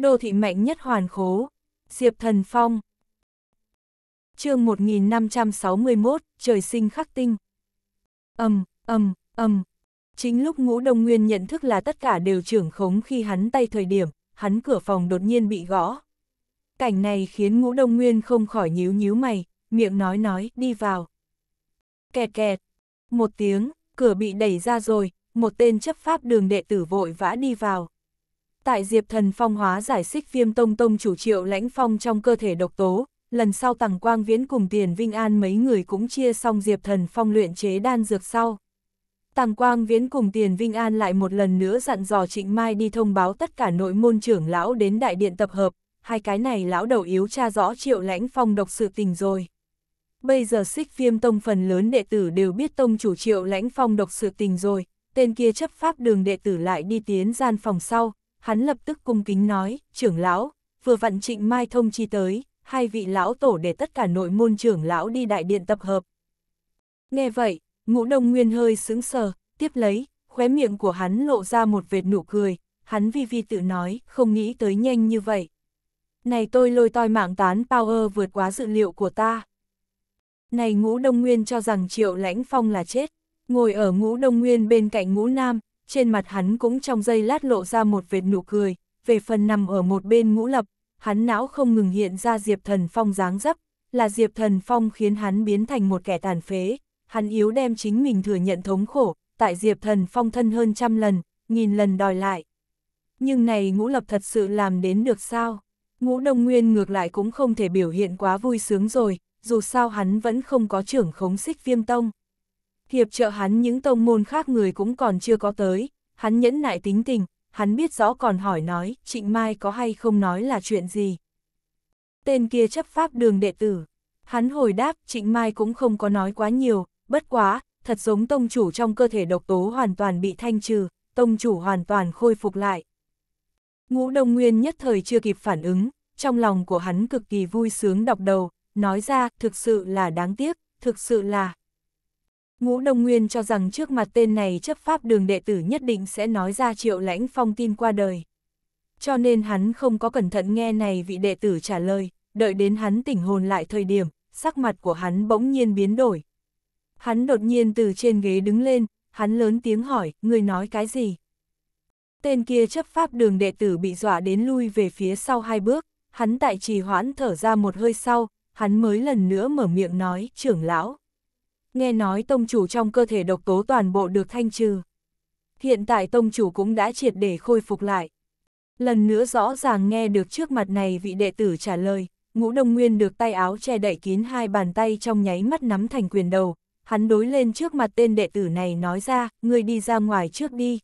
Đô thị mạnh nhất hoàn khố, Diệp Thần Phong. chương 1561, trời sinh khắc tinh. Âm, âm, âm. Chính lúc ngũ đông nguyên nhận thức là tất cả đều trưởng khống khi hắn tay thời điểm, hắn cửa phòng đột nhiên bị gõ. Cảnh này khiến ngũ đông nguyên không khỏi nhíu nhíu mày, miệng nói nói, đi vào. Kẹt kẹt. Một tiếng, cửa bị đẩy ra rồi, một tên chấp pháp đường đệ tử vội vã đi vào. Tại Diệp Thần Phong hóa giải xích viêm tông tông chủ triệu lãnh phong trong cơ thể độc tố, lần sau Tằng Quang Viễn cùng Tiền Vinh An mấy người cũng chia xong Diệp Thần Phong luyện chế đan dược sau. Tàng Quang Viễn cùng Tiền Vinh An lại một lần nữa dặn dò Trịnh Mai đi thông báo tất cả nội môn trưởng lão đến đại điện tập hợp, hai cái này lão đầu yếu tra rõ triệu lãnh phong độc sự tình rồi. Bây giờ xích viêm tông phần lớn đệ tử đều biết tông chủ triệu lãnh phong độc sự tình rồi, tên kia chấp pháp đường đệ tử lại đi tiến gian phòng sau, hắn lập tức cung kính nói, trưởng lão, vừa vặn trịnh mai thông chi tới, hai vị lão tổ để tất cả nội môn trưởng lão đi đại điện tập hợp. Nghe vậy, ngũ đông nguyên hơi sững sờ, tiếp lấy, khóe miệng của hắn lộ ra một vệt nụ cười, hắn vi vi tự nói, không nghĩ tới nhanh như vậy. Này tôi lôi toi mạng tán power vượt quá dự liệu của ta. Này ngũ đông nguyên cho rằng triệu lãnh phong là chết, ngồi ở ngũ đông nguyên bên cạnh ngũ nam, trên mặt hắn cũng trong giây lát lộ ra một vệt nụ cười, về phần nằm ở một bên ngũ lập, hắn não không ngừng hiện ra Diệp Thần Phong dáng dấp, là Diệp Thần Phong khiến hắn biến thành một kẻ tàn phế, hắn yếu đem chính mình thừa nhận thống khổ, tại Diệp Thần Phong thân hơn trăm lần, nghìn lần đòi lại. Nhưng này ngũ lập thật sự làm đến được sao? Ngũ Đông Nguyên ngược lại cũng không thể biểu hiện quá vui sướng rồi, dù sao hắn vẫn không có trưởng khống xích viêm tông hiệp trợ hắn những tông môn khác người cũng còn chưa có tới, hắn nhẫn nại tính tình, hắn biết rõ còn hỏi nói, trịnh mai có hay không nói là chuyện gì. Tên kia chấp pháp đường đệ tử, hắn hồi đáp trịnh mai cũng không có nói quá nhiều, bất quá, thật giống tông chủ trong cơ thể độc tố hoàn toàn bị thanh trừ, tông chủ hoàn toàn khôi phục lại. Ngũ Đông Nguyên nhất thời chưa kịp phản ứng, trong lòng của hắn cực kỳ vui sướng đọc đầu, nói ra thực sự là đáng tiếc, thực sự là... Ngũ Đông Nguyên cho rằng trước mặt tên này chấp pháp đường đệ tử nhất định sẽ nói ra triệu lãnh phong tin qua đời. Cho nên hắn không có cẩn thận nghe này vị đệ tử trả lời, đợi đến hắn tỉnh hồn lại thời điểm, sắc mặt của hắn bỗng nhiên biến đổi. Hắn đột nhiên từ trên ghế đứng lên, hắn lớn tiếng hỏi, người nói cái gì? Tên kia chấp pháp đường đệ tử bị dọa đến lui về phía sau hai bước, hắn tại trì hoãn thở ra một hơi sau, hắn mới lần nữa mở miệng nói, trưởng lão nghe nói tông chủ trong cơ thể độc tố toàn bộ được thanh trừ. Hiện tại tông chủ cũng đã triệt để khôi phục lại. Lần nữa rõ ràng nghe được trước mặt này vị đệ tử trả lời, ngũ đông nguyên được tay áo che đậy kín hai bàn tay trong nháy mắt nắm thành quyền đầu, hắn đối lên trước mặt tên đệ tử này nói ra, ngươi đi ra ngoài trước đi.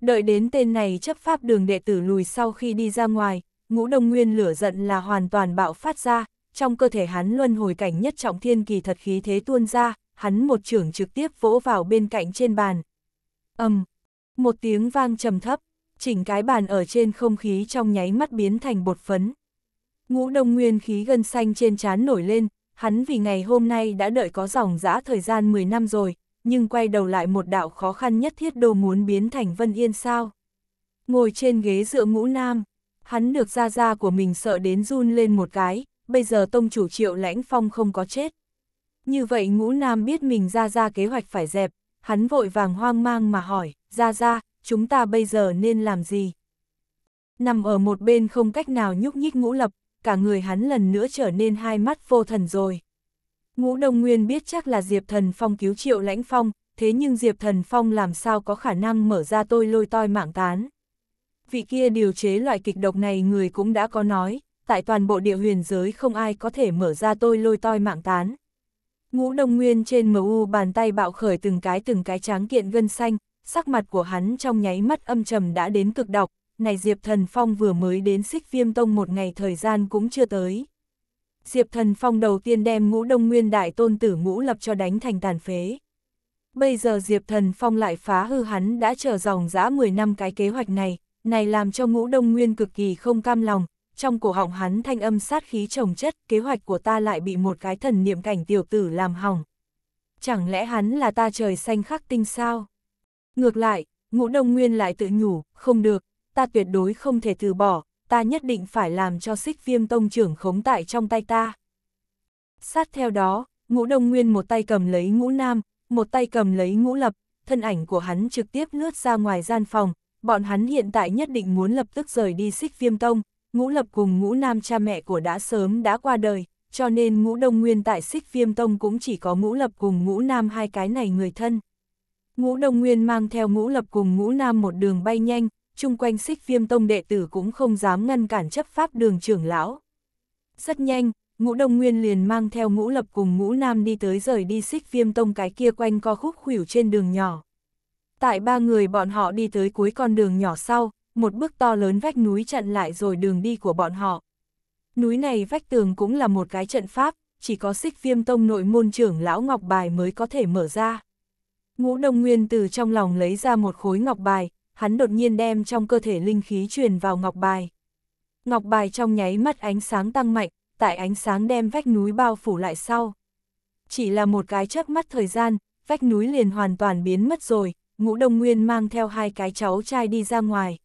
Đợi đến tên này chấp pháp đường đệ tử lùi sau khi đi ra ngoài, ngũ đông nguyên lửa giận là hoàn toàn bạo phát ra, trong cơ thể hắn luân hồi cảnh nhất trọng thiên kỳ thật khí thế tuôn ra, hắn một trưởng trực tiếp vỗ vào bên cạnh trên bàn. âm một tiếng vang trầm thấp, chỉnh cái bàn ở trên không khí trong nháy mắt biến thành bột phấn. Ngũ đông nguyên khí gân xanh trên trán nổi lên, hắn vì ngày hôm nay đã đợi có dòng dã thời gian 10 năm rồi, nhưng quay đầu lại một đạo khó khăn nhất thiết đồ muốn biến thành Vân Yên sao. Ngồi trên ghế dựa ngũ nam, hắn được ra ra của mình sợ đến run lên một cái, bây giờ tông chủ triệu lãnh phong không có chết. Như vậy ngũ nam biết mình ra ra kế hoạch phải dẹp, hắn vội vàng hoang mang mà hỏi, ra ra, chúng ta bây giờ nên làm gì? Nằm ở một bên không cách nào nhúc nhích ngũ lập, cả người hắn lần nữa trở nên hai mắt vô thần rồi. Ngũ Đông Nguyên biết chắc là Diệp Thần Phong cứu Triệu Lãnh Phong, thế nhưng Diệp Thần Phong làm sao có khả năng mở ra tôi lôi toi mạng tán. Vị kia điều chế loại kịch độc này người cũng đã có nói, tại toàn bộ địa huyền giới không ai có thể mở ra tôi lôi toi mạng tán. Ngũ Đông Nguyên trên MU bàn tay bạo khởi từng cái từng cái tráng kiện gân xanh, sắc mặt của hắn trong nháy mắt âm trầm đã đến cực độc, này Diệp Thần Phong vừa mới đến xích viêm tông một ngày thời gian cũng chưa tới. Diệp Thần Phong đầu tiên đem ngũ Đông Nguyên đại tôn tử ngũ lập cho đánh thành tàn phế. Bây giờ Diệp Thần Phong lại phá hư hắn đã chờ dòng dã 10 năm cái kế hoạch này, này làm cho ngũ Đông Nguyên cực kỳ không cam lòng, trong cổ họng hắn thanh âm sát khí trồng chất, kế hoạch của ta lại bị một cái thần niệm cảnh tiểu tử làm hỏng. Chẳng lẽ hắn là ta trời xanh khắc tinh sao? Ngược lại, ngũ đông nguyên lại tự nhủ, không được, ta tuyệt đối không thể từ bỏ, ta nhất định phải làm cho xích viêm tông trưởng khống tại trong tay ta. Sát theo đó, ngũ đông nguyên một tay cầm lấy ngũ nam, một tay cầm lấy ngũ lập, thân ảnh của hắn trực tiếp lướt ra ngoài gian phòng, bọn hắn hiện tại nhất định muốn lập tức rời đi xích viêm tông, ngũ lập cùng ngũ nam cha mẹ của đã sớm đã qua đời, cho nên ngũ đông nguyên tại xích viêm tông cũng chỉ có ngũ lập cùng ngũ nam hai cái này người thân. Ngũ đông nguyên mang theo ngũ lập cùng ngũ nam một đường bay nhanh, chung quanh xích viêm tông đệ tử cũng không dám ngăn cản chấp pháp đường trưởng lão. Rất nhanh, ngũ đông nguyên liền mang theo ngũ lập cùng ngũ nam đi tới rời đi xích viêm tông cái kia quanh co khúc khủyểu trên đường nhỏ. Tại ba người bọn họ đi tới cuối con đường nhỏ sau, một bước to lớn vách núi chặn lại rồi đường đi của bọn họ. Núi này vách tường cũng là một cái trận pháp, chỉ có xích viêm tông nội môn trưởng lão ngọc bài mới có thể mở ra. Ngũ Đông Nguyên từ trong lòng lấy ra một khối ngọc bài, hắn đột nhiên đem trong cơ thể linh khí truyền vào ngọc bài. Ngọc bài trong nháy mắt ánh sáng tăng mạnh, tại ánh sáng đem vách núi bao phủ lại sau. Chỉ là một cái chớp mắt thời gian, vách núi liền hoàn toàn biến mất rồi, Ngũ Đông Nguyên mang theo hai cái cháu trai đi ra ngoài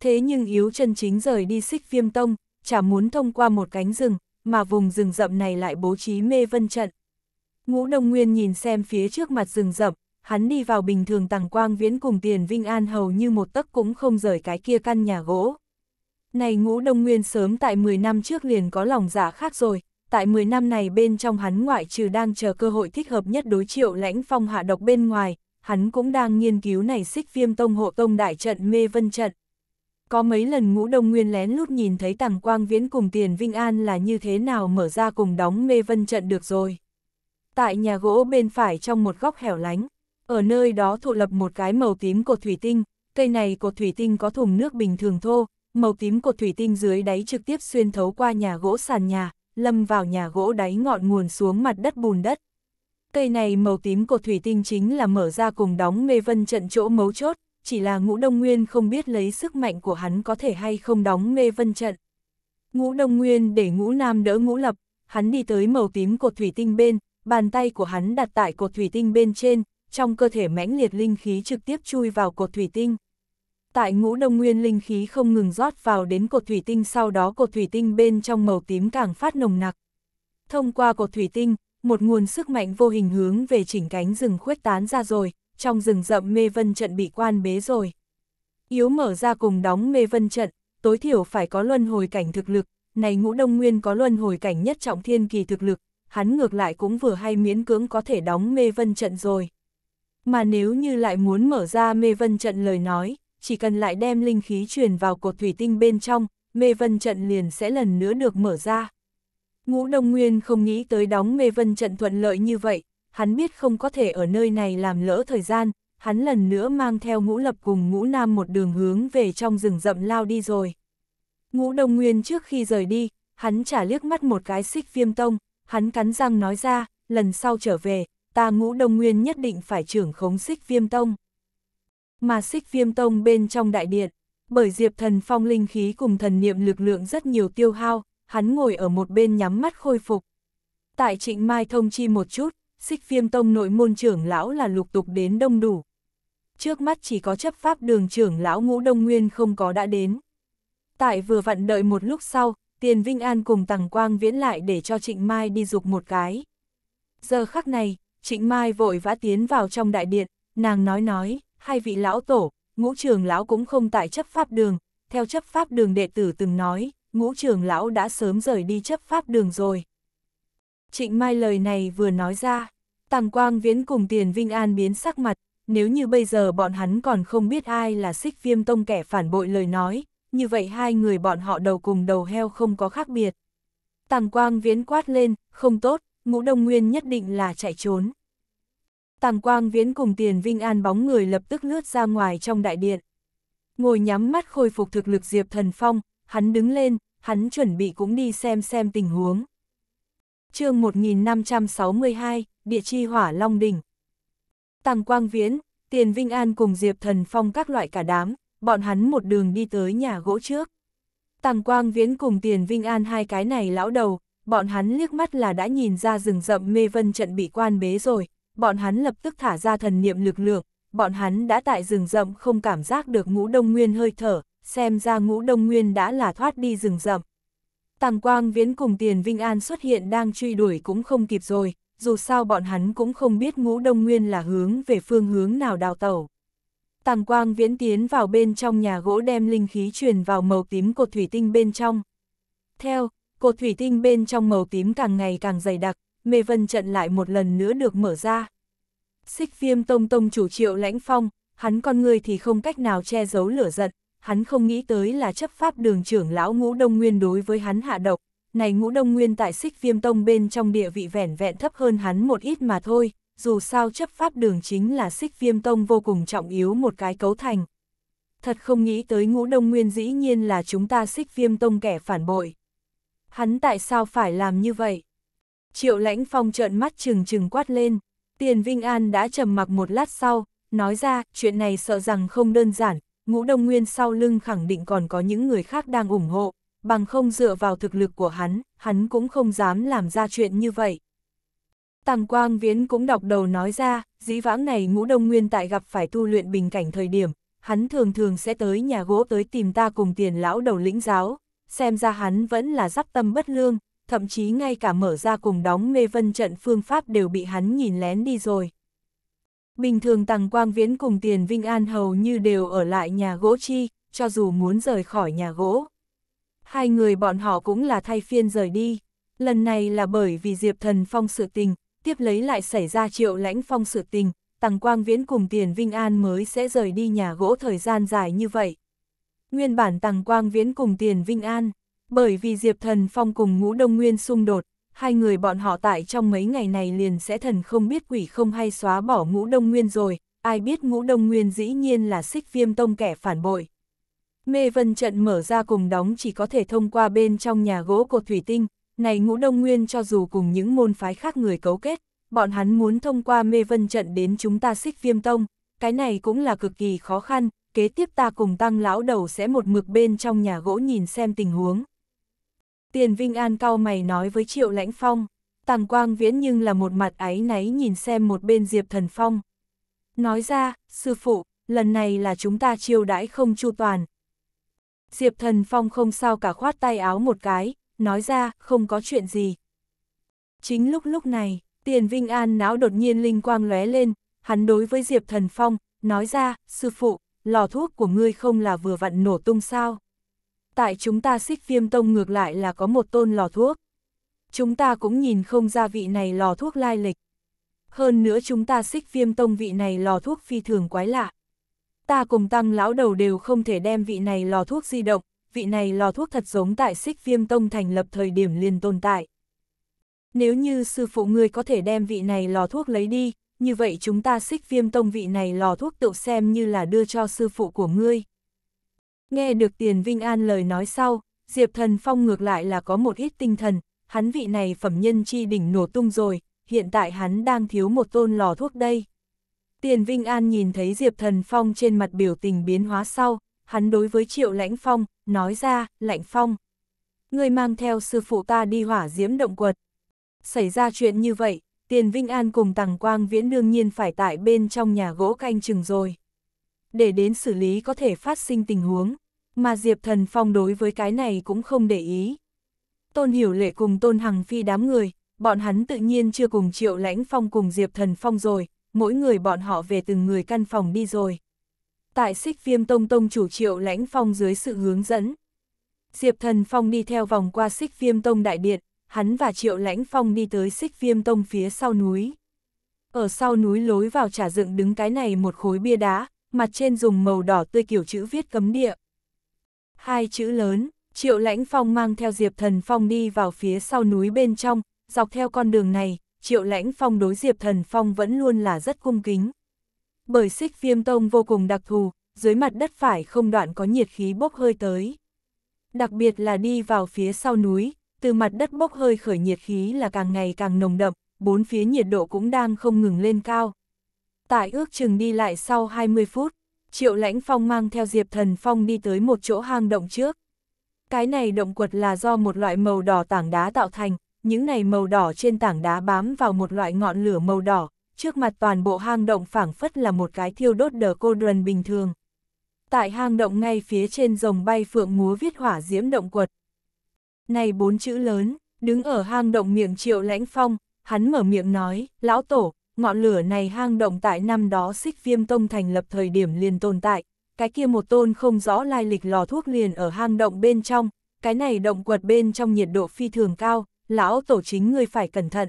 thế nhưng Yếu chân chính rời đi xích viêm tông, chả muốn thông qua một cánh rừng, mà vùng rừng rậm này lại bố trí mê vân trận. Ngũ Đông Nguyên nhìn xem phía trước mặt rừng rậm, hắn đi vào bình thường tàng quang viễn cùng tiền Vinh An hầu như một tấc cũng không rời cái kia căn nhà gỗ. Này Ngũ Đông Nguyên sớm tại 10 năm trước liền có lòng giả dạ khác rồi, tại 10 năm này bên trong hắn ngoại trừ đang chờ cơ hội thích hợp nhất đối triệu lãnh phong hạ độc bên ngoài, hắn cũng đang nghiên cứu này xích viêm tông hộ tông đại trận mê vân trận. Có mấy lần ngũ đông nguyên lén lút nhìn thấy tàng quang viễn cùng tiền Vinh An là như thế nào mở ra cùng đóng mê vân trận được rồi. Tại nhà gỗ bên phải trong một góc hẻo lánh, ở nơi đó thụ lập một cái màu tím cột thủy tinh, cây này cột thủy tinh có thùng nước bình thường thô, màu tím cột thủy tinh dưới đáy trực tiếp xuyên thấu qua nhà gỗ sàn nhà, lâm vào nhà gỗ đáy ngọn nguồn xuống mặt đất bùn đất. Cây này màu tím cột thủy tinh chính là mở ra cùng đóng mê vân trận chỗ mấu chốt, chỉ là ngũ đông nguyên không biết lấy sức mạnh của hắn có thể hay không đóng mê vân trận. Ngũ đông nguyên để ngũ nam đỡ ngũ lập, hắn đi tới màu tím cột thủy tinh bên, bàn tay của hắn đặt tại cột thủy tinh bên trên, trong cơ thể mãnh liệt linh khí trực tiếp chui vào cột thủy tinh. Tại ngũ đông nguyên linh khí không ngừng rót vào đến cột thủy tinh sau đó cột thủy tinh bên trong màu tím càng phát nồng nặc. Thông qua cột thủy tinh, một nguồn sức mạnh vô hình hướng về chỉnh cánh rừng khuếch tán ra rồi trong rừng rậm mê vân trận bị quan bế rồi. Yếu mở ra cùng đóng mê vân trận, tối thiểu phải có luân hồi cảnh thực lực, này ngũ đông nguyên có luân hồi cảnh nhất trọng thiên kỳ thực lực, hắn ngược lại cũng vừa hay miễn cưỡng có thể đóng mê vân trận rồi. Mà nếu như lại muốn mở ra mê vân trận lời nói, chỉ cần lại đem linh khí truyền vào cột thủy tinh bên trong, mê vân trận liền sẽ lần nữa được mở ra. Ngũ Đông Nguyên không nghĩ tới đóng mê vân trận thuận lợi như vậy, hắn biết không có thể ở nơi này làm lỡ thời gian, hắn lần nữa mang theo ngũ lập cùng ngũ nam một đường hướng về trong rừng rậm lao đi rồi. Ngũ Đông Nguyên trước khi rời đi, hắn trả liếc mắt một cái xích viêm tông, hắn cắn răng nói ra, lần sau trở về, ta ngũ Đông Nguyên nhất định phải trưởng khống xích viêm tông. Mà xích viêm tông bên trong đại điện, bởi diệp thần phong linh khí cùng thần niệm lực lượng rất nhiều tiêu hao, hắn ngồi ở một bên nhắm mắt khôi phục. Tại trịnh mai thông chi một chút, xích viêm tông nội môn trưởng lão là lục tục đến đông đủ. Trước mắt chỉ có chấp pháp đường trưởng lão ngũ đông nguyên không có đã đến. Tại vừa vặn đợi một lúc sau, Tiền Vinh An cùng Tằng Quang viễn lại để cho Trịnh Mai đi dục một cái. Giờ khắc này, Trịnh Mai vội vã tiến vào trong đại điện, nàng nói nói, hai vị lão tổ, ngũ trưởng lão cũng không tại chấp pháp đường, theo chấp pháp đường đệ tử từng nói, ngũ trưởng lão đã sớm rời đi chấp pháp đường rồi. Trịnh Mai lời này vừa nói ra, Tàng Quang Viễn cùng Tiền Vinh An biến sắc mặt, nếu như bây giờ bọn hắn còn không biết ai là xích viêm tông kẻ phản bội lời nói, như vậy hai người bọn họ đầu cùng đầu heo không có khác biệt. Tàng Quang Viễn quát lên, không tốt, ngũ đông nguyên nhất định là chạy trốn. Tàng Quang Viễn cùng Tiền Vinh An bóng người lập tức lướt ra ngoài trong đại điện. Ngồi nhắm mắt khôi phục thực lực Diệp Thần Phong, hắn đứng lên, hắn chuẩn bị cũng đi xem xem tình huống chương 1562, địa chi hỏa Long Đình. Tàng Quang Viễn, Tiền Vinh An cùng Diệp Thần Phong các loại cả đám, bọn hắn một đường đi tới nhà gỗ trước. Tàng Quang Viễn cùng Tiền Vinh An hai cái này lão đầu, bọn hắn liếc mắt là đã nhìn ra rừng rậm mê vân trận bị quan bế rồi, bọn hắn lập tức thả ra thần niệm lực lượng, bọn hắn đã tại rừng rậm không cảm giác được ngũ đông nguyên hơi thở, xem ra ngũ đông nguyên đã là thoát đi rừng rậm. Tàng Quang Viễn cùng Tiền Vinh An xuất hiện đang truy đuổi cũng không kịp rồi, dù sao bọn hắn cũng không biết ngũ đông nguyên là hướng về phương hướng nào đào tẩu. Tàng Quang Viễn tiến vào bên trong nhà gỗ đem linh khí truyền vào màu tím cột thủy tinh bên trong. Theo, cột thủy tinh bên trong màu tím càng ngày càng dày đặc, mê vân trận lại một lần nữa được mở ra. Xích viêm tông tông chủ triệu lãnh phong, hắn con người thì không cách nào che giấu lửa giận, hắn không nghĩ tới là chấp pháp đường trưởng lão ngũ đông nguyên đối với hắn hạ độc, này ngũ đông nguyên tại xích viêm tông bên trong địa vị vẻn vẹn thấp hơn hắn một ít mà thôi, dù sao chấp pháp đường chính là xích viêm tông vô cùng trọng yếu một cái cấu thành. Thật không nghĩ tới ngũ đông nguyên dĩ nhiên là chúng ta xích viêm tông kẻ phản bội. Hắn tại sao phải làm như vậy? Triệu lãnh phong trợn mắt trừng trừng quát lên, tiền Vinh An đã trầm mặc một lát sau, nói ra chuyện này sợ rằng không đơn giản, ngũ đông nguyên sau lưng khẳng định còn có những người khác đang ủng hộ, bằng không dựa vào thực lực của hắn, hắn cũng không dám làm ra chuyện như vậy. Tàng Quang Viễn cũng đọc đầu nói ra, dĩ vãng này ngũ đông nguyên tại gặp phải tu luyện bình cảnh thời điểm, hắn thường thường sẽ tới nhà gỗ tới tìm ta cùng tiền lão đầu lĩnh giáo, xem ra hắn vẫn là giáp tâm bất lương, thậm chí ngay cả mở ra cùng đóng mê vân trận phương pháp đều bị hắn nhìn lén đi rồi. Bình thường Tằng Quang Viễn cùng Tiền Vinh An hầu như đều ở lại nhà gỗ chi, cho dù muốn rời khỏi nhà gỗ. Hai người bọn họ cũng là thay phiên rời đi. Lần này là bởi vì Diệp Thần Phong sự tình, tiếp lấy lại xảy ra triệu lãnh phong sự tình, Tằng Quang Viễn cùng Tiền Vinh An mới sẽ rời đi nhà gỗ thời gian dài như vậy. Nguyên bản Tằng Quang Viễn cùng Tiền Vinh An, bởi vì Diệp Thần Phong cùng Ngũ Đông Nguyên xung đột, hai người bọn họ tại trong mấy ngày này liền sẽ thần không biết quỷ không hay xóa bỏ ngũ đông nguyên rồi, ai biết ngũ đông nguyên dĩ nhiên là xích viêm tông kẻ phản bội. Mê vân trận mở ra cùng đóng chỉ có thể thông qua bên trong nhà gỗ cột thủy tinh, này ngũ đông nguyên cho dù cùng những môn phái khác người cấu kết, bọn hắn muốn thông qua mê vân trận đến chúng ta xích viêm tông, cái này cũng là cực kỳ khó khăn, kế tiếp ta cùng tăng lão đầu sẽ một mực bên trong nhà gỗ nhìn xem tình huống. Tiền Vinh An cau mày nói với Triệu Lãnh Phong, Tàng Quang Viễn nhưng là một mặt áy náy nhìn xem một bên Diệp Thần Phong. Nói ra, sư phụ, lần này là chúng ta chiêu đãi không chu toàn. Diệp Thần Phong không sao cả khoát tay áo một cái, nói ra, không có chuyện gì. Chính lúc lúc này, Tiền Vinh An não đột nhiên linh quang lóe lên, hắn đối với Diệp Thần Phong, nói ra, sư phụ, lò thuốc của ngươi không là vừa vặn nổ tung sao? tại chúng ta xích viêm tông ngược lại là có một tôn lò thuốc. Chúng ta cũng nhìn không ra vị này lò thuốc lai lịch. Hơn nữa chúng ta xích viêm tông vị này lò thuốc phi thường quái lạ. Ta cùng tăng lão đầu đều không thể đem vị này lò thuốc di động, vị này lò thuốc thật giống tại xích viêm tông thành lập thời điểm liền tồn tại. Nếu như sư phụ ngươi có thể đem vị này lò thuốc lấy đi, như vậy chúng ta xích viêm tông vị này lò thuốc tự xem như là đưa cho sư phụ của ngươi. Nghe được Tiền Vinh An lời nói sau, Diệp Thần Phong ngược lại là có một ít tinh thần, hắn vị này phẩm nhân chi đỉnh nổ tung rồi, hiện tại hắn đang thiếu một tôn lò thuốc đây. Tiền Vinh An nhìn thấy Diệp Thần Phong trên mặt biểu tình biến hóa sau, hắn đối với Triệu Lãnh Phong, nói ra, Lãnh Phong. Người mang theo sư phụ ta đi hỏa diễm động quật. Xảy ra chuyện như vậy, Tiền Vinh An cùng Tằng Quang Viễn đương nhiên phải tại bên trong nhà gỗ canh chừng rồi để đến xử lý có thể phát sinh tình huống, mà Diệp Thần Phong đối với cái này cũng không để ý. Tôn Hiểu Lệ cùng Tôn Hằng Phi đám người, bọn hắn tự nhiên chưa cùng Triệu Lãnh Phong cùng Diệp Thần Phong rồi, mỗi người bọn họ về từng người căn phòng đi rồi. Tại xích viêm tông tông chủ Triệu Lãnh Phong dưới sự hướng dẫn. Diệp Thần Phong đi theo vòng qua xích viêm tông đại điện, hắn và Triệu Lãnh Phong đi tới xích viêm tông phía sau núi. Ở sau núi lối vào trả dựng đứng cái này một khối bia đá, mặt trên dùng màu đỏ tươi kiểu chữ viết cấm địa. Hai chữ lớn, Triệu Lãnh Phong mang theo Diệp Thần Phong đi vào phía sau núi bên trong, dọc theo con đường này, Triệu Lãnh Phong đối Diệp Thần Phong vẫn luôn là rất cung kính. Bởi xích viêm tông vô cùng đặc thù, dưới mặt đất phải không đoạn có nhiệt khí bốc hơi tới. Đặc biệt là đi vào phía sau núi, từ mặt đất bốc hơi khởi nhiệt khí là càng ngày càng nồng đậm, bốn phía nhiệt độ cũng đang không ngừng lên cao. Tại ước chừng đi lại sau 20 phút, Triệu Lãnh Phong mang theo Diệp Thần Phong đi tới một chỗ hang động trước. Cái này động quật là do một loại màu đỏ tảng đá tạo thành, những này màu đỏ trên tảng đá bám vào một loại ngọn lửa màu đỏ, trước mặt toàn bộ hang động phảng phất là một cái thiêu đốt đờ cô đơn bình thường. Tại hang động ngay phía trên rồng bay phượng múa viết hỏa diễm động quật. Này bốn chữ lớn, đứng ở hang động miệng Triệu Lãnh Phong, hắn mở miệng nói, lão tổ, ngọn lửa này hang động tại năm đó xích viêm tông thành lập thời điểm liền tồn tại, cái kia một tôn không rõ lai lịch lò thuốc liền ở hang động bên trong, cái này động quật bên trong nhiệt độ phi thường cao, lão tổ chính người phải cẩn thận.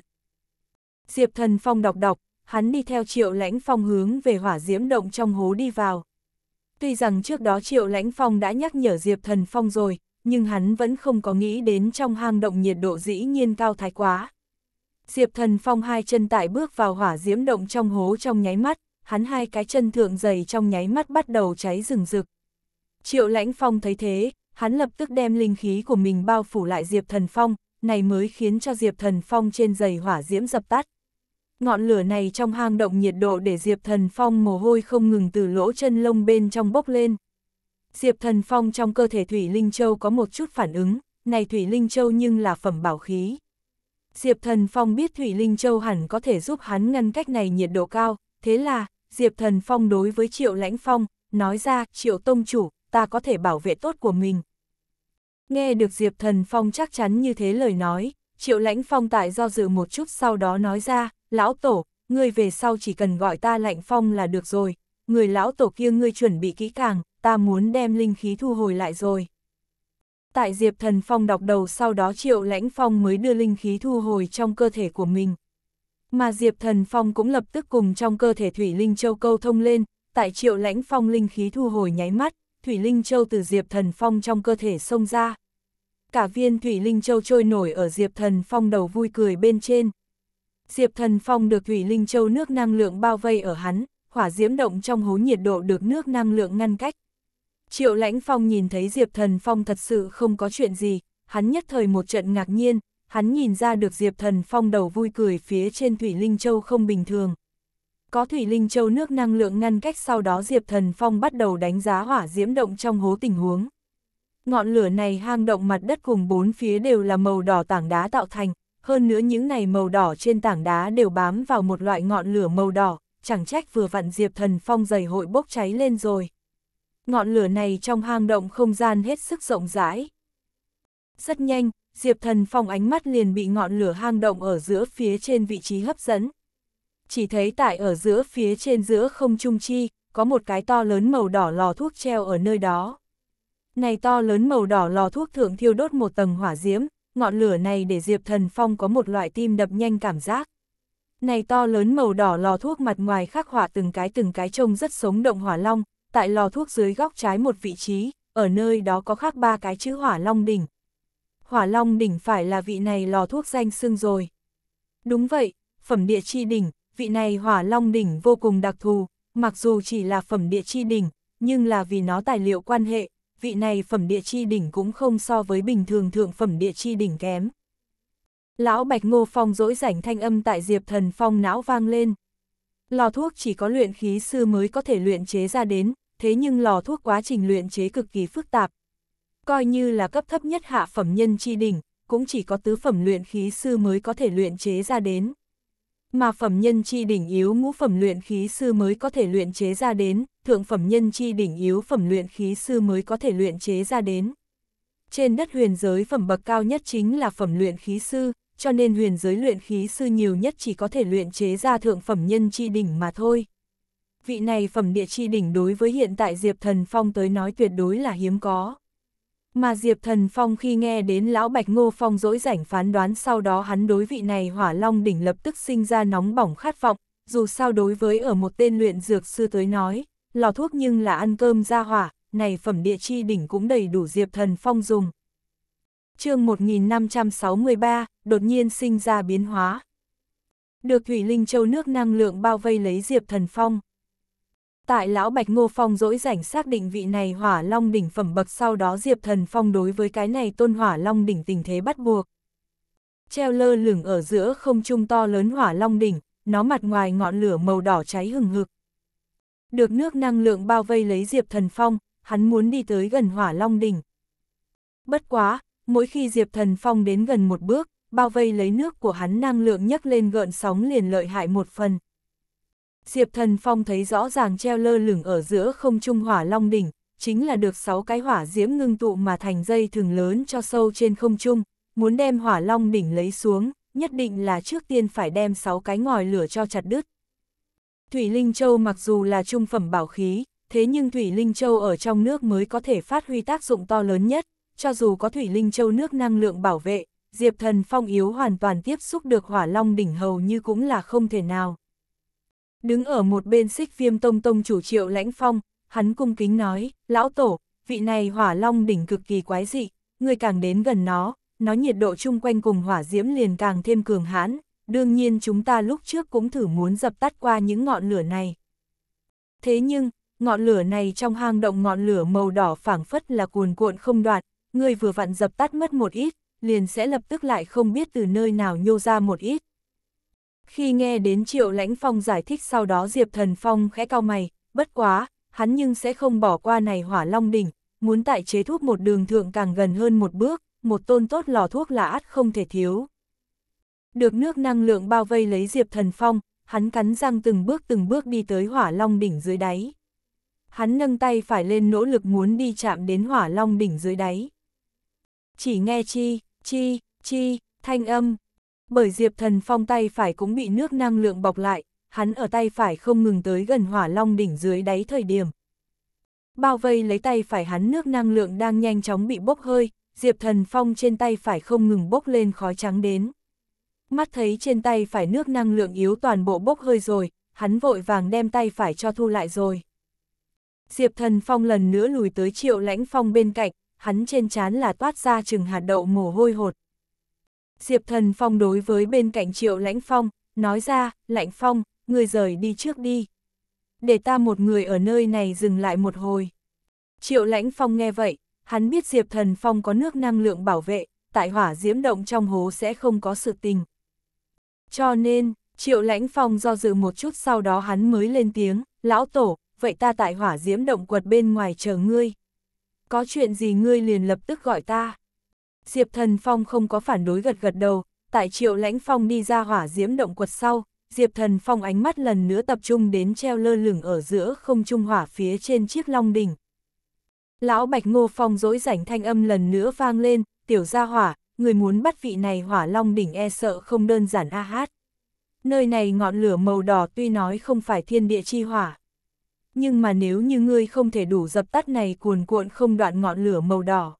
Diệp thần phong đọc đọc, hắn đi theo triệu lãnh phong hướng về hỏa diễm động trong hố đi vào. Tuy rằng trước đó triệu lãnh phong đã nhắc nhở Diệp thần phong rồi, nhưng hắn vẫn không có nghĩ đến trong hang động nhiệt độ dĩ nhiên cao thái quá. Diệp Thần Phong hai chân tại bước vào hỏa diễm động trong hố trong nháy mắt, hắn hai cái chân thượng dày trong nháy mắt bắt đầu cháy rừng rực. Triệu Lãnh Phong thấy thế, hắn lập tức đem linh khí của mình bao phủ lại Diệp Thần Phong, này mới khiến cho Diệp Thần Phong trên dày hỏa diễm dập tắt. Ngọn lửa này trong hang động nhiệt độ để Diệp Thần Phong mồ hôi không ngừng từ lỗ chân lông bên trong bốc lên. Diệp Thần Phong trong cơ thể Thủy Linh Châu có một chút phản ứng, này Thủy Linh Châu nhưng là phẩm bảo khí, Diệp Thần Phong biết Thủy Linh Châu hẳn có thể giúp hắn ngăn cách này nhiệt độ cao, thế là, Diệp Thần Phong đối với Triệu Lãnh Phong, nói ra, Triệu Tông Chủ, ta có thể bảo vệ tốt của mình. Nghe được Diệp Thần Phong chắc chắn như thế lời nói, Triệu Lãnh Phong tại do dự một chút sau đó nói ra, Lão Tổ, ngươi về sau chỉ cần gọi ta Lãnh Phong là được rồi, người Lão Tổ kia ngươi chuẩn bị kỹ càng, ta muốn đem linh khí thu hồi lại rồi. Tại Diệp Thần Phong đọc đầu sau đó Triệu Lãnh Phong mới đưa linh khí thu hồi trong cơ thể của mình. Mà Diệp Thần Phong cũng lập tức cùng trong cơ thể Thủy Linh Châu câu thông lên, tại Triệu Lãnh Phong linh khí thu hồi nháy mắt, Thủy Linh Châu từ Diệp Thần Phong trong cơ thể xông ra. Cả viên Thủy Linh Châu trôi nổi ở Diệp Thần Phong đầu vui cười bên trên. Diệp Thần Phong được Thủy Linh Châu nước năng lượng bao vây ở hắn, hỏa diễm động trong hố nhiệt độ được nước năng lượng ngăn cách, Triệu Lãnh Phong nhìn thấy Diệp Thần Phong thật sự không có chuyện gì, hắn nhất thời một trận ngạc nhiên, hắn nhìn ra được Diệp Thần Phong đầu vui cười phía trên Thủy Linh Châu không bình thường. Có Thủy Linh Châu nước năng lượng ngăn cách sau đó Diệp Thần Phong bắt đầu đánh giá hỏa diễm động trong hố tình huống. Ngọn lửa này hang động mặt đất cùng bốn phía đều là màu đỏ tảng đá tạo thành, hơn nữa những này màu đỏ trên tảng đá đều bám vào một loại ngọn lửa màu đỏ, chẳng trách vừa vặn Diệp Thần Phong dày hội bốc cháy lên rồi ngọn lửa này trong hang động không gian hết sức rộng rãi. Rất nhanh, Diệp Thần Phong ánh mắt liền bị ngọn lửa hang động ở giữa phía trên vị trí hấp dẫn. Chỉ thấy tại ở giữa phía trên giữa không trung chi, có một cái to lớn màu đỏ lò thuốc treo ở nơi đó. Này to lớn màu đỏ lò thuốc thượng thiêu đốt một tầng hỏa diễm, ngọn lửa này để Diệp Thần Phong có một loại tim đập nhanh cảm giác. Này to lớn màu đỏ lò thuốc mặt ngoài khắc họa từng cái từng cái trông rất sống động hỏa long, tại lò thuốc dưới góc trái một vị trí, ở nơi đó có khắc ba cái chữ hỏa long đỉnh. Hỏa long đỉnh phải là vị này lò thuốc danh xương rồi. Đúng vậy, phẩm địa chi đỉnh, vị này hỏa long đỉnh vô cùng đặc thù, mặc dù chỉ là phẩm địa chi đỉnh, nhưng là vì nó tài liệu quan hệ, vị này phẩm địa chi đỉnh cũng không so với bình thường thượng phẩm địa chi đỉnh kém. Lão Bạch Ngô Phong dỗi rảnh thanh âm tại Diệp Thần Phong não vang lên. Lò thuốc chỉ có luyện khí sư mới có thể luyện chế ra đến, thế nhưng lò thuốc quá trình luyện chế cực kỳ phức tạp. Coi như là cấp thấp nhất hạ phẩm nhân chi đỉnh, cũng chỉ có tứ phẩm luyện khí sư mới có thể luyện chế ra đến. Mà phẩm nhân chi đỉnh yếu ngũ phẩm luyện khí sư mới có thể luyện chế ra đến, thượng phẩm nhân chi đỉnh yếu phẩm luyện khí sư mới có thể luyện chế ra đến. Trên đất huyền giới phẩm bậc cao nhất chính là phẩm luyện khí sư, cho nên huyền giới luyện khí sư nhiều nhất chỉ có thể luyện chế ra thượng phẩm nhân chi đỉnh mà thôi vị này phẩm địa chi đỉnh đối với hiện tại Diệp Thần Phong tới nói tuyệt đối là hiếm có. Mà Diệp Thần Phong khi nghe đến Lão Bạch Ngô Phong dỗi rảnh phán đoán sau đó hắn đối vị này hỏa long đỉnh lập tức sinh ra nóng bỏng khát vọng, dù sao đối với ở một tên luyện dược sư tới nói, lò thuốc nhưng là ăn cơm ra hỏa, này phẩm địa chi đỉnh cũng đầy đủ Diệp Thần Phong dùng. chương 1563, đột nhiên sinh ra biến hóa. Được Thủy Linh Châu nước năng lượng bao vây lấy Diệp Thần Phong. Tại lão Bạch Ngô Phong dỗi rảnh xác định vị này hỏa long đỉnh phẩm bậc sau đó Diệp Thần Phong đối với cái này tôn hỏa long đỉnh tình thế bắt buộc. Treo lơ lửng ở giữa không trung to lớn hỏa long đỉnh, nó mặt ngoài ngọn lửa màu đỏ cháy hừng hực. Được nước năng lượng bao vây lấy Diệp Thần Phong, hắn muốn đi tới gần hỏa long đỉnh. Bất quá, mỗi khi Diệp Thần Phong đến gần một bước, bao vây lấy nước của hắn năng lượng nhấc lên gợn sóng liền lợi hại một phần. Diệp Thần Phong thấy rõ ràng treo lơ lửng ở giữa không trung hỏa long đỉnh, chính là được 6 cái hỏa diễm ngưng tụ mà thành dây thường lớn cho sâu trên không trung, muốn đem hỏa long đỉnh lấy xuống, nhất định là trước tiên phải đem 6 cái ngòi lửa cho chặt đứt. Thủy Linh Châu mặc dù là trung phẩm bảo khí, thế nhưng Thủy Linh Châu ở trong nước mới có thể phát huy tác dụng to lớn nhất, cho dù có Thủy Linh Châu nước năng lượng bảo vệ, Diệp Thần Phong yếu hoàn toàn tiếp xúc được hỏa long đỉnh hầu như cũng là không thể nào. Đứng ở một bên xích viêm tông tông chủ triệu lãnh phong, hắn cung kính nói, lão tổ, vị này hỏa long đỉnh cực kỳ quái dị, người càng đến gần nó, nó nhiệt độ chung quanh cùng hỏa diễm liền càng thêm cường hãn, đương nhiên chúng ta lúc trước cũng thử muốn dập tắt qua những ngọn lửa này. Thế nhưng, ngọn lửa này trong hang động ngọn lửa màu đỏ phảng phất là cuồn cuộn không đoạn, người vừa vặn dập tắt mất một ít, liền sẽ lập tức lại không biết từ nơi nào nhô ra một ít. Khi nghe đến Triệu Lãnh Phong giải thích sau đó Diệp Thần Phong khẽ cao mày, bất quá, hắn nhưng sẽ không bỏ qua này hỏa long đỉnh, muốn tại chế thuốc một đường thượng càng gần hơn một bước, một tôn tốt lò thuốc là ắt không thể thiếu. Được nước năng lượng bao vây lấy Diệp Thần Phong, hắn cắn răng từng bước từng bước đi tới hỏa long đỉnh dưới đáy. Hắn nâng tay phải lên nỗ lực muốn đi chạm đến hỏa long đỉnh dưới đáy. Chỉ nghe chi, chi, chi, thanh âm, bởi Diệp Thần Phong tay phải cũng bị nước năng lượng bọc lại, hắn ở tay phải không ngừng tới gần hỏa long đỉnh dưới đáy thời điểm. Bao vây lấy tay phải hắn nước năng lượng đang nhanh chóng bị bốc hơi, Diệp Thần Phong trên tay phải không ngừng bốc lên khói trắng đến. Mắt thấy trên tay phải nước năng lượng yếu toàn bộ bốc hơi rồi, hắn vội vàng đem tay phải cho thu lại rồi. Diệp Thần Phong lần nữa lùi tới Triệu Lãnh Phong bên cạnh, hắn trên trán là toát ra chừng hạt đậu mồ hôi hột. Diệp Thần Phong đối với bên cạnh Triệu Lãnh Phong, nói ra, Lãnh Phong, người rời đi trước đi. Để ta một người ở nơi này dừng lại một hồi. Triệu Lãnh Phong nghe vậy, hắn biết Diệp Thần Phong có nước năng lượng bảo vệ, tại hỏa diễm động trong hố sẽ không có sự tình. Cho nên, Triệu Lãnh Phong do dự một chút sau đó hắn mới lên tiếng, Lão Tổ, vậy ta tại hỏa diễm động quật bên ngoài chờ ngươi. Có chuyện gì ngươi liền lập tức gọi ta. Diệp Thần Phong không có phản đối gật gật đầu, tại Triệu Lãnh Phong đi ra hỏa diễm động quật sau, Diệp Thần Phong ánh mắt lần nữa tập trung đến treo lơ lửng ở giữa không trung hỏa phía trên chiếc long đỉnh. Lão Bạch Ngô Phong dối rảnh thanh âm lần nữa vang lên, tiểu gia hỏa, người muốn bắt vị này hỏa long đỉnh e sợ không đơn giản a hát. Nơi này ngọn lửa màu đỏ tuy nói không phải thiên địa chi hỏa. Nhưng mà nếu như ngươi không thể đủ dập tắt này cuồn cuộn không đoạn ngọn lửa màu đỏ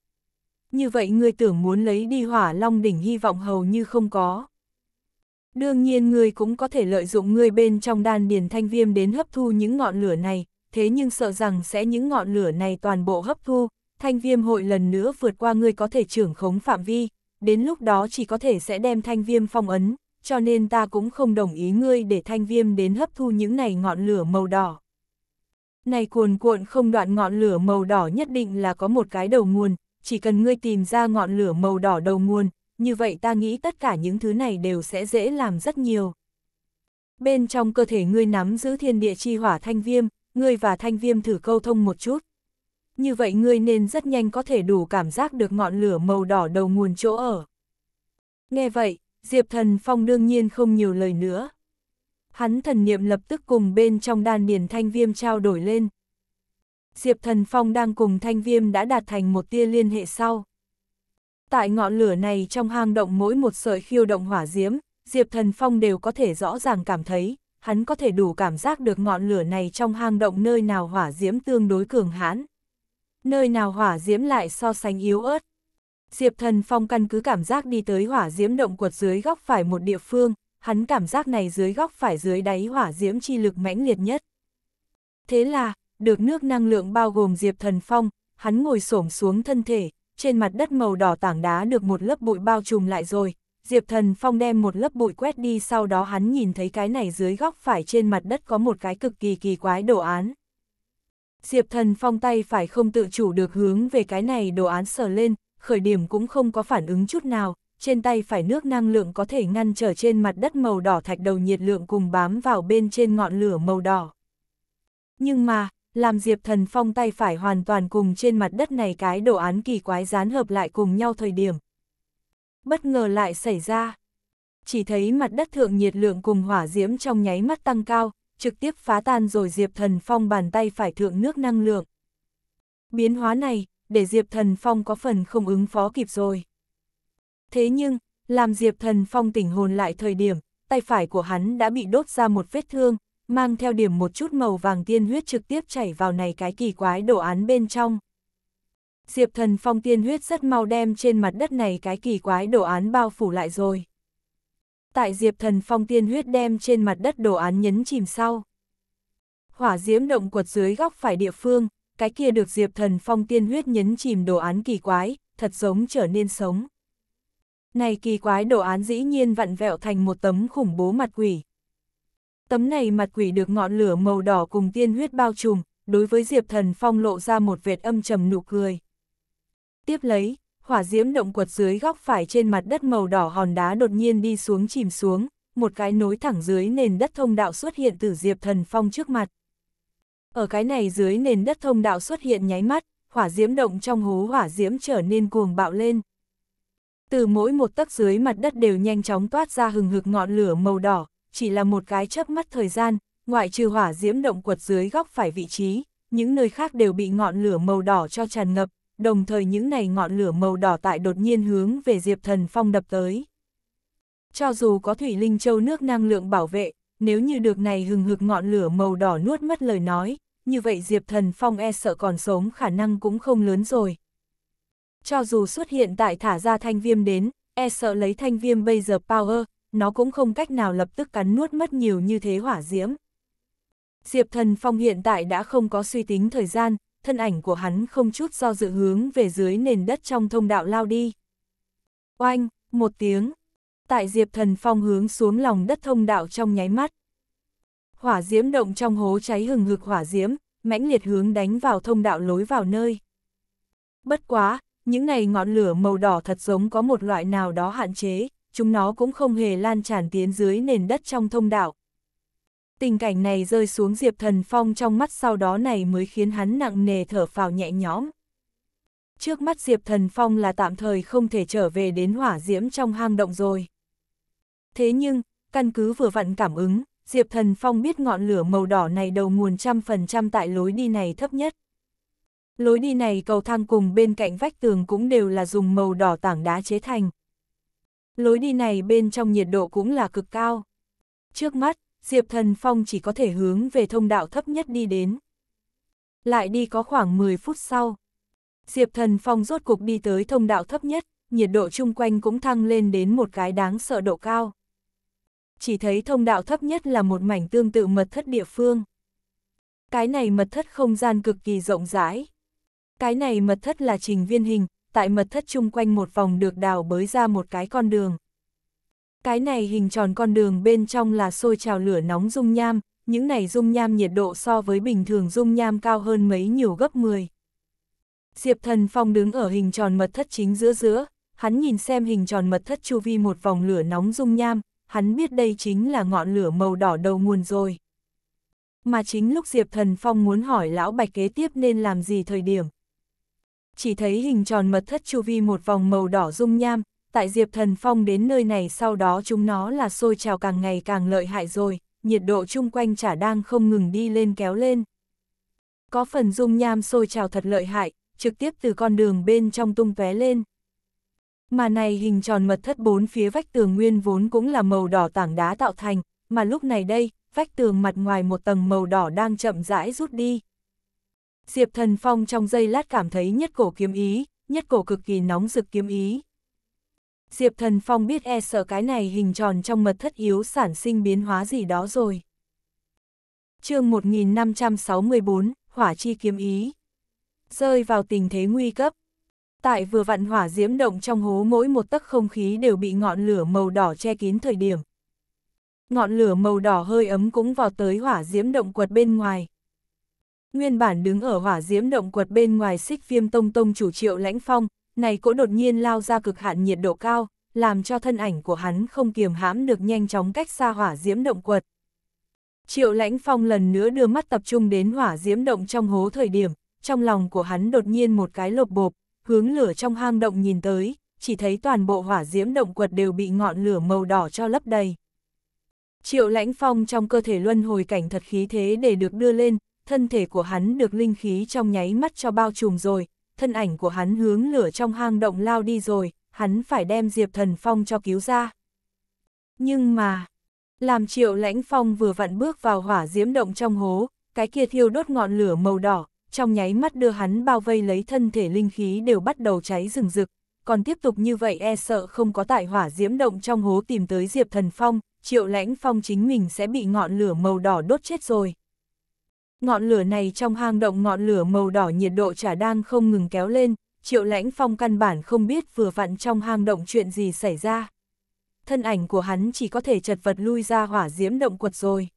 như vậy ngươi tưởng muốn lấy đi hỏa long đỉnh hy vọng hầu như không có. Đương nhiên ngươi cũng có thể lợi dụng ngươi bên trong đan điền thanh viêm đến hấp thu những ngọn lửa này, thế nhưng sợ rằng sẽ những ngọn lửa này toàn bộ hấp thu, thanh viêm hội lần nữa vượt qua ngươi có thể trưởng khống phạm vi, đến lúc đó chỉ có thể sẽ đem thanh viêm phong ấn, cho nên ta cũng không đồng ý ngươi để thanh viêm đến hấp thu những này ngọn lửa màu đỏ. Này cuồn cuộn không đoạn ngọn lửa màu đỏ nhất định là có một cái đầu nguồn, chỉ cần ngươi tìm ra ngọn lửa màu đỏ đầu nguồn, như vậy ta nghĩ tất cả những thứ này đều sẽ dễ làm rất nhiều. Bên trong cơ thể ngươi nắm giữ thiên địa chi hỏa thanh viêm, ngươi và thanh viêm thử câu thông một chút. Như vậy ngươi nên rất nhanh có thể đủ cảm giác được ngọn lửa màu đỏ đầu nguồn chỗ ở. Nghe vậy, Diệp Thần Phong đương nhiên không nhiều lời nữa. Hắn thần niệm lập tức cùng bên trong đan điền thanh viêm trao đổi lên. Diệp Thần Phong đang cùng Thanh Viêm đã đạt thành một tia liên hệ sau. Tại ngọn lửa này trong hang động mỗi một sợi khiêu động hỏa diễm, Diệp Thần Phong đều có thể rõ ràng cảm thấy, hắn có thể đủ cảm giác được ngọn lửa này trong hang động nơi nào hỏa diễm tương đối cường hãn. Nơi nào hỏa diễm lại so sánh yếu ớt. Diệp Thần Phong căn cứ cảm giác đi tới hỏa diễm động quật dưới góc phải một địa phương, hắn cảm giác này dưới góc phải dưới đáy hỏa diễm chi lực mãnh liệt nhất. Thế là, được nước năng lượng bao gồm Diệp Thần Phong, hắn ngồi xổm xuống thân thể, trên mặt đất màu đỏ tảng đá được một lớp bụi bao trùm lại rồi. Diệp Thần Phong đem một lớp bụi quét đi sau đó hắn nhìn thấy cái này dưới góc phải trên mặt đất có một cái cực kỳ kỳ quái đồ án. Diệp Thần Phong tay phải không tự chủ được hướng về cái này đồ án sờ lên, khởi điểm cũng không có phản ứng chút nào, trên tay phải nước năng lượng có thể ngăn trở trên mặt đất màu đỏ thạch đầu nhiệt lượng cùng bám vào bên trên ngọn lửa màu đỏ. Nhưng mà, làm Diệp Thần Phong tay phải hoàn toàn cùng trên mặt đất này cái đồ án kỳ quái dán hợp lại cùng nhau thời điểm. Bất ngờ lại xảy ra. Chỉ thấy mặt đất thượng nhiệt lượng cùng hỏa diễm trong nháy mắt tăng cao, trực tiếp phá tan rồi Diệp Thần Phong bàn tay phải thượng nước năng lượng. Biến hóa này, để Diệp Thần Phong có phần không ứng phó kịp rồi. Thế nhưng, làm Diệp Thần Phong tỉnh hồn lại thời điểm, tay phải của hắn đã bị đốt ra một vết thương, mang theo điểm một chút màu vàng tiên huyết trực tiếp chảy vào này cái kỳ quái đồ án bên trong. Diệp thần phong tiên huyết rất mau đem trên mặt đất này cái kỳ quái đồ án bao phủ lại rồi. Tại diệp thần phong tiên huyết đem trên mặt đất đồ án nhấn chìm sau. Hỏa diễm động quật dưới góc phải địa phương, cái kia được diệp thần phong tiên huyết nhấn chìm đồ án kỳ quái, thật giống trở nên sống. Này kỳ quái đồ án dĩ nhiên vặn vẹo thành một tấm khủng bố mặt quỷ. Tấm này mặt quỷ được ngọn lửa màu đỏ cùng tiên huyết bao trùm, đối với Diệp Thần Phong lộ ra một vệt âm trầm nụ cười. Tiếp lấy, hỏa diễm động quật dưới góc phải trên mặt đất màu đỏ hòn đá đột nhiên đi xuống chìm xuống, một cái nối thẳng dưới nền đất thông đạo xuất hiện từ Diệp Thần Phong trước mặt. Ở cái này dưới nền đất thông đạo xuất hiện nháy mắt, hỏa diễm động trong hố hỏa diễm trở nên cuồng bạo lên. Từ mỗi một tấc dưới mặt đất đều nhanh chóng toát ra hừng hực ngọn lửa màu đỏ, chỉ là một cái chớp mắt thời gian, ngoại trừ hỏa diễm động quật dưới góc phải vị trí, những nơi khác đều bị ngọn lửa màu đỏ cho tràn ngập, đồng thời những này ngọn lửa màu đỏ tại đột nhiên hướng về Diệp Thần Phong đập tới. Cho dù có thủy linh châu nước năng lượng bảo vệ, nếu như được này hừng hực ngọn lửa màu đỏ nuốt mất lời nói, như vậy Diệp Thần Phong e sợ còn sống khả năng cũng không lớn rồi. Cho dù xuất hiện tại thả ra thanh viêm đến, e sợ lấy thanh viêm bây giờ power, nó cũng không cách nào lập tức cắn nuốt mất nhiều như thế hỏa diễm. Diệp Thần Phong hiện tại đã không có suy tính thời gian, thân ảnh của hắn không chút do dự hướng về dưới nền đất trong thông đạo lao đi. Oanh, một tiếng. Tại Diệp Thần Phong hướng xuống lòng đất thông đạo trong nháy mắt. Hỏa diễm động trong hố cháy hừng hực hỏa diễm, mãnh liệt hướng đánh vào thông đạo lối vào nơi. Bất quá, những này ngọn lửa màu đỏ thật giống có một loại nào đó hạn chế, chúng nó cũng không hề lan tràn tiến dưới nền đất trong thông đạo. Tình cảnh này rơi xuống Diệp Thần Phong trong mắt sau đó này mới khiến hắn nặng nề thở phào nhẹ nhõm. Trước mắt Diệp Thần Phong là tạm thời không thể trở về đến hỏa diễm trong hang động rồi. Thế nhưng, căn cứ vừa vặn cảm ứng, Diệp Thần Phong biết ngọn lửa màu đỏ này đầu nguồn trăm phần trăm tại lối đi này thấp nhất. Lối đi này cầu thang cùng bên cạnh vách tường cũng đều là dùng màu đỏ tảng đá chế thành, Lối đi này bên trong nhiệt độ cũng là cực cao. Trước mắt, Diệp Thần Phong chỉ có thể hướng về thông đạo thấp nhất đi đến. Lại đi có khoảng 10 phút sau. Diệp Thần Phong rốt cục đi tới thông đạo thấp nhất, nhiệt độ chung quanh cũng thăng lên đến một cái đáng sợ độ cao. Chỉ thấy thông đạo thấp nhất là một mảnh tương tự mật thất địa phương. Cái này mật thất không gian cực kỳ rộng rãi. Cái này mật thất là trình viên hình, tại mật thất chung quanh một vòng được đào bới ra một cái con đường. Cái này hình tròn con đường bên trong là sôi trào lửa nóng dung nham, những này dung nham nhiệt độ so với bình thường dung nham cao hơn mấy nhiều gấp 10. Diệp thần phong đứng ở hình tròn mật thất chính giữa giữa, hắn nhìn xem hình tròn mật thất chu vi một vòng lửa nóng dung nham, hắn biết đây chính là ngọn lửa màu đỏ đầu nguồn rồi. Mà chính lúc Diệp thần phong muốn hỏi lão bạch kế tiếp nên làm gì thời điểm, chỉ thấy hình tròn mật thất chu vi một vòng màu đỏ dung nham, tại Diệp Thần Phong đến nơi này sau đó chúng nó là sôi trào càng ngày càng lợi hại rồi, nhiệt độ chung quanh chả đang không ngừng đi lên kéo lên. Có phần dung nham sôi trào thật lợi hại, trực tiếp từ con đường bên trong tung vé lên. Mà này hình tròn mật thất bốn phía vách tường nguyên vốn cũng là màu đỏ tảng đá tạo thành, mà lúc này đây, vách tường mặt ngoài một tầng màu đỏ đang chậm rãi rút đi. Diệp Thần Phong trong giây lát cảm thấy nhất cổ kiếm ý, nhất cổ cực kỳ nóng rực kiếm ý. Diệp Thần Phong biết e sợ cái này hình tròn trong mật thất yếu sản sinh biến hóa gì đó rồi. chương 1564, Hỏa Chi Kiếm Ý Rơi vào tình thế nguy cấp. Tại vừa vặn hỏa diễm động trong hố mỗi một tấc không khí đều bị ngọn lửa màu đỏ che kín thời điểm. Ngọn lửa màu đỏ hơi ấm cũng vào tới hỏa diễm động quật bên ngoài, Nguyên bản đứng ở hỏa diễm động quật bên ngoài xích viêm tông tông chủ triệu lãnh phong, này cỗ đột nhiên lao ra cực hạn nhiệt độ cao, làm cho thân ảnh của hắn không kiềm hãm được nhanh chóng cách xa hỏa diễm động quật. Triệu lãnh phong lần nữa đưa mắt tập trung đến hỏa diễm động trong hố thời điểm, trong lòng của hắn đột nhiên một cái lột bộp, hướng lửa trong hang động nhìn tới, chỉ thấy toàn bộ hỏa diễm động quật đều bị ngọn lửa màu đỏ cho lấp đầy. Triệu lãnh phong trong cơ thể luân hồi cảnh thật khí thế để được đưa lên, thân thể của hắn được linh khí trong nháy mắt cho bao trùm rồi, thân ảnh của hắn hướng lửa trong hang động lao đi rồi, hắn phải đem Diệp Thần Phong cho cứu ra. Nhưng mà, làm triệu lãnh phong vừa vặn bước vào hỏa diễm động trong hố, cái kia thiêu đốt ngọn lửa màu đỏ, trong nháy mắt đưa hắn bao vây lấy thân thể linh khí đều bắt đầu cháy rừng rực, còn tiếp tục như vậy e sợ không có tại hỏa diễm động trong hố tìm tới Diệp Thần Phong, triệu lãnh phong chính mình sẽ bị ngọn lửa màu đỏ đốt chết rồi. Ngọn lửa này trong hang động ngọn lửa màu đỏ nhiệt độ chả đang không ngừng kéo lên, triệu lãnh phong căn bản không biết vừa vặn trong hang động chuyện gì xảy ra. Thân ảnh của hắn chỉ có thể chật vật lui ra hỏa diễm động quật rồi.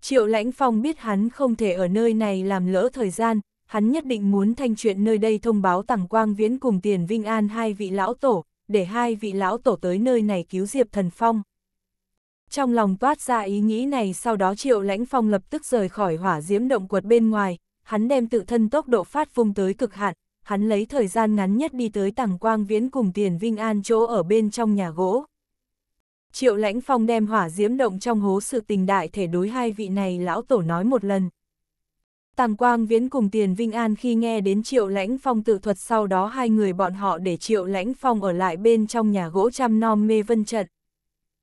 Triệu lãnh phong biết hắn không thể ở nơi này làm lỡ thời gian, hắn nhất định muốn thanh chuyện nơi đây thông báo tàng quang viễn cùng tiền vinh an hai vị lão tổ, để hai vị lão tổ tới nơi này cứu diệp thần phong. Trong lòng toát ra ý nghĩ này sau đó Triệu Lãnh Phong lập tức rời khỏi hỏa diễm động quật bên ngoài, hắn đem tự thân tốc độ phát vùng tới cực hạn, hắn lấy thời gian ngắn nhất đi tới tảng quang viễn cùng tiền Vinh An chỗ ở bên trong nhà gỗ. Triệu Lãnh Phong đem hỏa diễm động trong hố sự tình đại thể đối hai vị này lão tổ nói một lần. Tàng Quang Viễn cùng Tiền Vinh An khi nghe đến Triệu Lãnh Phong tự thuật sau đó hai người bọn họ để Triệu Lãnh Phong ở lại bên trong nhà gỗ trăm nom mê vân trận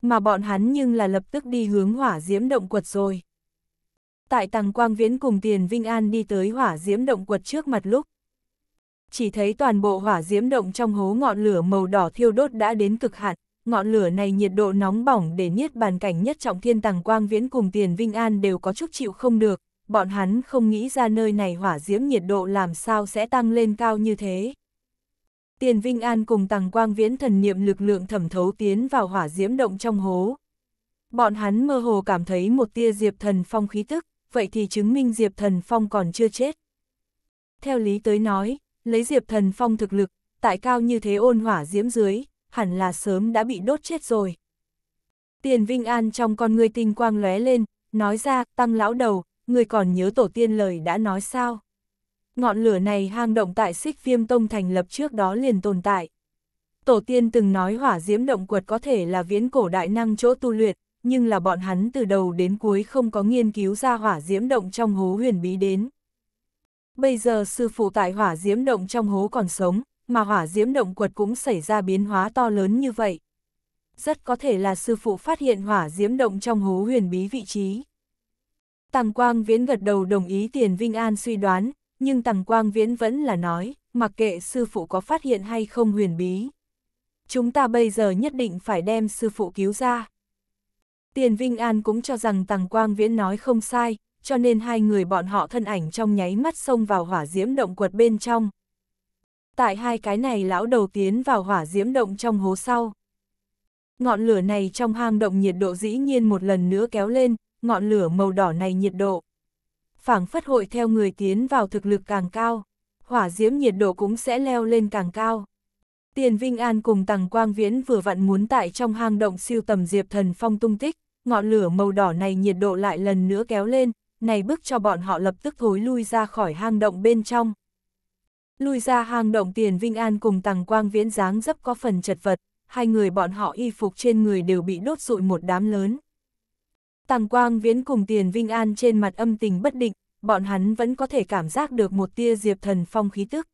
mà bọn hắn nhưng là lập tức đi hướng hỏa diễm động quật rồi. Tại Tàng Quang Viễn cùng Tiền Vinh An đi tới hỏa diễm động quật trước mặt lúc. Chỉ thấy toàn bộ hỏa diễm động trong hố ngọn lửa màu đỏ thiêu đốt đã đến cực hạn, ngọn lửa này nhiệt độ nóng bỏng để niết bàn cảnh nhất trọng thiên Tàng Quang Viễn cùng Tiền Vinh An đều có chút chịu không được, bọn hắn không nghĩ ra nơi này hỏa diễm nhiệt độ làm sao sẽ tăng lên cao như thế. Tiền Vinh An cùng Tàng Quang Viễn thần niệm lực lượng thẩm thấu tiến vào hỏa diễm động trong hố. Bọn hắn mơ hồ cảm thấy một tia Diệp Thần Phong khí tức, vậy thì chứng minh Diệp Thần Phong còn chưa chết. Theo lý tới nói, lấy Diệp Thần Phong thực lực, tại cao như thế ôn hỏa diễm dưới, hẳn là sớm đã bị đốt chết rồi. Tiền Vinh An trong con người tinh quang lóe lên, nói ra, tăng lão đầu, người còn nhớ tổ tiên lời đã nói sao? ngọn lửa này hang động tại xích viêm tông thành lập trước đó liền tồn tại. Tổ tiên từng nói hỏa diễm động quật có thể là viễn cổ đại năng chỗ tu luyện, nhưng là bọn hắn từ đầu đến cuối không có nghiên cứu ra hỏa diễm động trong hố huyền bí đến. Bây giờ sư phụ tại hỏa diễm động trong hố còn sống, mà hỏa diễm động quật cũng xảy ra biến hóa to lớn như vậy. Rất có thể là sư phụ phát hiện hỏa diễm động trong hố huyền bí vị trí. Tàng Quang Viễn gật đầu đồng ý Tiền Vinh An suy đoán, nhưng Tằng Quang Viễn vẫn là nói, mặc kệ sư phụ có phát hiện hay không huyền bí. Chúng ta bây giờ nhất định phải đem sư phụ cứu ra. Tiền Vinh An cũng cho rằng Tằng Quang Viễn nói không sai, cho nên hai người bọn họ thân ảnh trong nháy mắt xông vào hỏa diễm động quật bên trong. Tại hai cái này lão đầu tiến vào hỏa diễm động trong hố sau. Ngọn lửa này trong hang động nhiệt độ dĩ nhiên một lần nữa kéo lên, ngọn lửa màu đỏ này nhiệt độ phảng phất hội theo người tiến vào thực lực càng cao, hỏa diễm nhiệt độ cũng sẽ leo lên càng cao. Tiền Vinh An cùng Tằng Quang Viễn vừa vặn muốn tại trong hang động siêu tầm Diệp Thần Phong tung tích, ngọn lửa màu đỏ này nhiệt độ lại lần nữa kéo lên, này bức cho bọn họ lập tức thối lui ra khỏi hang động bên trong. Lui ra hang động Tiền Vinh An cùng Tằng Quang Viễn dáng dấp có phần chật vật, hai người bọn họ y phục trên người đều bị đốt rụi một đám lớn. Tàng Quang Viễn cùng Tiền Vinh An trên mặt âm tình bất định, bọn hắn vẫn có thể cảm giác được một tia Diệp Thần Phong khí tức.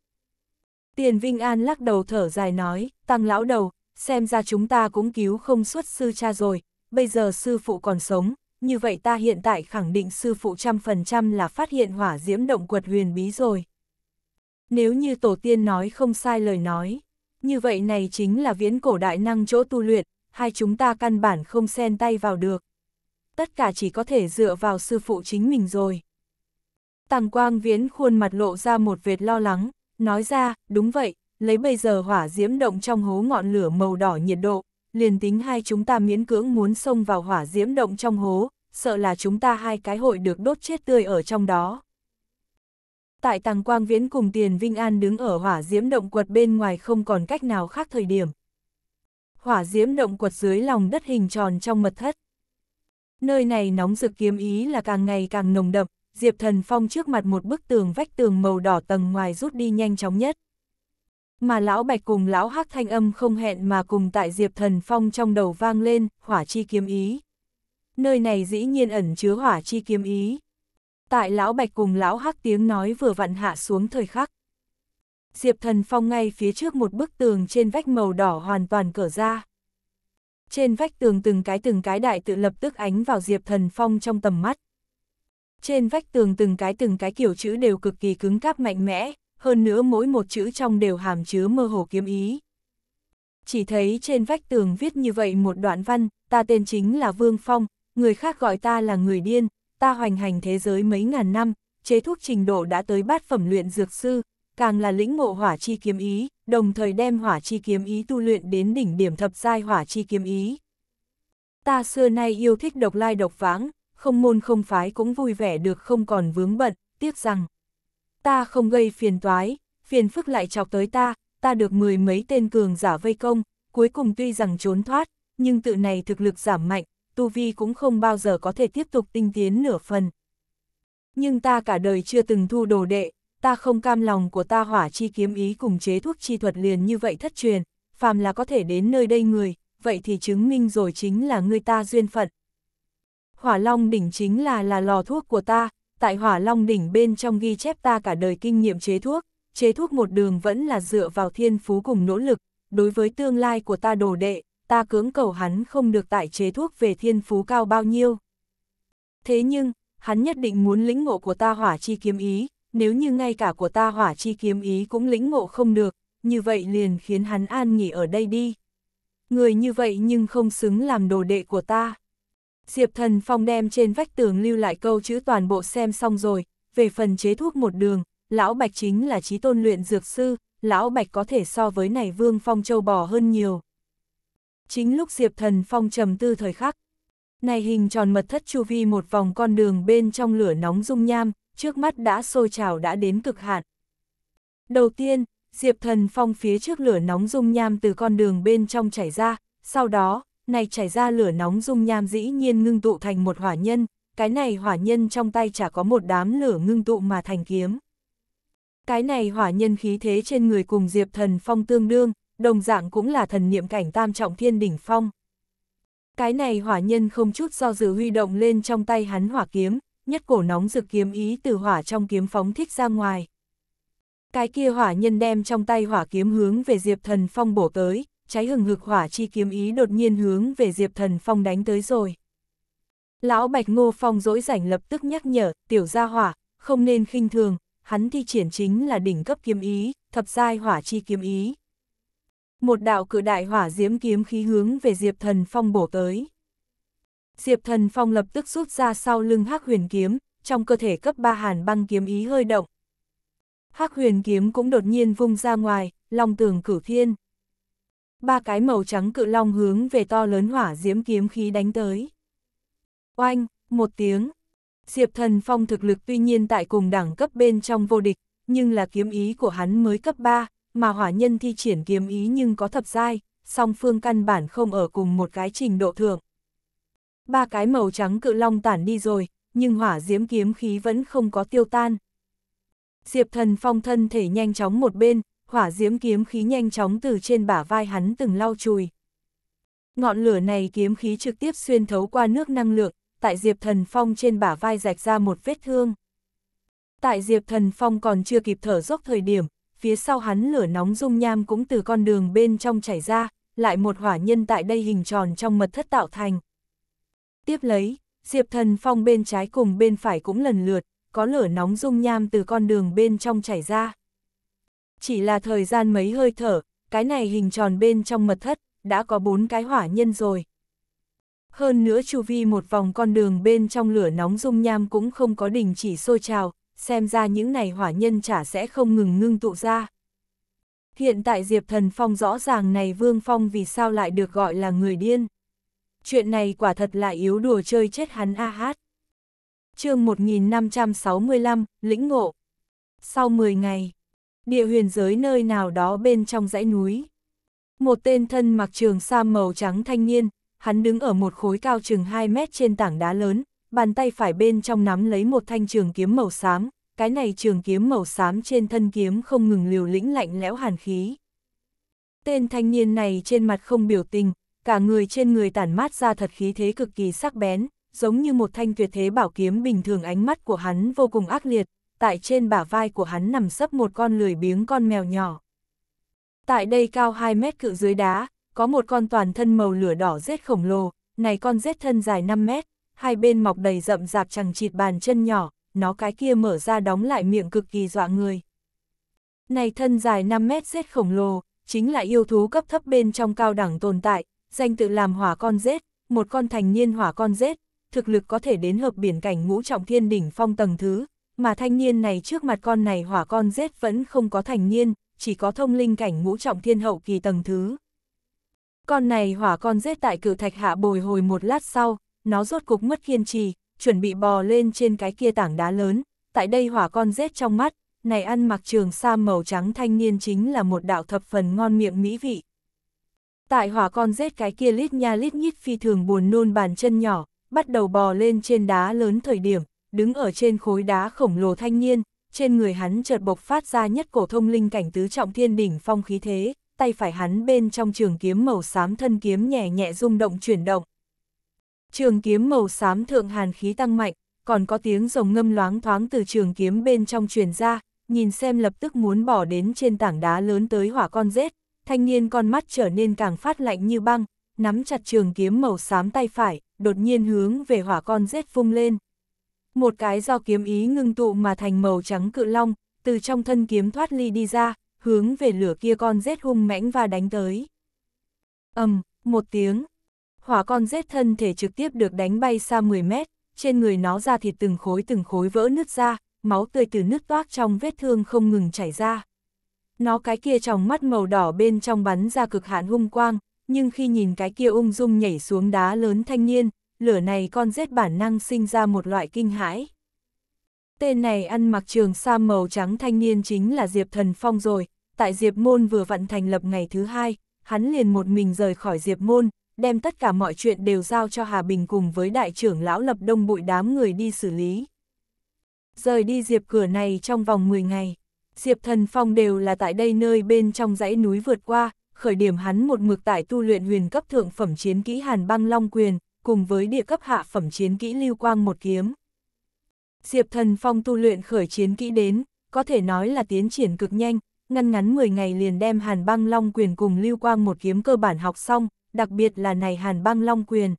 Tiền Vinh An lắc đầu thở dài nói, Tăng lão đầu, xem ra chúng ta cũng cứu không xuất sư cha rồi, bây giờ sư phụ còn sống, như vậy ta hiện tại khẳng định sư phụ trăm phần trăm là phát hiện hỏa diễm động quật huyền bí rồi. Nếu như tổ tiên nói không sai lời nói, như vậy này chính là viễn cổ đại năng chỗ tu luyện, hai chúng ta căn bản không xen tay vào được tất cả chỉ có thể dựa vào sư phụ chính mình rồi. Tàng quang viễn khuôn mặt lộ ra một vệt lo lắng, nói ra, đúng vậy, lấy bây giờ hỏa diễm động trong hố ngọn lửa màu đỏ nhiệt độ, liền tính hai chúng ta miễn cưỡng muốn xông vào hỏa diễm động trong hố, sợ là chúng ta hai cái hội được đốt chết tươi ở trong đó. Tại tàng quang viễn cùng tiền Vinh An đứng ở hỏa diễm động quật bên ngoài không còn cách nào khác thời điểm. Hỏa diễm động quật dưới lòng đất hình tròn trong mật thất, Nơi này nóng rực kiếm ý là càng ngày càng nồng đậm, Diệp Thần Phong trước mặt một bức tường vách tường màu đỏ tầng ngoài rút đi nhanh chóng nhất. Mà lão Bạch cùng lão Hắc thanh âm không hẹn mà cùng tại Diệp Thần Phong trong đầu vang lên, hỏa chi kiếm ý. Nơi này dĩ nhiên ẩn chứa hỏa chi kiếm ý. Tại lão Bạch cùng lão Hắc tiếng nói vừa vặn hạ xuống thời khắc. Diệp Thần Phong ngay phía trước một bức tường trên vách màu đỏ hoàn toàn cở ra trên vách tường từng cái từng cái đại tự lập tức ánh vào Diệp Thần Phong trong tầm mắt. Trên vách tường từng cái từng cái kiểu chữ đều cực kỳ cứng cáp mạnh mẽ, hơn nữa mỗi một chữ trong đều hàm chứa mơ hồ kiếm ý. Chỉ thấy trên vách tường viết như vậy một đoạn văn, ta tên chính là Vương Phong, người khác gọi ta là người điên, ta hoành hành thế giới mấy ngàn năm, chế thuốc trình độ đã tới bát phẩm luyện dược sư, càng là lĩnh ngộ hỏa chi kiếm ý, đồng thời đem hỏa chi kiếm ý tu luyện đến đỉnh điểm thập giai hỏa chi kiếm ý. Ta xưa nay yêu thích độc lai độc vãng, không môn không phái cũng vui vẻ được không còn vướng bận, tiếc rằng ta không gây phiền toái, phiền phức lại chọc tới ta, ta được mười mấy tên cường giả vây công, cuối cùng tuy rằng trốn thoát, nhưng tự này thực lực giảm mạnh, tu vi cũng không bao giờ có thể tiếp tục tinh tiến nửa phần. Nhưng ta cả đời chưa từng thu đồ đệ, ta không cam lòng của ta hỏa chi kiếm ý cùng chế thuốc chi thuật liền như vậy thất truyền, phàm là có thể đến nơi đây người, vậy thì chứng minh rồi chính là người ta duyên phận. Hỏa Long đỉnh chính là là lò thuốc của ta, tại Hỏa Long đỉnh bên trong ghi chép ta cả đời kinh nghiệm chế thuốc, chế thuốc một đường vẫn là dựa vào thiên phú cùng nỗ lực, đối với tương lai của ta đồ đệ, ta cưỡng cầu hắn không được tại chế thuốc về thiên phú cao bao nhiêu. Thế nhưng, hắn nhất định muốn lĩnh ngộ của ta hỏa chi kiếm ý, nếu như ngay cả của ta hỏa chi kiếm ý cũng lĩnh ngộ không được, như vậy liền khiến hắn an nghỉ ở đây đi. Người như vậy nhưng không xứng làm đồ đệ của ta. Diệp thần phong đem trên vách tường lưu lại câu chữ toàn bộ xem xong rồi, về phần chế thuốc một đường, lão bạch chính là trí tôn luyện dược sư, lão bạch có thể so với này vương phong châu bò hơn nhiều. Chính lúc Diệp thần phong trầm tư thời khắc, này hình tròn mật thất chu vi một vòng con đường bên trong lửa nóng dung nham, trước mắt đã sôi trào đã đến cực hạn. Đầu tiên, Diệp Thần Phong phía trước lửa nóng dung nham từ con đường bên trong chảy ra, sau đó, này chảy ra lửa nóng dung nham dĩ nhiên ngưng tụ thành một hỏa nhân, cái này hỏa nhân trong tay chả có một đám lửa ngưng tụ mà thành kiếm. Cái này hỏa nhân khí thế trên người cùng Diệp Thần Phong tương đương, đồng dạng cũng là thần niệm cảnh tam trọng thiên đỉnh phong. Cái này hỏa nhân không chút do dự huy động lên trong tay hắn hỏa kiếm, nhất cổ nóng rực kiếm ý từ hỏa trong kiếm phóng thích ra ngoài. Cái kia hỏa nhân đem trong tay hỏa kiếm hướng về Diệp Thần Phong bổ tới, cháy hừng hực hỏa chi kiếm ý đột nhiên hướng về Diệp Thần Phong đánh tới rồi. Lão Bạch Ngô Phong dỗi rảnh lập tức nhắc nhở, tiểu gia hỏa, không nên khinh thường, hắn thi triển chính là đỉnh cấp kiếm ý, thập giai hỏa chi kiếm ý. Một đạo cự đại hỏa diễm kiếm khí hướng về Diệp Thần Phong bổ tới. Diệp Thần Phong lập tức rút ra sau lưng Hắc Huyền kiếm, trong cơ thể cấp ba hàn băng kiếm ý hơi động. Hắc Huyền kiếm cũng đột nhiên vung ra ngoài, long tường cửu thiên. Ba cái màu trắng cự long hướng về to lớn hỏa diễm kiếm khí đánh tới. Oanh, một tiếng. Diệp Thần Phong thực lực tuy nhiên tại cùng đẳng cấp bên trong vô địch, nhưng là kiếm ý của hắn mới cấp 3, mà hỏa nhân thi triển kiếm ý nhưng có thập giai, song phương căn bản không ở cùng một cái trình độ thượng ba cái màu trắng cự long tản đi rồi, nhưng hỏa diễm kiếm khí vẫn không có tiêu tan. Diệp thần phong thân thể nhanh chóng một bên, hỏa diễm kiếm khí nhanh chóng từ trên bả vai hắn từng lau chùi. Ngọn lửa này kiếm khí trực tiếp xuyên thấu qua nước năng lượng, tại Diệp Thần Phong trên bả vai rạch ra một vết thương. Tại Diệp Thần Phong còn chưa kịp thở dốc thời điểm, phía sau hắn lửa nóng dung nham cũng từ con đường bên trong chảy ra, lại một hỏa nhân tại đây hình tròn trong mật thất tạo thành. Tiếp lấy, Diệp Thần Phong bên trái cùng bên phải cũng lần lượt, có lửa nóng dung nham từ con đường bên trong chảy ra. Chỉ là thời gian mấy hơi thở, cái này hình tròn bên trong mật thất, đã có bốn cái hỏa nhân rồi. Hơn nữa chu vi một vòng con đường bên trong lửa nóng dung nham cũng không có đình chỉ sôi trào, xem ra những này hỏa nhân chả sẽ không ngừng ngưng tụ ra. Hiện tại Diệp Thần Phong rõ ràng này Vương Phong vì sao lại được gọi là người điên chuyện này quả thật là yếu đùa chơi chết hắn a hát. chương 1565, lĩnh ngộ. Sau 10 ngày, địa huyền giới nơi nào đó bên trong dãy núi. Một tên thân mặc trường sa màu trắng thanh niên, hắn đứng ở một khối cao chừng 2 mét trên tảng đá lớn, bàn tay phải bên trong nắm lấy một thanh trường kiếm màu xám, cái này trường kiếm màu xám trên thân kiếm không ngừng liều lĩnh lạnh lẽo hàn khí. Tên thanh niên này trên mặt không biểu tình, cả người trên người tản mát ra thật khí thế cực kỳ sắc bén, giống như một thanh tuyệt thế bảo kiếm bình thường ánh mắt của hắn vô cùng ác liệt, tại trên bả vai của hắn nằm sấp một con lười biếng con mèo nhỏ. Tại đây cao 2 mét cự dưới đá, có một con toàn thân màu lửa đỏ rết khổng lồ, này con rết thân dài 5 mét, hai bên mọc đầy rậm rạp chẳng chịt bàn chân nhỏ, nó cái kia mở ra đóng lại miệng cực kỳ dọa người. Này thân dài 5 mét rết khổng lồ, chính là yêu thú cấp thấp bên trong cao đẳng tồn tại, danh tự làm hỏa con rết, một con thành niên hỏa con rết, thực lực có thể đến hợp biển cảnh ngũ trọng thiên đỉnh phong tầng thứ, mà thanh niên này trước mặt con này hỏa con rết vẫn không có thành niên, chỉ có thông linh cảnh ngũ trọng thiên hậu kỳ tầng thứ. Con này hỏa con rết tại cử thạch hạ bồi hồi một lát sau, nó rốt cục mất kiên trì, chuẩn bị bò lên trên cái kia tảng đá lớn, tại đây hỏa con rết trong mắt, này ăn mặc trường sa màu trắng thanh niên chính là một đạo thập phần ngon miệng mỹ vị. Tại hỏa con rết cái kia lít nha lít nhít phi thường buồn nôn bàn chân nhỏ, bắt đầu bò lên trên đá lớn thời điểm, đứng ở trên khối đá khổng lồ thanh niên, trên người hắn chợt bộc phát ra nhất cổ thông linh cảnh tứ trọng thiên đỉnh phong khí thế, tay phải hắn bên trong trường kiếm màu xám thân kiếm nhẹ nhẹ rung động chuyển động. Trường kiếm màu xám thượng hàn khí tăng mạnh, còn có tiếng rồng ngâm loáng thoáng từ trường kiếm bên trong truyền ra, nhìn xem lập tức muốn bỏ đến trên tảng đá lớn tới hỏa con rết, thanh niên con mắt trở nên càng phát lạnh như băng, nắm chặt trường kiếm màu xám tay phải, đột nhiên hướng về hỏa con rết phung lên. Một cái do kiếm ý ngưng tụ mà thành màu trắng cự long, từ trong thân kiếm thoát ly đi ra, hướng về lửa kia con rết hung mãnh và đánh tới. ầm um, một tiếng, hỏa con rết thân thể trực tiếp được đánh bay xa 10 mét, trên người nó ra thịt từng khối từng khối vỡ nứt ra, máu tươi từ nứt toác trong vết thương không ngừng chảy ra nó cái kia trong mắt màu đỏ bên trong bắn ra cực hạn hung quang, nhưng khi nhìn cái kia ung dung nhảy xuống đá lớn thanh niên, lửa này con rết bản năng sinh ra một loại kinh hãi. Tên này ăn mặc trường sa màu trắng thanh niên chính là Diệp Thần Phong rồi, tại Diệp Môn vừa vận thành lập ngày thứ hai, hắn liền một mình rời khỏi Diệp Môn, đem tất cả mọi chuyện đều giao cho Hà Bình cùng với đại trưởng lão lập đông bụi đám người đi xử lý. Rời đi Diệp cửa này trong vòng 10 ngày. Diệp Thần Phong đều là tại đây nơi bên trong dãy núi vượt qua, khởi điểm hắn một mực tại tu luyện huyền cấp thượng phẩm chiến kỹ Hàn Băng Long Quyền, cùng với địa cấp hạ phẩm chiến kỹ Lưu Quang một kiếm. Diệp Thần Phong tu luyện khởi chiến kỹ đến, có thể nói là tiến triển cực nhanh, ngăn ngắn 10 ngày liền đem Hàn Băng Long Quyền cùng Lưu Quang một kiếm cơ bản học xong, đặc biệt là này Hàn Băng Long Quyền.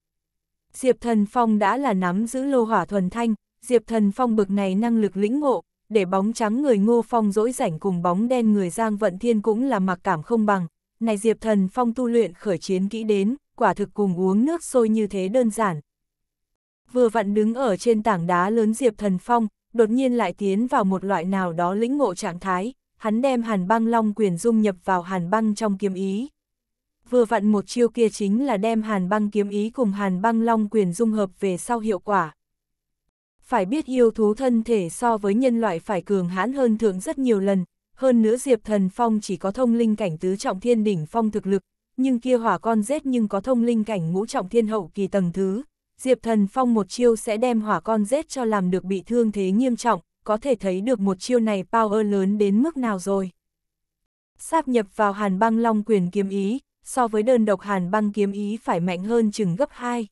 Diệp Thần Phong đã là nắm giữ lô hỏa thuần thanh, Diệp Thần Phong bực này năng lực lĩnh ngộ, để bóng trắng người Ngô Phong dỗi rảnh cùng bóng đen người Giang Vận Thiên cũng là mặc cảm không bằng. Này Diệp Thần Phong tu luyện khởi chiến kỹ đến, quả thực cùng uống nước sôi như thế đơn giản. Vừa vặn đứng ở trên tảng đá lớn Diệp Thần Phong, đột nhiên lại tiến vào một loại nào đó lĩnh ngộ trạng thái, hắn đem hàn băng long quyền dung nhập vào hàn băng trong kiếm ý. Vừa vặn một chiêu kia chính là đem hàn băng kiếm ý cùng hàn băng long quyền dung hợp về sau hiệu quả phải biết yêu thú thân thể so với nhân loại phải cường hãn hơn thường rất nhiều lần, hơn nữa Diệp Thần Phong chỉ có thông linh cảnh tứ trọng thiên đỉnh phong thực lực, nhưng kia hỏa con rết nhưng có thông linh cảnh ngũ trọng thiên hậu kỳ tầng thứ. Diệp Thần Phong một chiêu sẽ đem hỏa con rết cho làm được bị thương thế nghiêm trọng, có thể thấy được một chiêu này power lớn đến mức nào rồi. Sáp nhập vào hàn băng long quyền kiếm ý, so với đơn độc hàn băng kiếm ý phải mạnh hơn chừng gấp 2.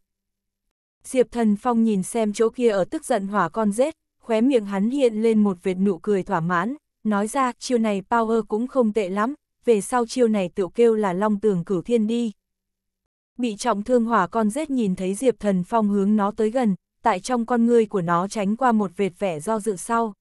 Diệp Thần Phong nhìn xem chỗ kia ở tức giận hỏa con rết, khóe miệng hắn hiện lên một vệt nụ cười thỏa mãn, nói ra chiêu này power cũng không tệ lắm, về sau chiêu này tự kêu là long tường cửu thiên đi. Bị trọng thương hỏa con rết nhìn thấy Diệp Thần Phong hướng nó tới gần, tại trong con ngươi của nó tránh qua một vệt vẻ do dự sau.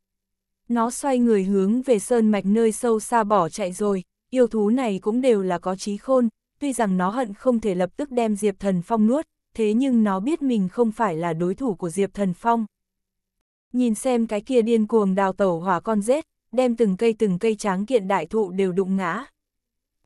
Nó xoay người hướng về sơn mạch nơi sâu xa bỏ chạy rồi, yêu thú này cũng đều là có trí khôn, tuy rằng nó hận không thể lập tức đem Diệp Thần Phong nuốt, thế nhưng nó biết mình không phải là đối thủ của Diệp Thần Phong. Nhìn xem cái kia điên cuồng đào tẩu hỏa con rết, đem từng cây từng cây tráng kiện đại thụ đều đụng ngã.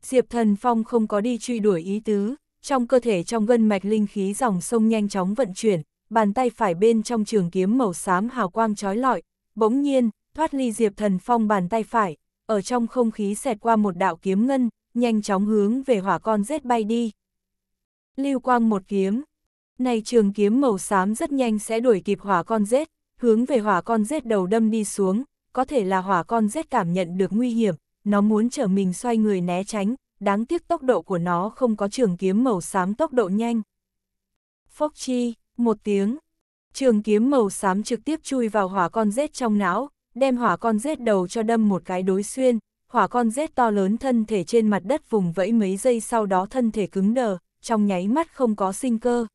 Diệp Thần Phong không có đi truy đuổi ý tứ, trong cơ thể trong gân mạch linh khí dòng sông nhanh chóng vận chuyển, bàn tay phải bên trong trường kiếm màu xám hào quang trói lọi, bỗng nhiên, thoát ly Diệp Thần Phong bàn tay phải, ở trong không khí xẹt qua một đạo kiếm ngân, nhanh chóng hướng về hỏa con rết bay đi. Lưu quang một kiếm, nay trường kiếm màu xám rất nhanh sẽ đuổi kịp hỏa con rết, hướng về hỏa con rết đầu đâm đi xuống, có thể là hỏa con rết cảm nhận được nguy hiểm, nó muốn trở mình xoay người né tránh, đáng tiếc tốc độ của nó không có trường kiếm màu xám tốc độ nhanh. Phốc chi, một tiếng, trường kiếm màu xám trực tiếp chui vào hỏa con rết trong não, đem hỏa con rết đầu cho đâm một cái đối xuyên, hỏa con rết to lớn thân thể trên mặt đất vùng vẫy mấy giây sau đó thân thể cứng đờ, trong nháy mắt không có sinh cơ.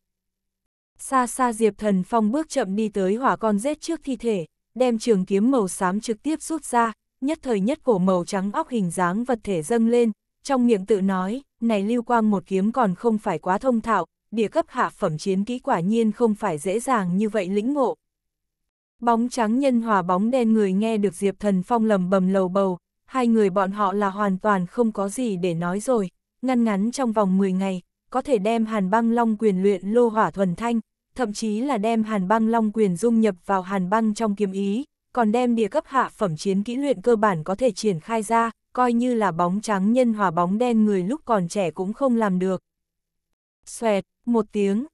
Xa xa Diệp Thần Phong bước chậm đi tới hỏa con rết trước thi thể, đem trường kiếm màu xám trực tiếp rút ra, nhất thời nhất cổ màu trắng óc hình dáng vật thể dâng lên, trong miệng tự nói, này lưu quang một kiếm còn không phải quá thông thạo, địa cấp hạ phẩm chiến kỹ quả nhiên không phải dễ dàng như vậy lĩnh ngộ. Bóng trắng nhân hòa bóng đen người nghe được Diệp Thần Phong lầm bầm lầu bầu, hai người bọn họ là hoàn toàn không có gì để nói rồi, ngăn ngắn trong vòng 10 ngày, có thể đem hàn băng long quyền luyện lô hỏa thuần thanh, thậm chí là đem hàn băng long quyền dung nhập vào hàn băng trong kiếm ý, còn đem địa cấp hạ phẩm chiến kỹ luyện cơ bản có thể triển khai ra, coi như là bóng trắng nhân hòa bóng đen người lúc còn trẻ cũng không làm được. Xoẹt, một tiếng.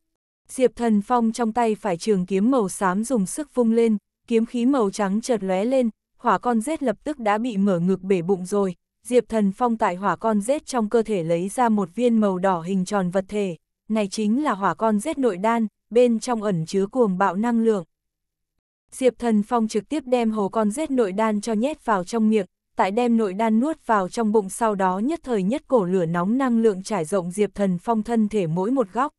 Diệp thần phong trong tay phải trường kiếm màu xám dùng sức vung lên, kiếm khí màu trắng chợt lóe lên, hỏa con rết lập tức đã bị mở ngực bể bụng rồi, Diệp Thần Phong tại hỏa con rết trong cơ thể lấy ra một viên màu đỏ hình tròn vật thể, này chính là hỏa con rết nội đan, bên trong ẩn chứa cuồng bạo năng lượng. Diệp Thần Phong trực tiếp đem hồ con rết nội đan cho nhét vào trong miệng, tại đem nội đan nuốt vào trong bụng sau đó nhất thời nhất cổ lửa nóng năng lượng trải rộng Diệp Thần Phong thân thể mỗi một góc.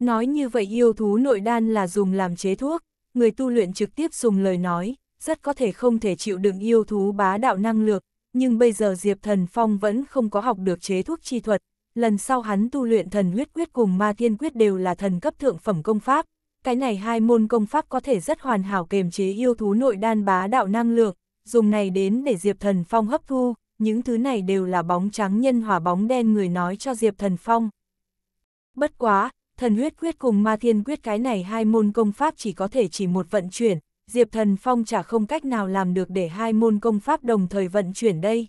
Nói như vậy yêu thú nội đan là dùng làm chế thuốc, người tu luyện trực tiếp dùng lời nói, rất có thể không thể chịu đựng yêu thú bá đạo năng lượng nhưng bây giờ Diệp Thần Phong vẫn không có học được chế thuốc chi thuật, lần sau hắn tu luyện thần huyết quyết cùng ma thiên quyết đều là thần cấp thượng phẩm công pháp, cái này hai môn công pháp có thể rất hoàn hảo kềm chế yêu thú nội đan bá đạo năng lượng, dùng này đến để Diệp Thần Phong hấp thu, những thứ này đều là bóng trắng nhân hỏa bóng đen người nói cho Diệp Thần Phong. Bất quá, thần huyết quyết cùng ma thiên quyết cái này hai môn công pháp chỉ có thể chỉ một vận chuyển, Diệp Thần Phong chả không cách nào làm được để hai môn công pháp đồng thời vận chuyển đây.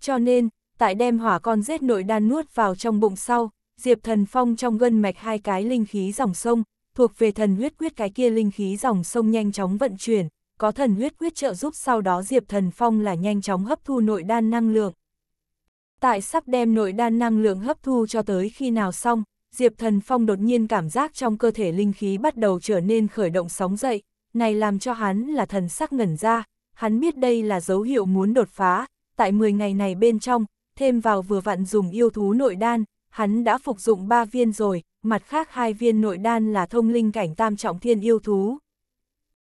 Cho nên, tại đem hỏa con rết nội đan nuốt vào trong bụng sau, Diệp Thần Phong trong gân mạch hai cái linh khí dòng sông, thuộc về thần huyết quyết cái kia linh khí dòng sông nhanh chóng vận chuyển, có thần huyết quyết trợ giúp sau đó Diệp Thần Phong là nhanh chóng hấp thu nội đan năng lượng. Tại sắp đem nội đan năng lượng hấp thu cho tới khi nào xong, Diệp Thần Phong đột nhiên cảm giác trong cơ thể linh khí bắt đầu trở nên khởi động sóng dậy, này làm cho hắn là thần sắc ngẩn ra, hắn biết đây là dấu hiệu muốn đột phá, tại 10 ngày này bên trong, thêm vào vừa vặn dùng yêu thú nội đan, hắn đã phục dụng 3 viên rồi, mặt khác hai viên nội đan là thông linh cảnh tam trọng thiên yêu thú.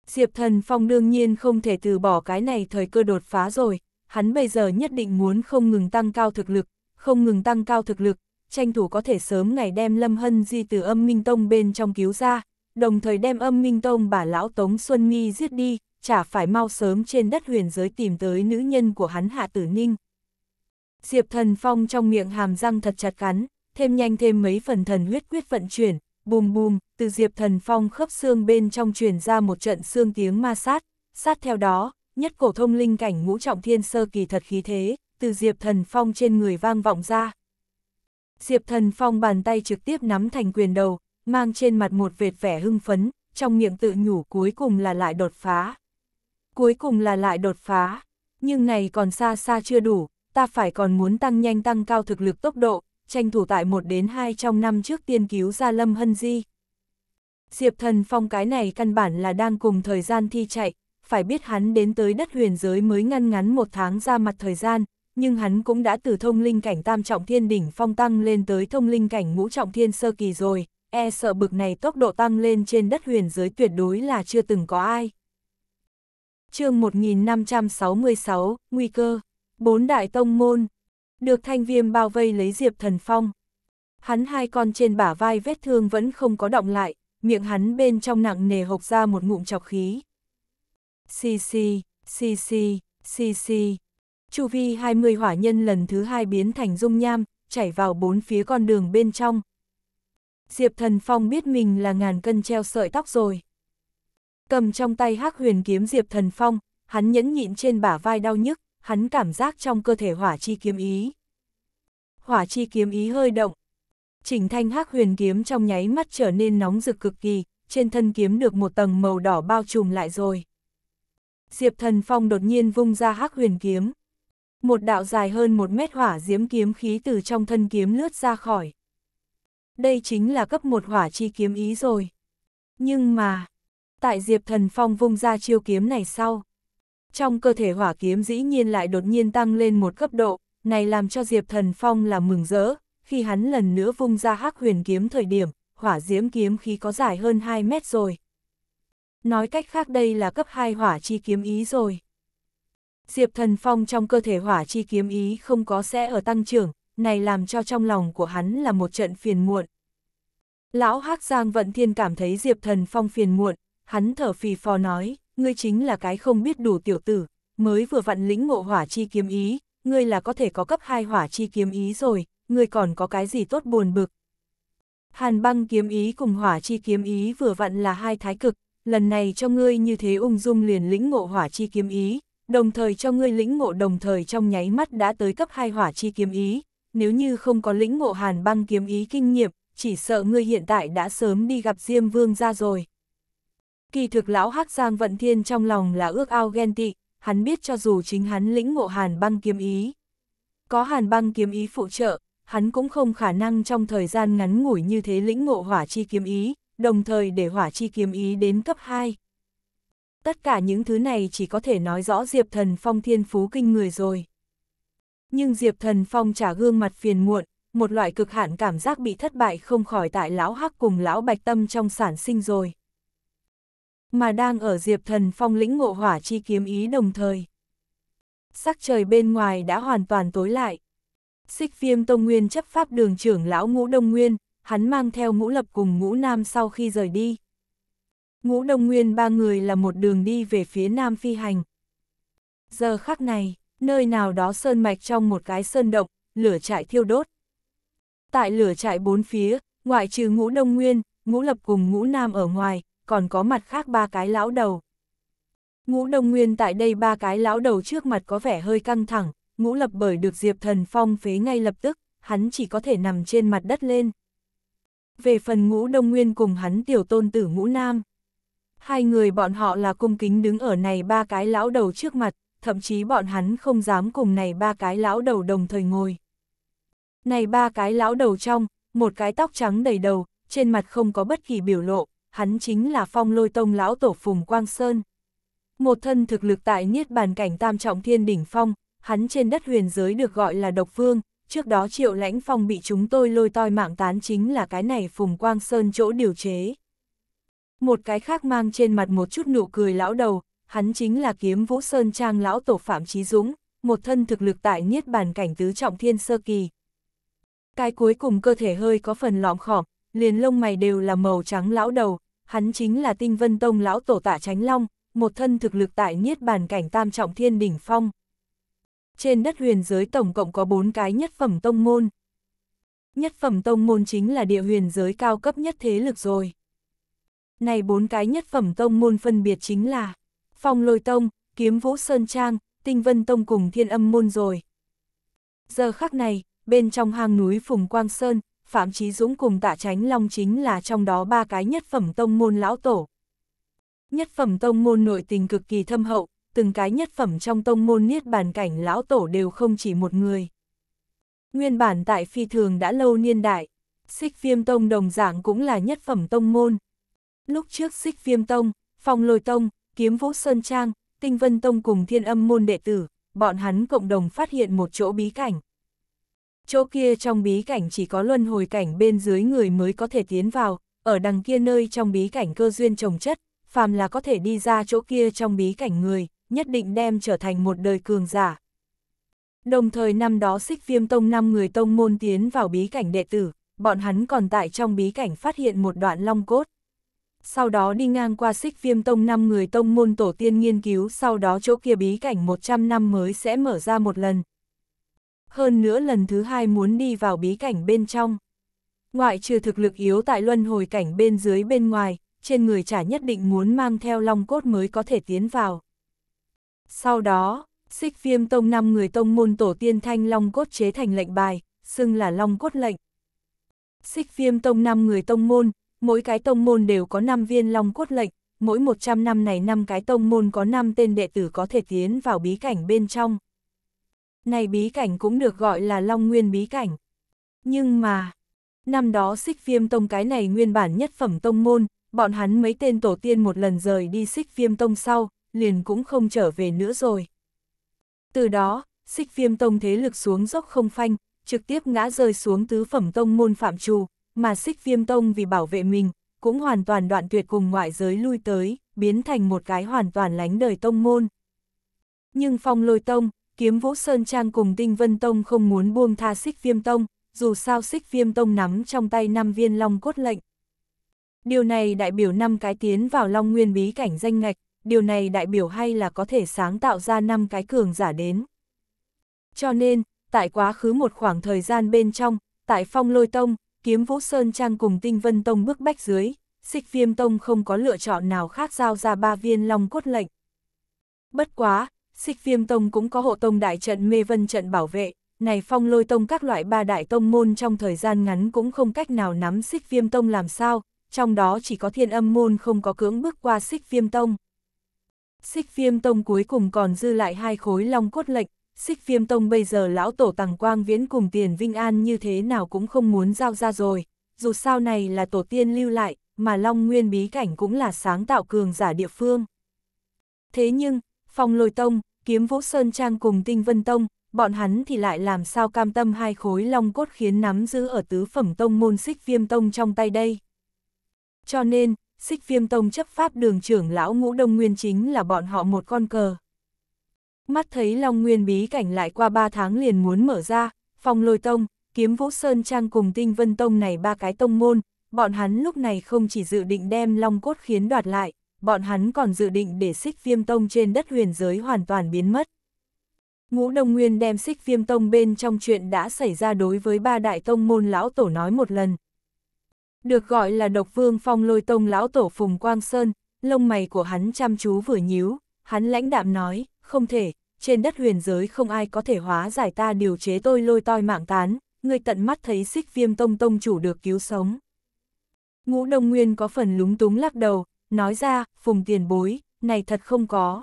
Diệp Thần Phong đương nhiên không thể từ bỏ cái này thời cơ đột phá rồi, hắn bây giờ nhất định muốn không ngừng tăng cao thực lực, không ngừng tăng cao thực lực, tranh thủ có thể sớm ngày đem Lâm Hân Di từ âm minh tông bên trong cứu ra, đồng thời đem âm minh tông bà lão Tống Xuân mi giết đi, chả phải mau sớm trên đất huyền giới tìm tới nữ nhân của hắn Hạ Tử Ninh. Diệp Thần Phong trong miệng hàm răng thật chặt cắn, thêm nhanh thêm mấy phần thần huyết quyết vận chuyển, bùm bùm, từ Diệp Thần Phong khớp xương bên trong truyền ra một trận xương tiếng ma sát, sát theo đó, nhất cổ thông linh cảnh ngũ trọng thiên sơ kỳ thật khí thế, từ Diệp Thần Phong trên người vang vọng ra. Diệp Thần Phong bàn tay trực tiếp nắm thành quyền đầu, mang trên mặt một vệt vẻ hưng phấn, trong miệng tự nhủ cuối cùng là lại đột phá. Cuối cùng là lại đột phá, nhưng này còn xa xa chưa đủ, ta phải còn muốn tăng nhanh tăng cao thực lực tốc độ, tranh thủ tại 1 đến 2 trong năm trước tiên cứu ra Lâm Hân Di. Diệp thần phong cái này căn bản là đang cùng thời gian thi chạy, phải biết hắn đến tới đất huyền giới mới ngăn ngắn một tháng ra mặt thời gian, nhưng hắn cũng đã từ thông linh cảnh tam trọng thiên đỉnh phong tăng lên tới thông linh cảnh ngũ trọng thiên sơ kỳ rồi e sợ bực này tốc độ tăng lên trên đất huyền giới tuyệt đối là chưa từng có ai. chương 1566, Nguy cơ, bốn đại tông môn, được thanh viêm bao vây lấy diệp thần phong. Hắn hai con trên bả vai vết thương vẫn không có động lại, miệng hắn bên trong nặng nề hộc ra một ngụm chọc khí. Xì xì, xì xì, xì xì. Chu vi 20 hỏa nhân lần thứ hai biến thành dung nham, chảy vào bốn phía con đường bên trong, Diệp Thần Phong biết mình là ngàn cân treo sợi tóc rồi. Cầm trong tay hắc huyền kiếm Diệp Thần Phong, hắn nhẫn nhịn trên bả vai đau nhức, hắn cảm giác trong cơ thể hỏa chi kiếm ý. Hỏa chi kiếm ý hơi động. Chỉnh thanh hắc huyền kiếm trong nháy mắt trở nên nóng rực cực kỳ, trên thân kiếm được một tầng màu đỏ bao trùm lại rồi. Diệp Thần Phong đột nhiên vung ra hắc huyền kiếm. Một đạo dài hơn một mét hỏa diễm kiếm khí từ trong thân kiếm lướt ra khỏi đây chính là cấp một hỏa chi kiếm ý rồi. Nhưng mà, tại Diệp Thần Phong vung ra chiêu kiếm này sau, trong cơ thể hỏa kiếm dĩ nhiên lại đột nhiên tăng lên một cấp độ, này làm cho Diệp Thần Phong là mừng rỡ, khi hắn lần nữa vung ra hắc huyền kiếm thời điểm, hỏa diễm kiếm khí có dài hơn 2 mét rồi. Nói cách khác đây là cấp 2 hỏa chi kiếm ý rồi. Diệp Thần Phong trong cơ thể hỏa chi kiếm ý không có sẽ ở tăng trưởng, này làm cho trong lòng của hắn là một trận phiền muộn. Lão hắc Giang Vận Thiên cảm thấy Diệp Thần Phong phiền muộn, hắn thở phì phò nói, ngươi chính là cái không biết đủ tiểu tử, mới vừa vặn lĩnh ngộ hỏa chi kiếm ý, ngươi là có thể có cấp hai hỏa chi kiếm ý rồi, ngươi còn có cái gì tốt buồn bực. Hàn băng kiếm ý cùng hỏa chi kiếm ý vừa vặn là hai thái cực, lần này cho ngươi như thế ung dung liền lĩnh ngộ hỏa chi kiếm ý, đồng thời cho ngươi lĩnh ngộ đồng thời trong nháy mắt đã tới cấp hai hỏa chi kiếm ý, nếu như không có lĩnh ngộ hàn băng kiếm ý kinh nghiệm, chỉ sợ ngươi hiện tại đã sớm đi gặp Diêm Vương ra rồi. Kỳ thực lão hắc Giang Vận Thiên trong lòng là ước ao ghen tị, hắn biết cho dù chính hắn lĩnh ngộ hàn băng kiếm ý. Có hàn băng kiếm ý phụ trợ, hắn cũng không khả năng trong thời gian ngắn ngủi như thế lĩnh ngộ hỏa chi kiếm ý, đồng thời để hỏa chi kiếm ý đến cấp 2. Tất cả những thứ này chỉ có thể nói rõ Diệp Thần Phong thiên phú kinh người rồi. Nhưng Diệp Thần Phong trả gương mặt phiền muộn, một loại cực hạn cảm giác bị thất bại không khỏi tại lão hắc cùng lão bạch tâm trong sản sinh rồi. Mà đang ở Diệp Thần Phong lĩnh ngộ hỏa chi kiếm ý đồng thời. Sắc trời bên ngoài đã hoàn toàn tối lại. Xích viêm Tông Nguyên chấp pháp đường trưởng lão ngũ Đông Nguyên, hắn mang theo ngũ lập cùng ngũ nam sau khi rời đi. Ngũ Đông Nguyên ba người là một đường đi về phía nam phi hành. Giờ khắc này, nơi nào đó sơn mạch trong một cái sơn động, lửa trại thiêu đốt. Tại lửa trại bốn phía, ngoại trừ ngũ đông nguyên, ngũ lập cùng ngũ nam ở ngoài, còn có mặt khác ba cái lão đầu. Ngũ đông nguyên tại đây ba cái lão đầu trước mặt có vẻ hơi căng thẳng, ngũ lập bởi được Diệp Thần Phong phế ngay lập tức, hắn chỉ có thể nằm trên mặt đất lên. Về phần ngũ đông nguyên cùng hắn tiểu tôn tử ngũ nam. Hai người bọn họ là cung kính đứng ở này ba cái lão đầu trước mặt, thậm chí bọn hắn không dám cùng này ba cái lão đầu đồng thời ngồi. Này ba cái lão đầu trong, một cái tóc trắng đầy đầu, trên mặt không có bất kỳ biểu lộ, hắn chính là phong lôi tông lão tổ Phùng Quang Sơn. Một thân thực lực tại niết bàn cảnh tam trọng thiên đỉnh phong, hắn trên đất huyền giới được gọi là độc vương, trước đó triệu lãnh phong bị chúng tôi lôi toi mạng tán chính là cái này Phùng Quang Sơn chỗ điều chế. Một cái khác mang trên mặt một chút nụ cười lão đầu, hắn chính là kiếm vũ sơn trang lão tổ Phạm Trí Dũng, một thân thực lực tại niết bàn cảnh tứ trọng thiên sơ kỳ. Cái cuối cùng cơ thể hơi có phần lõm khỏm, liền lông mày đều là màu trắng lão đầu, hắn chính là tinh vân tông lão tổ tạ chánh long, một thân thực lực tại niết bàn cảnh tam trọng thiên đỉnh phong. Trên đất huyền giới tổng cộng có bốn cái nhất phẩm tông môn. Nhất phẩm tông môn chính là địa huyền giới cao cấp nhất thế lực rồi. Này bốn cái nhất phẩm tông môn phân biệt chính là phong lôi tông, kiếm vũ sơn trang, tinh vân tông cùng thiên âm môn rồi. Giờ khắc này, bên trong hang núi Phùng Quang Sơn, Phạm Trí Dũng cùng tạ tránh long chính là trong đó ba cái nhất phẩm tông môn lão tổ. Nhất phẩm tông môn nội tình cực kỳ thâm hậu, từng cái nhất phẩm trong tông môn niết bàn cảnh lão tổ đều không chỉ một người. Nguyên bản tại phi thường đã lâu niên đại, xích viêm tông đồng dạng cũng là nhất phẩm tông môn. Lúc trước xích viêm tông, phong lôi tông, kiếm vũ sơn trang, tinh vân tông cùng thiên âm môn đệ tử, bọn hắn cộng đồng phát hiện một chỗ bí cảnh. Chỗ kia trong bí cảnh chỉ có luân hồi cảnh bên dưới người mới có thể tiến vào, ở đằng kia nơi trong bí cảnh cơ duyên trồng chất, phàm là có thể đi ra chỗ kia trong bí cảnh người, nhất định đem trở thành một đời cường giả. Đồng thời năm đó xích viêm tông năm người tông môn tiến vào bí cảnh đệ tử, bọn hắn còn tại trong bí cảnh phát hiện một đoạn long cốt sau đó đi ngang qua xích viêm tông năm người tông môn tổ tiên nghiên cứu sau đó chỗ kia bí cảnh 100 năm mới sẽ mở ra một lần. Hơn nữa lần thứ hai muốn đi vào bí cảnh bên trong. Ngoại trừ thực lực yếu tại luân hồi cảnh bên dưới bên ngoài, trên người trả nhất định muốn mang theo long cốt mới có thể tiến vào. Sau đó, xích viêm tông năm người tông môn tổ tiên thanh long cốt chế thành lệnh bài, xưng là long cốt lệnh. Xích viêm tông năm người tông môn, Mỗi cái tông môn đều có 5 viên long cốt lệnh, mỗi 100 năm này năm cái tông môn có 5 tên đệ tử có thể tiến vào bí cảnh bên trong. Này bí cảnh cũng được gọi là Long Nguyên bí cảnh. Nhưng mà, năm đó xích viêm tông cái này nguyên bản nhất phẩm tông môn, bọn hắn mấy tên tổ tiên một lần rời đi xích viêm tông sau, liền cũng không trở về nữa rồi. Từ đó, xích viêm tông thế lực xuống dốc không phanh, trực tiếp ngã rơi xuống tứ phẩm tông môn phạm trù, mà xích viêm tông vì bảo vệ mình, cũng hoàn toàn đoạn tuyệt cùng ngoại giới lui tới, biến thành một cái hoàn toàn lánh đời tông môn. Nhưng phong lôi tông, kiếm vũ sơn trang cùng tinh vân tông không muốn buông tha xích viêm tông, dù sao xích viêm tông nắm trong tay năm viên long cốt lệnh. Điều này đại biểu năm cái tiến vào long nguyên bí cảnh danh ngạch, điều này đại biểu hay là có thể sáng tạo ra năm cái cường giả đến. Cho nên, tại quá khứ một khoảng thời gian bên trong, tại phong lôi tông, kiếm vũ sơn trang cùng tinh vân tông bước bách dưới, xích viêm tông không có lựa chọn nào khác giao ra ba viên long cốt lệnh. Bất quá, xích viêm tông cũng có hộ tông đại trận mê vân trận bảo vệ, này phong lôi tông các loại ba đại tông môn trong thời gian ngắn cũng không cách nào nắm xích viêm tông làm sao, trong đó chỉ có thiên âm môn không có cưỡng bước qua xích viêm tông. Xích viêm tông cuối cùng còn dư lại hai khối long cốt lệnh, xích viêm tông bây giờ lão tổ tàng quang viễn cùng tiền vinh an như thế nào cũng không muốn giao ra rồi, dù sao này là tổ tiên lưu lại, mà Long Nguyên bí cảnh cũng là sáng tạo cường giả địa phương. Thế nhưng, phong lôi tông, kiếm vũ sơn trang cùng tinh vân tông, bọn hắn thì lại làm sao cam tâm hai khối long cốt khiến nắm giữ ở tứ phẩm tông môn xích viêm tông trong tay đây. Cho nên, xích viêm tông chấp pháp đường trưởng lão ngũ đông nguyên chính là bọn họ một con cờ. Mắt thấy Long Nguyên bí cảnh lại qua 3 tháng liền muốn mở ra, phong lôi tông, kiếm vũ sơn trang cùng tinh vân tông này ba cái tông môn, bọn hắn lúc này không chỉ dự định đem Long cốt khiến đoạt lại, bọn hắn còn dự định để xích viêm tông trên đất huyền giới hoàn toàn biến mất. Ngũ Đông Nguyên đem xích viêm tông bên trong chuyện đã xảy ra đối với ba đại tông môn lão tổ nói một lần. Được gọi là độc vương phong lôi tông lão tổ Phùng Quang Sơn, lông mày của hắn chăm chú vừa nhíu, hắn lãnh đạm nói, không thể, trên đất huyền giới không ai có thể hóa giải ta điều chế tôi lôi toi mạng tán, người tận mắt thấy xích viêm tông tông chủ được cứu sống. Ngũ Đông Nguyên có phần lúng túng lắc đầu, nói ra, phùng tiền bối, này thật không có.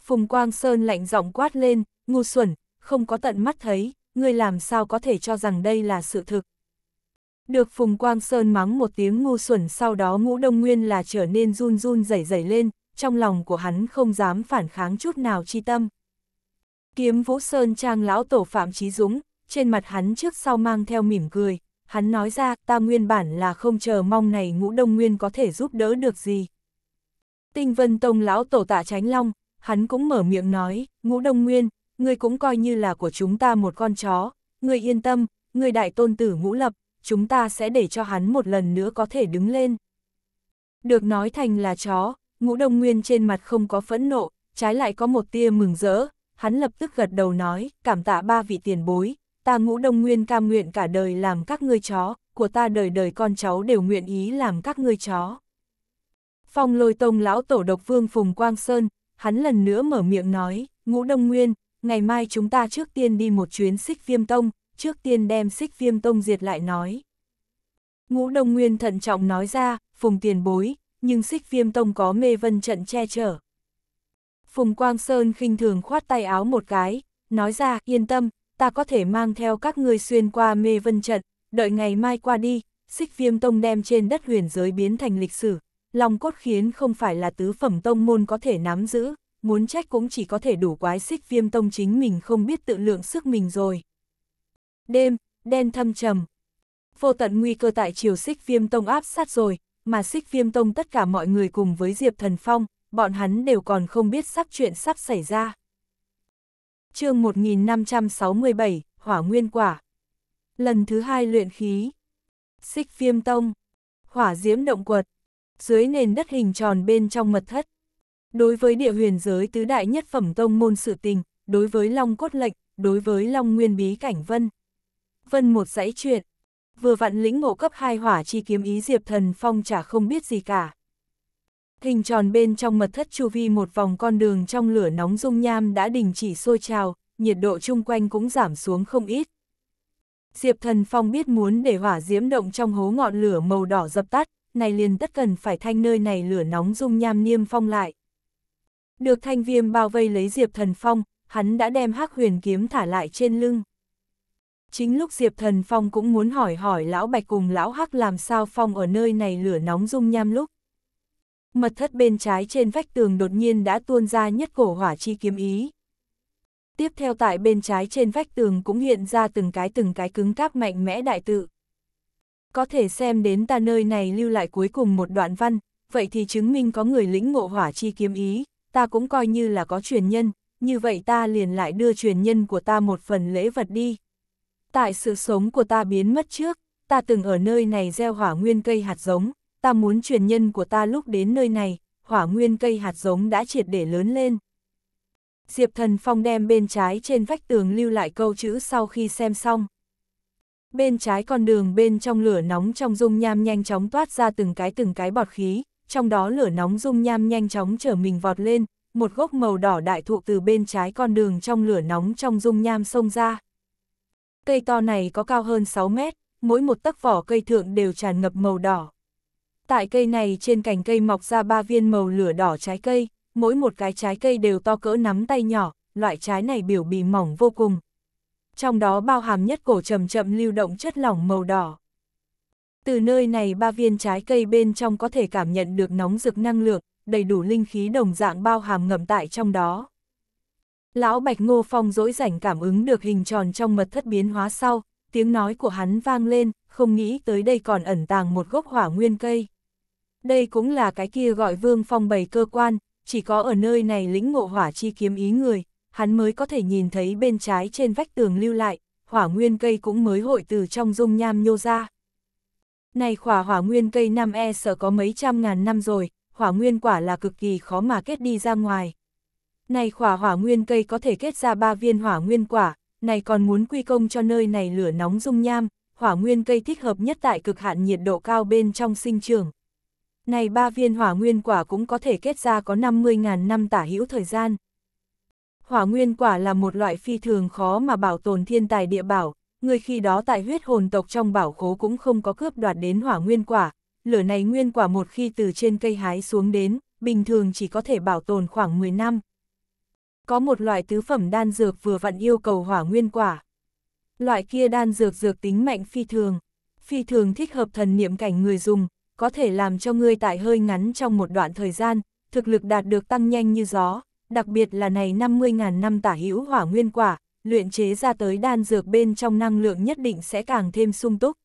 Phùng Quang Sơn lạnh giọng quát lên, ngu xuẩn, không có tận mắt thấy, ngươi làm sao có thể cho rằng đây là sự thực. Được Phùng Quang Sơn mắng một tiếng ngu xuẩn sau đó ngũ đông nguyên là trở nên run run rẩy rẩy lên, trong lòng của hắn không dám phản kháng chút nào chi tâm. Kiếm Vũ Sơn Trang lão tổ Phạm Trí Dũng, trên mặt hắn trước sau mang theo mỉm cười, hắn nói ra ta nguyên bản là không chờ mong này ngũ đông nguyên có thể giúp đỡ được gì. Tinh Vân Tông lão tổ tạ Tránh Long, hắn cũng mở miệng nói, ngũ đông nguyên, ngươi cũng coi như là của chúng ta một con chó, ngươi yên tâm, ngươi đại tôn tử ngũ lập, chúng ta sẽ để cho hắn một lần nữa có thể đứng lên. Được nói thành là chó, ngũ đông nguyên trên mặt không có phẫn nộ, trái lại có một tia mừng rỡ, hắn lập tức gật đầu nói, cảm tạ ba vị tiền bối, ta ngũ đông nguyên cam nguyện cả đời làm các ngươi chó, của ta đời đời con cháu đều nguyện ý làm các ngươi chó. Phong lôi tông lão tổ độc vương Phùng Quang Sơn, hắn lần nữa mở miệng nói, ngũ đông nguyên, ngày mai chúng ta trước tiên đi một chuyến xích viêm tông, trước tiên đem xích viêm tông diệt lại nói. Ngũ đông nguyên thận trọng nói ra, Phùng tiền bối, nhưng xích viêm tông có mê vân trận che chở. Phùng Quang Sơn khinh thường khoát tay áo một cái, nói ra yên tâm, ta có thể mang theo các ngươi xuyên qua mê vân trận, đợi ngày mai qua đi, xích viêm tông đem trên đất huyền giới biến thành lịch sử, lòng cốt khiến không phải là tứ phẩm tông môn có thể nắm giữ, muốn trách cũng chỉ có thể đủ quái xích viêm tông chính mình không biết tự lượng sức mình rồi. Đêm, đen thâm trầm. Vô tận nguy cơ tại chiều xích viêm tông áp sát rồi, mà xích viêm tông tất cả mọi người cùng với Diệp Thần Phong, bọn hắn đều còn không biết sắp chuyện sắp xảy ra. chương 1567, Hỏa Nguyên Quả Lần thứ hai luyện khí Xích viêm tông Hỏa diễm động quật Dưới nền đất hình tròn bên trong mật thất Đối với địa huyền giới tứ đại nhất phẩm tông môn sự tình, đối với long cốt lệnh, đối với long nguyên bí cảnh vân. Vân một dãy chuyện vừa vặn lĩnh ngộ cấp hai hỏa chi kiếm ý Diệp Thần Phong chả không biết gì cả. Hình tròn bên trong mật thất chu vi một vòng con đường trong lửa nóng dung nham đã đình chỉ sôi trào, nhiệt độ chung quanh cũng giảm xuống không ít. Diệp Thần Phong biết muốn để hỏa diễm động trong hố ngọn lửa màu đỏ dập tắt, này liền tất cần phải thanh nơi này lửa nóng dung nham niêm phong lại. Được thanh viêm bao vây lấy Diệp Thần Phong, hắn đã đem hắc huyền kiếm thả lại trên lưng. Chính lúc Diệp Thần Phong cũng muốn hỏi hỏi Lão Bạch cùng Lão Hắc làm sao Phong ở nơi này lửa nóng dung nham lúc. Mật thất bên trái trên vách tường đột nhiên đã tuôn ra nhất cổ hỏa chi kiếm ý. Tiếp theo tại bên trái trên vách tường cũng hiện ra từng cái từng cái cứng cáp mạnh mẽ đại tự. Có thể xem đến ta nơi này lưu lại cuối cùng một đoạn văn, vậy thì chứng minh có người lĩnh ngộ hỏa chi kiếm ý, ta cũng coi như là có truyền nhân, như vậy ta liền lại đưa truyền nhân của ta một phần lễ vật đi, tại sự sống của ta biến mất trước, ta từng ở nơi này gieo hỏa nguyên cây hạt giống, ta muốn truyền nhân của ta lúc đến nơi này, hỏa nguyên cây hạt giống đã triệt để lớn lên. Diệp Thần Phong đem bên trái trên vách tường lưu lại câu chữ sau khi xem xong. Bên trái con đường bên trong lửa nóng trong dung nham nhanh chóng toát ra từng cái từng cái bọt khí, trong đó lửa nóng dung nham nhanh chóng trở mình vọt lên, một gốc màu đỏ đại thụ từ bên trái con đường trong lửa nóng trong dung nham xông ra cây to này có cao hơn 6 mét, mỗi một tấc vỏ cây thượng đều tràn ngập màu đỏ. Tại cây này trên cành cây mọc ra ba viên màu lửa đỏ trái cây, mỗi một cái trái cây đều to cỡ nắm tay nhỏ, loại trái này biểu bì mỏng vô cùng. Trong đó bao hàm nhất cổ chậm chậm lưu động chất lỏng màu đỏ. Từ nơi này ba viên trái cây bên trong có thể cảm nhận được nóng rực năng lượng, đầy đủ linh khí đồng dạng bao hàm ngầm tại trong đó. Lão Bạch Ngô Phong dỗi rảnh cảm ứng được hình tròn trong mật thất biến hóa sau, tiếng nói của hắn vang lên, không nghĩ tới đây còn ẩn tàng một gốc hỏa nguyên cây. Đây cũng là cái kia gọi Vương Phong bày cơ quan, chỉ có ở nơi này lĩnh ngộ hỏa chi kiếm ý người, hắn mới có thể nhìn thấy bên trái trên vách tường lưu lại, hỏa nguyên cây cũng mới hội từ trong dung nham nhô ra. Này khỏa hỏa nguyên cây năm e sợ có mấy trăm ngàn năm rồi, hỏa nguyên quả là cực kỳ khó mà kết đi ra ngoài. Này khỏa hỏa nguyên cây có thể kết ra ba viên hỏa nguyên quả, này còn muốn quy công cho nơi này lửa nóng dung nham, hỏa nguyên cây thích hợp nhất tại cực hạn nhiệt độ cao bên trong sinh trường. Này ba viên hỏa nguyên quả cũng có thể kết ra có 50.000 năm tả hữu thời gian. Hỏa nguyên quả là một loại phi thường khó mà bảo tồn thiên tài địa bảo, người khi đó tại huyết hồn tộc trong bảo khố cũng không có cướp đoạt đến hỏa nguyên quả, lửa này nguyên quả một khi từ trên cây hái xuống đến, bình thường chỉ có thể bảo tồn khoảng 10 năm có một loại tứ phẩm đan dược vừa vặn yêu cầu hỏa nguyên quả. Loại kia đan dược dược tính mạnh phi thường, phi thường thích hợp thần niệm cảnh người dùng, có thể làm cho ngươi tại hơi ngắn trong một đoạn thời gian, thực lực đạt được tăng nhanh như gió, đặc biệt là này 50.000 năm tả hữu hỏa nguyên quả, luyện chế ra tới đan dược bên trong năng lượng nhất định sẽ càng thêm sung túc.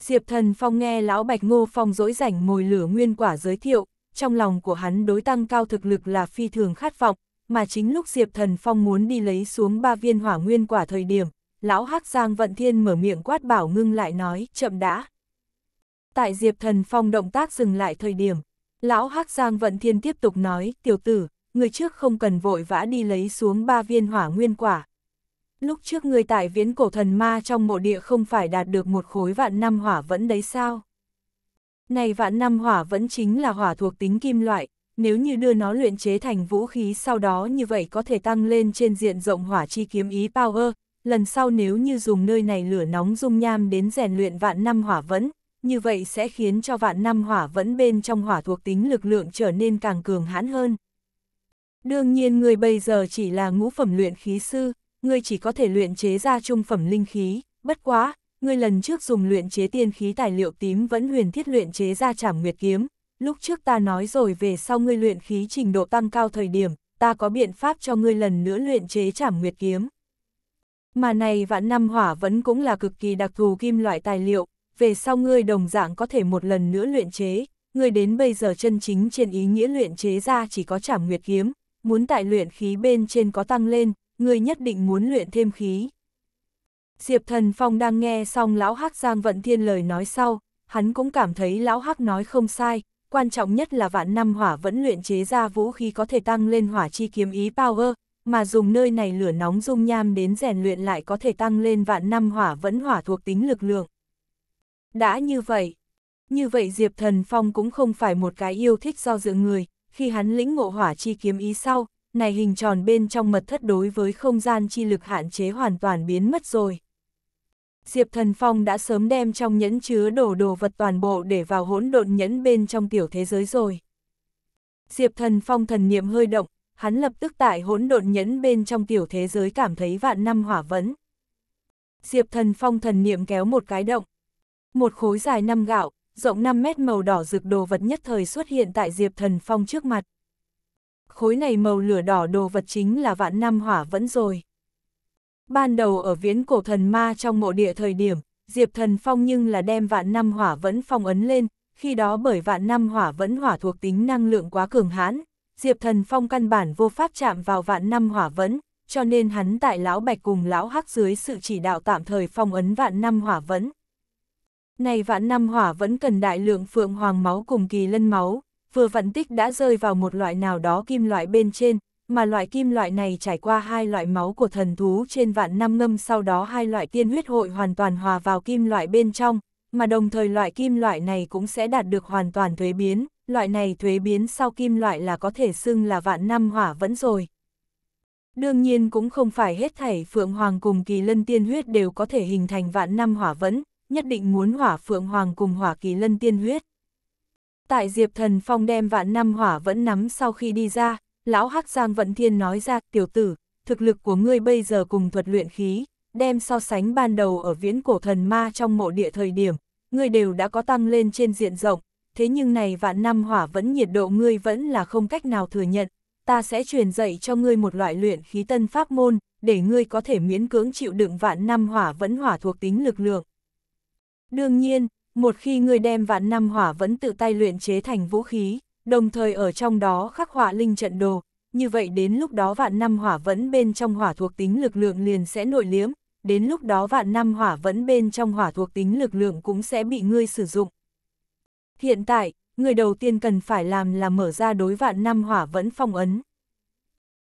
Diệp Thần Phong nghe lão Bạch Ngô Phong dỗi rảnh mồi lửa nguyên quả giới thiệu, trong lòng của hắn đối tăng cao thực lực là phi thường khát vọng, mà chính lúc Diệp Thần Phong muốn đi lấy xuống ba viên hỏa nguyên quả thời điểm, lão hắc Giang Vận Thiên mở miệng quát bảo ngưng lại nói, chậm đã. Tại Diệp Thần Phong động tác dừng lại thời điểm, lão hắc Giang Vận Thiên tiếp tục nói, tiểu tử, người trước không cần vội vã đi lấy xuống ba viên hỏa nguyên quả. Lúc trước người tại viễn cổ thần ma trong mộ địa không phải đạt được một khối vạn năm hỏa vẫn đấy sao? Này vạn năm hỏa vẫn chính là hỏa thuộc tính kim loại, nếu như đưa nó luyện chế thành vũ khí sau đó như vậy có thể tăng lên trên diện rộng hỏa chi kiếm ý power, lần sau nếu như dùng nơi này lửa nóng dung nham đến rèn luyện vạn năm hỏa vẫn, như vậy sẽ khiến cho vạn năm hỏa vẫn bên trong hỏa thuộc tính lực lượng trở nên càng cường hãn hơn. Đương nhiên người bây giờ chỉ là ngũ phẩm luyện khí sư, người chỉ có thể luyện chế ra trung phẩm linh khí, bất quá, người lần trước dùng luyện chế tiên khí tài liệu tím vẫn huyền thiết luyện chế ra trảm nguyệt kiếm, lúc trước ta nói rồi về sau ngươi luyện khí trình độ tăng cao thời điểm, ta có biện pháp cho ngươi lần nữa luyện chế trảm nguyệt kiếm. Mà này vạn năm hỏa vẫn cũng là cực kỳ đặc thù kim loại tài liệu, về sau ngươi đồng dạng có thể một lần nữa luyện chế, ngươi đến bây giờ chân chính trên ý nghĩa luyện chế ra chỉ có trảm nguyệt kiếm, muốn tại luyện khí bên trên có tăng lên, ngươi nhất định muốn luyện thêm khí. Diệp Thần Phong đang nghe xong lão Hắc Giang Vận Thiên lời nói sau, hắn cũng cảm thấy lão Hắc nói không sai, quan trọng nhất là vạn năm hỏa vẫn luyện chế ra vũ khí có thể tăng lên hỏa chi kiếm ý power, mà dùng nơi này lửa nóng dung nham đến rèn luyện lại có thể tăng lên vạn năm hỏa vẫn hỏa thuộc tính lực lượng. Đã như vậy, như vậy Diệp Thần Phong cũng không phải một cái yêu thích do dự người, khi hắn lĩnh ngộ hỏa chi kiếm ý sau, này hình tròn bên trong mật thất đối với không gian chi lực hạn chế hoàn toàn biến mất rồi. Diệp Thần Phong đã sớm đem trong nhẫn chứa đổ đồ vật toàn bộ để vào hỗn độn nhẫn bên trong tiểu thế giới rồi. Diệp Thần Phong thần niệm hơi động, hắn lập tức tại hỗn độn nhẫn bên trong tiểu thế giới cảm thấy vạn năm hỏa vấn. Diệp Thần Phong thần niệm kéo một cái động. Một khối dài năm gạo, rộng 5 mét màu đỏ rực đồ vật nhất thời xuất hiện tại Diệp Thần Phong trước mặt. Khối này màu lửa đỏ đồ vật chính là vạn năm hỏa vẫn rồi. Ban đầu ở viễn cổ thần ma trong mộ địa thời điểm, Diệp Thần Phong nhưng là đem vạn năm hỏa vẫn phong ấn lên, khi đó bởi vạn năm hỏa vẫn hỏa thuộc tính năng lượng quá cường hãn, Diệp Thần Phong căn bản vô pháp chạm vào vạn năm hỏa vẫn, cho nên hắn tại lão Bạch cùng lão Hắc dưới sự chỉ đạo tạm thời phong ấn vạn năm hỏa vẫn. Này vạn năm hỏa vẫn cần đại lượng phượng hoàng máu cùng kỳ lân máu, vừa vận tích đã rơi vào một loại nào đó kim loại bên trên, mà loại kim loại này trải qua hai loại máu của thần thú trên vạn năm ngâm sau đó hai loại tiên huyết hội hoàn toàn hòa vào kim loại bên trong, mà đồng thời loại kim loại này cũng sẽ đạt được hoàn toàn thuế biến, loại này thuế biến sau kim loại là có thể xưng là vạn năm hỏa vẫn rồi. Đương nhiên cũng không phải hết thảy Phượng Hoàng cùng Kỳ Lân Tiên Huyết đều có thể hình thành vạn năm hỏa vẫn, nhất định muốn hỏa Phượng Hoàng cùng hỏa Kỳ Lân Tiên Huyết. Tại Diệp Thần Phong đem vạn năm hỏa vẫn nắm sau khi đi ra, lão hắc Giang Vận Thiên nói ra, tiểu tử, thực lực của ngươi bây giờ cùng thuật luyện khí, đem so sánh ban đầu ở viễn cổ thần ma trong mộ địa thời điểm, ngươi đều đã có tăng lên trên diện rộng, thế nhưng này vạn năm hỏa vẫn nhiệt độ ngươi vẫn là không cách nào thừa nhận, ta sẽ truyền dạy cho ngươi một loại luyện khí tân pháp môn, để ngươi có thể miễn cưỡng chịu đựng vạn năm hỏa vẫn hỏa thuộc tính lực lượng. Đương nhiên, một khi ngươi đem vạn năm hỏa vẫn tự tay luyện chế thành vũ khí, đồng thời ở trong đó khắc họa linh trận đồ, như vậy đến lúc đó vạn năm hỏa vẫn bên trong hỏa thuộc tính lực lượng liền sẽ nội liếm, đến lúc đó vạn năm hỏa vẫn bên trong hỏa thuộc tính lực lượng cũng sẽ bị ngươi sử dụng. Hiện tại, người đầu tiên cần phải làm là mở ra đối vạn năm hỏa vẫn phong ấn.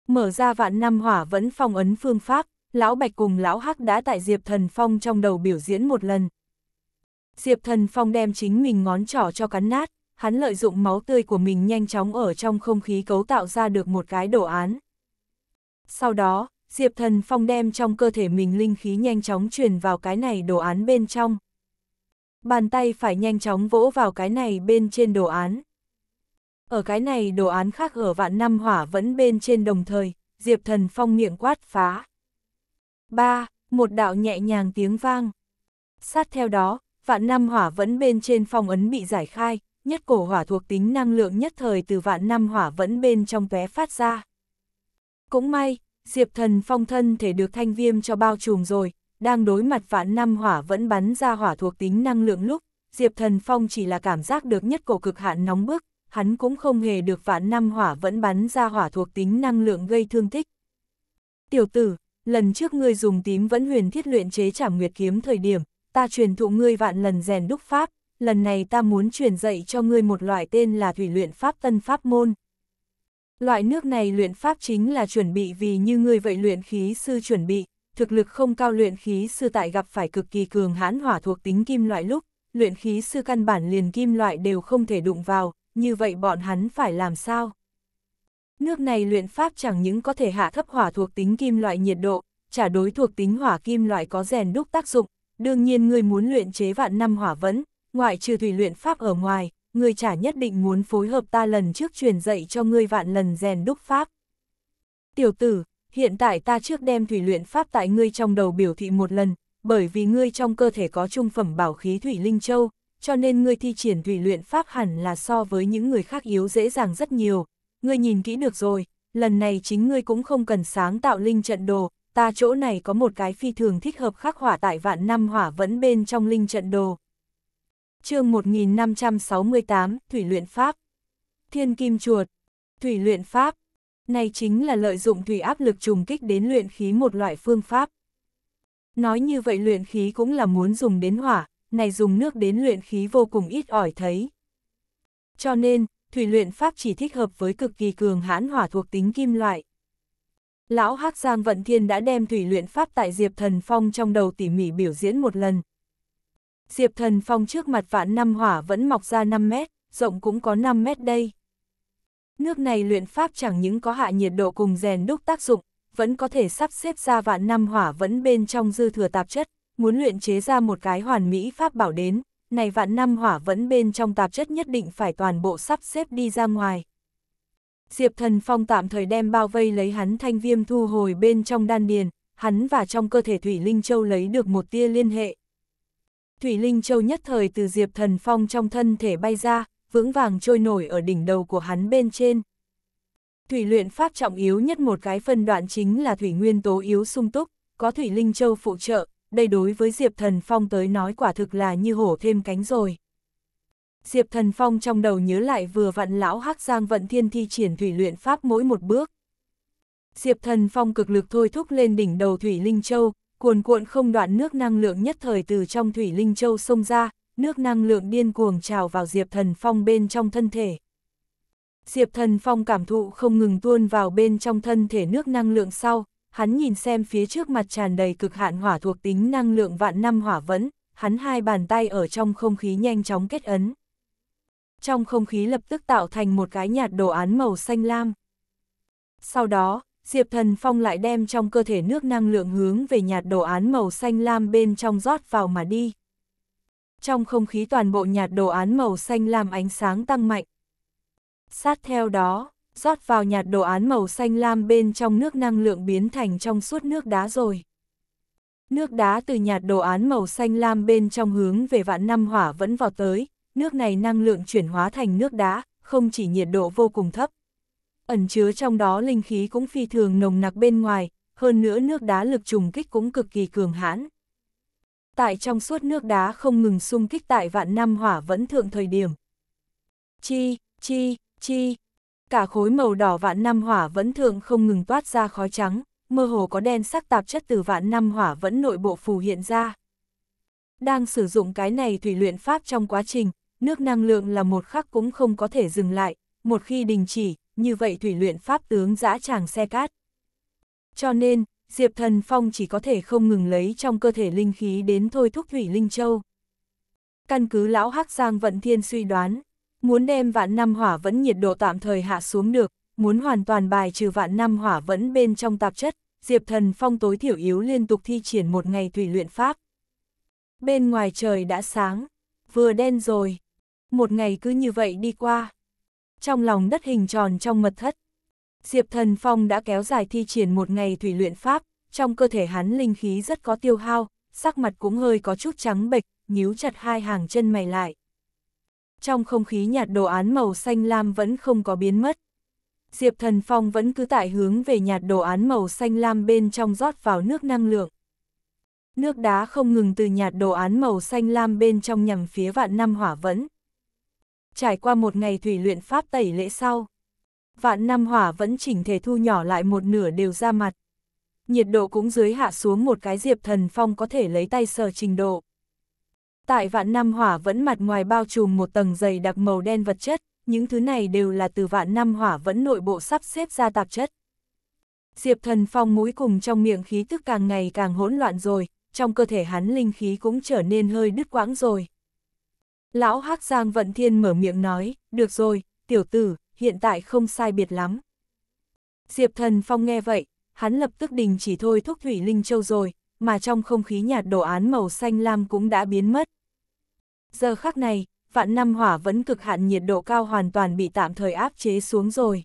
Mở ra vạn năm hỏa vẫn phong ấn phương pháp, Lão Bạch cùng Lão Hắc đã tại Diệp Thần Phong trong đầu biểu diễn một lần. Diệp Thần Phong đem chính mình ngón trỏ cho cắn nát, hắn lợi dụng máu tươi của mình nhanh chóng ở trong không khí cấu tạo ra được một cái đồ án. Sau đó, Diệp Thần Phong đem trong cơ thể mình linh khí nhanh chóng truyền vào cái này đồ án bên trong. Bàn tay phải nhanh chóng vỗ vào cái này bên trên đồ án. Ở cái này đồ án khác ở vạn năm hỏa vẫn bên trên đồng thời, Diệp Thần Phong miệng quát phá. ba Một đạo nhẹ nhàng tiếng vang. Sát theo đó, vạn năm hỏa vẫn bên trên phong ấn bị giải khai, nhất cổ hỏa thuộc tính năng lượng nhất thời từ vạn năm hỏa vẫn bên trong vé phát ra. Cũng may, Diệp Thần phong thân thể được thanh viêm cho bao trùm rồi, đang đối mặt vạn năm hỏa vẫn bắn ra hỏa thuộc tính năng lượng lúc, Diệp Thần phong chỉ là cảm giác được nhất cổ cực hạn nóng bức, hắn cũng không hề được vạn năm hỏa vẫn bắn ra hỏa thuộc tính năng lượng gây thương tích. Tiểu tử, lần trước ngươi dùng tím vẫn huyền thiết luyện chế trảm nguyệt kiếm thời điểm, ta truyền thụ ngươi vạn lần rèn đúc pháp, lần này ta muốn truyền dạy cho ngươi một loại tên là thủy luyện pháp tân pháp môn. Loại nước này luyện pháp chính là chuẩn bị vì như ngươi vậy luyện khí sư chuẩn bị, thực lực không cao luyện khí sư tại gặp phải cực kỳ cường hãn hỏa thuộc tính kim loại lúc, luyện khí sư căn bản liền kim loại đều không thể đụng vào, như vậy bọn hắn phải làm sao? Nước này luyện pháp chẳng những có thể hạ thấp hỏa thuộc tính kim loại nhiệt độ, trả đối thuộc tính hỏa kim loại có rèn đúc tác dụng, đương nhiên ngươi muốn luyện chế vạn năm hỏa vẫn, ngoại trừ thủy luyện pháp ở ngoài, ngươi chả nhất định muốn phối hợp ta lần trước truyền dạy cho ngươi vạn lần rèn đúc pháp. Tiểu tử, hiện tại ta trước đem thủy luyện pháp tại ngươi trong đầu biểu thị một lần, bởi vì ngươi trong cơ thể có trung phẩm bảo khí thủy linh châu, cho nên ngươi thi triển thủy luyện pháp hẳn là so với những người khác yếu dễ dàng rất nhiều. Ngươi nhìn kỹ được rồi, lần này chính ngươi cũng không cần sáng tạo linh trận đồ, ta chỗ này có một cái phi thường thích hợp khắc hỏa tại vạn năm hỏa vẫn bên trong linh trận đồ chương 1568, Thủy luyện Pháp. Thiên kim chuột, Thủy luyện Pháp. Này chính là lợi dụng thủy áp lực trùng kích đến luyện khí một loại phương pháp. Nói như vậy luyện khí cũng là muốn dùng đến hỏa, này dùng nước đến luyện khí vô cùng ít ỏi thấy. Cho nên, thủy luyện pháp chỉ thích hợp với cực kỳ cường hãn hỏa thuộc tính kim loại. Lão Hắc Giang Vận Thiên đã đem thủy luyện pháp tại Diệp Thần Phong trong đầu tỉ mỉ biểu diễn một lần, Diệp Thần Phong trước mặt vạn năm hỏa vẫn mọc ra 5 mét, rộng cũng có 5 mét đây. Nước này luyện pháp chẳng những có hạ nhiệt độ cùng rèn đúc tác dụng, vẫn có thể sắp xếp ra vạn năm hỏa vẫn bên trong dư thừa tạp chất, muốn luyện chế ra một cái hoàn mỹ pháp bảo đến, này vạn năm hỏa vẫn bên trong tạp chất nhất định phải toàn bộ sắp xếp đi ra ngoài. Diệp Thần Phong tạm thời đem bao vây lấy hắn thanh viêm thu hồi bên trong đan điền, hắn và trong cơ thể Thủy Linh Châu lấy được một tia liên hệ. Thủy Linh Châu nhất thời từ Diệp Thần Phong trong thân thể bay ra, vững vàng trôi nổi ở đỉnh đầu của hắn bên trên. Thủy luyện pháp trọng yếu nhất một cái phân đoạn chính là thủy nguyên tố yếu sung túc, có Thủy Linh Châu phụ trợ, đây đối với Diệp Thần Phong tới nói quả thực là như hổ thêm cánh rồi. Diệp Thần Phong trong đầu nhớ lại vừa vặn lão Hắc Giang vận thiên thi triển thủy luyện pháp mỗi một bước. Diệp Thần Phong cực lực thôi thúc lên đỉnh đầu Thủy Linh Châu, cuồn cuộn không đoạn nước năng lượng nhất thời từ trong thủy linh châu sông ra, nước năng lượng điên cuồng trào vào Diệp Thần Phong bên trong thân thể. Diệp Thần Phong cảm thụ không ngừng tuôn vào bên trong thân thể nước năng lượng sau, hắn nhìn xem phía trước mặt tràn đầy cực hạn hỏa thuộc tính năng lượng vạn năm hỏa vẫn, hắn hai bàn tay ở trong không khí nhanh chóng kết ấn. Trong không khí lập tức tạo thành một cái nhạt đồ án màu xanh lam. Sau đó, Diệp Thần Phong lại đem trong cơ thể nước năng lượng hướng về nhạt đồ án màu xanh lam bên trong rót vào mà đi. Trong không khí toàn bộ nhạt đồ án màu xanh lam ánh sáng tăng mạnh. Sát theo đó, rót vào nhạt đồ án màu xanh lam bên trong nước năng lượng biến thành trong suốt nước đá rồi. Nước đá từ nhạt đồ án màu xanh lam bên trong hướng về vạn năm hỏa vẫn vào tới, nước này năng lượng chuyển hóa thành nước đá, không chỉ nhiệt độ vô cùng thấp ẩn chứa trong đó linh khí cũng phi thường nồng nặc bên ngoài, hơn nữa nước đá lực trùng kích cũng cực kỳ cường hãn. Tại trong suốt nước đá không ngừng xung kích tại vạn năm hỏa vẫn thượng thời điểm. Chi, chi, chi, cả khối màu đỏ vạn năm hỏa vẫn thượng không ngừng toát ra khói trắng, mơ hồ có đen sắc tạp chất từ vạn năm hỏa vẫn nội bộ phù hiện ra. Đang sử dụng cái này thủy luyện pháp trong quá trình, nước năng lượng là một khắc cũng không có thể dừng lại, một khi đình chỉ, như vậy thủy luyện pháp tướng dã tràng xe cát. Cho nên, Diệp Thần Phong chỉ có thể không ngừng lấy trong cơ thể linh khí đến thôi thúc thủy linh châu. Căn cứ lão Hắc Giang Vận Thiên suy đoán, muốn đem vạn năm hỏa vẫn nhiệt độ tạm thời hạ xuống được, muốn hoàn toàn bài trừ vạn năm hỏa vẫn bên trong tạp chất, Diệp Thần Phong tối thiểu yếu liên tục thi triển một ngày thủy luyện pháp. Bên ngoài trời đã sáng, vừa đen rồi, một ngày cứ như vậy đi qua trong lòng đất hình tròn trong mật thất. Diệp Thần Phong đã kéo dài thi triển một ngày thủy luyện pháp, trong cơ thể hắn linh khí rất có tiêu hao, sắc mặt cũng hơi có chút trắng bệch, nhíu chặt hai hàng chân mày lại. Trong không khí nhạt đồ án màu xanh lam vẫn không có biến mất. Diệp Thần Phong vẫn cứ tại hướng về nhạt đồ án màu xanh lam bên trong rót vào nước năng lượng. Nước đá không ngừng từ nhạt đồ án màu xanh lam bên trong nhằm phía vạn năm hỏa vẫn trải qua một ngày thủy luyện pháp tẩy lễ sau. Vạn năm hỏa vẫn chỉnh thể thu nhỏ lại một nửa đều ra mặt. Nhiệt độ cũng dưới hạ xuống một cái diệp thần phong có thể lấy tay sờ trình độ. Tại vạn năm hỏa vẫn mặt ngoài bao trùm một tầng dày đặc màu đen vật chất, những thứ này đều là từ vạn năm hỏa vẫn nội bộ sắp xếp ra tạp chất. Diệp thần phong mũi cùng trong miệng khí tức càng ngày càng hỗn loạn rồi, trong cơ thể hắn linh khí cũng trở nên hơi đứt quãng rồi. Lão Hắc Giang Vận Thiên mở miệng nói, được rồi, tiểu tử, hiện tại không sai biệt lắm. Diệp Thần Phong nghe vậy, hắn lập tức đình chỉ thôi thúc Thủy Linh Châu rồi, mà trong không khí nhạt đồ án màu xanh lam cũng đã biến mất. Giờ khắc này, vạn năm hỏa vẫn cực hạn nhiệt độ cao hoàn toàn bị tạm thời áp chế xuống rồi.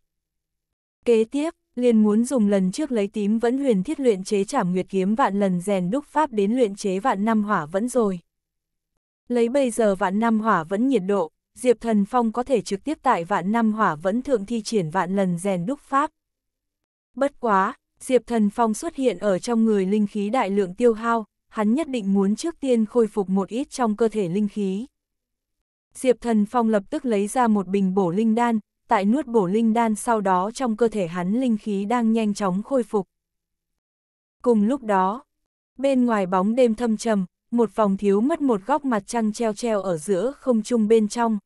Kế tiếp, liền muốn dùng lần trước lấy tím vẫn huyền thiết luyện chế trảm nguyệt kiếm vạn lần rèn đúc pháp đến luyện chế vạn năm hỏa vẫn rồi. Lấy bây giờ vạn năm hỏa vẫn nhiệt độ, Diệp Thần Phong có thể trực tiếp tại vạn năm hỏa vẫn thượng thi triển vạn lần rèn đúc pháp. Bất quá, Diệp Thần Phong xuất hiện ở trong người linh khí đại lượng tiêu hao, hắn nhất định muốn trước tiên khôi phục một ít trong cơ thể linh khí. Diệp Thần Phong lập tức lấy ra một bình bổ linh đan, tại nuốt bổ linh đan sau đó trong cơ thể hắn linh khí đang nhanh chóng khôi phục. Cùng lúc đó, bên ngoài bóng đêm thâm trầm, một vòng thiếu mất một góc mặt trăng treo treo ở giữa không trung bên trong.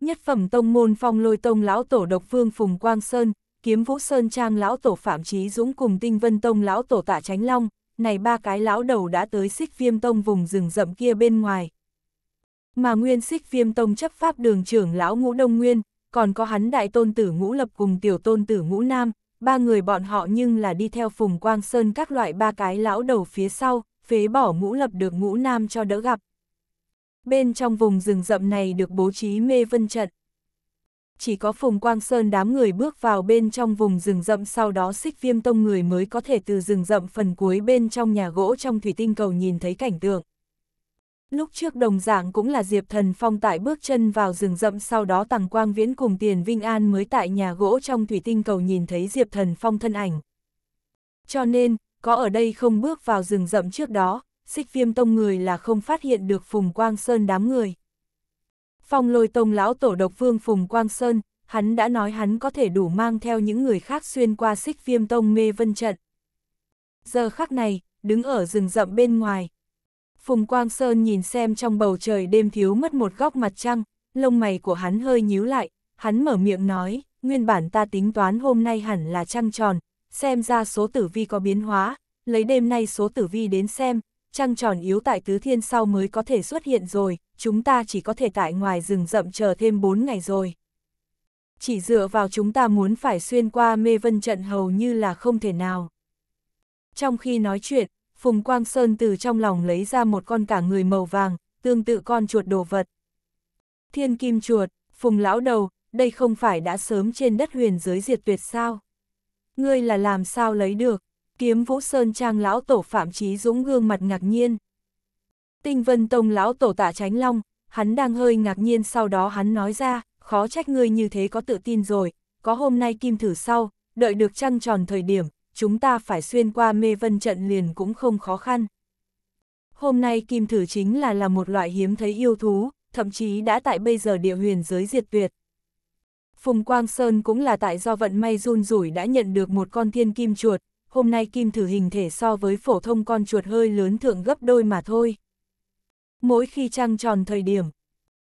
Nhất phẩm tông môn phong lôi tông lão tổ độc phương Phùng Quang Sơn, kiếm vũ sơn trang lão tổ Phạm Trí Dũng cùng tinh vân tông lão tổ tạ chánh Long, này ba cái lão đầu đã tới xích viêm tông vùng rừng rậm kia bên ngoài. Mà nguyên xích viêm tông chấp pháp đường trưởng lão ngũ đông nguyên, còn có hắn đại tôn tử ngũ lập cùng tiểu tôn tử ngũ nam, ba người bọn họ nhưng là đi theo Phùng Quang Sơn các loại ba cái lão đầu phía sau, phế bỏ ngũ lập được ngũ nam cho đỡ gặp. Bên trong vùng rừng rậm này được bố trí mê vân trận. Chỉ có Phùng Quang Sơn đám người bước vào bên trong vùng rừng rậm sau đó xích viêm tông người mới có thể từ rừng rậm phần cuối bên trong nhà gỗ trong thủy tinh cầu nhìn thấy cảnh tượng. Lúc trước đồng dạng cũng là Diệp Thần Phong tại bước chân vào rừng rậm sau đó Tằng Quang Viễn cùng Tiền Vinh An mới tại nhà gỗ trong thủy tinh cầu nhìn thấy Diệp Thần Phong thân ảnh. Cho nên, có ở đây không bước vào rừng rậm trước đó, xích viêm tông người là không phát hiện được Phùng Quang Sơn đám người. Phong lôi tông lão tổ độc vương Phùng Quang Sơn, hắn đã nói hắn có thể đủ mang theo những người khác xuyên qua xích viêm tông mê vân trận. Giờ khắc này, đứng ở rừng rậm bên ngoài. Phùng Quang Sơn nhìn xem trong bầu trời đêm thiếu mất một góc mặt trăng, lông mày của hắn hơi nhíu lại, hắn mở miệng nói, nguyên bản ta tính toán hôm nay hẳn là trăng tròn, xem ra số tử vi có biến hóa, lấy đêm nay số tử vi đến xem, trăng tròn yếu tại tứ thiên sau mới có thể xuất hiện rồi, chúng ta chỉ có thể tại ngoài rừng rậm chờ thêm 4 ngày rồi. Chỉ dựa vào chúng ta muốn phải xuyên qua mê vân trận hầu như là không thể nào. Trong khi nói chuyện, Phùng Quang Sơn từ trong lòng lấy ra một con cả người màu vàng, tương tự con chuột đồ vật. Thiên kim chuột, Phùng lão đầu, đây không phải đã sớm trên đất huyền giới diệt tuyệt sao? Ngươi là làm sao lấy được? Kiếm Vũ Sơn Trang lão tổ Phạm Trí Dũng gương mặt ngạc nhiên. Tinh Vân Tông lão tổ Tạ Tránh Long, hắn đang hơi ngạc nhiên sau đó hắn nói ra, khó trách ngươi như thế có tự tin rồi, có hôm nay kim thử sau, đợi được trăng tròn thời điểm, chúng ta phải xuyên qua mê vân trận liền cũng không khó khăn. Hôm nay kim thử chính là là một loại hiếm thấy yêu thú, thậm chí đã tại bây giờ địa huyền giới diệt tuyệt, Phùng Quang Sơn cũng là tại do vận may run rủi đã nhận được một con thiên kim chuột, hôm nay kim thử hình thể so với phổ thông con chuột hơi lớn thượng gấp đôi mà thôi. Mỗi khi trăng tròn thời điểm,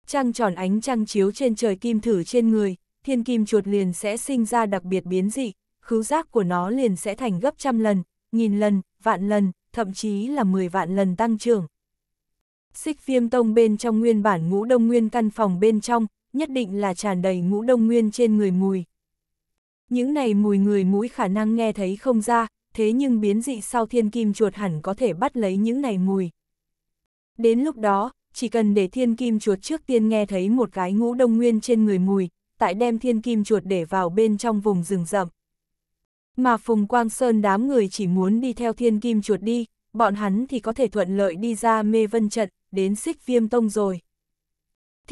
trăng tròn ánh trăng chiếu trên trời kim thử trên người, thiên kim chuột liền sẽ sinh ra đặc biệt biến dị, khứu giác của nó liền sẽ thành gấp trăm lần, nghìn lần, vạn lần, thậm chí là mười vạn lần tăng trưởng. Xích viêm tông bên trong nguyên bản ngũ đông nguyên căn phòng bên trong, nhất định là tràn đầy ngũ đông nguyên trên người mùi. Những này mùi người mũi khả năng nghe thấy không ra, thế nhưng biến dị sau thiên kim chuột hẳn có thể bắt lấy những này mùi. Đến lúc đó, chỉ cần để thiên kim chuột trước tiên nghe thấy một cái ngũ đông nguyên trên người mùi, tại đem thiên kim chuột để vào bên trong vùng rừng rậm. Mà Phùng Quang Sơn đám người chỉ muốn đi theo thiên kim chuột đi, bọn hắn thì có thể thuận lợi đi ra mê vân trận, đến xích viêm tông rồi.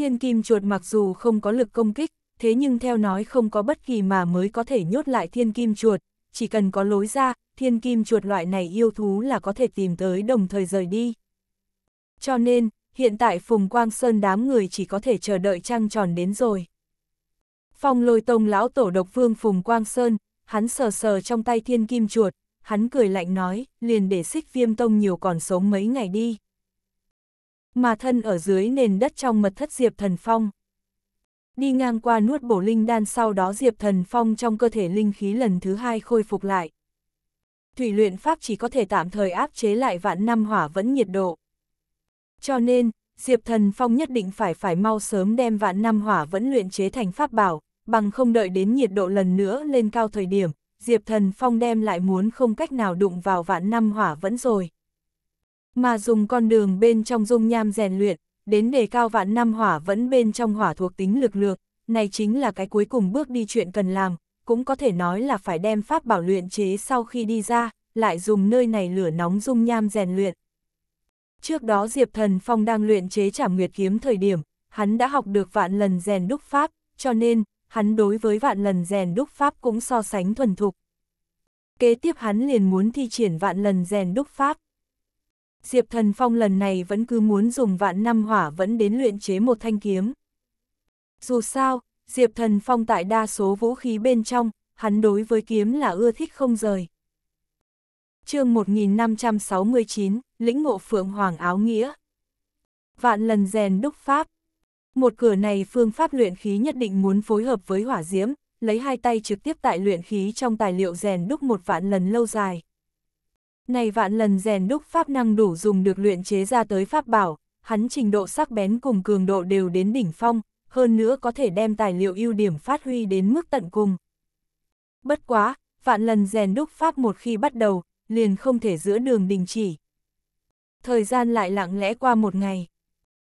Thiên kim chuột mặc dù không có lực công kích, thế nhưng theo nói không có bất kỳ mà mới có thể nhốt lại thiên kim chuột, chỉ cần có lối ra, thiên kim chuột loại này yêu thú là có thể tìm tới đồng thời rời đi. Cho nên, hiện tại Phùng Quang Sơn đám người chỉ có thể chờ đợi trăng tròn đến rồi. Phong lôi tông lão tổ độc vương Phùng Quang Sơn, hắn sờ sờ trong tay thiên kim chuột, hắn cười lạnh nói, liền để xích viêm tông nhiều còn sống mấy ngày đi mà thân ở dưới nền đất trong mật thất Diệp Thần Phong. Đi ngang qua nuốt bổ linh đan sau đó Diệp Thần Phong trong cơ thể linh khí lần thứ hai khôi phục lại. Thủy luyện pháp chỉ có thể tạm thời áp chế lại vạn năm hỏa vẫn nhiệt độ. Cho nên, Diệp Thần Phong nhất định phải phải mau sớm đem vạn năm hỏa vẫn luyện chế thành pháp bảo, bằng không đợi đến nhiệt độ lần nữa lên cao thời điểm, Diệp Thần Phong đem lại muốn không cách nào đụng vào vạn năm hỏa vẫn rồi. Mà dùng con đường bên trong dung nham rèn luyện, đến đề cao vạn năm hỏa vẫn bên trong hỏa thuộc tính lực lượng, này chính là cái cuối cùng bước đi chuyện cần làm, cũng có thể nói là phải đem pháp bảo luyện chế sau khi đi ra, lại dùng nơi này lửa nóng dung nham rèn luyện. Trước đó Diệp Thần Phong đang luyện chế trảm nguyệt kiếm thời điểm, hắn đã học được vạn lần rèn đúc pháp, cho nên, hắn đối với vạn lần rèn đúc pháp cũng so sánh thuần thục. Kế tiếp hắn liền muốn thi triển vạn lần rèn đúc pháp. Diệp Thần Phong lần này vẫn cứ muốn dùng vạn năm hỏa vẫn đến luyện chế một thanh kiếm. Dù sao, Diệp Thần Phong tại đa số vũ khí bên trong, hắn đối với kiếm là ưa thích không rời. chương 1569, lĩnh ngộ Phượng Hoàng Áo Nghĩa. Vạn lần rèn đúc Pháp. Một cửa này phương pháp luyện khí nhất định muốn phối hợp với hỏa diễm, lấy hai tay trực tiếp tại luyện khí trong tài liệu rèn đúc một vạn lần lâu dài. Này vạn lần rèn đúc pháp năng đủ dùng được luyện chế ra tới pháp bảo, hắn trình độ sắc bén cùng cường độ đều đến đỉnh phong, hơn nữa có thể đem tài liệu ưu điểm phát huy đến mức tận cùng. Bất quá, vạn lần rèn đúc pháp một khi bắt đầu, liền không thể giữa đường đình chỉ. Thời gian lại lặng lẽ qua một ngày.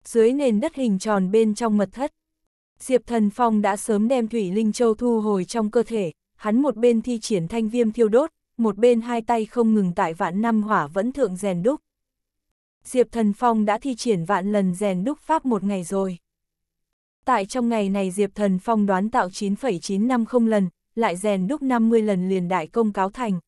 Dưới nền đất hình tròn bên trong mật thất, Diệp Thần Phong đã sớm đem Thủy Linh Châu thu hồi trong cơ thể, hắn một bên thi triển thanh viêm thiêu đốt, một bên hai tay không ngừng tại vạn năm hỏa vẫn thượng rèn đúc. Diệp Thần Phong đã thi triển vạn lần rèn đúc pháp một ngày rồi. Tại trong ngày này Diệp Thần Phong đoán tạo 9,950 lần, lại rèn đúc 50 lần liền đại công cáo thành.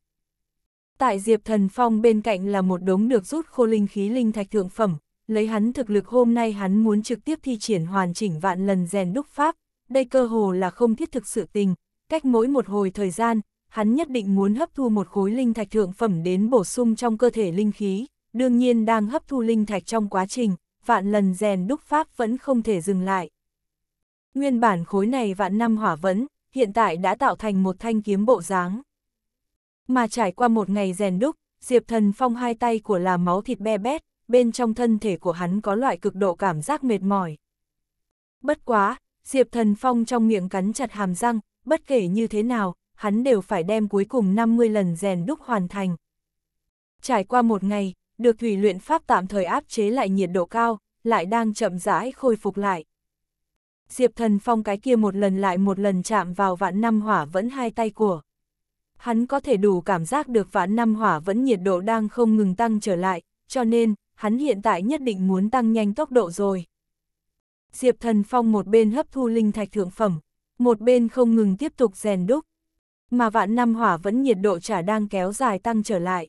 Tại Diệp Thần Phong bên cạnh là một đống được rút khô linh khí linh thạch thượng phẩm, lấy hắn thực lực hôm nay hắn muốn trực tiếp thi triển hoàn chỉnh vạn lần rèn đúc pháp, đây cơ hồ là không thiết thực sự tình, cách mỗi một hồi thời gian, hắn nhất định muốn hấp thu một khối linh thạch thượng phẩm đến bổ sung trong cơ thể linh khí, đương nhiên đang hấp thu linh thạch trong quá trình, vạn lần rèn đúc pháp vẫn không thể dừng lại. Nguyên bản khối này vạn năm hỏa vẫn, hiện tại đã tạo thành một thanh kiếm bộ dáng. Mà trải qua một ngày rèn đúc, Diệp Thần Phong hai tay của là máu thịt be bét, bên trong thân thể của hắn có loại cực độ cảm giác mệt mỏi. Bất quá, Diệp Thần Phong trong miệng cắn chặt hàm răng, bất kể như thế nào, hắn đều phải đem cuối cùng 50 lần rèn đúc hoàn thành. Trải qua một ngày, được thủy luyện pháp tạm thời áp chế lại nhiệt độ cao, lại đang chậm rãi khôi phục lại. Diệp thần phong cái kia một lần lại một lần chạm vào vạn năm hỏa vẫn hai tay của. Hắn có thể đủ cảm giác được vạn năm hỏa vẫn nhiệt độ đang không ngừng tăng trở lại, cho nên, hắn hiện tại nhất định muốn tăng nhanh tốc độ rồi. Diệp thần phong một bên hấp thu linh thạch thượng phẩm, một bên không ngừng tiếp tục rèn đúc mà vạn năm hỏa vẫn nhiệt độ trả đang kéo dài tăng trở lại.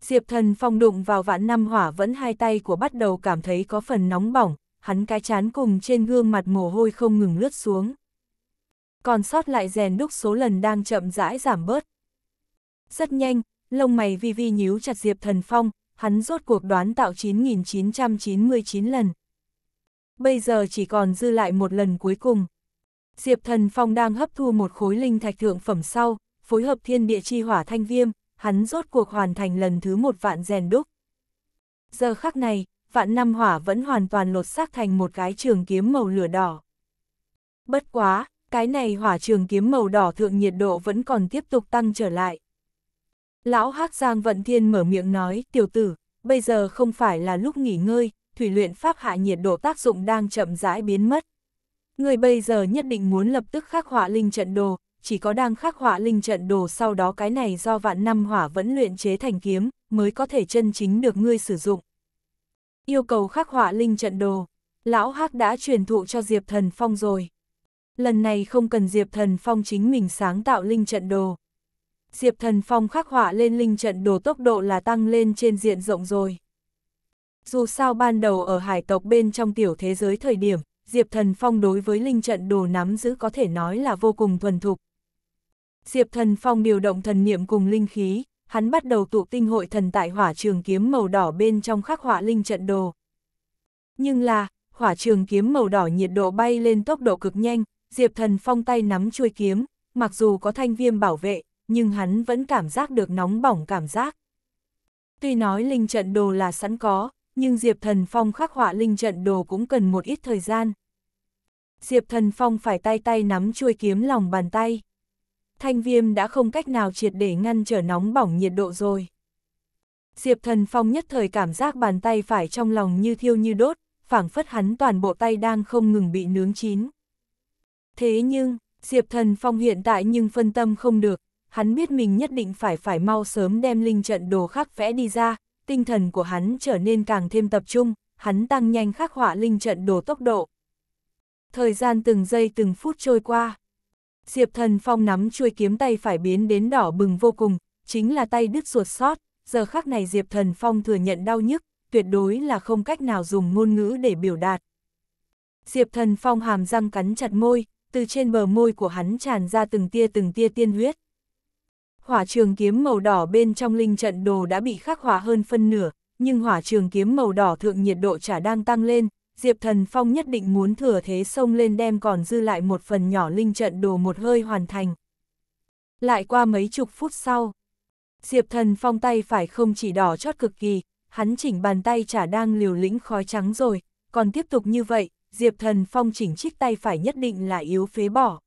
Diệp thần phong đụng vào vạn năm hỏa vẫn hai tay của bắt đầu cảm thấy có phần nóng bỏng, hắn cái chán cùng trên gương mặt mồ hôi không ngừng lướt xuống. Còn sót lại rèn đúc số lần đang chậm rãi giảm bớt. Rất nhanh, lông mày vi vi nhíu chặt Diệp thần phong, hắn rốt cuộc đoán tạo 9.999 lần. Bây giờ chỉ còn dư lại một lần cuối cùng. Diệp Thần Phong đang hấp thu một khối linh thạch thượng phẩm sau, phối hợp thiên địa chi hỏa thanh viêm, hắn rốt cuộc hoàn thành lần thứ một vạn rèn đúc. Giờ khắc này, vạn năm hỏa vẫn hoàn toàn lột xác thành một cái trường kiếm màu lửa đỏ. Bất quá, cái này hỏa trường kiếm màu đỏ thượng nhiệt độ vẫn còn tiếp tục tăng trở lại. Lão Hắc Giang Vận Thiên mở miệng nói, tiểu tử, bây giờ không phải là lúc nghỉ ngơi, thủy luyện pháp hạ nhiệt độ tác dụng đang chậm rãi biến mất. Người bây giờ nhất định muốn lập tức khắc họa linh trận đồ, chỉ có đang khắc họa linh trận đồ sau đó cái này do vạn năm hỏa vẫn luyện chế thành kiếm, mới có thể chân chính được ngươi sử dụng. Yêu cầu khắc họa linh trận đồ, lão hắc đã truyền thụ cho Diệp Thần Phong rồi. Lần này không cần Diệp Thần Phong chính mình sáng tạo linh trận đồ. Diệp Thần Phong khắc họa lên linh trận đồ tốc độ là tăng lên trên diện rộng rồi. Dù sao ban đầu ở hải tộc bên trong tiểu thế giới thời điểm, Diệp Thần Phong đối với linh trận đồ nắm giữ có thể nói là vô cùng thuần thục. Diệp Thần Phong điều động thần niệm cùng linh khí, hắn bắt đầu tụ tinh hội thần tại hỏa trường kiếm màu đỏ bên trong khắc họa linh trận đồ. Nhưng là, hỏa trường kiếm màu đỏ nhiệt độ bay lên tốc độ cực nhanh, Diệp Thần Phong tay nắm chuôi kiếm, mặc dù có thanh viêm bảo vệ, nhưng hắn vẫn cảm giác được nóng bỏng cảm giác. Tuy nói linh trận đồ là sẵn có, nhưng Diệp Thần Phong khắc họa linh trận đồ cũng cần một ít thời gian. Diệp Thần Phong phải tay tay nắm chuôi kiếm lòng bàn tay. Thanh viêm đã không cách nào triệt để ngăn trở nóng bỏng nhiệt độ rồi. Diệp Thần Phong nhất thời cảm giác bàn tay phải trong lòng như thiêu như đốt, phảng phất hắn toàn bộ tay đang không ngừng bị nướng chín. Thế nhưng, Diệp Thần Phong hiện tại nhưng phân tâm không được, hắn biết mình nhất định phải phải mau sớm đem linh trận đồ khắc vẽ đi ra, tinh thần của hắn trở nên càng thêm tập trung, hắn tăng nhanh khắc họa linh trận đồ tốc độ thời gian từng giây từng phút trôi qua. Diệp Thần Phong nắm chuôi kiếm tay phải biến đến đỏ bừng vô cùng, chính là tay đứt ruột sót, giờ khắc này Diệp Thần Phong thừa nhận đau nhức, tuyệt đối là không cách nào dùng ngôn ngữ để biểu đạt. Diệp Thần Phong hàm răng cắn chặt môi, từ trên bờ môi của hắn tràn ra từng tia từng tia tiên huyết. Hỏa trường kiếm màu đỏ bên trong linh trận đồ đã bị khắc hỏa hơn phân nửa, nhưng hỏa trường kiếm màu đỏ thượng nhiệt độ chả đang tăng lên, Diệp Thần Phong nhất định muốn thừa thế sông lên đem còn dư lại một phần nhỏ linh trận đồ một hơi hoàn thành. Lại qua mấy chục phút sau, Diệp Thần Phong tay phải không chỉ đỏ chót cực kỳ, hắn chỉnh bàn tay chả đang liều lĩnh khói trắng rồi, còn tiếp tục như vậy, Diệp Thần Phong chỉnh chiếc tay phải nhất định là yếu phế bỏ.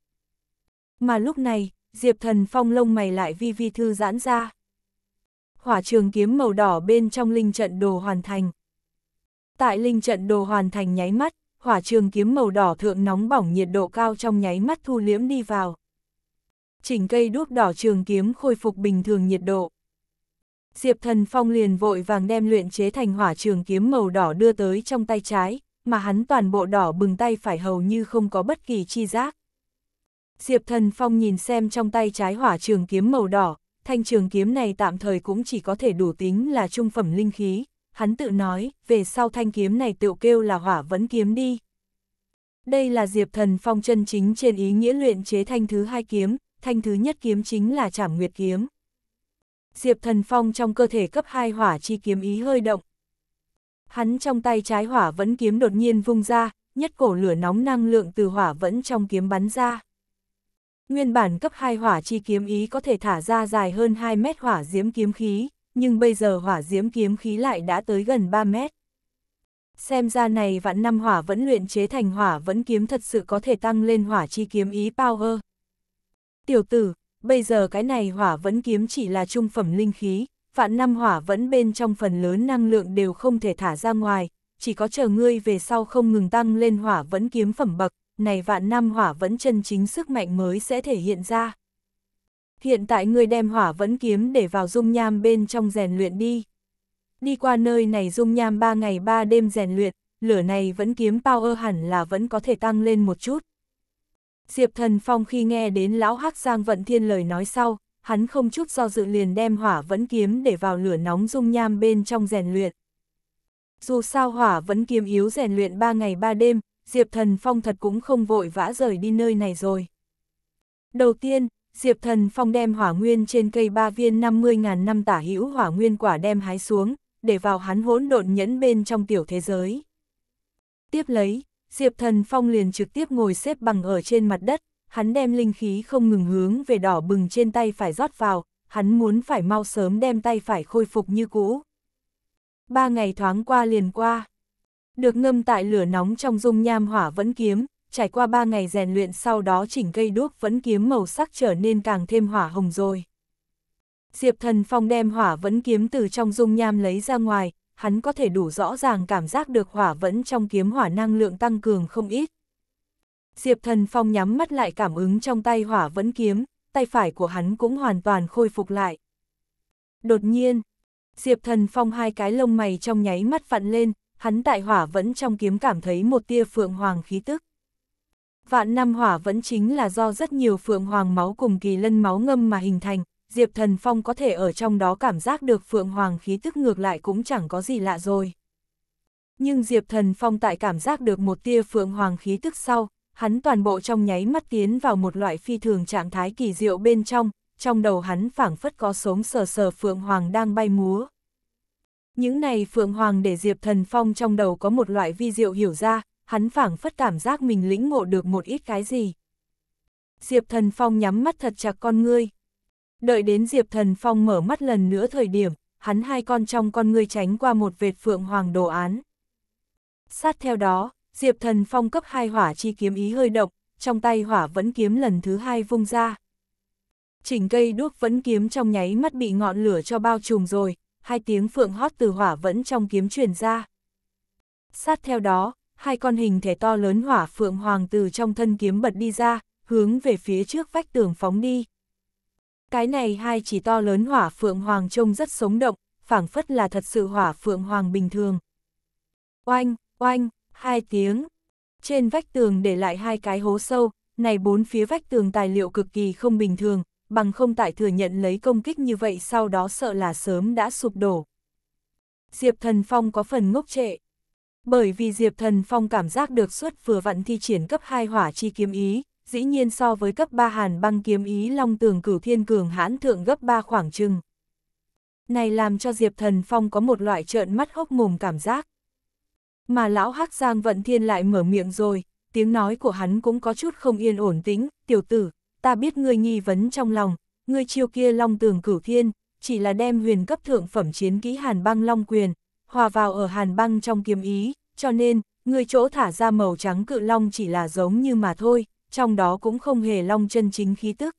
Mà lúc này, Diệp Thần Phong lông mày lại vi vi thư giãn ra. Hỏa trường kiếm màu đỏ bên trong linh trận đồ hoàn thành. Tại linh trận đồ hoàn thành nháy mắt, hỏa trường kiếm màu đỏ thượng nóng bỏng nhiệt độ cao trong nháy mắt thu liễm đi vào. Chỉnh cây đuốc đỏ trường kiếm khôi phục bình thường nhiệt độ. Diệp thần phong liền vội vàng đem luyện chế thành hỏa trường kiếm màu đỏ đưa tới trong tay trái, mà hắn toàn bộ đỏ bừng tay phải hầu như không có bất kỳ chi giác. Diệp thần phong nhìn xem trong tay trái hỏa trường kiếm màu đỏ, thanh trường kiếm này tạm thời cũng chỉ có thể đủ tính là trung phẩm linh khí, hắn tự nói, về sau thanh kiếm này tự kêu là hỏa vẫn kiếm đi. Đây là Diệp Thần Phong chân chính trên ý nghĩa luyện chế thanh thứ hai kiếm, thanh thứ nhất kiếm chính là Trảm Nguyệt kiếm. Diệp Thần Phong trong cơ thể cấp hai hỏa chi kiếm ý hơi động. Hắn trong tay trái hỏa vẫn kiếm đột nhiên vung ra, nhất cổ lửa nóng năng lượng từ hỏa vẫn trong kiếm bắn ra. Nguyên bản cấp hai hỏa chi kiếm ý có thể thả ra dài hơn 2 mét hỏa diễm kiếm khí, nhưng bây giờ hỏa diễm kiếm khí lại đã tới gần 3 mét. Xem ra này vạn năm hỏa vẫn luyện chế thành hỏa vẫn kiếm thật sự có thể tăng lên hỏa chi kiếm ý power. Tiểu tử, bây giờ cái này hỏa vẫn kiếm chỉ là trung phẩm linh khí, vạn năm hỏa vẫn bên trong phần lớn năng lượng đều không thể thả ra ngoài, chỉ có chờ ngươi về sau không ngừng tăng lên hỏa vẫn kiếm phẩm bậc, này vạn năm hỏa vẫn chân chính sức mạnh mới sẽ thể hiện ra hiện tại ngươi đem hỏa vẫn kiếm để vào dung nham bên trong rèn luyện đi. Đi qua nơi này dung nham 3 ngày 3 đêm rèn luyện, lửa này vẫn kiếm power hẳn là vẫn có thể tăng lên một chút. Diệp Thần Phong khi nghe đến lão Hắc Giang Vận Thiên lời nói sau, hắn không chút do dự liền đem hỏa vẫn kiếm để vào lửa nóng dung nham bên trong rèn luyện. Dù sao hỏa vẫn kiếm yếu rèn luyện 3 ngày 3 đêm, Diệp Thần Phong thật cũng không vội vã rời đi nơi này rồi. Đầu tiên, Diệp Thần Phong đem hỏa nguyên trên cây ba viên 50.000 năm tả hữu hỏa nguyên quả đem hái xuống, để vào hắn hỗn độn nhẫn bên trong tiểu thế giới. Tiếp lấy, Diệp Thần Phong liền trực tiếp ngồi xếp bằng ở trên mặt đất, hắn đem linh khí không ngừng hướng về đỏ bừng trên tay phải rót vào, hắn muốn phải mau sớm đem tay phải khôi phục như cũ. Ba ngày thoáng qua liền qua, được ngâm tại lửa nóng trong dung nham hỏa vẫn kiếm, trải qua ba ngày rèn luyện sau đó chỉnh cây đuốc vẫn kiếm màu sắc trở nên càng thêm hỏa hồng rồi. Diệp thần phong đem hỏa vẫn kiếm từ trong dung nham lấy ra ngoài, hắn có thể đủ rõ ràng cảm giác được hỏa vẫn trong kiếm hỏa năng lượng tăng cường không ít. Diệp thần phong nhắm mắt lại cảm ứng trong tay hỏa vẫn kiếm, tay phải của hắn cũng hoàn toàn khôi phục lại. Đột nhiên, Diệp thần phong hai cái lông mày trong nháy mắt vặn lên, hắn tại hỏa vẫn trong kiếm cảm thấy một tia phượng hoàng khí tức. Vạn năm Hỏa vẫn chính là do rất nhiều Phượng Hoàng máu cùng kỳ lân máu ngâm mà hình thành, Diệp Thần Phong có thể ở trong đó cảm giác được Phượng Hoàng khí tức ngược lại cũng chẳng có gì lạ rồi. Nhưng Diệp Thần Phong tại cảm giác được một tia Phượng Hoàng khí tức sau, hắn toàn bộ trong nháy mắt tiến vào một loại phi thường trạng thái kỳ diệu bên trong, trong đầu hắn phảng phất có sống sờ sờ Phượng Hoàng đang bay múa. Những này Phượng Hoàng để Diệp Thần Phong trong đầu có một loại vi diệu hiểu ra, hắn phảng phất cảm giác mình lĩnh ngộ được một ít cái gì. Diệp Thần Phong nhắm mắt thật chặt con ngươi. Đợi đến Diệp Thần Phong mở mắt lần nữa thời điểm, hắn hai con trong con ngươi tránh qua một vệt phượng hoàng đồ án. Sát theo đó, Diệp Thần Phong cấp hai hỏa chi kiếm ý hơi động, trong tay hỏa vẫn kiếm lần thứ hai vung ra. Chỉnh cây đuốc vẫn kiếm trong nháy mắt bị ngọn lửa cho bao trùm rồi, hai tiếng phượng hót từ hỏa vẫn trong kiếm truyền ra. Sát theo đó, hai con hình thể to lớn hỏa phượng hoàng từ trong thân kiếm bật đi ra, hướng về phía trước vách tường phóng đi. Cái này hai chỉ to lớn hỏa phượng hoàng trông rất sống động, phảng phất là thật sự hỏa phượng hoàng bình thường. Oanh, oanh, hai tiếng. Trên vách tường để lại hai cái hố sâu, này bốn phía vách tường tài liệu cực kỳ không bình thường, bằng không tại thừa nhận lấy công kích như vậy sau đó sợ là sớm đã sụp đổ. Diệp Thần Phong có phần ngốc trệ, bởi vì Diệp Thần Phong cảm giác được xuất vừa vặn thi triển cấp 2 hỏa chi kiếm ý, dĩ nhiên so với cấp 3 hàn băng kiếm ý long tường cửu thiên cường hãn thượng gấp 3 khoảng chừng. Này làm cho Diệp Thần Phong có một loại trợn mắt hốc mồm cảm giác. Mà lão hắc giang vận thiên lại mở miệng rồi, tiếng nói của hắn cũng có chút không yên ổn tính, tiểu tử, ta biết ngươi nghi vấn trong lòng, ngươi chiêu kia long tường cửu thiên, chỉ là đem huyền cấp thượng phẩm chiến kỹ hàn băng long quyền, hòa vào ở hàn băng trong kiếm ý, cho nên, người chỗ thả ra màu trắng cự long chỉ là giống như mà thôi, trong đó cũng không hề long chân chính khí tức.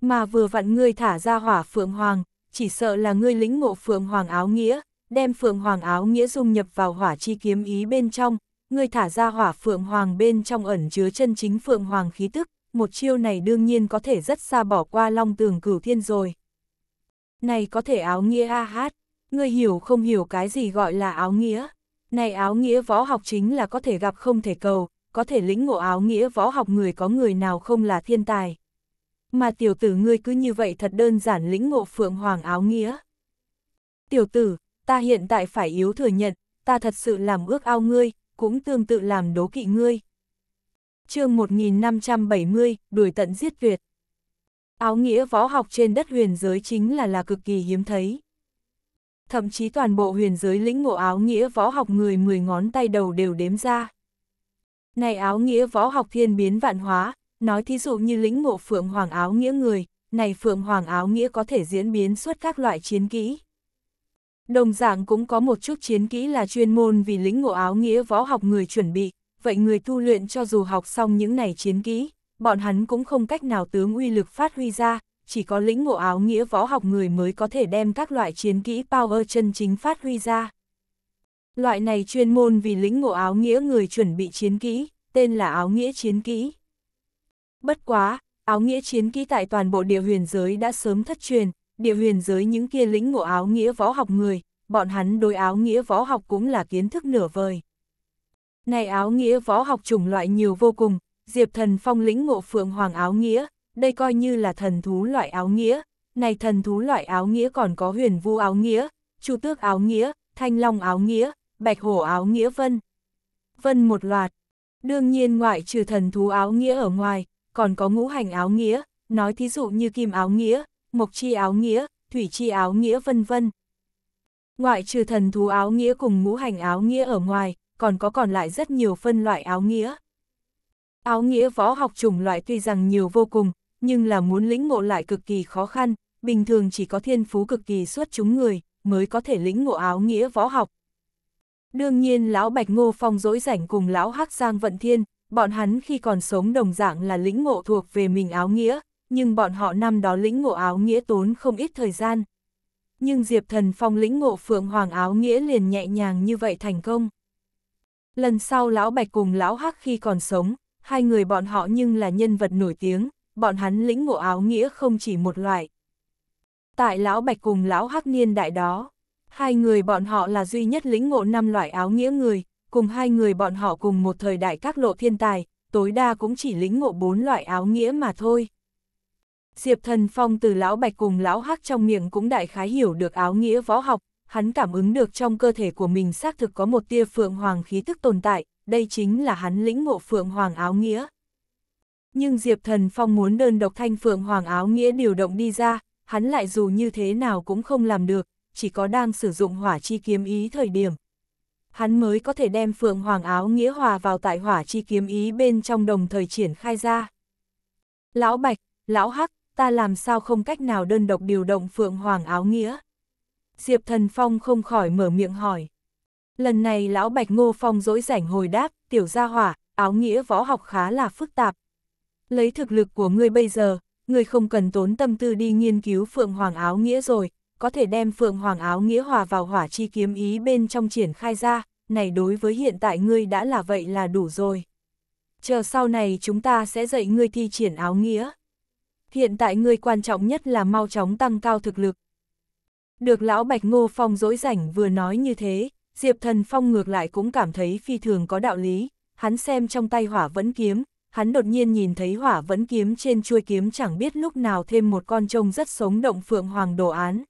Mà vừa vặn người thả ra hỏa phượng hoàng, chỉ sợ là người lĩnh ngộ phượng hoàng áo nghĩa, đem phượng hoàng áo nghĩa dung nhập vào hỏa chi kiếm ý bên trong, người thả ra hỏa phượng hoàng bên trong ẩn chứa chân chính phượng hoàng khí tức, một chiêu này đương nhiên có thể rất xa bỏ qua long tường cửu thiên rồi. Này có thể áo nghĩa a hát. Ngươi hiểu không hiểu cái gì gọi là áo nghĩa? Này áo nghĩa võ học chính là có thể gặp không thể cầu, có thể lĩnh ngộ áo nghĩa võ học người có người nào không là thiên tài. Mà tiểu tử ngươi cứ như vậy thật đơn giản lĩnh ngộ phượng hoàng áo nghĩa. Tiểu tử, ta hiện tại phải yếu thừa nhận, ta thật sự làm ước ao ngươi, cũng tương tự làm đố kỵ ngươi. chương 1570, đuổi tận giết tuyệt. Áo nghĩa võ học trên đất huyền giới chính là là cực kỳ hiếm thấy thậm chí toàn bộ huyền giới lĩnh ngộ áo nghĩa võ học người mười ngón tay đầu đều đếm ra. Này áo nghĩa võ học thiên biến vạn hóa, nói thí dụ như lĩnh ngộ phượng hoàng áo nghĩa người, này phượng hoàng áo nghĩa có thể diễn biến suốt các loại chiến kỹ. Đồng dạng cũng có một chút chiến kỹ là chuyên môn vì lĩnh ngộ áo nghĩa võ học người chuẩn bị, vậy người tu luyện cho dù học xong những này chiến kỹ, bọn hắn cũng không cách nào tướng uy lực phát huy ra, chỉ có lĩnh ngộ áo nghĩa võ học người mới có thể đem các loại chiến kỹ power chân chính phát huy ra. Loại này chuyên môn vì lĩnh ngộ áo nghĩa người chuẩn bị chiến kỹ, tên là áo nghĩa chiến kỹ. Bất quá, áo nghĩa chiến kỹ tại toàn bộ địa huyền giới đã sớm thất truyền, địa huyền giới những kia lĩnh ngộ áo nghĩa võ học người, bọn hắn đối áo nghĩa võ học cũng là kiến thức nửa vời. Này áo nghĩa võ học chủng loại nhiều vô cùng, Diệp Thần Phong lĩnh ngộ phượng hoàng áo nghĩa, đây coi như là thần thú loại áo nghĩa, này thần thú loại áo nghĩa còn có huyền vu áo nghĩa, chu tước áo nghĩa, thanh long áo nghĩa, bạch hổ áo nghĩa vân. Vân một loạt, đương nhiên ngoại trừ thần thú áo nghĩa ở ngoài, còn có ngũ hành áo nghĩa, nói thí dụ như kim áo nghĩa, mộc chi áo nghĩa, thủy chi áo nghĩa vân vân. Ngoại trừ thần thú áo nghĩa cùng ngũ hành áo nghĩa ở ngoài, còn có còn lại rất nhiều phân loại áo nghĩa. Áo nghĩa võ học chủng loại tuy rằng nhiều vô cùng, nhưng là muốn lĩnh ngộ lại cực kỳ khó khăn, bình thường chỉ có thiên phú cực kỳ xuất chúng người, mới có thể lĩnh ngộ áo nghĩa võ học. Đương nhiên lão Bạch Ngô Phong dỗi rảnh cùng lão Hắc Giang Vận Thiên, bọn hắn khi còn sống đồng dạng là lĩnh ngộ thuộc về mình áo nghĩa, nhưng bọn họ năm đó lĩnh ngộ áo nghĩa tốn không ít thời gian. Nhưng Diệp Thần Phong lĩnh ngộ Phượng Hoàng áo nghĩa liền nhẹ nhàng như vậy thành công. Lần sau lão Bạch cùng lão Hắc khi còn sống, hai người bọn họ nhưng là nhân vật nổi tiếng, bọn hắn lĩnh ngộ áo nghĩa không chỉ một loại. Tại lão Bạch cùng lão Hắc Niên đại đó, hai người bọn họ là duy nhất lĩnh ngộ năm loại áo nghĩa người, cùng hai người bọn họ cùng một thời đại các lộ thiên tài, tối đa cũng chỉ lĩnh ngộ bốn loại áo nghĩa mà thôi. Diệp Thần Phong từ lão Bạch cùng lão Hắc trong miệng cũng đại khái hiểu được áo nghĩa võ học, hắn cảm ứng được trong cơ thể của mình xác thực có một tia phượng hoàng khí thức tồn tại, đây chính là hắn lĩnh ngộ phượng hoàng áo nghĩa nhưng Diệp Thần Phong muốn đơn độc thanh phượng hoàng áo nghĩa điều động đi ra, hắn lại dù như thế nào cũng không làm được, chỉ có đang sử dụng hỏa chi kiếm ý thời điểm. Hắn mới có thể đem phượng hoàng áo nghĩa hòa vào tại hỏa chi kiếm ý bên trong đồng thời triển khai ra. Lão Bạch, Lão Hắc, ta làm sao không cách nào đơn độc điều động phượng hoàng áo nghĩa? Diệp Thần Phong không khỏi mở miệng hỏi. Lần này Lão Bạch Ngô Phong dỗi rảnh hồi đáp, tiểu gia hỏa, áo nghĩa võ học khá là phức tạp, lấy thực lực của ngươi bây giờ, ngươi không cần tốn tâm tư đi nghiên cứu Phượng Hoàng Áo Nghĩa rồi, có thể đem Phượng Hoàng Áo Nghĩa hòa vào hỏa chi kiếm ý bên trong triển khai ra, này đối với hiện tại ngươi đã là vậy là đủ rồi. Chờ sau này chúng ta sẽ dạy ngươi thi triển áo nghĩa. Hiện tại ngươi quan trọng nhất là mau chóng tăng cao thực lực. Được lão Bạch Ngô Phong dỗi rảnh vừa nói như thế, Diệp Thần Phong ngược lại cũng cảm thấy phi thường có đạo lý, hắn xem trong tay hỏa vẫn kiếm, hắn đột nhiên nhìn thấy hỏa vẫn kiếm trên chuôi kiếm chẳng biết lúc nào thêm một con trông rất sống động phượng hoàng đồ án.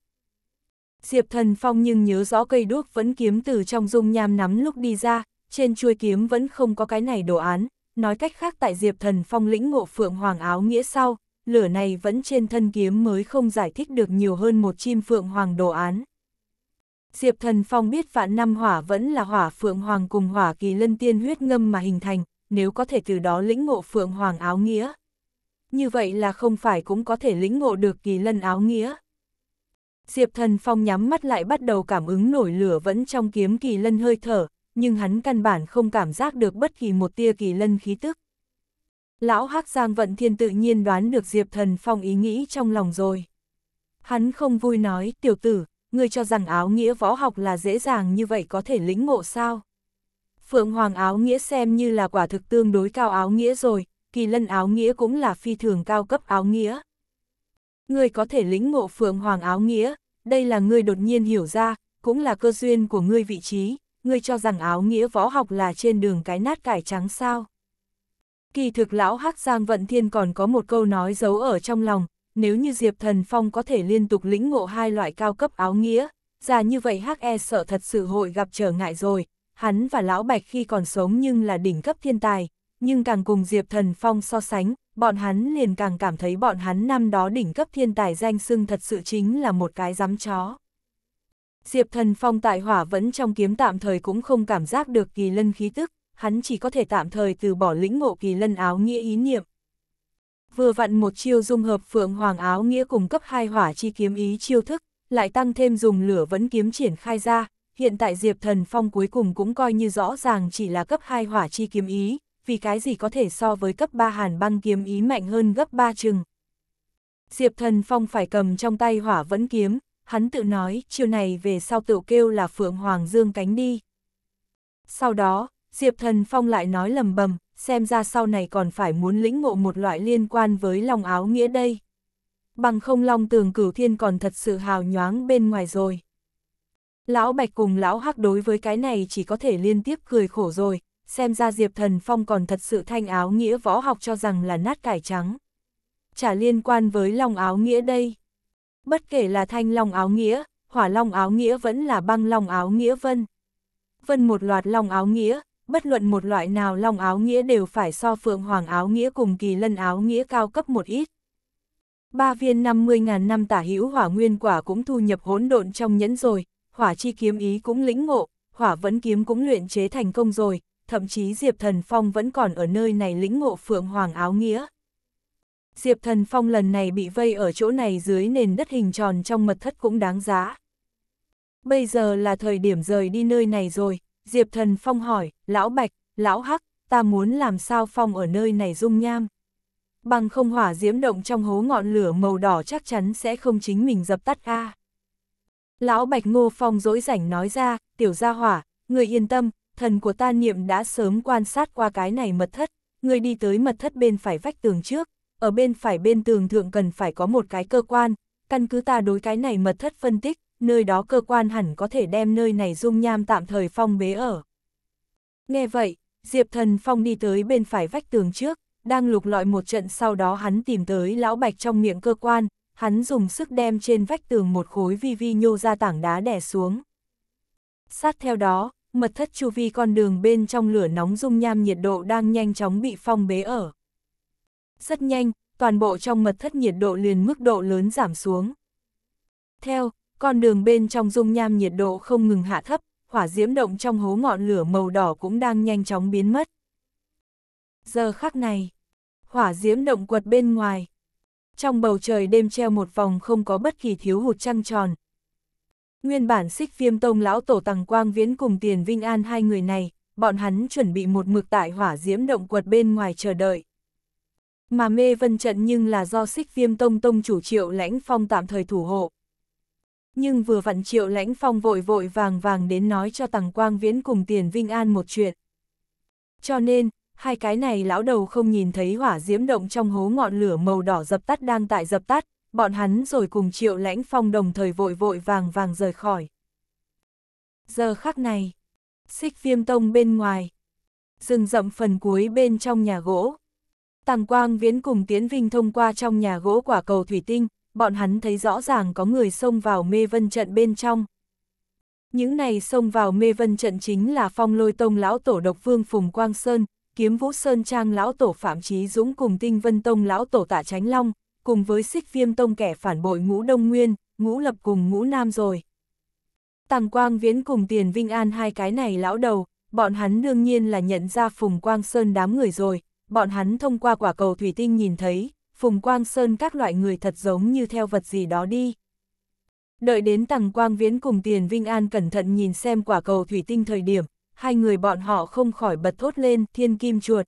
Diệp thần phong nhưng nhớ rõ cây đuốc vẫn kiếm từ trong dung nham nắm lúc đi ra, trên chuôi kiếm vẫn không có cái này đồ án, nói cách khác tại diệp thần phong lĩnh ngộ phượng hoàng áo nghĩa sau, lửa này vẫn trên thân kiếm mới không giải thích được nhiều hơn một chim phượng hoàng đồ án. Diệp thần phong biết vạn năm hỏa vẫn là hỏa phượng hoàng cùng hỏa kỳ lân tiên huyết ngâm mà hình thành, nếu có thể từ đó lĩnh ngộ phượng hoàng áo nghĩa. Như vậy là không phải cũng có thể lĩnh ngộ được kỳ lân áo nghĩa. Diệp thần phong nhắm mắt lại bắt đầu cảm ứng nổi lửa vẫn trong kiếm kỳ lân hơi thở, nhưng hắn căn bản không cảm giác được bất kỳ một tia kỳ lân khí tức. Lão hắc Giang Vận Thiên tự nhiên đoán được Diệp Thần Phong ý nghĩ trong lòng rồi. Hắn không vui nói, tiểu tử, ngươi cho rằng áo nghĩa võ học là dễ dàng như vậy có thể lĩnh ngộ sao? Phượng Hoàng áo nghĩa xem như là quả thực tương đối cao áo nghĩa rồi, kỳ lân áo nghĩa cũng là phi thường cao cấp áo nghĩa. Người có thể lĩnh ngộ Phượng Hoàng áo nghĩa, đây là người đột nhiên hiểu ra, cũng là cơ duyên của ngươi vị trí, ngươi cho rằng áo nghĩa võ học là trên đường cái nát cải trắng sao. Kỳ thực lão Hắc Giang Vận Thiên còn có một câu nói giấu ở trong lòng, nếu như Diệp Thần Phong có thể liên tục lĩnh ngộ hai loại cao cấp áo nghĩa, già như vậy Hắc E sợ thật sự hội gặp trở ngại rồi, hắn và Lão Bạch khi còn sống nhưng là đỉnh cấp thiên tài, nhưng càng cùng Diệp Thần Phong so sánh, bọn hắn liền càng cảm thấy bọn hắn năm đó đỉnh cấp thiên tài danh xưng thật sự chính là một cái giám chó. Diệp Thần Phong tại hỏa vẫn trong kiếm tạm thời cũng không cảm giác được kỳ lân khí tức, hắn chỉ có thể tạm thời từ bỏ lĩnh ngộ kỳ lân áo nghĩa ý niệm. Vừa vặn một chiêu dung hợp phượng hoàng áo nghĩa cùng cấp hai hỏa chi kiếm ý chiêu thức, lại tăng thêm dùng lửa vẫn kiếm triển khai ra, hiện tại Diệp Thần Phong cuối cùng cũng coi như rõ ràng chỉ là cấp 2 hỏa chi kiếm ý, vì cái gì có thể so với cấp 3 hàn băng kiếm ý mạnh hơn gấp 3 chừng. Diệp Thần Phong phải cầm trong tay hỏa vẫn kiếm, hắn tự nói, chiều này về sau tự kêu là Phượng Hoàng Dương cánh đi. Sau đó, Diệp Thần Phong lại nói lầm bầm, xem ra sau này còn phải muốn lĩnh ngộ một loại liên quan với lòng áo nghĩa đây. Bằng không long tường cửu thiên còn thật sự hào nhoáng bên ngoài rồi. Lão Bạch cùng Lão Hắc đối với cái này chỉ có thể liên tiếp cười khổ rồi, xem ra Diệp Thần Phong còn thật sự thanh áo nghĩa võ học cho rằng là nát cải trắng. Chả liên quan với long áo nghĩa đây. Bất kể là thanh long áo nghĩa, hỏa long áo nghĩa vẫn là băng long áo nghĩa vân. Vân một loạt long áo nghĩa, bất luận một loại nào long áo nghĩa đều phải so phượng hoàng áo nghĩa cùng kỳ lân áo nghĩa cao cấp một ít. Ba viên 50.000 năm tả hữu hỏa nguyên quả cũng thu nhập hỗn độn trong nhẫn rồi, hỏa chi kiếm ý cũng lĩnh ngộ, hỏa vẫn kiếm cũng luyện chế thành công rồi, thậm chí Diệp Thần Phong vẫn còn ở nơi này lĩnh ngộ phượng hoàng áo nghĩa. Diệp Thần Phong lần này bị vây ở chỗ này dưới nền đất hình tròn trong mật thất cũng đáng giá. Bây giờ là thời điểm rời đi nơi này rồi, Diệp Thần Phong hỏi, Lão Bạch, Lão Hắc, ta muốn làm sao Phong ở nơi này dung nham. Bằng không hỏa diễm động trong hố ngọn lửa màu đỏ chắc chắn sẽ không chính mình dập tắt a. À. Lão Bạch Ngô Phong dối rảnh nói ra, tiểu gia hỏa, người yên tâm, thần của ta niệm đã sớm quan sát qua cái này mật thất, người đi tới mật thất bên phải vách tường trước, ở bên phải bên tường thượng cần phải có một cái cơ quan, căn cứ ta đối cái này mật thất phân tích, nơi đó cơ quan hẳn có thể đem nơi này dung nham tạm thời phong bế ở. Nghe vậy, Diệp Thần Phong đi tới bên phải vách tường trước, đang lục lọi một trận sau đó hắn tìm tới lão bạch trong miệng cơ quan, hắn dùng sức đem trên vách tường một khối vi vi nhô ra tảng đá đè xuống. Sát theo đó, mật thất chu vi con đường bên trong lửa nóng dung nham nhiệt độ đang nhanh chóng bị phong bế ở. Rất nhanh, toàn bộ trong mật thất nhiệt độ liền mức độ lớn giảm xuống. Theo, con đường bên trong dung nham nhiệt độ không ngừng hạ thấp, hỏa diễm động trong hố ngọn lửa màu đỏ cũng đang nhanh chóng biến mất. Giờ khắc này, hỏa diễm động quật bên ngoài, trong bầu trời đêm treo một vòng không có bất kỳ thiếu hụt trăng tròn. Nguyên bản xích viêm tông lão tổ tàng quang viễn cùng tiền vinh an hai người này, bọn hắn chuẩn bị một mực tại hỏa diễm động quật bên ngoài chờ đợi. Mà mê vân trận nhưng là do xích viêm tông tông chủ triệu lãnh phong tạm thời thủ hộ. Nhưng vừa vặn triệu lãnh phong vội vội vàng vàng đến nói cho tàng quang viễn cùng tiền vinh an một chuyện. Cho nên, hai cái này lão đầu không nhìn thấy hỏa diễm động trong hố ngọn lửa màu đỏ dập tắt đang tại dập tắt, bọn hắn rồi cùng triệu lãnh phong đồng thời vội vội vàng vàng rời khỏi. Giờ khắc này, xích viêm tông bên ngoài, rừng rậm phần cuối bên trong nhà gỗ. Tàng Quang Viễn cùng Tiến Vinh thông qua trong nhà gỗ quả cầu thủy tinh, bọn hắn thấy rõ ràng có người xông vào mê vân trận bên trong. Những này xông vào mê vân trận chính là phong lôi tông lão tổ độc vương Phùng Quang Sơn, kiếm vũ sơn trang lão tổ Phạm Trí Dũng cùng tinh vân tông lão tổ Tạ Chánh Long, cùng với xích viêm tông kẻ phản bội ngũ Đông Nguyên, ngũ lập cùng ngũ Nam rồi. Tàng Quang Viễn cùng Tiền Vinh An hai cái này lão đầu, bọn hắn đương nhiên là nhận ra Phùng Quang Sơn đám người rồi, bọn hắn thông qua quả cầu thủy tinh nhìn thấy, Phùng Quang Sơn các loại người thật giống như theo vật gì đó đi. Đợi đến Tàng Quang Viễn cùng Tiền Vinh An cẩn thận nhìn xem quả cầu thủy tinh thời điểm, hai người bọn họ không khỏi bật thốt lên thiên kim chuột.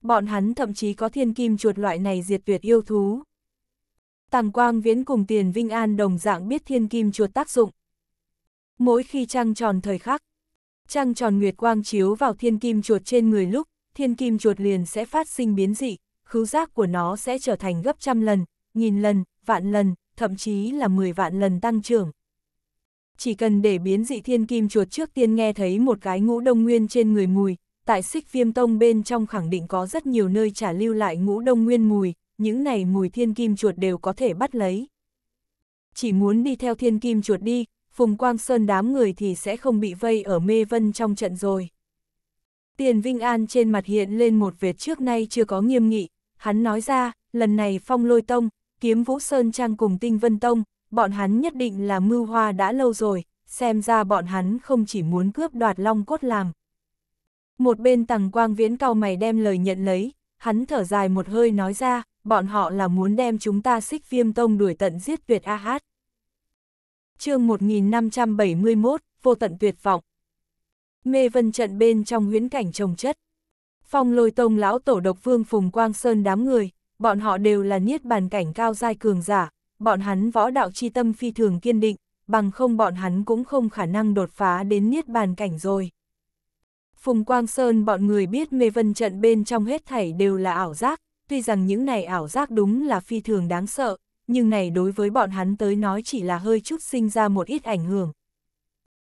Bọn hắn thậm chí có thiên kim chuột loại này diệt tuyệt yêu thú. Tàng Quang Viễn cùng Tiền Vinh An đồng dạng biết thiên kim chuột tác dụng. Mỗi khi trăng tròn thời khắc, trăng tròn nguyệt quang chiếu vào thiên kim chuột trên người lúc, thiên kim chuột liền sẽ phát sinh biến dị, khứu giác của nó sẽ trở thành gấp trăm lần, nghìn lần, vạn lần, thậm chí là mười vạn lần tăng trưởng chỉ cần để biến dị thiên kim chuột trước tiên nghe thấy một cái ngũ đông nguyên trên người mùi, tại xích viêm tông bên trong khẳng định có rất nhiều nơi trả lưu lại ngũ đông nguyên mùi, những này mùi thiên kim chuột đều có thể bắt lấy. Chỉ muốn đi theo thiên kim chuột đi, Phùng Quang Sơn đám người thì sẽ không bị vây ở mê vân trong trận rồi. Tiền Vinh An trên mặt hiện lên một vệt trước nay chưa có nghiêm nghị, hắn nói ra, lần này phong lôi tông, kiếm vũ sơn trang cùng tinh vân tông, bọn hắn nhất định là mưu hoa đã lâu rồi, xem ra bọn hắn không chỉ muốn cướp đoạt long cốt làm. Một bên tàng quang viễn cao mày đem lời nhận lấy, hắn thở dài một hơi nói ra, bọn họ là muốn đem chúng ta xích viêm tông đuổi tận giết tuyệt a hát. chương 1571, vô tận tuyệt vọng. Mê vân trận bên trong huyến cảnh trồng chất. Phong lôi tông lão tổ độc vương phùng quang sơn đám người, bọn họ đều là niết bàn cảnh cao giai cường giả, bọn hắn võ đạo chi tâm phi thường kiên định, bằng không bọn hắn cũng không khả năng đột phá đến niết bàn cảnh rồi. Phùng Quang Sơn bọn người biết mê vân trận bên trong hết thảy đều là ảo giác, tuy rằng những này ảo giác đúng là phi thường đáng sợ, nhưng này đối với bọn hắn tới nói chỉ là hơi chút sinh ra một ít ảnh hưởng.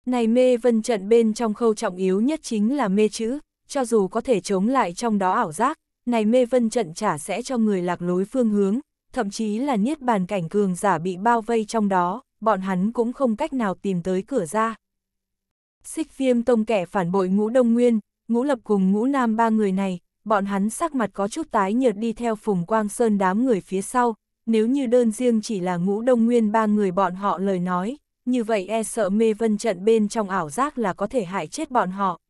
Này mê vân trận bên trong khâu trọng yếu nhất chính là mê chữ, cho dù có thể chống lại trong đó ảo giác, này mê vân trận trả sẽ cho người lạc lối phương hướng, thậm chí là niết bàn cảnh cường giả bị bao vây trong đó, bọn hắn cũng không cách nào tìm tới cửa ra. Xích viêm tông kẻ phản bội ngũ Đông Nguyên, ngũ lập cùng ngũ nam ba người này, bọn hắn sắc mặt có chút tái nhợt đi theo phùng quang sơn đám người phía sau, nếu như đơn riêng chỉ là ngũ Đông Nguyên ba người bọn họ lời nói, như vậy e sợ mê vân trận bên trong ảo giác là có thể hại chết bọn họ.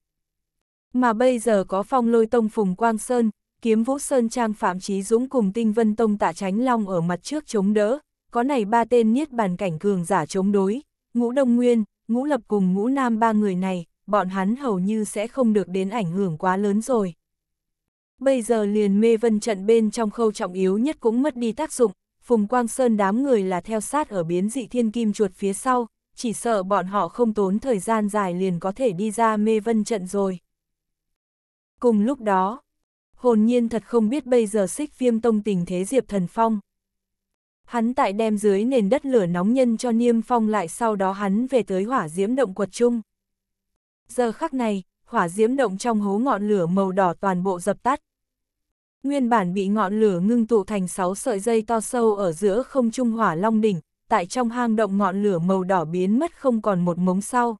Mà bây giờ có phong lôi tông phùng quang sơn, kiếm vũ sơn trang Phạm Trí Dũng cùng tinh vân tông tạ tránh long ở mặt trước chống đỡ, có này ba tên niết bàn cảnh cường giả chống đối, ngũ đông nguyên, ngũ lập cùng ngũ nam ba người này, bọn hắn hầu như sẽ không được đến ảnh hưởng quá lớn rồi. Bây giờ liền mê vân trận bên trong khâu trọng yếu nhất cũng mất đi tác dụng, Phùng Quang Sơn đám người là theo sát ở biến dị thiên kim chuột phía sau, chỉ sợ bọn họ không tốn thời gian dài liền có thể đi ra mê vân trận rồi. Cùng lúc đó, hồn nhiên thật không biết bây giờ xích viêm tông tình thế Diệp Thần Phong. Hắn tại đem dưới nền đất lửa nóng nhân cho Niêm Phong lại sau đó hắn về tới hỏa diễm động quật chung. Giờ khắc này, hỏa diễm động trong hố ngọn lửa màu đỏ toàn bộ dập tắt. Nguyên bản bị ngọn lửa ngưng tụ thành 6 sợi dây to sâu ở giữa không trung hỏa long đỉnh, tại trong hang động ngọn lửa màu đỏ biến mất không còn một mống sau.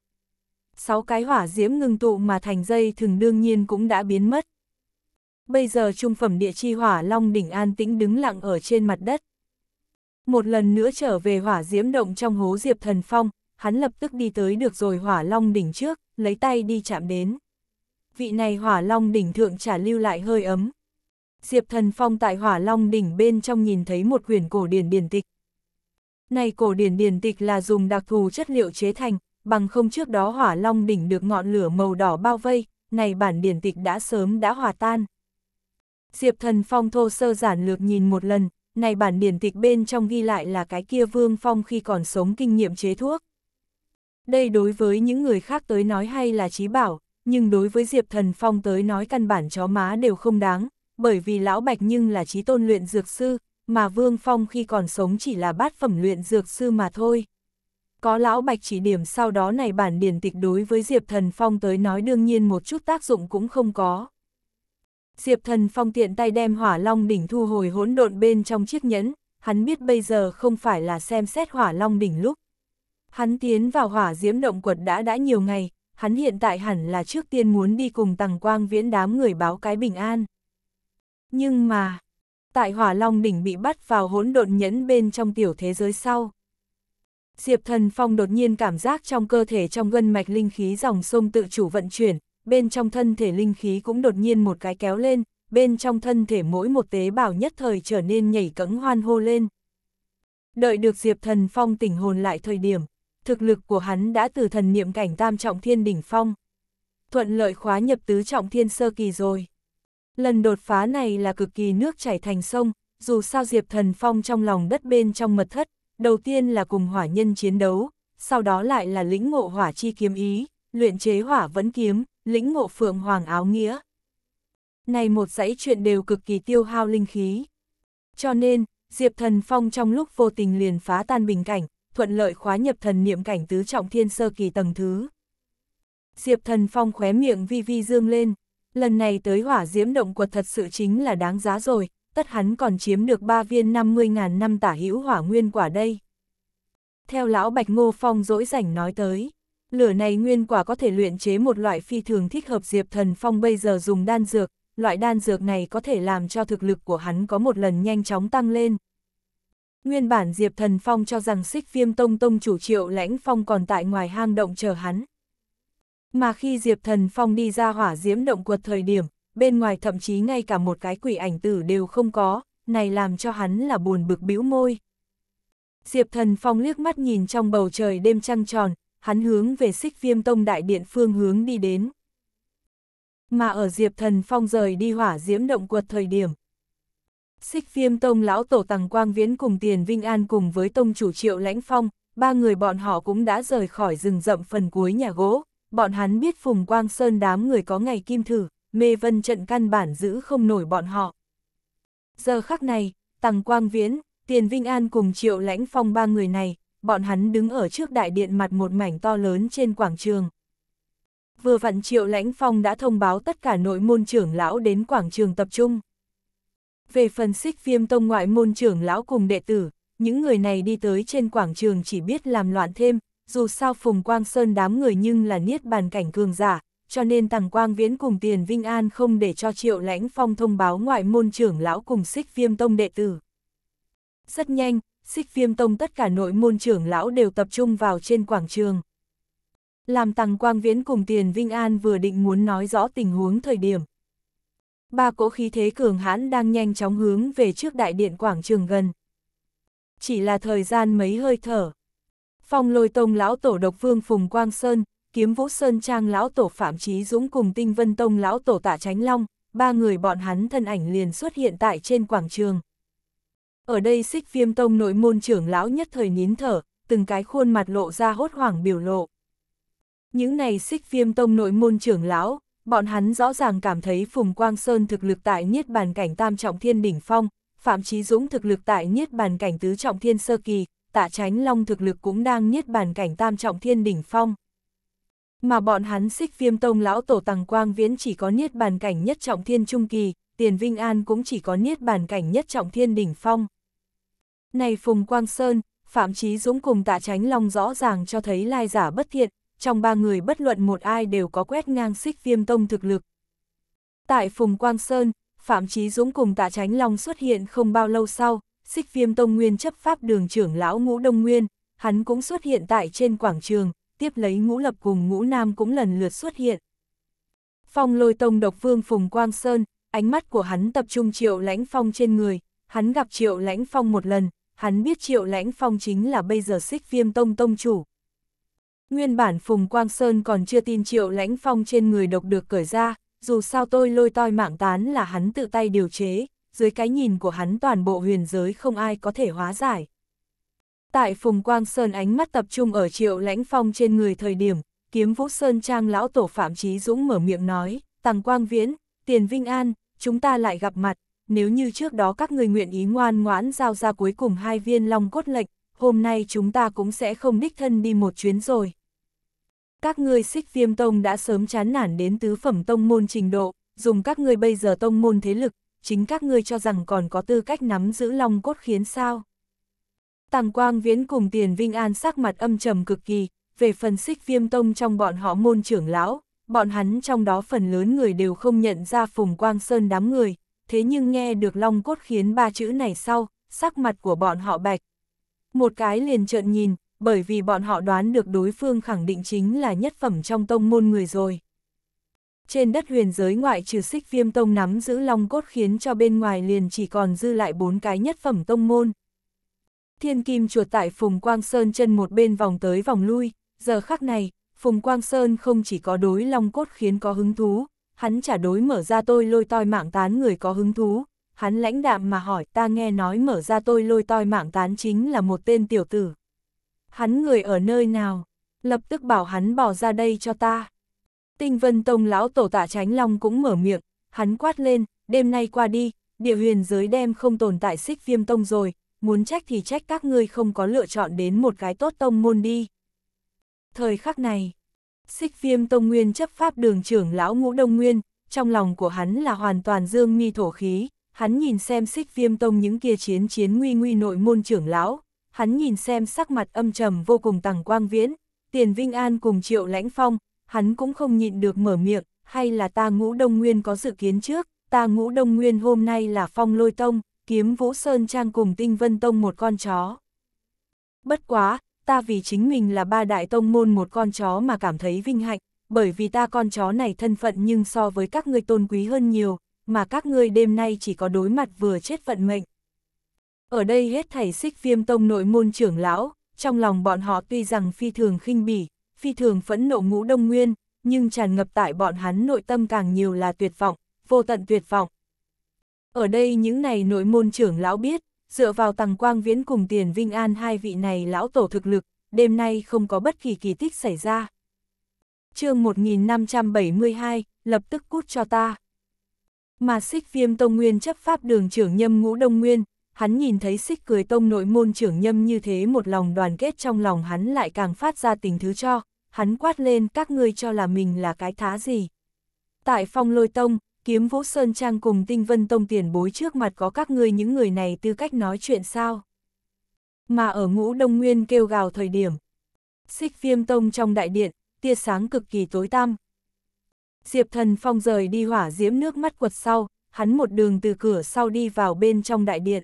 6 cái hỏa diễm ngưng tụ mà thành dây thường đương nhiên cũng đã biến mất. Bây giờ trung phẩm địa chi hỏa long đỉnh an tĩnh đứng lặng ở trên mặt đất. Một lần nữa trở về hỏa diễm động trong hố diệp thần phong, hắn lập tức đi tới được rồi hỏa long đỉnh trước, lấy tay đi chạm đến. Vị này hỏa long đỉnh thượng trả lưu lại hơi ấm. Diệp thần phong tại hỏa long đỉnh bên trong nhìn thấy một quyển cổ điển điển tịch. Này cổ điển điển tịch là dùng đặc thù chất liệu chế thành, bằng không trước đó hỏa long đỉnh được ngọn lửa màu đỏ bao vây, này bản điển tịch đã sớm đã hòa tan. Diệp Thần Phong thô sơ giản lược nhìn một lần, này bản điển tịch bên trong ghi lại là cái kia Vương Phong khi còn sống kinh nghiệm chế thuốc. Đây đối với những người khác tới nói hay là trí bảo, nhưng đối với Diệp Thần Phong tới nói căn bản chó má đều không đáng, bởi vì Lão Bạch nhưng là trí tôn luyện dược sư, mà Vương Phong khi còn sống chỉ là bát phẩm luyện dược sư mà thôi. Có Lão Bạch chỉ điểm sau đó này bản điển tịch đối với Diệp Thần Phong tới nói đương nhiên một chút tác dụng cũng không có. Diệp Thần Phong tiện tay đem hỏa long đỉnh thu hồi hỗn độn bên trong chiếc nhẫn, hắn biết bây giờ không phải là xem xét hỏa long đỉnh lúc. Hắn tiến vào hỏa diễm động quật đã đã nhiều ngày, hắn hiện tại hẳn là trước tiên muốn đi cùng tàng quang viễn đám người báo cái bình an. Nhưng mà, tại hỏa long đỉnh bị bắt vào hỗn độn nhẫn bên trong tiểu thế giới sau. Diệp Thần Phong đột nhiên cảm giác trong cơ thể trong gân mạch linh khí dòng sông tự chủ vận chuyển, bên trong thân thể linh khí cũng đột nhiên một cái kéo lên, bên trong thân thể mỗi một tế bào nhất thời trở nên nhảy cẫng hoan hô lên. Đợi được Diệp Thần Phong tỉnh hồn lại thời điểm, thực lực của hắn đã từ thần niệm cảnh tam trọng thiên đỉnh phong. Thuận lợi khóa nhập tứ trọng thiên sơ kỳ rồi. Lần đột phá này là cực kỳ nước chảy thành sông, dù sao Diệp Thần Phong trong lòng đất bên trong mật thất, đầu tiên là cùng hỏa nhân chiến đấu, sau đó lại là lĩnh ngộ hỏa chi kiếm ý, luyện chế hỏa vẫn kiếm, lĩnh ngộ phượng hoàng áo nghĩa. Này một dãy chuyện đều cực kỳ tiêu hao linh khí. Cho nên, Diệp Thần Phong trong lúc vô tình liền phá tan bình cảnh, thuận lợi khóa nhập thần niệm cảnh tứ trọng thiên sơ kỳ tầng thứ. Diệp Thần Phong khóe miệng vi vi dương lên, lần này tới hỏa diễm động quật thật sự chính là đáng giá rồi, tất hắn còn chiếm được 3 viên 50.000 năm tả hữu hỏa nguyên quả đây. Theo lão Bạch Ngô Phong dỗi rảnh nói tới lửa này nguyên quả có thể luyện chế một loại phi thường thích hợp Diệp Thần Phong bây giờ dùng đan dược, loại đan dược này có thể làm cho thực lực của hắn có một lần nhanh chóng tăng lên. Nguyên bản Diệp Thần Phong cho rằng xích viêm tông tông chủ triệu lãnh phong còn tại ngoài hang động chờ hắn. Mà khi Diệp Thần Phong đi ra hỏa diễm động quật thời điểm, bên ngoài thậm chí ngay cả một cái quỷ ảnh tử đều không có, này làm cho hắn là buồn bực bĩu môi. Diệp Thần Phong liếc mắt nhìn trong bầu trời đêm trăng tròn, hắn hướng về xích viêm tông đại điện phương hướng đi đến. Mà ở Diệp Thần Phong rời đi hỏa diễm động quật thời điểm. Xích viêm tông lão tổ tàng quang viễn cùng tiền Vinh An cùng với tông chủ triệu lãnh phong, ba người bọn họ cũng đã rời khỏi rừng rậm phần cuối nhà gỗ, bọn hắn biết Phùng Quang Sơn đám người có ngày kim thử, mê vân trận căn bản giữ không nổi bọn họ. Giờ khắc này, tàng Quang Viễn, Tiền Vinh An cùng Triệu Lãnh Phong ba người này, bọn hắn đứng ở trước đại điện mặt một mảnh to lớn trên quảng trường. Vừa vặn Triệu Lãnh Phong đã thông báo tất cả nội môn trưởng lão đến quảng trường tập trung. Về phần xích viêm tông ngoại môn trưởng lão cùng đệ tử, những người này đi tới trên quảng trường chỉ biết làm loạn thêm, dù sao Phùng Quang Sơn đám người nhưng là niết bàn cảnh cường giả, cho nên tàng Quang Viễn cùng Tiền Vinh An không để cho Triệu Lãnh Phong thông báo ngoại môn trưởng lão cùng xích viêm tông đệ tử. Rất nhanh, xích viêm tông tất cả nội môn trưởng lão đều tập trung vào trên quảng trường. Làm Tăng Quang Viễn cùng Tiền Vinh An vừa định muốn nói rõ tình huống thời điểm. Ba cỗ khí thế cường hãn đang nhanh chóng hướng về trước đại điện quảng trường gần. Chỉ là thời gian mấy hơi thở. Phong lôi tông lão tổ độc vương Phùng Quang Sơn, kiếm vũ Sơn Trang lão tổ Phạm Trí Dũng cùng tinh vân tông lão tổ Tạ Tránh Long, ba người bọn hắn thân ảnh liền xuất hiện tại trên quảng trường, ở đây xích viêm tông nội môn trưởng lão nhất thời nín thở, từng cái khuôn mặt lộ ra hốt hoảng biểu lộ. Những này xích viêm tông nội môn trưởng lão, bọn hắn rõ ràng cảm thấy Phùng Quang Sơn thực lực tại Niết Bàn Cảnh Tam Trọng Thiên Đỉnh Phong, Phạm chí Dũng thực lực tại Niết Bàn Cảnh Tứ Trọng Thiên Sơ Kỳ, Tạ Tránh Long thực lực cũng đang Niết Bàn Cảnh Tam Trọng Thiên Đỉnh Phong. Mà bọn hắn xích viêm tông lão tổ tàng quang viễn chỉ có Niết Bàn Cảnh Nhất Trọng Thiên Trung Kỳ, Tiền Vinh An cũng chỉ có Niết Bàn Cảnh Nhất Trọng Thiên Đỉnh Phong. Này Phùng Quang Sơn, Phạm Chí Dũng cùng tạ tránh long rõ ràng cho thấy lai giả bất thiện, trong ba người bất luận một ai đều có quét ngang xích viêm tông thực lực. Tại Phùng Quang Sơn, Phạm Chí Dũng cùng tạ tránh long xuất hiện không bao lâu sau, xích viêm tông nguyên chấp pháp đường trưởng lão ngũ đông nguyên, hắn cũng xuất hiện tại trên quảng trường, tiếp lấy ngũ lập cùng ngũ nam cũng lần lượt xuất hiện. Phong lôi tông độc vương Phùng Quang Sơn, ánh mắt của hắn tập trung triệu lãnh phong trên người, hắn gặp triệu lãnh phong một lần, hắn biết Triệu Lãnh Phong chính là bây giờ xích viêm tông tông chủ. Nguyên bản Phùng Quang Sơn còn chưa tin Triệu Lãnh Phong trên người độc được cởi ra, dù sao tôi lôi toi mạng tán là hắn tự tay điều chế, dưới cái nhìn của hắn toàn bộ huyền giới không ai có thể hóa giải. Tại Phùng Quang Sơn ánh mắt tập trung ở Triệu Lãnh Phong trên người thời điểm, kiếm Vũ Sơn Trang lão tổ Phạm Trí Dũng mở miệng nói, Tằng Quang Viễn, Tiền Vinh An, chúng ta lại gặp mặt, nếu như trước đó các người nguyện ý ngoan ngoãn giao ra cuối cùng hai viên long cốt lệnh, hôm nay chúng ta cũng sẽ không đích thân đi một chuyến rồi. Các ngươi xích viêm tông đã sớm chán nản đến tứ phẩm tông môn trình độ, dùng các ngươi bây giờ tông môn thế lực, chính các ngươi cho rằng còn có tư cách nắm giữ long cốt khiến sao. Tàng Quang Viễn cùng Tiền Vinh An sắc mặt âm trầm cực kỳ, về phần xích viêm tông trong bọn họ môn trưởng lão, bọn hắn trong đó phần lớn người đều không nhận ra Phùng Quang Sơn đám người, thế nhưng nghe được long cốt khiến ba chữ này sau, sắc mặt của bọn họ bạch. Một cái liền trợn nhìn, bởi vì bọn họ đoán được đối phương khẳng định chính là nhất phẩm trong tông môn người rồi. Trên đất huyền giới ngoại trừ xích viêm tông nắm giữ long cốt khiến cho bên ngoài liền chỉ còn dư lại bốn cái nhất phẩm tông môn. Thiên kim chuột tại Phùng Quang Sơn chân một bên vòng tới vòng lui, giờ khắc này, Phùng Quang Sơn không chỉ có đối long cốt khiến có hứng thú, hắn trả đối mở ra tôi lôi toi mạng tán người có hứng thú, hắn lãnh đạm mà hỏi ta nghe nói mở ra tôi lôi toi mạng tán chính là một tên tiểu tử. Hắn người ở nơi nào, lập tức bảo hắn bỏ ra đây cho ta. Tinh vân tông lão tổ tạ tránh long cũng mở miệng, hắn quát lên, đêm nay qua đi, địa huyền giới đem không tồn tại xích viêm tông rồi, muốn trách thì trách các ngươi không có lựa chọn đến một cái tốt tông môn đi. Thời khắc này, Xích viêm tông nguyên chấp pháp đường trưởng lão ngũ đông nguyên, trong lòng của hắn là hoàn toàn dương mi thổ khí, hắn nhìn xem xích viêm tông những kia chiến chiến nguy nguy nội môn trưởng lão, hắn nhìn xem sắc mặt âm trầm vô cùng tàng quang viễn, tiền vinh an cùng triệu lãnh phong, hắn cũng không nhịn được mở miệng, hay là ta ngũ đông nguyên có dự kiến trước, ta ngũ đông nguyên hôm nay là phong lôi tông, kiếm vũ sơn trang cùng tinh vân tông một con chó. Bất quá, ta vì chính mình là ba đại tông môn một con chó mà cảm thấy vinh hạnh, bởi vì ta con chó này thân phận nhưng so với các ngươi tôn quý hơn nhiều, mà các ngươi đêm nay chỉ có đối mặt vừa chết vận mệnh. Ở đây hết thảy xích viêm tông nội môn trưởng lão, trong lòng bọn họ tuy rằng phi thường khinh bỉ, phi thường phẫn nộ ngũ đông nguyên, nhưng tràn ngập tại bọn hắn nội tâm càng nhiều là tuyệt vọng, vô tận tuyệt vọng. Ở đây những này nội môn trưởng lão biết, dựa vào tàng quang viễn cùng tiền vinh an hai vị này lão tổ thực lực, đêm nay không có bất kỳ kỳ tích xảy ra. chương 1572, lập tức cút cho ta. Mà xích viêm tông nguyên chấp pháp đường trưởng nhâm ngũ đông nguyên, hắn nhìn thấy xích cười tông nội môn trưởng nhâm như thế một lòng đoàn kết trong lòng hắn lại càng phát ra tình thứ cho, hắn quát lên các ngươi cho là mình là cái thá gì. Tại phong lôi tông, kiếm vũ sơn trang cùng tinh vân tông tiền bối trước mặt có các ngươi những người này tư cách nói chuyện sao. Mà ở ngũ đông nguyên kêu gào thời điểm, xích viêm tông trong đại điện, tia sáng cực kỳ tối tăm. Diệp thần phong rời đi hỏa diễm nước mắt quật sau, hắn một đường từ cửa sau đi vào bên trong đại điện.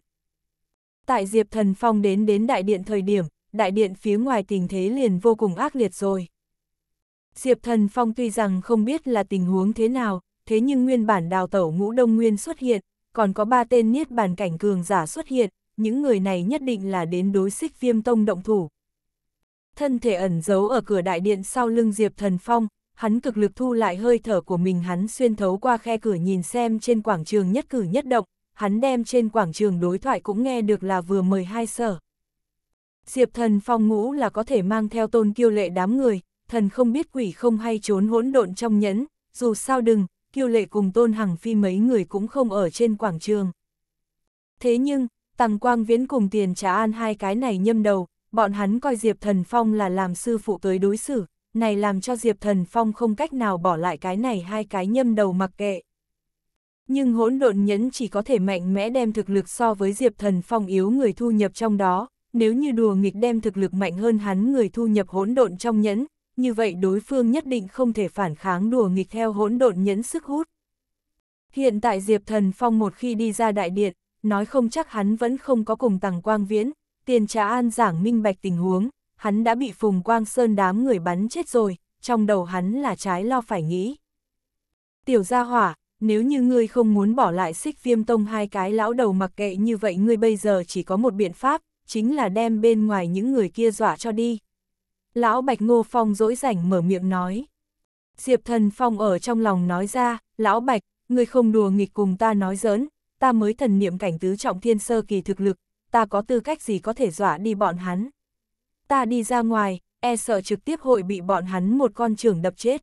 Tại Diệp Thần Phong đến đến đại điện thời điểm, đại điện phía ngoài tình thế liền vô cùng ác liệt rồi. Diệp Thần Phong tuy rằng không biết là tình huống thế nào, thế nhưng nguyên bản đào tẩu ngũ đông nguyên xuất hiện, còn có ba tên niết bàn cảnh cường giả xuất hiện, những người này nhất định là đến đối xích viêm tông động thủ. Thân thể ẩn giấu ở cửa đại điện sau lưng Diệp Thần Phong, hắn cực lực thu lại hơi thở của mình hắn xuyên thấu qua khe cửa nhìn xem trên quảng trường nhất cử nhất động, hắn đem trên quảng trường đối thoại cũng nghe được là vừa mời hai sở. Diệp Thần Phong ngũ là có thể mang theo tôn kiêu lệ đám người, thần không biết quỷ không hay trốn hỗn độn trong nhẫn, dù sao đừng, Kiều Lệ cùng Tôn Hằng Phi mấy người cũng không ở trên quảng trường. Thế nhưng, Tằng Quang Viễn cùng Tiền Trà An hai cái này nhâm đầu, bọn hắn coi Diệp Thần Phong là làm sư phụ tới đối xử, này làm cho Diệp Thần Phong không cách nào bỏ lại cái này hai cái nhâm đầu mặc kệ. Nhưng hỗn độn nhẫn chỉ có thể mạnh mẽ đem thực lực so với Diệp Thần Phong yếu người thu nhập trong đó, nếu như đùa nghịch đem thực lực mạnh hơn hắn người thu nhập hỗn độn trong nhẫn, như vậy đối phương nhất định không thể phản kháng đùa nghịch theo hỗn độn nhẫn sức hút. Hiện tại Diệp Thần Phong một khi đi ra đại điện, nói không chắc hắn vẫn không có cùng Tằng Quang Viễn, tiền Trả an giảng minh bạch tình huống, hắn đã bị Phùng Quang Sơn đám người bắn chết rồi, trong đầu hắn là trái lo phải nghĩ. Tiểu gia hỏa, nếu như ngươi không muốn bỏ lại xích viêm tông hai cái lão đầu mặc kệ như vậy ngươi bây giờ chỉ có một biện pháp, chính là đem bên ngoài những người kia dọa cho đi lão Bạch Ngô Phong dỗi rảnh mở miệng nói. Diệp Thần Phong ở trong lòng nói ra, lão Bạch, người không đùa nghịch cùng ta nói giỡn, ta mới thần niệm cảnh tứ trọng thiên sơ kỳ thực lực, ta có tư cách gì có thể dọa đi bọn hắn. Ta đi ra ngoài, e sợ trực tiếp hội bị bọn hắn một con trường đập chết.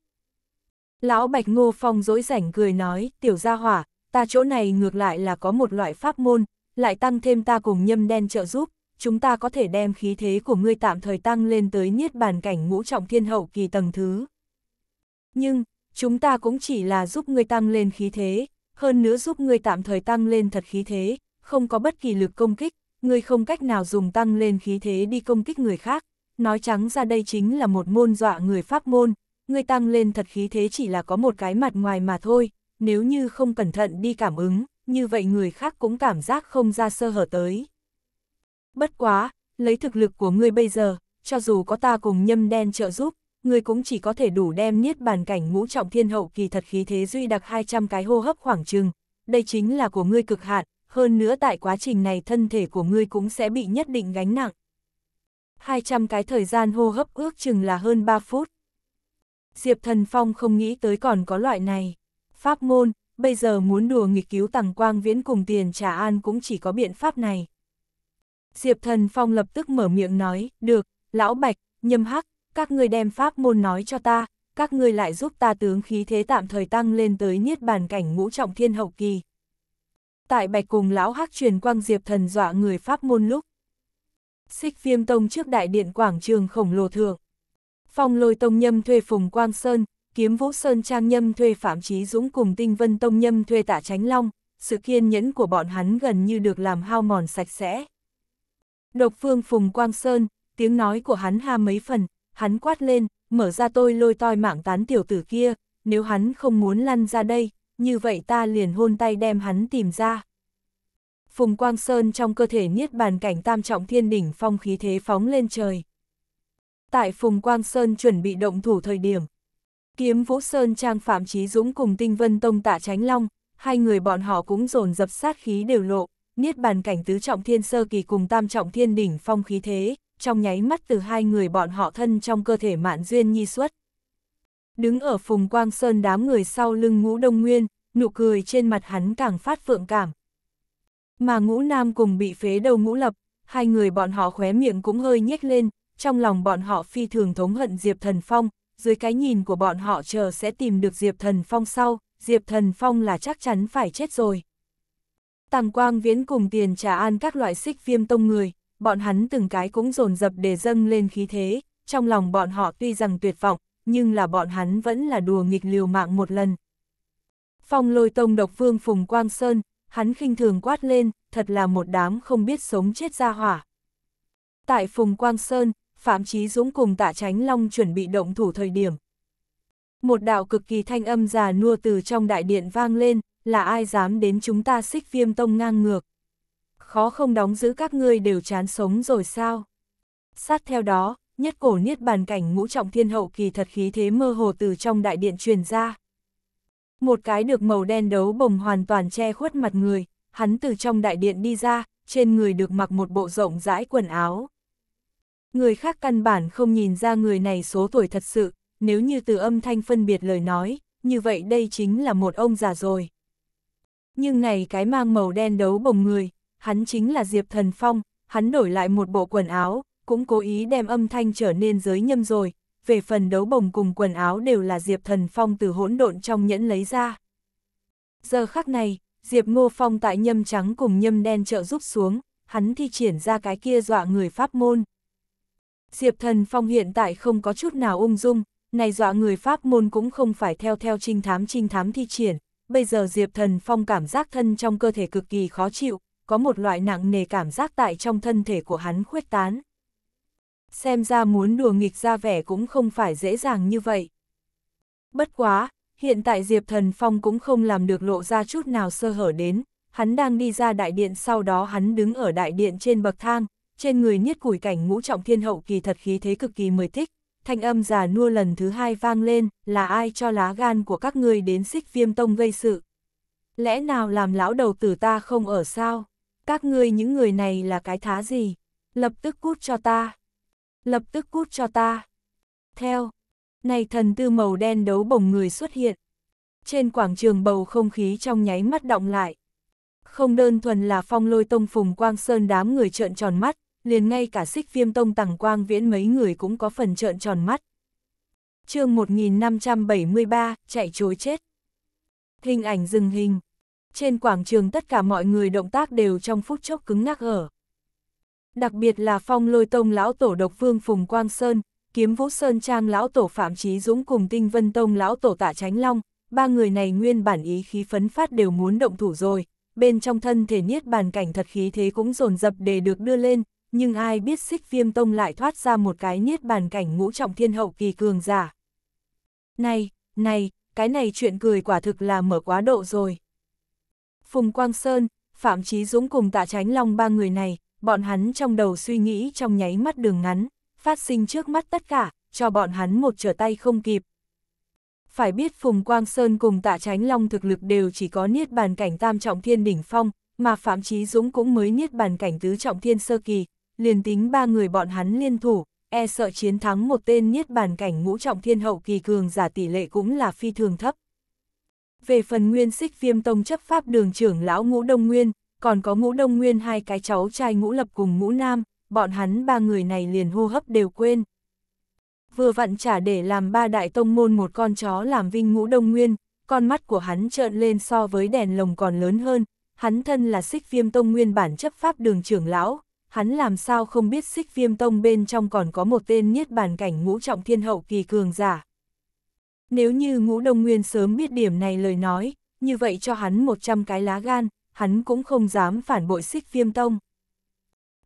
Lão Bạch Ngô Phong dỗi rảnh cười nói, tiểu gia hỏa, ta chỗ này ngược lại là có một loại pháp môn, lại tăng thêm ta cùng nhâm đen trợ giúp, chúng ta có thể đem khí thế của ngươi tạm thời tăng lên tới niết bàn cảnh ngũ trọng thiên hậu kỳ tầng thứ. Nhưng, chúng ta cũng chỉ là giúp ngươi tăng lên khí thế, hơn nữa giúp ngươi tạm thời tăng lên thật khí thế, không có bất kỳ lực công kích, ngươi không cách nào dùng tăng lên khí thế đi công kích người khác. Nói trắng ra đây chính là một môn dọa người pháp môn, ngươi tăng lên thật khí thế chỉ là có một cái mặt ngoài mà thôi, nếu như không cẩn thận đi cảm ứng, như vậy người khác cũng cảm giác không ra sơ hở tới bất quá, lấy thực lực của ngươi bây giờ, cho dù có ta cùng nhâm đen trợ giúp, ngươi cũng chỉ có thể đủ đem niết bàn cảnh ngũ trọng thiên hậu kỳ thật khí thế duy đặc 200 cái hô hấp khoảng chừng. Đây chính là của ngươi cực hạn, hơn nữa tại quá trình này thân thể của ngươi cũng sẽ bị nhất định gánh nặng. 200 cái thời gian hô hấp ước chừng là hơn 3 phút. Diệp Thần Phong không nghĩ tới còn có loại này. Pháp môn, bây giờ muốn đùa nghịch cứu tàng quang viễn cùng tiền trả an cũng chỉ có biện pháp này. Diệp Thần Phong lập tức mở miệng nói, được, lão bạch, nhâm hắc, các ngươi đem pháp môn nói cho ta, các ngươi lại giúp ta tướng khí thế tạm thời tăng lên tới niết bàn cảnh ngũ trọng thiên hậu kỳ. Tại bạch cùng lão hắc truyền quang Diệp Thần dọa người pháp môn lúc. Xích viêm tông trước đại điện quảng trường khổng lồ thượng. Phong lôi tông nhâm thuê phùng quang sơn, kiếm vũ sơn trang nhâm thuê phạm trí dũng cùng tinh vân tông nhâm thuê tả tránh long, sự kiên nhẫn của bọn hắn gần như được làm hao mòn sạch sẽ. Độc phương Phùng Quang Sơn, tiếng nói của hắn ha mấy phần, hắn quát lên, mở ra tôi lôi toi mạng tán tiểu tử kia, nếu hắn không muốn lăn ra đây, như vậy ta liền hôn tay đem hắn tìm ra. Phùng Quang Sơn trong cơ thể niết bàn cảnh tam trọng thiên đỉnh phong khí thế phóng lên trời. Tại Phùng Quang Sơn chuẩn bị động thủ thời điểm, kiếm Vũ Sơn Trang Phạm Trí Dũng cùng Tinh Vân Tông Tạ Tránh Long, hai người bọn họ cũng dồn dập sát khí đều lộ niết bàn cảnh tứ trọng thiên sơ kỳ cùng tam trọng thiên đỉnh phong khí thế, trong nháy mắt từ hai người bọn họ thân trong cơ thể mạn duyên nhi xuất. Đứng ở phùng quang sơn đám người sau lưng ngũ đông nguyên, nụ cười trên mặt hắn càng phát phượng cảm. Mà ngũ nam cùng bị phế đầu ngũ lập, hai người bọn họ khóe miệng cũng hơi nhếch lên, trong lòng bọn họ phi thường thống hận Diệp Thần Phong, dưới cái nhìn của bọn họ chờ sẽ tìm được Diệp Thần Phong sau, Diệp Thần Phong là chắc chắn phải chết rồi. Tàng quang viễn cùng tiền trà an các loại xích viêm tông người, bọn hắn từng cái cũng dồn dập để dâng lên khí thế, trong lòng bọn họ tuy rằng tuyệt vọng, nhưng là bọn hắn vẫn là đùa nghịch liều mạng một lần. Phong lôi tông độc vương Phùng Quang Sơn, hắn khinh thường quát lên, thật là một đám không biết sống chết ra hỏa. Tại Phùng Quang Sơn, Phạm Chí Dũng cùng tạ Tránh Long chuẩn bị động thủ thời điểm. Một đạo cực kỳ thanh âm già nua từ trong đại điện vang lên, là ai dám đến chúng ta xích viêm tông ngang ngược. Khó không đóng giữ các ngươi đều chán sống rồi sao? Sát theo đó, nhất cổ niết bàn cảnh ngũ trọng thiên hậu kỳ thật khí thế mơ hồ từ trong đại điện truyền ra. Một cái được màu đen đấu bồng hoàn toàn che khuất mặt người, hắn từ trong đại điện đi ra, trên người được mặc một bộ rộng rãi quần áo. Người khác căn bản không nhìn ra người này số tuổi thật sự, nếu như từ âm thanh phân biệt lời nói, như vậy đây chính là một ông già rồi nhưng này cái mang màu đen đấu bồng người, hắn chính là Diệp Thần Phong, hắn đổi lại một bộ quần áo, cũng cố ý đem âm thanh trở nên giới nhâm rồi, về phần đấu bồng cùng quần áo đều là Diệp Thần Phong từ hỗn độn trong nhẫn lấy ra. Giờ khắc này, Diệp Ngô Phong tại nhâm trắng cùng nhâm đen trợ giúp xuống, hắn thi triển ra cái kia dọa người pháp môn. Diệp Thần Phong hiện tại không có chút nào ung dung, này dọa người pháp môn cũng không phải theo theo trinh thám trinh thám thi triển, bây giờ Diệp Thần Phong cảm giác thân trong cơ thể cực kỳ khó chịu, có một loại nặng nề cảm giác tại trong thân thể của hắn khuếch tán. Xem ra muốn đùa nghịch ra vẻ cũng không phải dễ dàng như vậy. Bất quá, hiện tại Diệp Thần Phong cũng không làm được lộ ra chút nào sơ hở đến, hắn đang đi ra đại điện sau đó hắn đứng ở đại điện trên bậc thang, trên người niết củi cảnh ngũ trọng thiên hậu kỳ thật khí thế cực kỳ mười thích, thanh âm già nua lần thứ hai vang lên, là ai cho lá gan của các ngươi đến xích viêm tông gây sự. Lẽ nào làm lão đầu tử ta không ở sao? Các ngươi những người này là cái thá gì? Lập tức cút cho ta. Lập tức cút cho ta. Theo. Này thần tư màu đen đấu bổng người xuất hiện. Trên quảng trường bầu không khí trong nháy mắt động lại. Không đơn thuần là phong lôi tông phùng quang sơn đám người trợn tròn mắt, liền ngay cả xích viêm tông tàng quang viễn mấy người cũng có phần trợn tròn mắt. chương 1573, chạy chối chết. Hình ảnh dừng hình. Trên quảng trường tất cả mọi người động tác đều trong phút chốc cứng ngắc ở. Đặc biệt là phong lôi tông lão tổ độc vương Phùng Quang Sơn, kiếm vũ Sơn Trang lão tổ Phạm Trí Dũng cùng tinh vân tông lão tổ tạ chánh Long, ba người này nguyên bản ý khí phấn phát đều muốn động thủ rồi, bên trong thân thể niết bàn cảnh thật khí thế cũng dồn dập để được đưa lên, nhưng ai biết xích viêm tông lại thoát ra một cái niết bàn cảnh ngũ trọng thiên hậu kỳ cường giả. Này, này, cái này chuyện cười quả thực là mở quá độ rồi. Phùng Quang Sơn, Phạm Chí Dũng cùng tạ tránh long ba người này, bọn hắn trong đầu suy nghĩ trong nháy mắt đường ngắn, phát sinh trước mắt tất cả, cho bọn hắn một trở tay không kịp. Phải biết Phùng Quang Sơn cùng tạ tránh long thực lực đều chỉ có niết bàn cảnh tam trọng thiên đỉnh phong, mà Phạm Chí Dũng cũng mới niết bàn cảnh tứ trọng thiên sơ kỳ, liền tính ba người bọn hắn liên thủ, e sợ chiến thắng một tên niết bàn cảnh ngũ trọng thiên hậu kỳ cường giả tỷ lệ cũng là phi thường thấp. Về phần nguyên xích viêm tông chấp pháp đường trưởng lão ngũ đông nguyên, còn có ngũ đông nguyên hai cái cháu trai ngũ lập cùng ngũ nam, bọn hắn ba người này liền hô hấp đều quên. Vừa vặn trả để làm ba đại tông môn một con chó làm vinh ngũ đông nguyên, con mắt của hắn trợn lên so với đèn lồng còn lớn hơn, hắn thân là xích viêm tông nguyên bản chấp pháp đường trưởng lão, hắn làm sao không biết xích viêm tông bên trong còn có một tên niết bàn cảnh ngũ trọng thiên hậu kỳ cường giả. Nếu như ngũ đông nguyên sớm biết điểm này lời nói, như vậy cho hắn 100 cái lá gan, hắn cũng không dám phản bội xích viêm tông.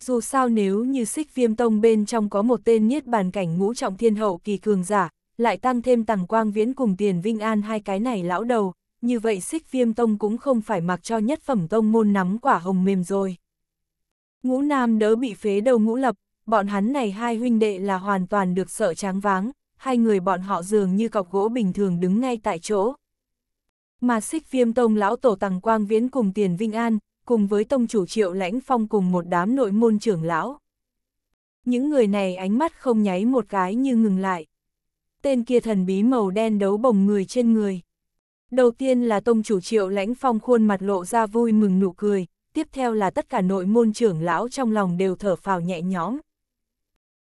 Dù sao nếu như xích viêm tông bên trong có một tên niết bàn cảnh ngũ trọng thiên hậu kỳ cường giả, lại tăng thêm tàng quang viễn cùng tiền vinh an hai cái này lão đầu, như vậy xích viêm tông cũng không phải mặc cho nhất phẩm tông môn nắm quả hồng mềm rồi. Ngũ Nam đỡ bị phế đầu ngũ lập, bọn hắn này hai huynh đệ là hoàn toàn được sợ tráng váng, hai người bọn họ dường như cọc gỗ bình thường đứng ngay tại chỗ. Mà xích viêm tông lão tổ tàng quang viễn cùng tiền Vinh An, cùng với tông chủ triệu lãnh phong cùng một đám nội môn trưởng lão. Những người này ánh mắt không nháy một cái như ngừng lại. Tên kia thần bí màu đen đấu bồng người trên người. Đầu tiên là tông chủ triệu lãnh phong khuôn mặt lộ ra vui mừng nụ cười, tiếp theo là tất cả nội môn trưởng lão trong lòng đều thở phào nhẹ nhõm.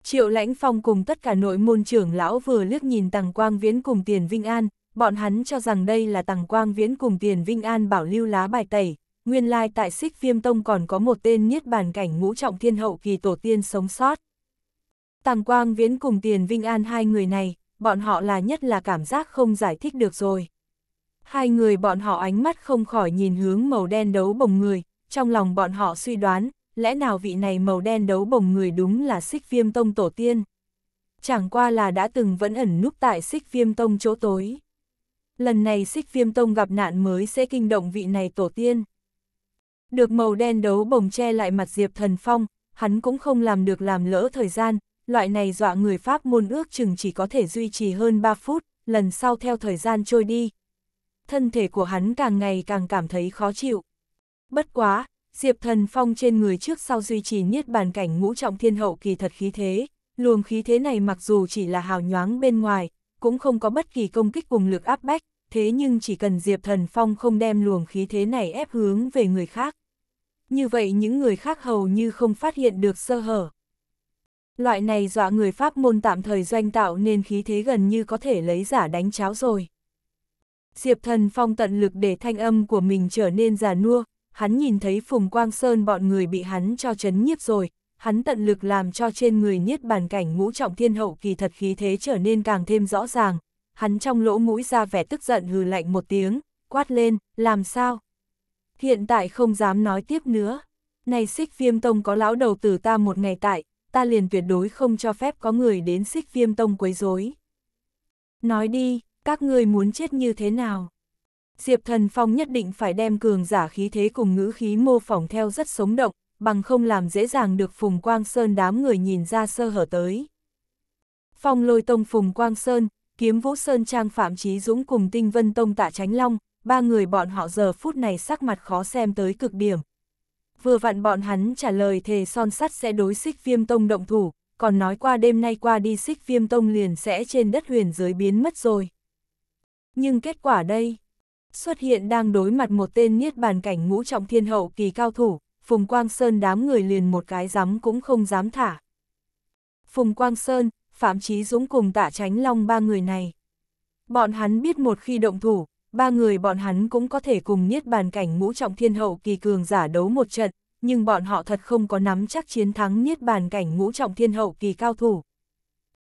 Triệu Lãnh Phong cùng tất cả nội môn trưởng lão vừa liếc nhìn Tằng Quang Viễn cùng Tiền Vinh An, bọn hắn cho rằng đây là Tằng Quang Viễn cùng Tiền Vinh An bảo lưu lá bài tẩy, nguyên lai tại Xích Viêm Tông còn có một tên niết bàn cảnh ngũ trọng thiên hậu kỳ tổ tiên sống sót. Tằng Quang Viễn cùng Tiền Vinh An hai người này, bọn họ là nhất là cảm giác không giải thích được rồi. Hai người bọn họ ánh mắt không khỏi nhìn hướng màu đen đấu bồng người, trong lòng bọn họ suy đoán, lẽ nào vị này màu đen đấu bồng người đúng là xích viêm tông tổ tiên. Chẳng qua là đã từng vẫn ẩn núp tại xích viêm tông chỗ tối. Lần này xích viêm tông gặp nạn mới sẽ kinh động vị này tổ tiên. Được màu đen đấu bồng che lại mặt Diệp Thần Phong, hắn cũng không làm được làm lỡ thời gian, loại này dọa người Pháp môn ước chừng chỉ có thể duy trì hơn 3 phút, lần sau theo thời gian trôi đi. Thân thể của hắn càng ngày càng cảm thấy khó chịu. Bất quá, Diệp Thần Phong trên người trước sau duy trì niết bàn cảnh ngũ trọng thiên hậu kỳ thật khí thế, luồng khí thế này mặc dù chỉ là hào nhoáng bên ngoài, cũng không có bất kỳ công kích cùng lực áp bách, thế nhưng chỉ cần Diệp Thần Phong không đem luồng khí thế này ép hướng về người khác. Như vậy những người khác hầu như không phát hiện được sơ hở. Loại này dọa người Pháp môn tạm thời doanh tạo nên khí thế gần như có thể lấy giả đánh cháo rồi. Diệp Thần Phong tận lực để thanh âm của mình trở nên già nua, hắn nhìn thấy Phùng Quang Sơn bọn người bị hắn cho chấn nhiếp rồi, hắn tận lực làm cho trên người niết bàn cảnh ngũ trọng thiên hậu kỳ thật khí thế trở nên càng thêm rõ ràng, hắn trong lỗ mũi ra vẻ tức giận hừ lạnh một tiếng, quát lên, làm sao? Hiện tại không dám nói tiếp nữa, này xích viêm tông có lão đầu tử ta một ngày tại, ta liền tuyệt đối không cho phép có người đến xích viêm tông quấy rối. Nói đi, các ngươi muốn chết như thế nào? Diệp Thần Phong nhất định phải đem cường giả khí thế cùng ngữ khí mô phỏng theo rất sống động, bằng không làm dễ dàng được Phùng Quang Sơn đám người nhìn ra sơ hở tới. Phong lôi tông Phùng Quang Sơn, kiếm vũ Sơn Trang Phạm Chí Dũng cùng tinh vân tông tạ Chánh Long, ba người bọn họ giờ phút này sắc mặt khó xem tới cực điểm. Vừa vặn bọn hắn trả lời thề son sắt sẽ đối xích viêm tông động thủ, còn nói qua đêm nay qua đi xích viêm tông liền sẽ trên đất huyền giới biến mất rồi. Nhưng kết quả đây xuất hiện đang đối mặt một tên niết bàn cảnh ngũ trọng thiên hậu kỳ cao thủ, Phùng Quang Sơn đám người liền một cái dám cũng không dám thả. Phùng Quang Sơn, Phạm Chí Dũng cùng tạ tránh long ba người này. Bọn hắn biết một khi động thủ, ba người bọn hắn cũng có thể cùng niết bàn cảnh ngũ trọng thiên hậu kỳ cường giả đấu một trận, nhưng bọn họ thật không có nắm chắc chiến thắng niết bàn cảnh ngũ trọng thiên hậu kỳ cao thủ.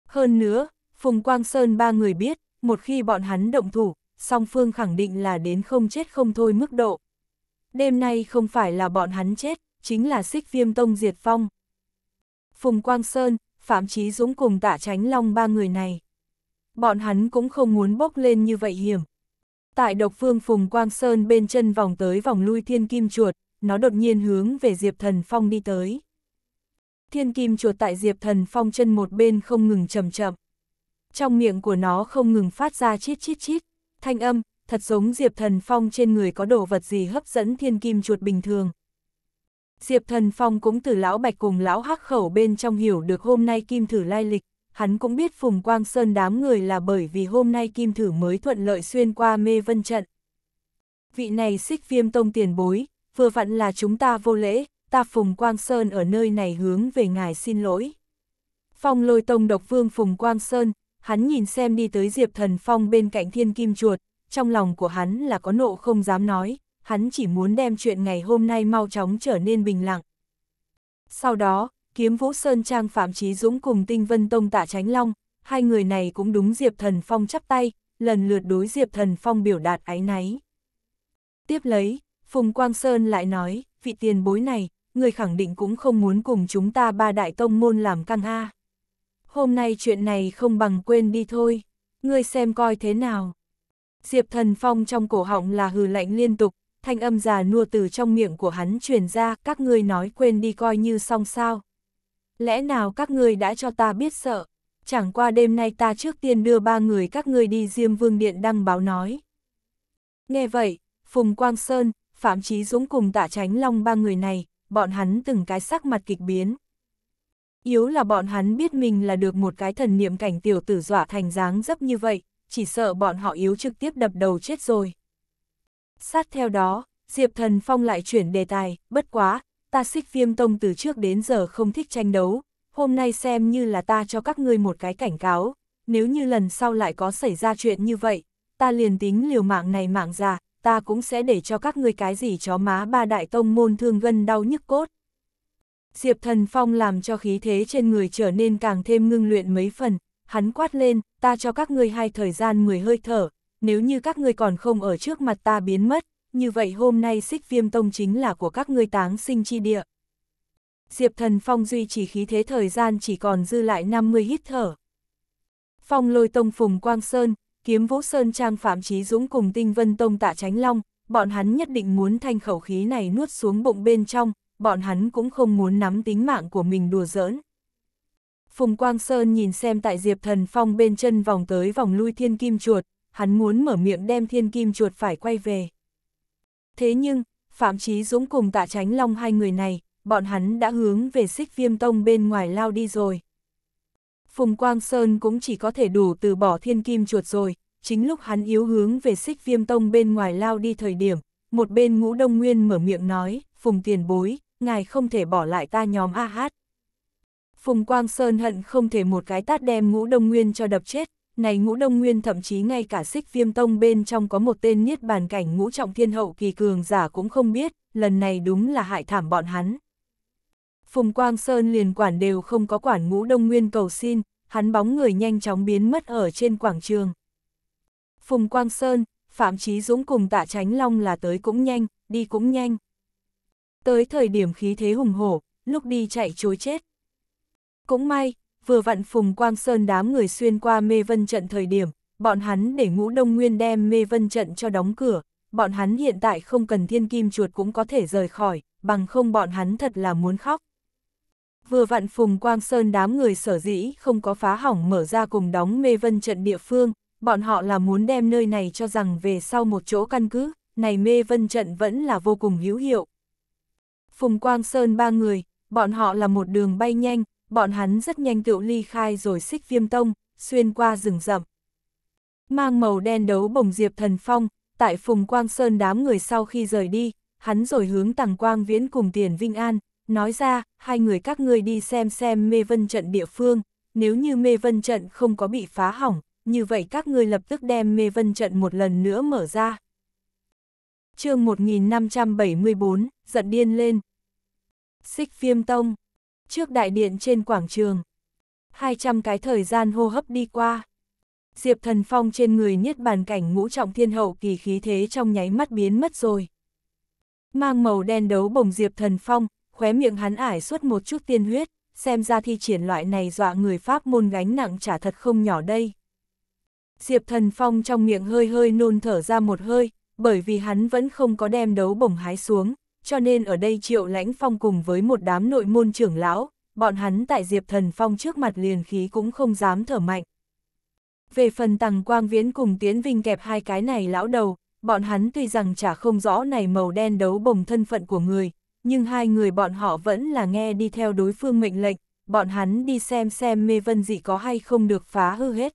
Hơn nữa, Phùng Quang Sơn ba người biết, một khi bọn hắn động thủ, song phương khẳng định là đến không chết không thôi mức độ. Đêm nay không phải là bọn hắn chết, chính là xích viêm tông diệt phong. Phùng Quang Sơn, Phạm Chí Dũng cùng tạ tránh long ba người này. Bọn hắn cũng không muốn bốc lên như vậy hiểm. Tại độc phương Phùng Quang Sơn bên chân vòng tới vòng lui thiên kim chuột, nó đột nhiên hướng về Diệp Thần Phong đi tới. Thiên kim chuột tại Diệp Thần Phong chân một bên không ngừng chậm chậm. Trong miệng của nó không ngừng phát ra chít chít chít, thanh âm, thật giống Diệp Thần Phong trên người có đồ vật gì hấp dẫn thiên kim chuột bình thường. Diệp Thần Phong cũng từ lão bạch cùng lão hắc khẩu bên trong hiểu được hôm nay kim thử lai lịch, hắn cũng biết Phùng Quang Sơn đám người là bởi vì hôm nay kim thử mới thuận lợi xuyên qua mê vân trận. Vị này xích viêm tông tiền bối, vừa vặn là chúng ta vô lễ, ta Phùng Quang Sơn ở nơi này hướng về ngài xin lỗi. Phong lôi tông độc vương Phùng Quang Sơn, hắn nhìn xem đi tới Diệp Thần Phong bên cạnh thiên kim chuột, trong lòng của hắn là có nộ không dám nói, hắn chỉ muốn đem chuyện ngày hôm nay mau chóng trở nên bình lặng. Sau đó, kiếm vũ sơn trang Phạm Trí Dũng cùng tinh vân tông tạ Tránh Long, hai người này cũng đúng Diệp Thần Phong chắp tay, lần lượt đối Diệp Thần Phong biểu đạt ái náy. Tiếp lấy, Phùng Quang Sơn lại nói, vị tiền bối này, người khẳng định cũng không muốn cùng chúng ta ba đại tông môn làm căng a hôm nay chuyện này không bằng quên đi thôi, ngươi xem coi thế nào. Diệp Thần Phong trong cổ họng là hừ lạnh liên tục, thanh âm già nua từ trong miệng của hắn truyền ra, các ngươi nói quên đi coi như xong sao. Lẽ nào các ngươi đã cho ta biết sợ, chẳng qua đêm nay ta trước tiên đưa ba người các ngươi đi Diêm Vương Điện đăng báo nói. Nghe vậy, Phùng Quang Sơn, Phạm Chí Dũng cùng Tả Tránh Long ba người này, bọn hắn từng cái sắc mặt kịch biến. Yếu là bọn hắn biết mình là được một cái thần niệm cảnh tiểu tử dọa thành dáng dấp như vậy, chỉ sợ bọn họ yếu trực tiếp đập đầu chết rồi. Sát theo đó, Diệp Thần Phong lại chuyển đề tài, bất quá, ta xích viêm tông từ trước đến giờ không thích tranh đấu, hôm nay xem như là ta cho các ngươi một cái cảnh cáo, nếu như lần sau lại có xảy ra chuyện như vậy, ta liền tính liều mạng này mạng già, ta cũng sẽ để cho các ngươi cái gì chó má ba đại tông môn thương gân đau nhức cốt. Diệp Thần Phong làm cho khí thế trên người trở nên càng thêm ngưng luyện mấy phần, hắn quát lên, ta cho các ngươi hai thời gian 10 hơi thở, nếu như các ngươi còn không ở trước mặt ta biến mất, như vậy hôm nay xích viêm tông chính là của các ngươi táng sinh chi địa. Diệp Thần Phong duy trì khí thế thời gian chỉ còn dư lại 50 hít thở. Phong lôi tông Phùng Quang Sơn, kiếm vũ Sơn Trang Phạm Chí Dũng cùng tinh vân tông Tạ Tránh Long, bọn hắn nhất định muốn thanh khẩu khí này nuốt xuống bụng bên trong, bọn hắn cũng không muốn nắm tính mạng của mình đùa giỡn. Phùng Quang Sơn nhìn xem tại Diệp Thần Phong bên chân vòng tới vòng lui thiên kim chuột, hắn muốn mở miệng đem thiên kim chuột phải quay về. Thế nhưng, Phạm Chí Dũng cùng tạ tránh long hai người này, bọn hắn đã hướng về xích viêm tông bên ngoài lao đi rồi. Phùng Quang Sơn cũng chỉ có thể đủ từ bỏ thiên kim chuột rồi, chính lúc hắn yếu hướng về xích viêm tông bên ngoài lao đi thời điểm, một bên ngũ đông nguyên mở miệng nói, Phùng tiền bối, ngài không thể bỏ lại ta nhóm a hát. Phùng Quang Sơn hận không thể một cái tát đem ngũ đông nguyên cho đập chết, này ngũ đông nguyên thậm chí ngay cả xích viêm tông bên trong có một tên niết bàn cảnh ngũ trọng thiên hậu kỳ cường giả cũng không biết, lần này đúng là hại thảm bọn hắn. Phùng Quang Sơn liền quản đều không có quản ngũ đông nguyên cầu xin, hắn bóng người nhanh chóng biến mất ở trên quảng trường. Phùng Quang Sơn, Phạm Chí Dũng cùng tạ Tránh Long là tới cũng nhanh, đi cũng nhanh tới thời điểm khí thế hùng hổ, lúc đi chạy chối chết. Cũng may, vừa vặn Phùng Quang Sơn đám người xuyên qua mê vân trận thời điểm, bọn hắn để ngũ đông nguyên đem mê vân trận cho đóng cửa, bọn hắn hiện tại không cần thiên kim chuột cũng có thể rời khỏi, bằng không bọn hắn thật là muốn khóc. Vừa vặn Phùng Quang Sơn đám người sở dĩ không có phá hỏng mở ra cùng đóng mê vân trận địa phương, bọn họ là muốn đem nơi này cho rằng về sau một chỗ căn cứ, này mê vân trận vẫn là vô cùng hữu hiệu. Phùng Quang Sơn ba người, bọn họ là một đường bay nhanh, bọn hắn rất nhanh tựu ly khai rồi xích viêm tông, xuyên qua rừng rậm. Mang màu đen đấu bồng diệp thần phong, tại Phùng Quang Sơn đám người sau khi rời đi, hắn rồi hướng tàng quang viễn cùng tiền Vinh An, nói ra, hai người các ngươi đi xem xem mê vân trận địa phương, nếu như mê vân trận không có bị phá hỏng, như vậy các ngươi lập tức đem mê vân trận một lần nữa mở ra. chương 1574, giận điên lên. Xích viêm tông, trước đại điện trên quảng trường. 200 cái thời gian hô hấp đi qua. Diệp Thần Phong trên người niết bàn cảnh ngũ trọng thiên hậu kỳ khí thế trong nháy mắt biến mất rồi. Mang màu đen đấu bồng Diệp Thần Phong, khóe miệng hắn ải suốt một chút tiên huyết, xem ra thi triển loại này dọa người Pháp môn gánh nặng trả thật không nhỏ đây. Diệp Thần Phong trong miệng hơi hơi nôn thở ra một hơi, bởi vì hắn vẫn không có đem đấu bổng hái xuống, cho nên ở đây Triệu Lãnh Phong cùng với một đám nội môn trưởng lão, bọn hắn tại Diệp Thần Phong trước mặt liền khí cũng không dám thở mạnh. Về phần Tằng Quang Viễn cùng Tiến Vinh kẹp hai cái này lão đầu, bọn hắn tuy rằng chả không rõ này màu đen đấu bồng thân phận của người, nhưng hai người bọn họ vẫn là nghe đi theo đối phương mệnh lệnh, bọn hắn đi xem xem mê vân dị có hay không được phá hư hết.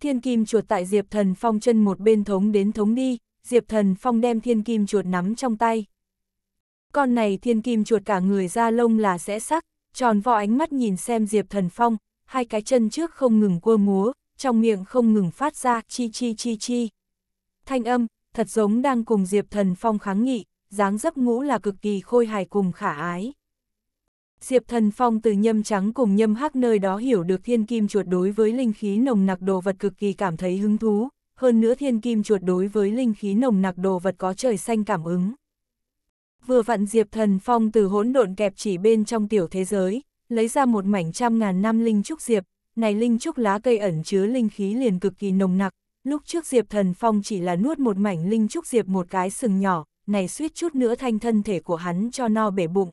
Thiên kim chuột tại Diệp Thần Phong chân một bên thống đến thống đi, Diệp Thần Phong đem thiên kim chuột nắm trong tay, con này thiên kim chuột cả người ra lông là rẽ sắc, tròn vò ánh mắt nhìn xem Diệp Thần Phong, hai cái chân trước không ngừng cua múa, trong miệng không ngừng phát ra chi chi chi chi. Thanh âm, thật giống đang cùng Diệp Thần Phong kháng nghị, dáng dấp ngũ là cực kỳ khôi hài cùng khả ái. Diệp Thần Phong từ nhâm trắng cùng nhâm hắc nơi đó hiểu được thiên kim chuột đối với linh khí nồng nặc đồ vật cực kỳ cảm thấy hứng thú, hơn nữa thiên kim chuột đối với linh khí nồng nặc đồ vật có trời xanh cảm ứng vừa vặn Diệp Thần Phong từ hỗn độn kẹp chỉ bên trong tiểu thế giới, lấy ra một mảnh trăm ngàn năm linh trúc diệp, này linh trúc lá cây ẩn chứa linh khí liền cực kỳ nồng nặc, lúc trước Diệp Thần Phong chỉ là nuốt một mảnh linh trúc diệp một cái sừng nhỏ, này suýt chút nữa thanh thân thể của hắn cho no bể bụng.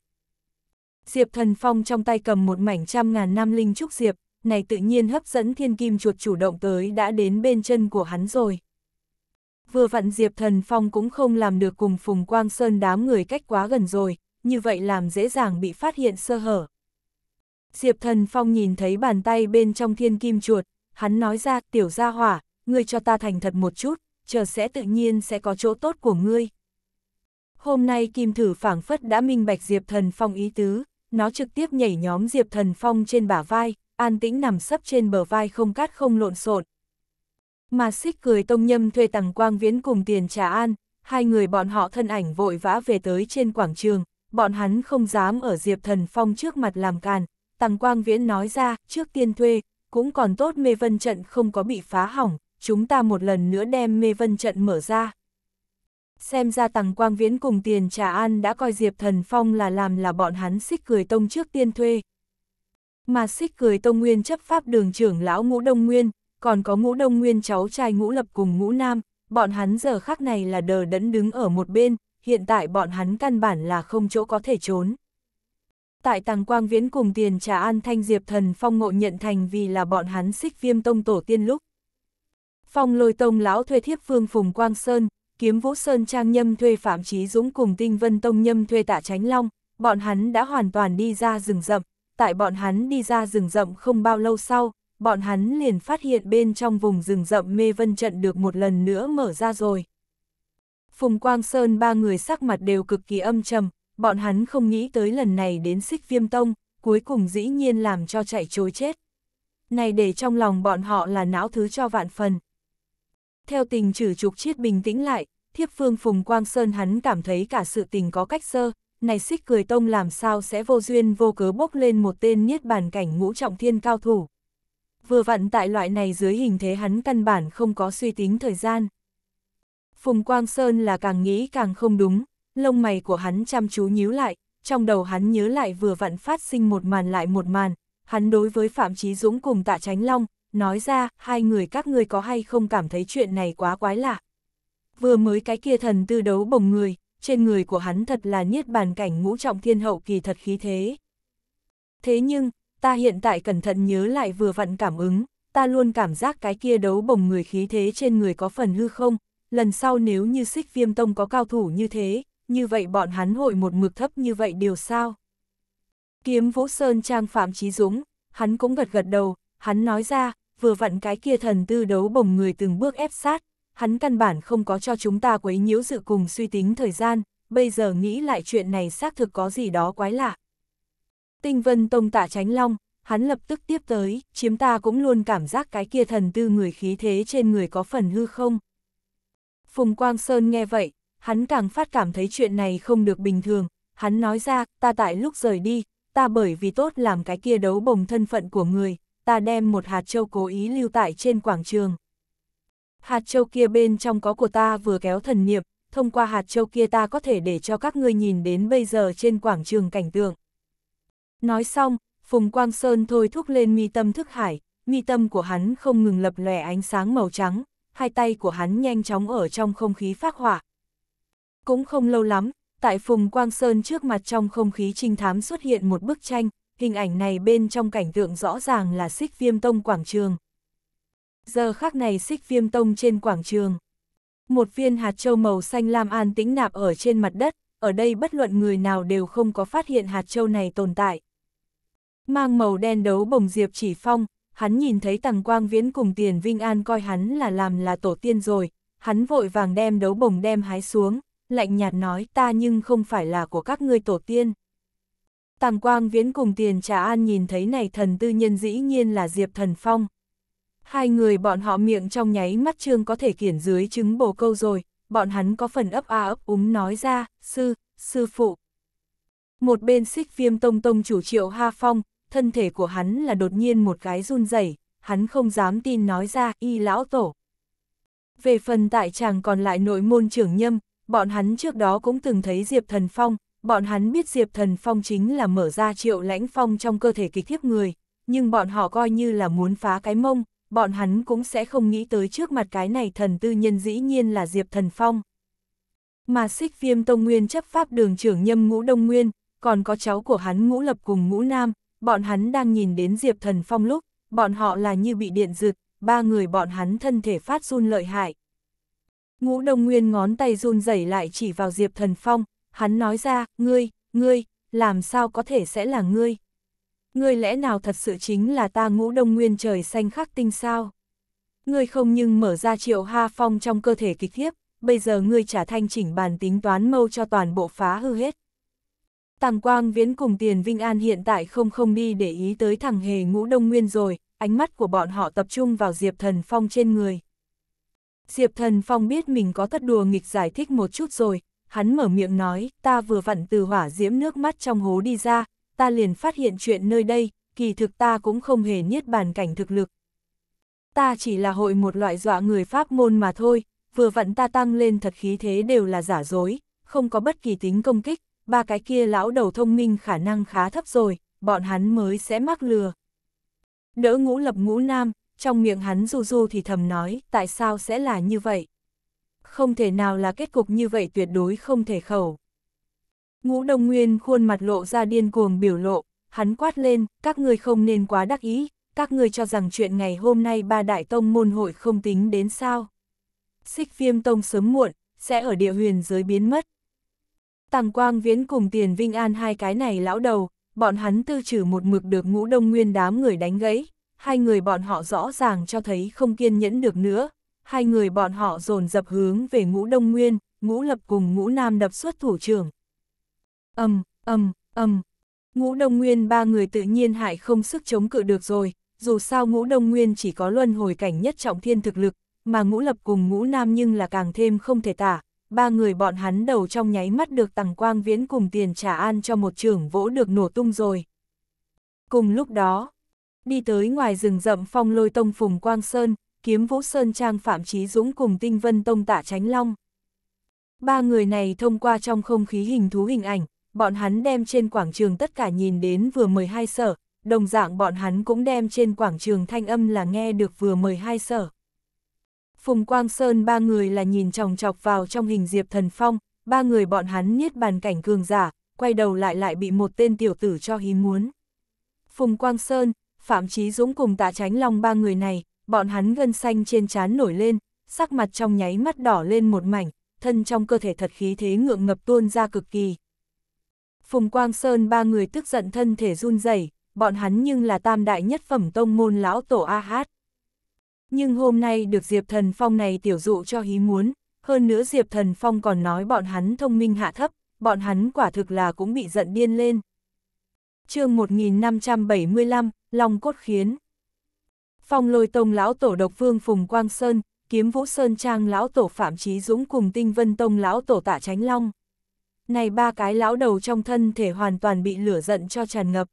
Diệp Thần Phong trong tay cầm một mảnh trăm ngàn năm linh trúc diệp, này tự nhiên hấp dẫn thiên kim chuột chủ động tới đã đến bên chân của hắn rồi vừa vặn Diệp Thần Phong cũng không làm được cùng Phùng Quang Sơn đám người cách quá gần rồi, như vậy làm dễ dàng bị phát hiện sơ hở. Diệp Thần Phong nhìn thấy bàn tay bên trong thiên kim chuột, hắn nói ra tiểu gia hỏa, ngươi cho ta thành thật một chút, chờ sẽ tự nhiên sẽ có chỗ tốt của ngươi. Hôm nay Kim Thử phảng phất đã minh bạch Diệp Thần Phong ý tứ, nó trực tiếp nhảy nhóm Diệp Thần Phong trên bả vai, an tĩnh nằm sấp trên bờ vai không cát không lộn xộn, mà xích cười tông nhâm thuê Tằng quang viễn cùng tiền trà an, hai người bọn họ thân ảnh vội vã về tới trên quảng trường, bọn hắn không dám ở Diệp Thần Phong trước mặt làm càn. Tằng Quang Viễn nói ra, trước tiên thuê, cũng còn tốt mê vân trận không có bị phá hỏng, chúng ta một lần nữa đem mê vân trận mở ra. Xem ra Tằng Quang Viễn cùng tiền trà an đã coi Diệp Thần Phong là làm là bọn hắn xích cười tông trước tiên thuê. Mà xích cười tông nguyên chấp pháp đường trưởng lão ngũ đông nguyên, còn có ngũ đông nguyên cháu trai ngũ lập cùng ngũ nam, bọn hắn giờ khắc này là đờ đẫn đứng ở một bên, hiện tại bọn hắn căn bản là không chỗ có thể trốn. Tại Tàng Quang Viễn cùng tiền trà an thanh diệp thần phong ngộ nhận thành vì là bọn hắn xích viêm tông tổ tiên lúc. Phong lôi tông lão thuê thiếp phương phùng Quang Sơn, kiếm vũ Sơn Trang nhâm thuê Phạm Trí Dũng cùng tinh vân tông nhâm thuê tạ Tránh Long, bọn hắn đã hoàn toàn đi ra rừng rậm, tại bọn hắn đi ra rừng rậm không bao lâu sau, bọn hắn liền phát hiện bên trong vùng rừng rậm mê vân trận được một lần nữa mở ra rồi. Phùng Quang Sơn ba người sắc mặt đều cực kỳ âm trầm, bọn hắn không nghĩ tới lần này đến xích viêm tông, cuối cùng dĩ nhiên làm cho chạy chối chết. Này để trong lòng bọn họ là não thứ cho vạn phần. Theo tình trừ trục chiết bình tĩnh lại, thiếp phương Phùng Quang Sơn hắn cảm thấy cả sự tình có cách sơ, này xích cười tông làm sao sẽ vô duyên vô cớ bốc lên một tên niết bàn cảnh ngũ trọng thiên cao thủ vừa vặn tại loại này dưới hình thế hắn căn bản không có suy tính thời gian. Phùng Quang Sơn là càng nghĩ càng không đúng, lông mày của hắn chăm chú nhíu lại, trong đầu hắn nhớ lại vừa vặn phát sinh một màn lại một màn, hắn đối với Phạm Chí Dũng cùng Tạ Tránh Long, nói ra, hai người các ngươi có hay không cảm thấy chuyện này quá quái lạ. Vừa mới cái kia thần tư đấu bồng người, trên người của hắn thật là niết bàn cảnh ngũ trọng thiên hậu kỳ thật khí thế. Thế nhưng, ta hiện tại cẩn thận nhớ lại vừa vặn cảm ứng, ta luôn cảm giác cái kia đấu bồng người khí thế trên người có phần hư không, lần sau nếu như xích viêm tông có cao thủ như thế, như vậy bọn hắn hội một mực thấp như vậy điều sao? Kiếm Vũ Sơn Trang Phạm Trí Dũng, hắn cũng gật gật đầu, hắn nói ra, vừa vặn cái kia thần tư đấu bồng người từng bước ép sát, hắn căn bản không có cho chúng ta quấy nhiễu dự cùng suy tính thời gian, bây giờ nghĩ lại chuyện này xác thực có gì đó quái lạ. Tinh Vân Tông tả tránh long, hắn lập tức tiếp tới, chiếm ta cũng luôn cảm giác cái kia thần tư người khí thế trên người có phần hư không. Phùng Quang Sơn nghe vậy, hắn càng phát cảm thấy chuyện này không được bình thường, hắn nói ra, ta tại lúc rời đi, ta bởi vì tốt làm cái kia đấu bồng thân phận của người, ta đem một hạt châu cố ý lưu tại trên quảng trường. Hạt châu kia bên trong có của ta vừa kéo thần niệm, thông qua hạt châu kia ta có thể để cho các ngươi nhìn đến bây giờ trên quảng trường cảnh tượng. Nói xong, Phùng Quang Sơn thôi thúc lên mi tâm thức hải, mi tâm của hắn không ngừng lập lòe ánh sáng màu trắng, hai tay của hắn nhanh chóng ở trong không khí phát hỏa. Cũng không lâu lắm, tại Phùng Quang Sơn trước mặt trong không khí trinh thám xuất hiện một bức tranh, hình ảnh này bên trong cảnh tượng rõ ràng là xích viêm tông quảng trường. Giờ khắc này xích viêm tông trên quảng trường. Một viên hạt châu màu xanh lam an tĩnh nạp ở trên mặt đất, ở đây bất luận người nào đều không có phát hiện hạt châu này tồn tại. Mang màu đen đấu bồng Diệp Chỉ Phong, hắn nhìn thấy Tằng Quang Viễn cùng Tiền Vinh An coi hắn là làm là tổ tiên rồi, hắn vội vàng đem đấu bồng đem hái xuống, lạnh nhạt nói ta nhưng không phải là của các ngươi tổ tiên. Tàng Quang Viễn cùng Tiền Trà An nhìn thấy này thần tư nhân dĩ nhiên là Diệp Thần Phong. Hai người bọn họ miệng trong nháy mắt trương có thể kiển dưới chứng bồ câu rồi, bọn hắn có phần ấp a ấp úng nói ra, sư, sư phụ. Một bên xích viêm tông tông chủ triệu Ha Phong, thân thể của hắn là đột nhiên một cái run rẩy, hắn không dám tin nói ra y lão tổ. Về phần tại chàng còn lại nội môn trưởng nhâm, bọn hắn trước đó cũng từng thấy Diệp Thần Phong, bọn hắn biết Diệp Thần Phong chính là mở ra triệu lãnh phong trong cơ thể kịch thiếp người, nhưng bọn họ coi như là muốn phá cái mông, bọn hắn cũng sẽ không nghĩ tới trước mặt cái này thần tư nhân dĩ nhiên là Diệp Thần Phong. Mà xích viêm tông nguyên chấp pháp đường trưởng nhâm ngũ đông nguyên, còn có cháu của hắn ngũ lập cùng ngũ nam, bọn hắn đang nhìn đến Diệp Thần Phong lúc, bọn họ là như bị điện giật ba người bọn hắn thân thể phát run lợi hại. Ngũ Đông Nguyên ngón tay run rẩy lại chỉ vào Diệp Thần Phong, hắn nói ra, ngươi, ngươi, làm sao có thể sẽ là ngươi? Ngươi lẽ nào thật sự chính là ta ngũ Đông Nguyên trời xanh khắc tinh sao? Ngươi không nhưng mở ra triệu ha phong trong cơ thể kịch thiếp, bây giờ ngươi trả thanh chỉnh bàn tính toán mâu cho toàn bộ phá hư hết. Tàng Quang Viễn cùng Tiền Vinh An hiện tại không không đi để ý tới thằng hề ngũ đông nguyên rồi, ánh mắt của bọn họ tập trung vào Diệp Thần Phong trên người. Diệp Thần Phong biết mình có thất đùa nghịch giải thích một chút rồi, hắn mở miệng nói, ta vừa vặn từ hỏa diễm nước mắt trong hố đi ra, ta liền phát hiện chuyện nơi đây, kỳ thực ta cũng không hề niết bàn cảnh thực lực. Ta chỉ là hội một loại dọa người pháp môn mà thôi, vừa vặn ta tăng lên thật khí thế đều là giả dối, không có bất kỳ tính công kích, ba cái kia lão đầu thông minh khả năng khá thấp rồi, bọn hắn mới sẽ mắc lừa. Đỡ ngũ lập ngũ nam, trong miệng hắn du du thì thầm nói, tại sao sẽ là như vậy? Không thể nào là kết cục như vậy tuyệt đối không thể khẩu. Ngũ Đông Nguyên khuôn mặt lộ ra điên cuồng biểu lộ, hắn quát lên, các ngươi không nên quá đắc ý, các ngươi cho rằng chuyện ngày hôm nay ba đại tông môn hội không tính đến sao. Xích viêm tông sớm muộn, sẽ ở địa huyền giới biến mất. Tàng Quang Viễn cùng Tiền Vinh An hai cái này lão đầu, bọn hắn tư trừ một mực được ngũ đông nguyên đám người đánh gãy, hai người bọn họ rõ ràng cho thấy không kiên nhẫn được nữa, hai người bọn họ dồn dập hướng về ngũ đông nguyên, ngũ lập cùng ngũ nam đập xuất thủ trưởng. Âm, um, âm, âm, ngũ đông nguyên ba người tự nhiên hại không sức chống cự được rồi, dù sao ngũ đông nguyên chỉ có luân hồi cảnh nhất trọng thiên thực lực, mà ngũ lập cùng ngũ nam nhưng là càng thêm không thể tả, ba người bọn hắn đầu trong nháy mắt được tàng quang viễn cùng tiền trả an cho một trưởng vỗ được nổ tung rồi. Cùng lúc đó, đi tới ngoài rừng rậm phong lôi tông Phùng Quang Sơn, kiếm vũ Sơn Trang Phạm Trí Dũng cùng tinh vân tông tạ Tránh Long. Ba người này thông qua trong không khí hình thú hình ảnh, bọn hắn đem trên quảng trường tất cả nhìn đến vừa 12 sở, đồng dạng bọn hắn cũng đem trên quảng trường thanh âm là nghe được vừa 12 sở. Phùng Quang Sơn ba người là nhìn chòng chọc vào trong hình Diệp Thần Phong, ba người bọn hắn niết bàn cảnh cường giả, quay đầu lại lại bị một tên tiểu tử cho hí muốn. Phùng Quang Sơn, Phạm Chí Dũng cùng tạ tránh long ba người này, bọn hắn gân xanh trên trán nổi lên, sắc mặt trong nháy mắt đỏ lên một mảnh, thân trong cơ thể thật khí thế ngượng ngập tuôn ra cực kỳ. Phùng Quang Sơn ba người tức giận thân thể run rẩy, bọn hắn nhưng là tam đại nhất phẩm tông môn lão tổ A Hát. Nhưng hôm nay được Diệp Thần Phong này tiểu dụ cho hí muốn, hơn nữa Diệp Thần Phong còn nói bọn hắn thông minh hạ thấp, bọn hắn quả thực là cũng bị giận điên lên. chương 1575, Long Cốt Khiến Phong lôi tông lão tổ độc phương Phùng Quang Sơn, kiếm vũ Sơn Trang lão tổ Phạm Trí Dũng cùng tinh vân tông lão tổ tả chánh Long. Này ba cái lão đầu trong thân thể hoàn toàn bị lửa giận cho tràn ngập.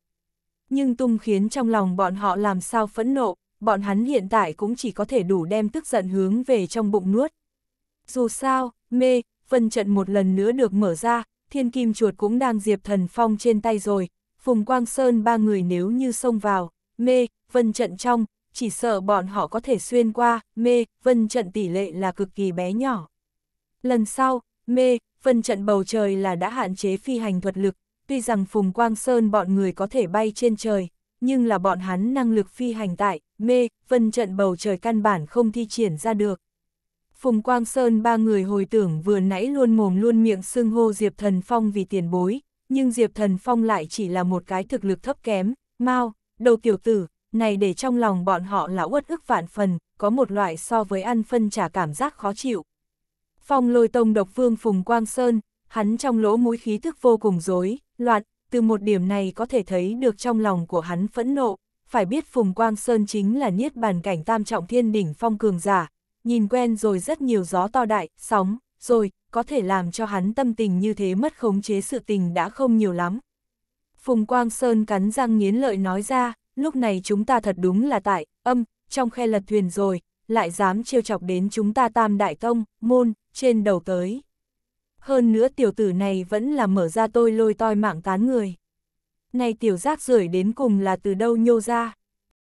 Nhưng tung khiến trong lòng bọn họ làm sao phẫn nộ, bọn hắn hiện tại cũng chỉ có thể đủ đem tức giận hướng về trong bụng nuốt. Dù sao, mê, phân trận một lần nữa được mở ra, thiên kim chuột cũng đang diệp thần phong trên tay rồi, Phùng Quang Sơn ba người nếu như xông vào, mê, vân trận trong, chỉ sợ bọn họ có thể xuyên qua, mê, vân trận tỷ lệ là cực kỳ bé nhỏ. Lần sau, mê, vân trận bầu trời là đã hạn chế phi hành thuật lực, tuy rằng Phùng Quang Sơn bọn người có thể bay trên trời, nhưng là bọn hắn năng lực phi hành tại, mê, phân trận bầu trời căn bản không thi triển ra được. Phùng Quang Sơn ba người hồi tưởng vừa nãy luôn mồm luôn miệng xưng hô Diệp Thần Phong vì tiền bối, nhưng Diệp Thần Phong lại chỉ là một cái thực lực thấp kém, mau, đầu tiểu tử, này để trong lòng bọn họ là uất ức vạn phần, có một loại so với ăn phân trả cảm giác khó chịu. Phong lôi tông độc vương Phùng Quang Sơn, hắn trong lỗ mũi khí thức vô cùng rối, loạn, từ một điểm này có thể thấy được trong lòng của hắn phẫn nộ, phải biết Phùng Quang Sơn chính là niết bàn cảnh tam trọng thiên đỉnh phong cường giả, nhìn quen rồi rất nhiều gió to đại, sóng, rồi, có thể làm cho hắn tâm tình như thế mất khống chế sự tình đã không nhiều lắm. Phùng Quang Sơn cắn răng nghiến lợi nói ra, lúc này chúng ta thật đúng là tại, âm, trong khe lật thuyền rồi, lại dám trêu chọc đến chúng ta tam đại tông, môn, trên đầu tới. Hơn nữa tiểu tử này vẫn là mở ra tôi lôi toi mạng tán người nay tiểu giác rưởi đến cùng là từ đâu nhô ra.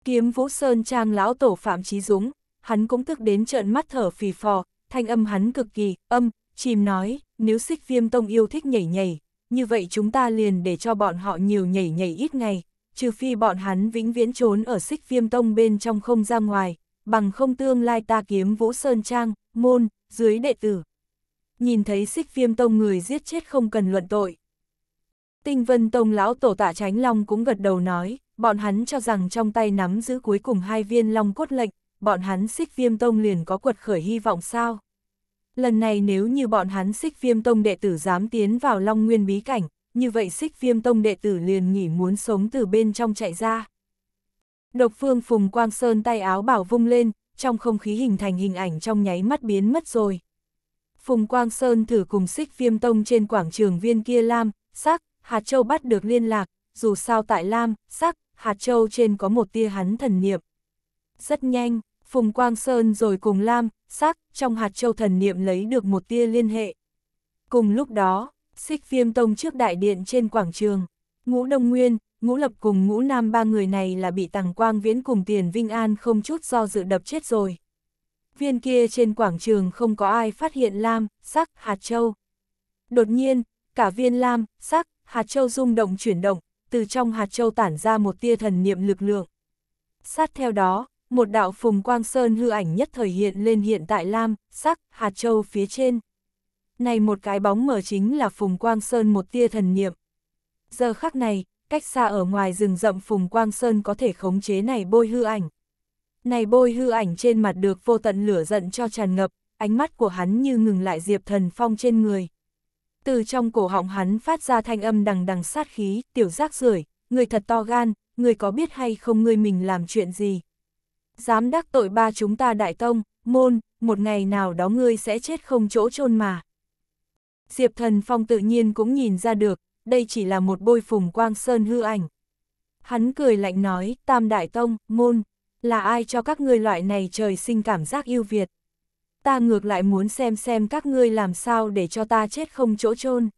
Kiếm Vũ Sơn Trang lão tổ Phạm Trí Dũng, hắn cũng tức đến trợn mắt thở phì phò, thanh âm hắn cực kỳ, âm, chìm nói, nếu xích viêm tông yêu thích nhảy nhảy, như vậy chúng ta liền để cho bọn họ nhiều nhảy nhảy ít ngày, trừ phi bọn hắn vĩnh viễn trốn ở xích viêm tông bên trong không ra ngoài, bằng không tương lai ta kiếm Vũ Sơn Trang, môn, dưới đệ tử. Nhìn thấy xích viêm tông người giết chết không cần luận tội. Tinh Vân Tông lão tổ tạ Tránh Long cũng gật đầu nói, bọn hắn cho rằng trong tay nắm giữ cuối cùng hai viên long cốt lệnh, bọn hắn xích viêm tông liền có quật khởi hy vọng sao. Lần này nếu như bọn hắn xích viêm tông đệ tử dám tiến vào long nguyên bí cảnh, như vậy xích viêm tông đệ tử liền nghỉ muốn sống từ bên trong chạy ra. Độc phương Phùng Quang Sơn tay áo bảo vung lên, trong không khí hình thành hình ảnh trong nháy mắt biến mất rồi. Phùng Quang Sơn thử cùng xích viêm tông trên quảng trường viên kia lam, sắc, Hạt Châu bắt được liên lạc, dù sao tại Lam, sắc, Hạt Châu trên có một tia hắn thần niệm. Rất nhanh, Phùng Quang Sơn rồi cùng Lam, sắc, trong Hạt Châu thần niệm lấy được một tia liên hệ. Cùng lúc đó, xích viêm tông trước đại điện trên quảng trường, ngũ Đông Nguyên, ngũ Lập cùng ngũ Nam ba người này là bị tàng quang viễn cùng tiền Vinh An không chút do dự đập chết rồi. Viên kia trên quảng trường không có ai phát hiện Lam, sắc, Hạt Châu. Đột nhiên, cả viên Lam, sắc, hạt châu rung động chuyển động, từ trong hạt châu tản ra một tia thần niệm lực lượng. Sát theo đó, một đạo phùng quang sơn hư ảnh nhất thời hiện lên hiện tại lam, sắc, hạt châu phía trên. Này một cái bóng mở chính là phùng quang sơn một tia thần niệm. Giờ khắc này, cách xa ở ngoài rừng rậm phùng quang sơn có thể khống chế này bôi hư ảnh. Này bôi hư ảnh trên mặt được vô tận lửa giận cho tràn ngập, ánh mắt của hắn như ngừng lại diệp thần phong trên người. Từ trong cổ họng hắn phát ra thanh âm đằng đằng sát khí, tiểu giác rưởi, người thật to gan, người có biết hay không người mình làm chuyện gì. Dám đắc tội ba chúng ta đại tông, môn, một ngày nào đó ngươi sẽ chết không chỗ chôn mà. Diệp thần phong tự nhiên cũng nhìn ra được, đây chỉ là một bôi phùng quang sơn hư ảnh. Hắn cười lạnh nói, tam đại tông, môn, là ai cho các ngươi loại này trời sinh cảm giác yêu Việt ta ngược lại muốn xem xem các ngươi làm sao để cho ta chết không chỗ chôn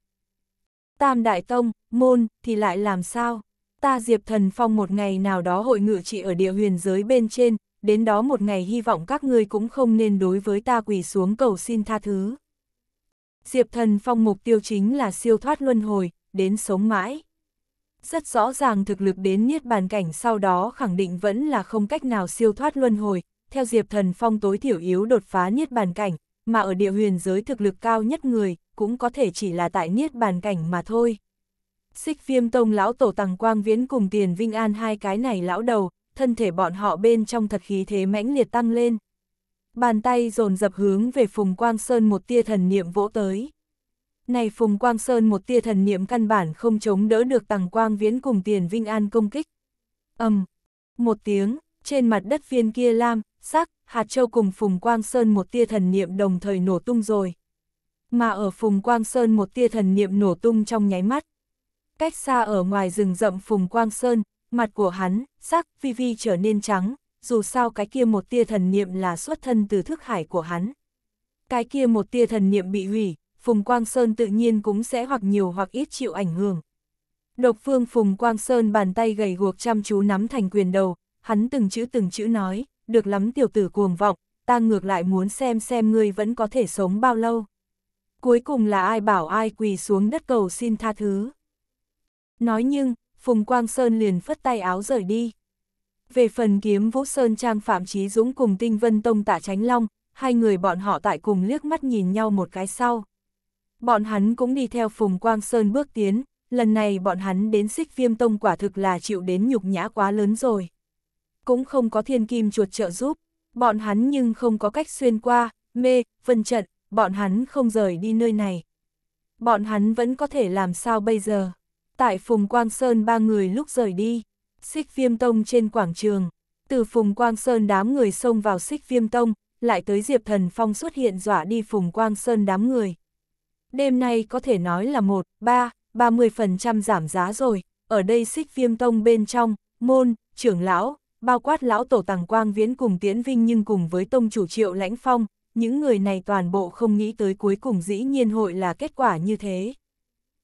Tam Đại Tông, Môn, thì lại làm sao? Ta Diệp Thần Phong một ngày nào đó hội ngự trị ở địa huyền giới bên trên, đến đó một ngày hy vọng các ngươi cũng không nên đối với ta quỳ xuống cầu xin tha thứ. Diệp Thần Phong mục tiêu chính là siêu thoát luân hồi, đến sống mãi. Rất rõ ràng thực lực đến niết bàn cảnh sau đó khẳng định vẫn là không cách nào siêu thoát luân hồi, theo Diệp Thần Phong tối thiểu yếu đột phá niết bàn cảnh, mà ở địa huyền giới thực lực cao nhất người, cũng có thể chỉ là tại niết bàn cảnh mà thôi. Xích viêm tông lão tổ tàng quang viễn cùng tiền vinh an hai cái này lão đầu, thân thể bọn họ bên trong thật khí thế mãnh liệt tăng lên. Bàn tay dồn dập hướng về Phùng Quang Sơn một tia thần niệm vỗ tới. Này Phùng Quang Sơn một tia thần niệm căn bản không chống đỡ được tàng quang viễn cùng tiền vinh an công kích. ầm um, một tiếng, trên mặt đất viên kia lam, sắc, hạt châu cùng Phùng Quang Sơn một tia thần niệm đồng thời nổ tung rồi. Mà ở Phùng Quang Sơn một tia thần niệm nổ tung trong nháy mắt. Cách xa ở ngoài rừng rậm Phùng Quang Sơn, mặt của hắn, sắc, vi vi trở nên trắng, dù sao cái kia một tia thần niệm là xuất thân từ thức hải của hắn. Cái kia một tia thần niệm bị hủy, Phùng Quang Sơn tự nhiên cũng sẽ hoặc nhiều hoặc ít chịu ảnh hưởng. Độc phương Phùng Quang Sơn bàn tay gầy guộc chăm chú nắm thành quyền đầu, hắn từng chữ từng chữ nói, được lắm tiểu tử cuồng vọng, ta ngược lại muốn xem xem ngươi vẫn có thể sống bao lâu. Cuối cùng là ai bảo ai quỳ xuống đất cầu xin tha thứ. Nói nhưng, Phùng Quang Sơn liền phất tay áo rời đi. Về phần kiếm Vũ Sơn Trang Phạm Chí Dũng cùng Tinh Vân Tông Tạ Tránh Long, hai người bọn họ tại cùng liếc mắt nhìn nhau một cái sau. Bọn hắn cũng đi theo Phùng Quang Sơn bước tiến, lần này bọn hắn đến xích viêm tông quả thực là chịu đến nhục nhã quá lớn rồi cũng không có thiên kim chuột trợ giúp, bọn hắn nhưng không có cách xuyên qua, mê, vân trận, bọn hắn không rời đi nơi này. Bọn hắn vẫn có thể làm sao bây giờ? Tại Phùng Quang Sơn ba người lúc rời đi, xích viêm tông trên quảng trường, từ Phùng Quang Sơn đám người xông vào xích viêm tông, lại tới Diệp Thần Phong xuất hiện dọa đi Phùng Quang Sơn đám người. Đêm nay có thể nói là một, ba, 30% giảm giá rồi, ở đây xích viêm tông bên trong, môn, trưởng lão, bao quát lão tổ tàng quang viễn cùng tiễn vinh nhưng cùng với tông chủ triệu lãnh phong, những người này toàn bộ không nghĩ tới cuối cùng dĩ nhiên hội là kết quả như thế.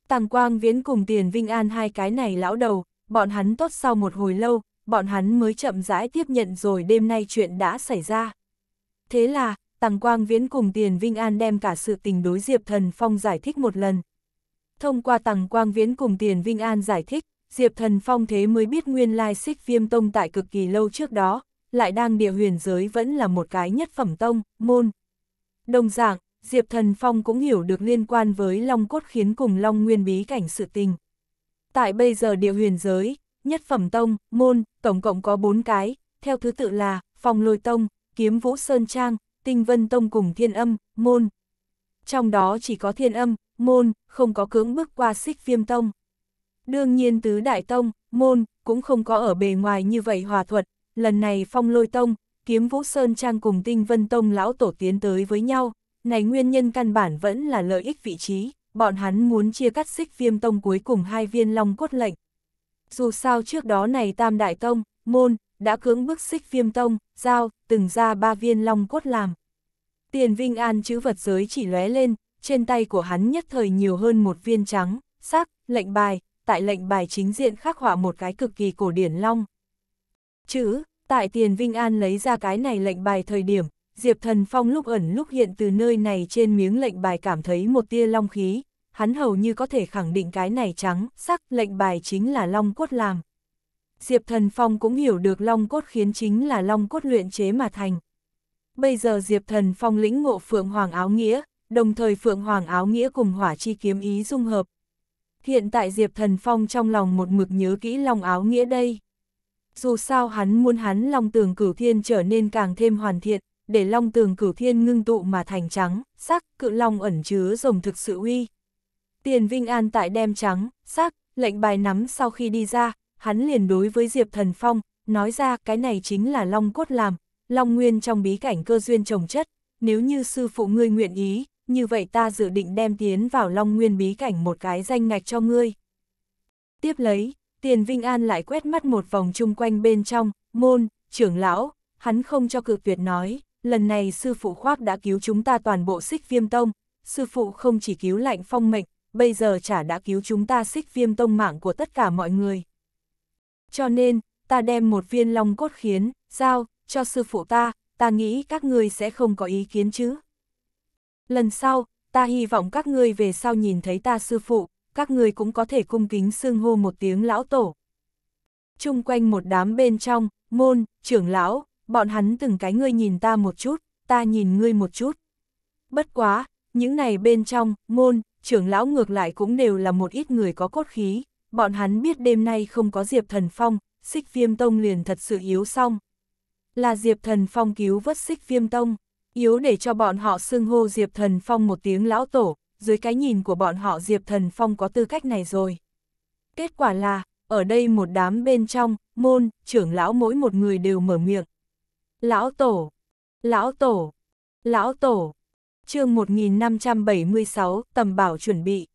Tàng quang viễn cùng tiền vinh an hai cái này lão đầu, bọn hắn tốt sau một hồi lâu, bọn hắn mới chậm rãi tiếp nhận rồi đêm nay chuyện đã xảy ra. Thế là, Tàng Quang Viễn cùng Tiền Vinh An đem cả sự tình đối Diệp Thần Phong giải thích một lần. Thông qua Tàng Quang Viễn cùng Tiền Vinh An giải thích, Diệp Thần Phong thế mới biết nguyên lai xích viêm tông tại cực kỳ lâu trước đó, lại đang địa huyền giới vẫn là một cái nhất phẩm tông, môn. Đồng dạng, Diệp Thần Phong cũng hiểu được liên quan với Long Cốt khiến cùng Long Nguyên bí cảnh sự tình. Tại bây giờ địa huyền giới, nhất phẩm tông, môn, tổng cộng có bốn cái, theo thứ tự là Phong Lôi Tông, Kiếm Vũ Sơn Trang, Tinh Vân Tông cùng Thiên Âm, môn. Trong đó chỉ có Thiên Âm, môn, không có cưỡng bước qua xích viêm tông. Đương nhiên tứ đại tông, môn, cũng không có ở bề ngoài như vậy hòa thuận, lần này phong lôi tông, kiếm vũ sơn trang cùng tinh vân tông lão tổ tiến tới với nhau, này nguyên nhân căn bản vẫn là lợi ích vị trí, bọn hắn muốn chia cắt xích viêm tông cuối cùng hai viên long cốt lệnh. Dù sao trước đó này tam đại tông, môn, đã cưỡng bức xích viêm tông, giao, từng ra ba viên long cốt làm. Tiền Vinh An chữ vật giới chỉ lóe lên, trên tay của hắn nhất thời nhiều hơn một viên trắng, sắc, lệnh bài, tại lệnh bài chính diện khắc họa một cái cực kỳ cổ điển long. Chữ, tại tiền Vinh An lấy ra cái này lệnh bài thời điểm, Diệp Thần Phong lúc ẩn lúc hiện từ nơi này trên miếng lệnh bài cảm thấy một tia long khí, hắn hầu như có thể khẳng định cái này trắng, sắc lệnh bài chính là long cốt làm. Diệp Thần Phong cũng hiểu được long cốt khiến chính là long cốt luyện chế mà thành. Bây giờ Diệp Thần Phong lĩnh ngộ Phượng Hoàng Áo Nghĩa, đồng thời Phượng Hoàng Áo Nghĩa cùng hỏa chi kiếm ý dung hợp, Hiện tại Diệp Thần Phong trong lòng một mực nhớ kỹ Long Áo Nghĩa đây. Dù sao hắn muốn hắn Long Tường Cửu Thiên trở nên càng thêm hoàn thiện, để Long Tường Cửu Thiên ngưng tụ mà thành trắng, sắc, cự Long ẩn chứa rồng thực sự uy. Tiền Vinh An tại đem trắng, sắc, lệnh bài nắm sau khi đi ra, hắn liền đối với Diệp Thần Phong, nói ra cái này chính là Long cốt làm, Long nguyên trong bí cảnh cơ duyên trồng chất, nếu như sư phụ ngươi nguyện ý, như vậy ta dự định đem tiến vào Long Nguyên bí cảnh một cái danh ngạch cho ngươi. Tiếp lấy, Tiền Vinh An lại quét mắt một vòng chung quanh bên trong, môn, trưởng lão, hắn không cho cự Việt nói, lần này sư phụ khoác đã cứu chúng ta toàn bộ xích viêm tông, sư phụ không chỉ cứu lạnh phong mệnh, bây giờ chả đã cứu chúng ta xích viêm tông mạng của tất cả mọi người. Cho nên, ta đem một viên long cốt khiến, giao, cho sư phụ ta, ta nghĩ các ngươi sẽ không có ý kiến chứ. Lần sau, ta hy vọng các ngươi về sau nhìn thấy ta sư phụ, các ngươi cũng có thể cung kính xưng hô một tiếng lão tổ. Trung quanh một đám bên trong, môn, trưởng lão, bọn hắn từng cái ngươi nhìn ta một chút, ta nhìn ngươi một chút. Bất quá, những này bên trong, môn, trưởng lão ngược lại cũng đều là một ít người có cốt khí, bọn hắn biết đêm nay không có Diệp Thần Phong, xích viêm tông liền thật sự yếu xong. Là Diệp Thần Phong cứu vớt xích viêm tông yếu để cho bọn họ xưng hô Diệp Thần Phong một tiếng lão tổ, dưới cái nhìn của bọn họ Diệp Thần Phong có tư cách này rồi. Kết quả là, ở đây một đám bên trong, môn, trưởng lão mỗi một người đều mở miệng. Lão tổ, lão tổ, lão tổ, chương 1576, tầm bảo chuẩn bị.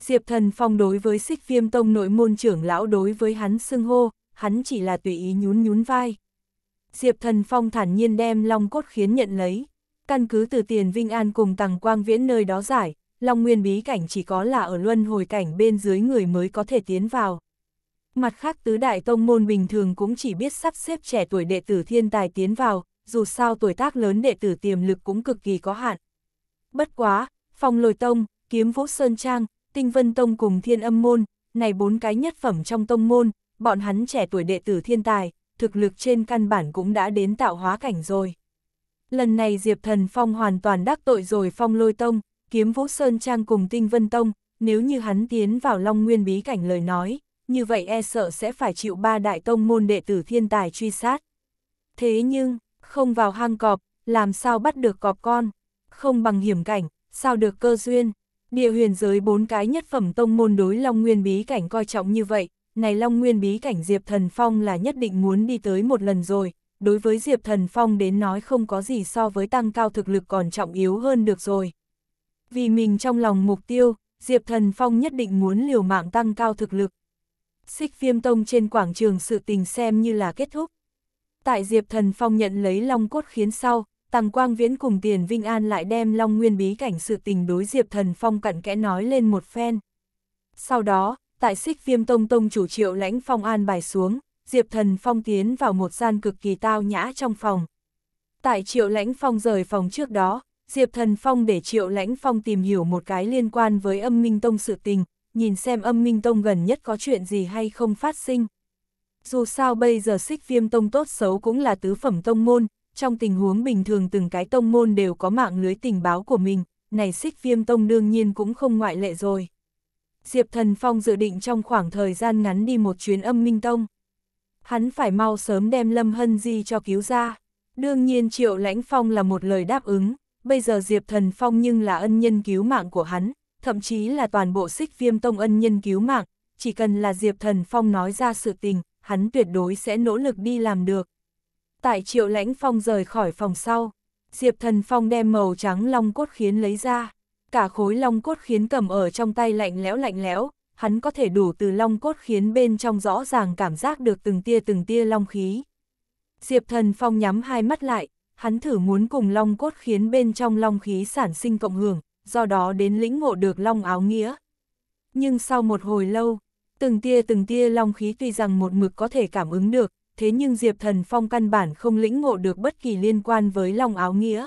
Diệp Thần Phong đối với xích viêm tông nội môn trưởng lão đối với hắn xưng hô, hắn chỉ là tùy ý nhún nhún vai. Diệp Thần Phong thản nhiên đem Long Cốt Khiến nhận lấy. Căn cứ từ tiền Vinh An cùng Tằng Quang Viễn nơi đó giải, Long Nguyên bí cảnh chỉ có là ở luân hồi cảnh bên dưới người mới có thể tiến vào. Mặt khác tứ đại tông môn bình thường cũng chỉ biết sắp xếp trẻ tuổi đệ tử thiên tài tiến vào, dù sao tuổi tác lớn đệ tử tiềm lực cũng cực kỳ có hạn. Bất quá, Phong Lôi Tông, Kiếm Vũ Sơn Trang, Tinh Vân Tông cùng Thiên Âm Môn, này bốn cái nhất phẩm trong tông môn, bọn hắn trẻ tuổi đệ tử thiên tài, thực lực trên căn bản cũng đã đến tạo hóa cảnh rồi. Lần này Diệp Thần Phong hoàn toàn đắc tội rồi Phong Lôi Tông, Kiếm Vũ Sơn Trang cùng Tinh Vân Tông, nếu như hắn tiến vào Long Nguyên Bí Cảnh lời nói, như vậy e sợ sẽ phải chịu ba đại tông môn đệ tử thiên tài truy sát. Thế nhưng, không vào hang cọp, làm sao bắt được cọp con, không bằng hiểm cảnh, sao được cơ duyên. Địa huyền giới bốn cái nhất phẩm tông môn đối Long Nguyên Bí Cảnh coi trọng như vậy, này Long Nguyên bí cảnh Diệp Thần Phong là nhất định muốn đi tới một lần rồi, đối với Diệp Thần Phong đến nói không có gì so với tăng cao thực lực còn trọng yếu hơn được rồi. Vì mình trong lòng mục tiêu, Diệp Thần Phong nhất định muốn liều mạng tăng cao thực lực. Xích viêm tông trên quảng trường sự tình xem như là kết thúc. Tại Diệp Thần Phong nhận lấy Long Cốt khiến sau, Tàng Quang Viễn cùng Tiền Vinh An lại đem Long Nguyên bí cảnh sự tình đối Diệp Thần Phong cặn kẽ nói lên một phen. Sau đó, tại xích viêm tông tông chủ triệu lãnh phong an bài xuống, Diệp Thần Phong tiến vào một gian cực kỳ tao nhã trong phòng. Tại triệu lãnh phong rời phòng trước đó, Diệp Thần Phong để triệu lãnh phong tìm hiểu một cái liên quan với âm minh tông sự tình, nhìn xem âm minh tông gần nhất có chuyện gì hay không phát sinh. Dù sao bây giờ xích viêm tông tốt xấu cũng là tứ phẩm tông môn, trong tình huống bình thường từng cái tông môn đều có mạng lưới tình báo của mình, này xích viêm tông đương nhiên cũng không ngoại lệ rồi. Diệp Thần Phong dự định trong khoảng thời gian ngắn đi một chuyến âm minh tông. Hắn phải mau sớm đem Lâm Hân Di cho cứu ra. Đương nhiên Triệu Lãnh Phong là một lời đáp ứng, bây giờ Diệp Thần Phong nhưng là ân nhân cứu mạng của hắn, thậm chí là toàn bộ xích viêm tông ân nhân cứu mạng, chỉ cần là Diệp Thần Phong nói ra sự tình, hắn tuyệt đối sẽ nỗ lực đi làm được. Tại Triệu Lãnh Phong rời khỏi phòng sau, Diệp Thần Phong đem màu trắng long cốt khiến lấy ra cả khối long cốt khiến cầm ở trong tay lạnh lẽo lạnh lẽo, hắn có thể đủ từ long cốt khiến bên trong rõ ràng cảm giác được từng tia từng tia long khí. Diệp thần phong nhắm hai mắt lại, hắn thử muốn cùng long cốt khiến bên trong long khí sản sinh cộng hưởng, do đó đến lĩnh ngộ được long áo nghĩa. Nhưng sau một hồi lâu, từng tia từng tia long khí tuy rằng một mực có thể cảm ứng được, thế nhưng Diệp Thần Phong căn bản không lĩnh ngộ được bất kỳ liên quan với long áo nghĩa.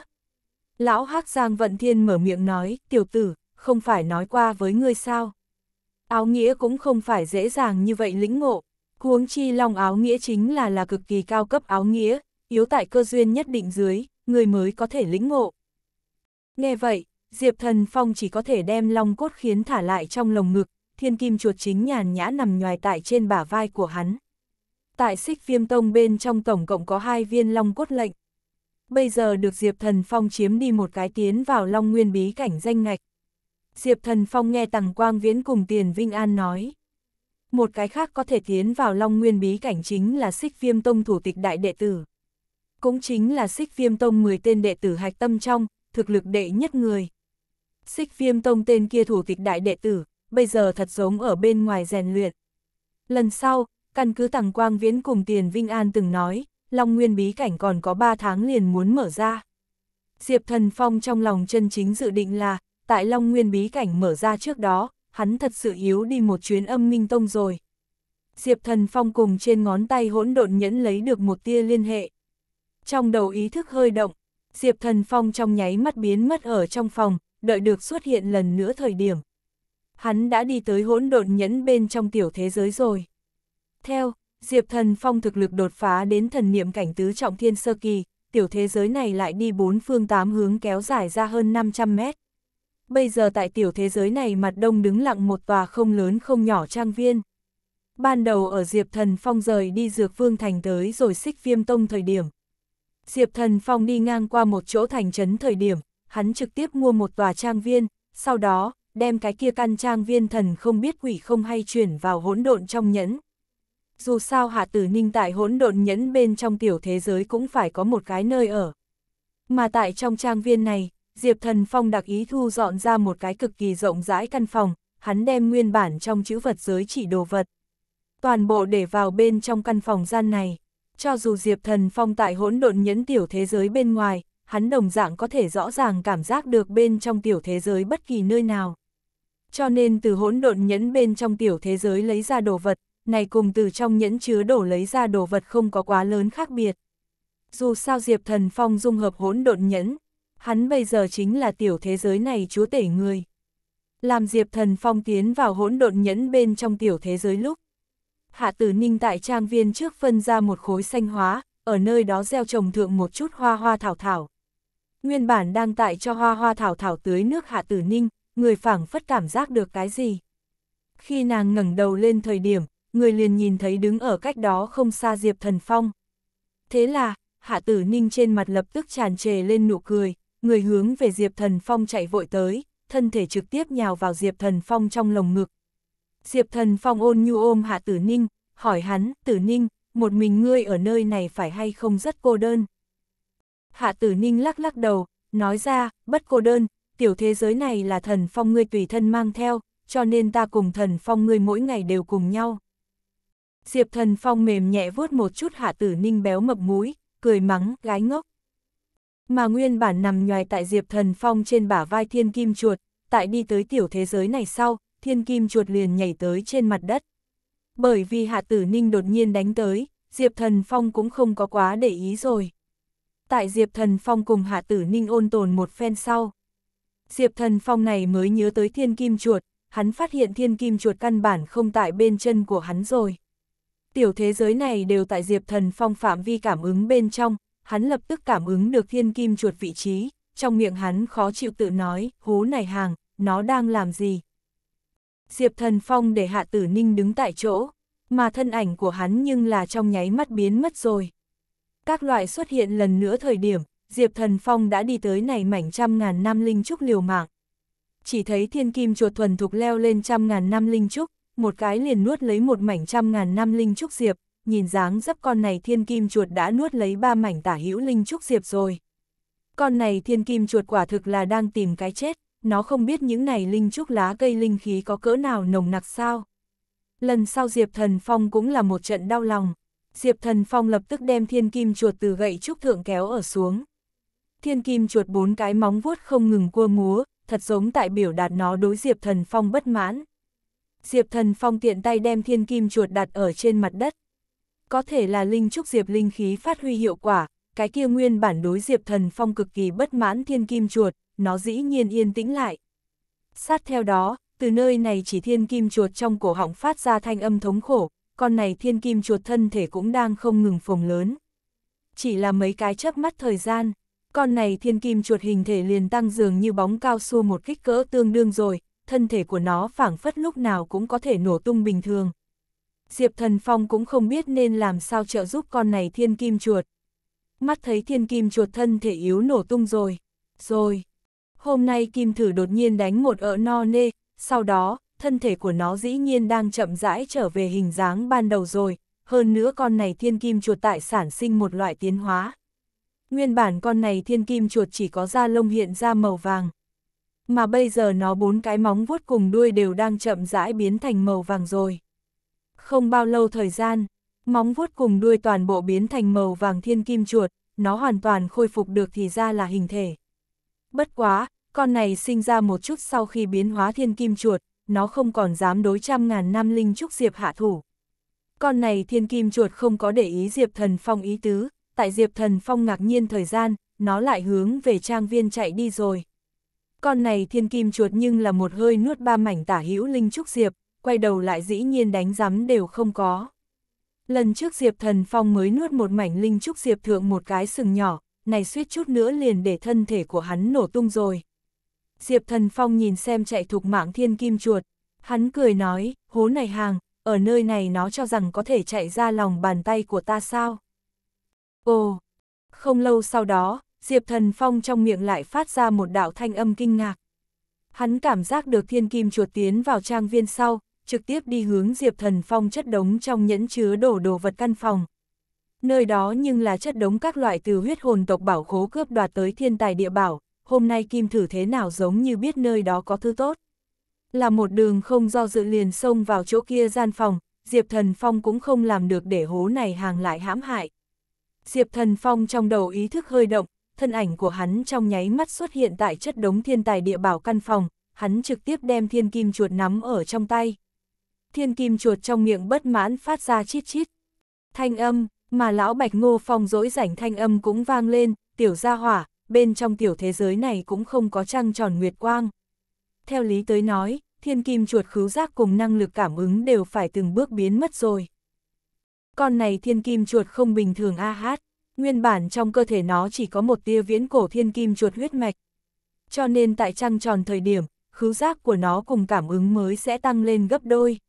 Lão Hắc Giang Vận Thiên mở miệng nói, tiểu tử, không phải nói qua với ngươi sao. Áo nghĩa cũng không phải dễ dàng như vậy lĩnh ngộ, huống chi long áo nghĩa chính là là cực kỳ cao cấp áo nghĩa, yếu tại cơ duyên nhất định dưới, người mới có thể lĩnh ngộ. Nghe vậy, Diệp Thần Phong chỉ có thể đem long cốt khiến thả lại trong lồng ngực, thiên kim chuột chính nhàn nhã nằm nhoài tại trên bả vai của hắn. Tại xích viêm tông bên trong tổng cộng có hai viên long cốt lệnh, bây giờ được Diệp Thần Phong chiếm đi một cái tiến vào Long Nguyên bí cảnh danh ngạch. Diệp Thần Phong nghe Tằng Quang Viễn cùng Tiền Vinh An nói. Một cái khác có thể tiến vào Long Nguyên bí cảnh chính là xích viêm tông thủ tịch đại đệ tử. Cũng chính là xích viêm tông 10 tên đệ tử hạch tâm trong, thực lực đệ nhất người. Xích viêm tông tên kia thủ tịch đại đệ tử, bây giờ thật giống ở bên ngoài rèn luyện. Lần sau, căn cứ Tằng Quang Viễn cùng Tiền Vinh An từng nói, Long Nguyên bí cảnh còn có 3 tháng liền muốn mở ra. Diệp Thần Phong trong lòng chân chính dự định là, tại Long Nguyên bí cảnh mở ra trước đó, hắn thật sự yếu đi một chuyến âm minh tông rồi. Diệp Thần Phong cùng trên ngón tay hỗn độn nhẫn lấy được một tia liên hệ. Trong đầu ý thức hơi động, Diệp Thần Phong trong nháy mắt biến mất ở trong phòng, đợi được xuất hiện lần nữa thời điểm. Hắn đã đi tới hỗn độn nhẫn bên trong tiểu thế giới rồi. Theo, Diệp Thần Phong thực lực đột phá đến thần niệm cảnh tứ trọng thiên sơ kỳ, tiểu thế giới này lại đi bốn phương tám hướng kéo dài ra hơn 500 mét. Bây giờ tại tiểu thế giới này mặt đông đứng lặng một tòa không lớn không nhỏ trang viên. Ban đầu ở Diệp Thần Phong rời đi Dược Vương Thành tới rồi xích viêm tông thời điểm. Diệp Thần Phong đi ngang qua một chỗ thành trấn thời điểm, hắn trực tiếp mua một tòa trang viên, sau đó, đem cái kia căn trang viên thần không biết quỷ không hay chuyển vào hỗn độn trong nhẫn dù sao Hạ Tử Ninh tại hỗn độn nhẫn bên trong tiểu thế giới cũng phải có một cái nơi ở. Mà tại trong trang viên này, Diệp Thần Phong đặc ý thu dọn ra một cái cực kỳ rộng rãi căn phòng, hắn đem nguyên bản trong chữ vật giới chỉ đồ vật. Toàn bộ để vào bên trong căn phòng gian này. Cho dù Diệp Thần Phong tại hỗn độn nhẫn tiểu thế giới bên ngoài, hắn đồng dạng có thể rõ ràng cảm giác được bên trong tiểu thế giới bất kỳ nơi nào. Cho nên từ hỗn độn nhẫn bên trong tiểu thế giới lấy ra đồ vật, này cùng từ trong nhẫn chứa đổ lấy ra đồ vật không có quá lớn khác biệt. Dù sao Diệp Thần Phong dung hợp hỗn độn nhẫn, hắn bây giờ chính là tiểu thế giới này chúa tể người. Làm Diệp Thần Phong tiến vào hỗn độn nhẫn bên trong tiểu thế giới lúc. Hạ tử ninh tại trang viên trước phân ra một khối xanh hóa, ở nơi đó gieo trồng thượng một chút hoa hoa thảo thảo. Nguyên bản đang tại cho hoa hoa thảo thảo tưới nước hạ tử ninh, người phảng phất cảm giác được cái gì. Khi nàng ngẩng đầu lên thời điểm, người liền nhìn thấy đứng ở cách đó không xa Diệp Thần Phong. Thế là, Hạ Tử Ninh trên mặt lập tức tràn trề lên nụ cười, người hướng về Diệp Thần Phong chạy vội tới, thân thể trực tiếp nhào vào Diệp Thần Phong trong lồng ngực. Diệp Thần Phong ôn nhu ôm Hạ Tử Ninh, hỏi hắn, Tử Ninh, một mình ngươi ở nơi này phải hay không rất cô đơn. Hạ Tử Ninh lắc lắc đầu, nói ra, bất cô đơn, tiểu thế giới này là thần phong ngươi tùy thân mang theo, cho nên ta cùng thần phong ngươi mỗi ngày đều cùng nhau. Diệp Thần Phong mềm nhẹ vuốt một chút Hạ Tử Ninh béo mập mũi, cười mắng, gái ngốc. Mà nguyên bản nằm nhoài tại Diệp Thần Phong trên bả vai thiên kim chuột, tại đi tới tiểu thế giới này sau, thiên kim chuột liền nhảy tới trên mặt đất. Bởi vì Hạ Tử Ninh đột nhiên đánh tới, Diệp Thần Phong cũng không có quá để ý rồi. Tại Diệp Thần Phong cùng Hạ Tử Ninh ôn tồn một phen sau. Diệp Thần Phong này mới nhớ tới thiên kim chuột, hắn phát hiện thiên kim chuột căn bản không tại bên chân của hắn rồi tiểu thế giới này đều tại Diệp Thần Phong phạm vi cảm ứng bên trong, hắn lập tức cảm ứng được thiên kim chuột vị trí, trong miệng hắn khó chịu tự nói, hố này hàng, nó đang làm gì? Diệp Thần Phong để Hạ Tử Ninh đứng tại chỗ, mà thân ảnh của hắn nhưng là trong nháy mắt biến mất rồi. Các loại xuất hiện lần nữa thời điểm, Diệp Thần Phong đã đi tới này mảnh trăm ngàn năm linh trúc liều mạng. Chỉ thấy thiên kim chuột thuần thục leo lên trăm ngàn năm linh trúc, một cái liền nuốt lấy một mảnh trăm ngàn năm linh trúc diệp, nhìn dáng dấp con này thiên kim chuột đã nuốt lấy ba mảnh tả hữu linh trúc diệp rồi. Con này thiên kim chuột quả thực là đang tìm cái chết, nó không biết những này linh trúc lá cây linh khí có cỡ nào nồng nặc sao. Lần sau Diệp Thần Phong cũng là một trận đau lòng, Diệp Thần Phong lập tức đem thiên kim chuột từ gậy trúc thượng kéo ở xuống. Thiên kim chuột bốn cái móng vuốt không ngừng cua múa, thật giống tại biểu đạt nó đối Diệp Thần Phong bất mãn. Diệp Thần Phong tiện tay đem thiên kim chuột đặt ở trên mặt đất. Có thể là linh trúc Diệp linh khí phát huy hiệu quả, cái kia nguyên bản đối Diệp Thần Phong cực kỳ bất mãn thiên kim chuột, nó dĩ nhiên yên tĩnh lại. Sát theo đó, từ nơi này chỉ thiên kim chuột trong cổ họng phát ra thanh âm thống khổ, con này thiên kim chuột thân thể cũng đang không ngừng phồng lớn. Chỉ là mấy cái chớp mắt thời gian, con này thiên kim chuột hình thể liền tăng dường như bóng cao su một kích cỡ tương đương rồi, thân thể của nó phảng phất lúc nào cũng có thể nổ tung bình thường. Diệp Thần Phong cũng không biết nên làm sao trợ giúp con này thiên kim chuột. Mắt thấy thiên kim chuột thân thể yếu nổ tung rồi. Rồi. Hôm nay kim thử đột nhiên đánh một ở no nê, sau đó, thân thể của nó dĩ nhiên đang chậm rãi trở về hình dáng ban đầu rồi. Hơn nữa con này thiên kim chuột tại sản sinh một loại tiến hóa. Nguyên bản con này thiên kim chuột chỉ có da lông hiện ra màu vàng mà bây giờ nó bốn cái móng vuốt cùng đuôi đều đang chậm rãi biến thành màu vàng rồi. Không bao lâu thời gian, móng vuốt cùng đuôi toàn bộ biến thành màu vàng thiên kim chuột, nó hoàn toàn khôi phục được thì ra là hình thể. Bất quá, con này sinh ra một chút sau khi biến hóa thiên kim chuột, nó không còn dám đối trăm ngàn năm linh trúc Diệp hạ thủ. Con này thiên kim chuột không có để ý Diệp thần phong ý tứ, tại Diệp thần phong ngạc nhiên thời gian, nó lại hướng về trang viên chạy đi rồi. Con này thiên kim chuột nhưng là một hơi nuốt ba mảnh tả hữu linh trúc diệp, quay đầu lại dĩ nhiên đánh rắm đều không có. Lần trước Diệp Thần Phong mới nuốt một mảnh linh trúc diệp thượng một cái sừng nhỏ, này suýt chút nữa liền để thân thể của hắn nổ tung rồi. Diệp Thần Phong nhìn xem chạy thục mạng thiên kim chuột, hắn cười nói, hố này hàng, ở nơi này nó cho rằng có thể chạy ra lòng bàn tay của ta sao? Ồ, không lâu sau đó, Diệp Thần Phong trong miệng lại phát ra một đạo thanh âm kinh ngạc. Hắn cảm giác được thiên kim chuột tiến vào trang viên sau, trực tiếp đi hướng Diệp Thần Phong chất đống trong nhẫn chứa đổ đồ vật căn phòng. Nơi đó nhưng là chất đống các loại từ huyết hồn tộc bảo khố cướp đoạt tới thiên tài địa bảo, hôm nay kim thử thế nào giống như biết nơi đó có thứ tốt. Là một đường không do dự liền xông vào chỗ kia gian phòng, Diệp Thần Phong cũng không làm được để hố này hàng lại hãm hại. Diệp Thần Phong trong đầu ý thức hơi động, thân ảnh của hắn trong nháy mắt xuất hiện tại chất đống thiên tài địa bảo căn phòng, hắn trực tiếp đem thiên kim chuột nắm ở trong tay. Thiên kim chuột trong miệng bất mãn phát ra chít chít. Thanh âm, mà lão Bạch Ngô Phong dỗi rảnh thanh âm cũng vang lên, tiểu gia hỏa, bên trong tiểu thế giới này cũng không có trăng tròn nguyệt quang. Theo lý tới nói, thiên kim chuột khứu giác cùng năng lực cảm ứng đều phải từng bước biến mất rồi. Con này thiên kim chuột không bình thường a hát nguyên bản trong cơ thể nó chỉ có một tia viễn cổ thiên kim chuột huyết mạch. Cho nên tại trăng tròn thời điểm, khứu giác của nó cùng cảm ứng mới sẽ tăng lên gấp đôi.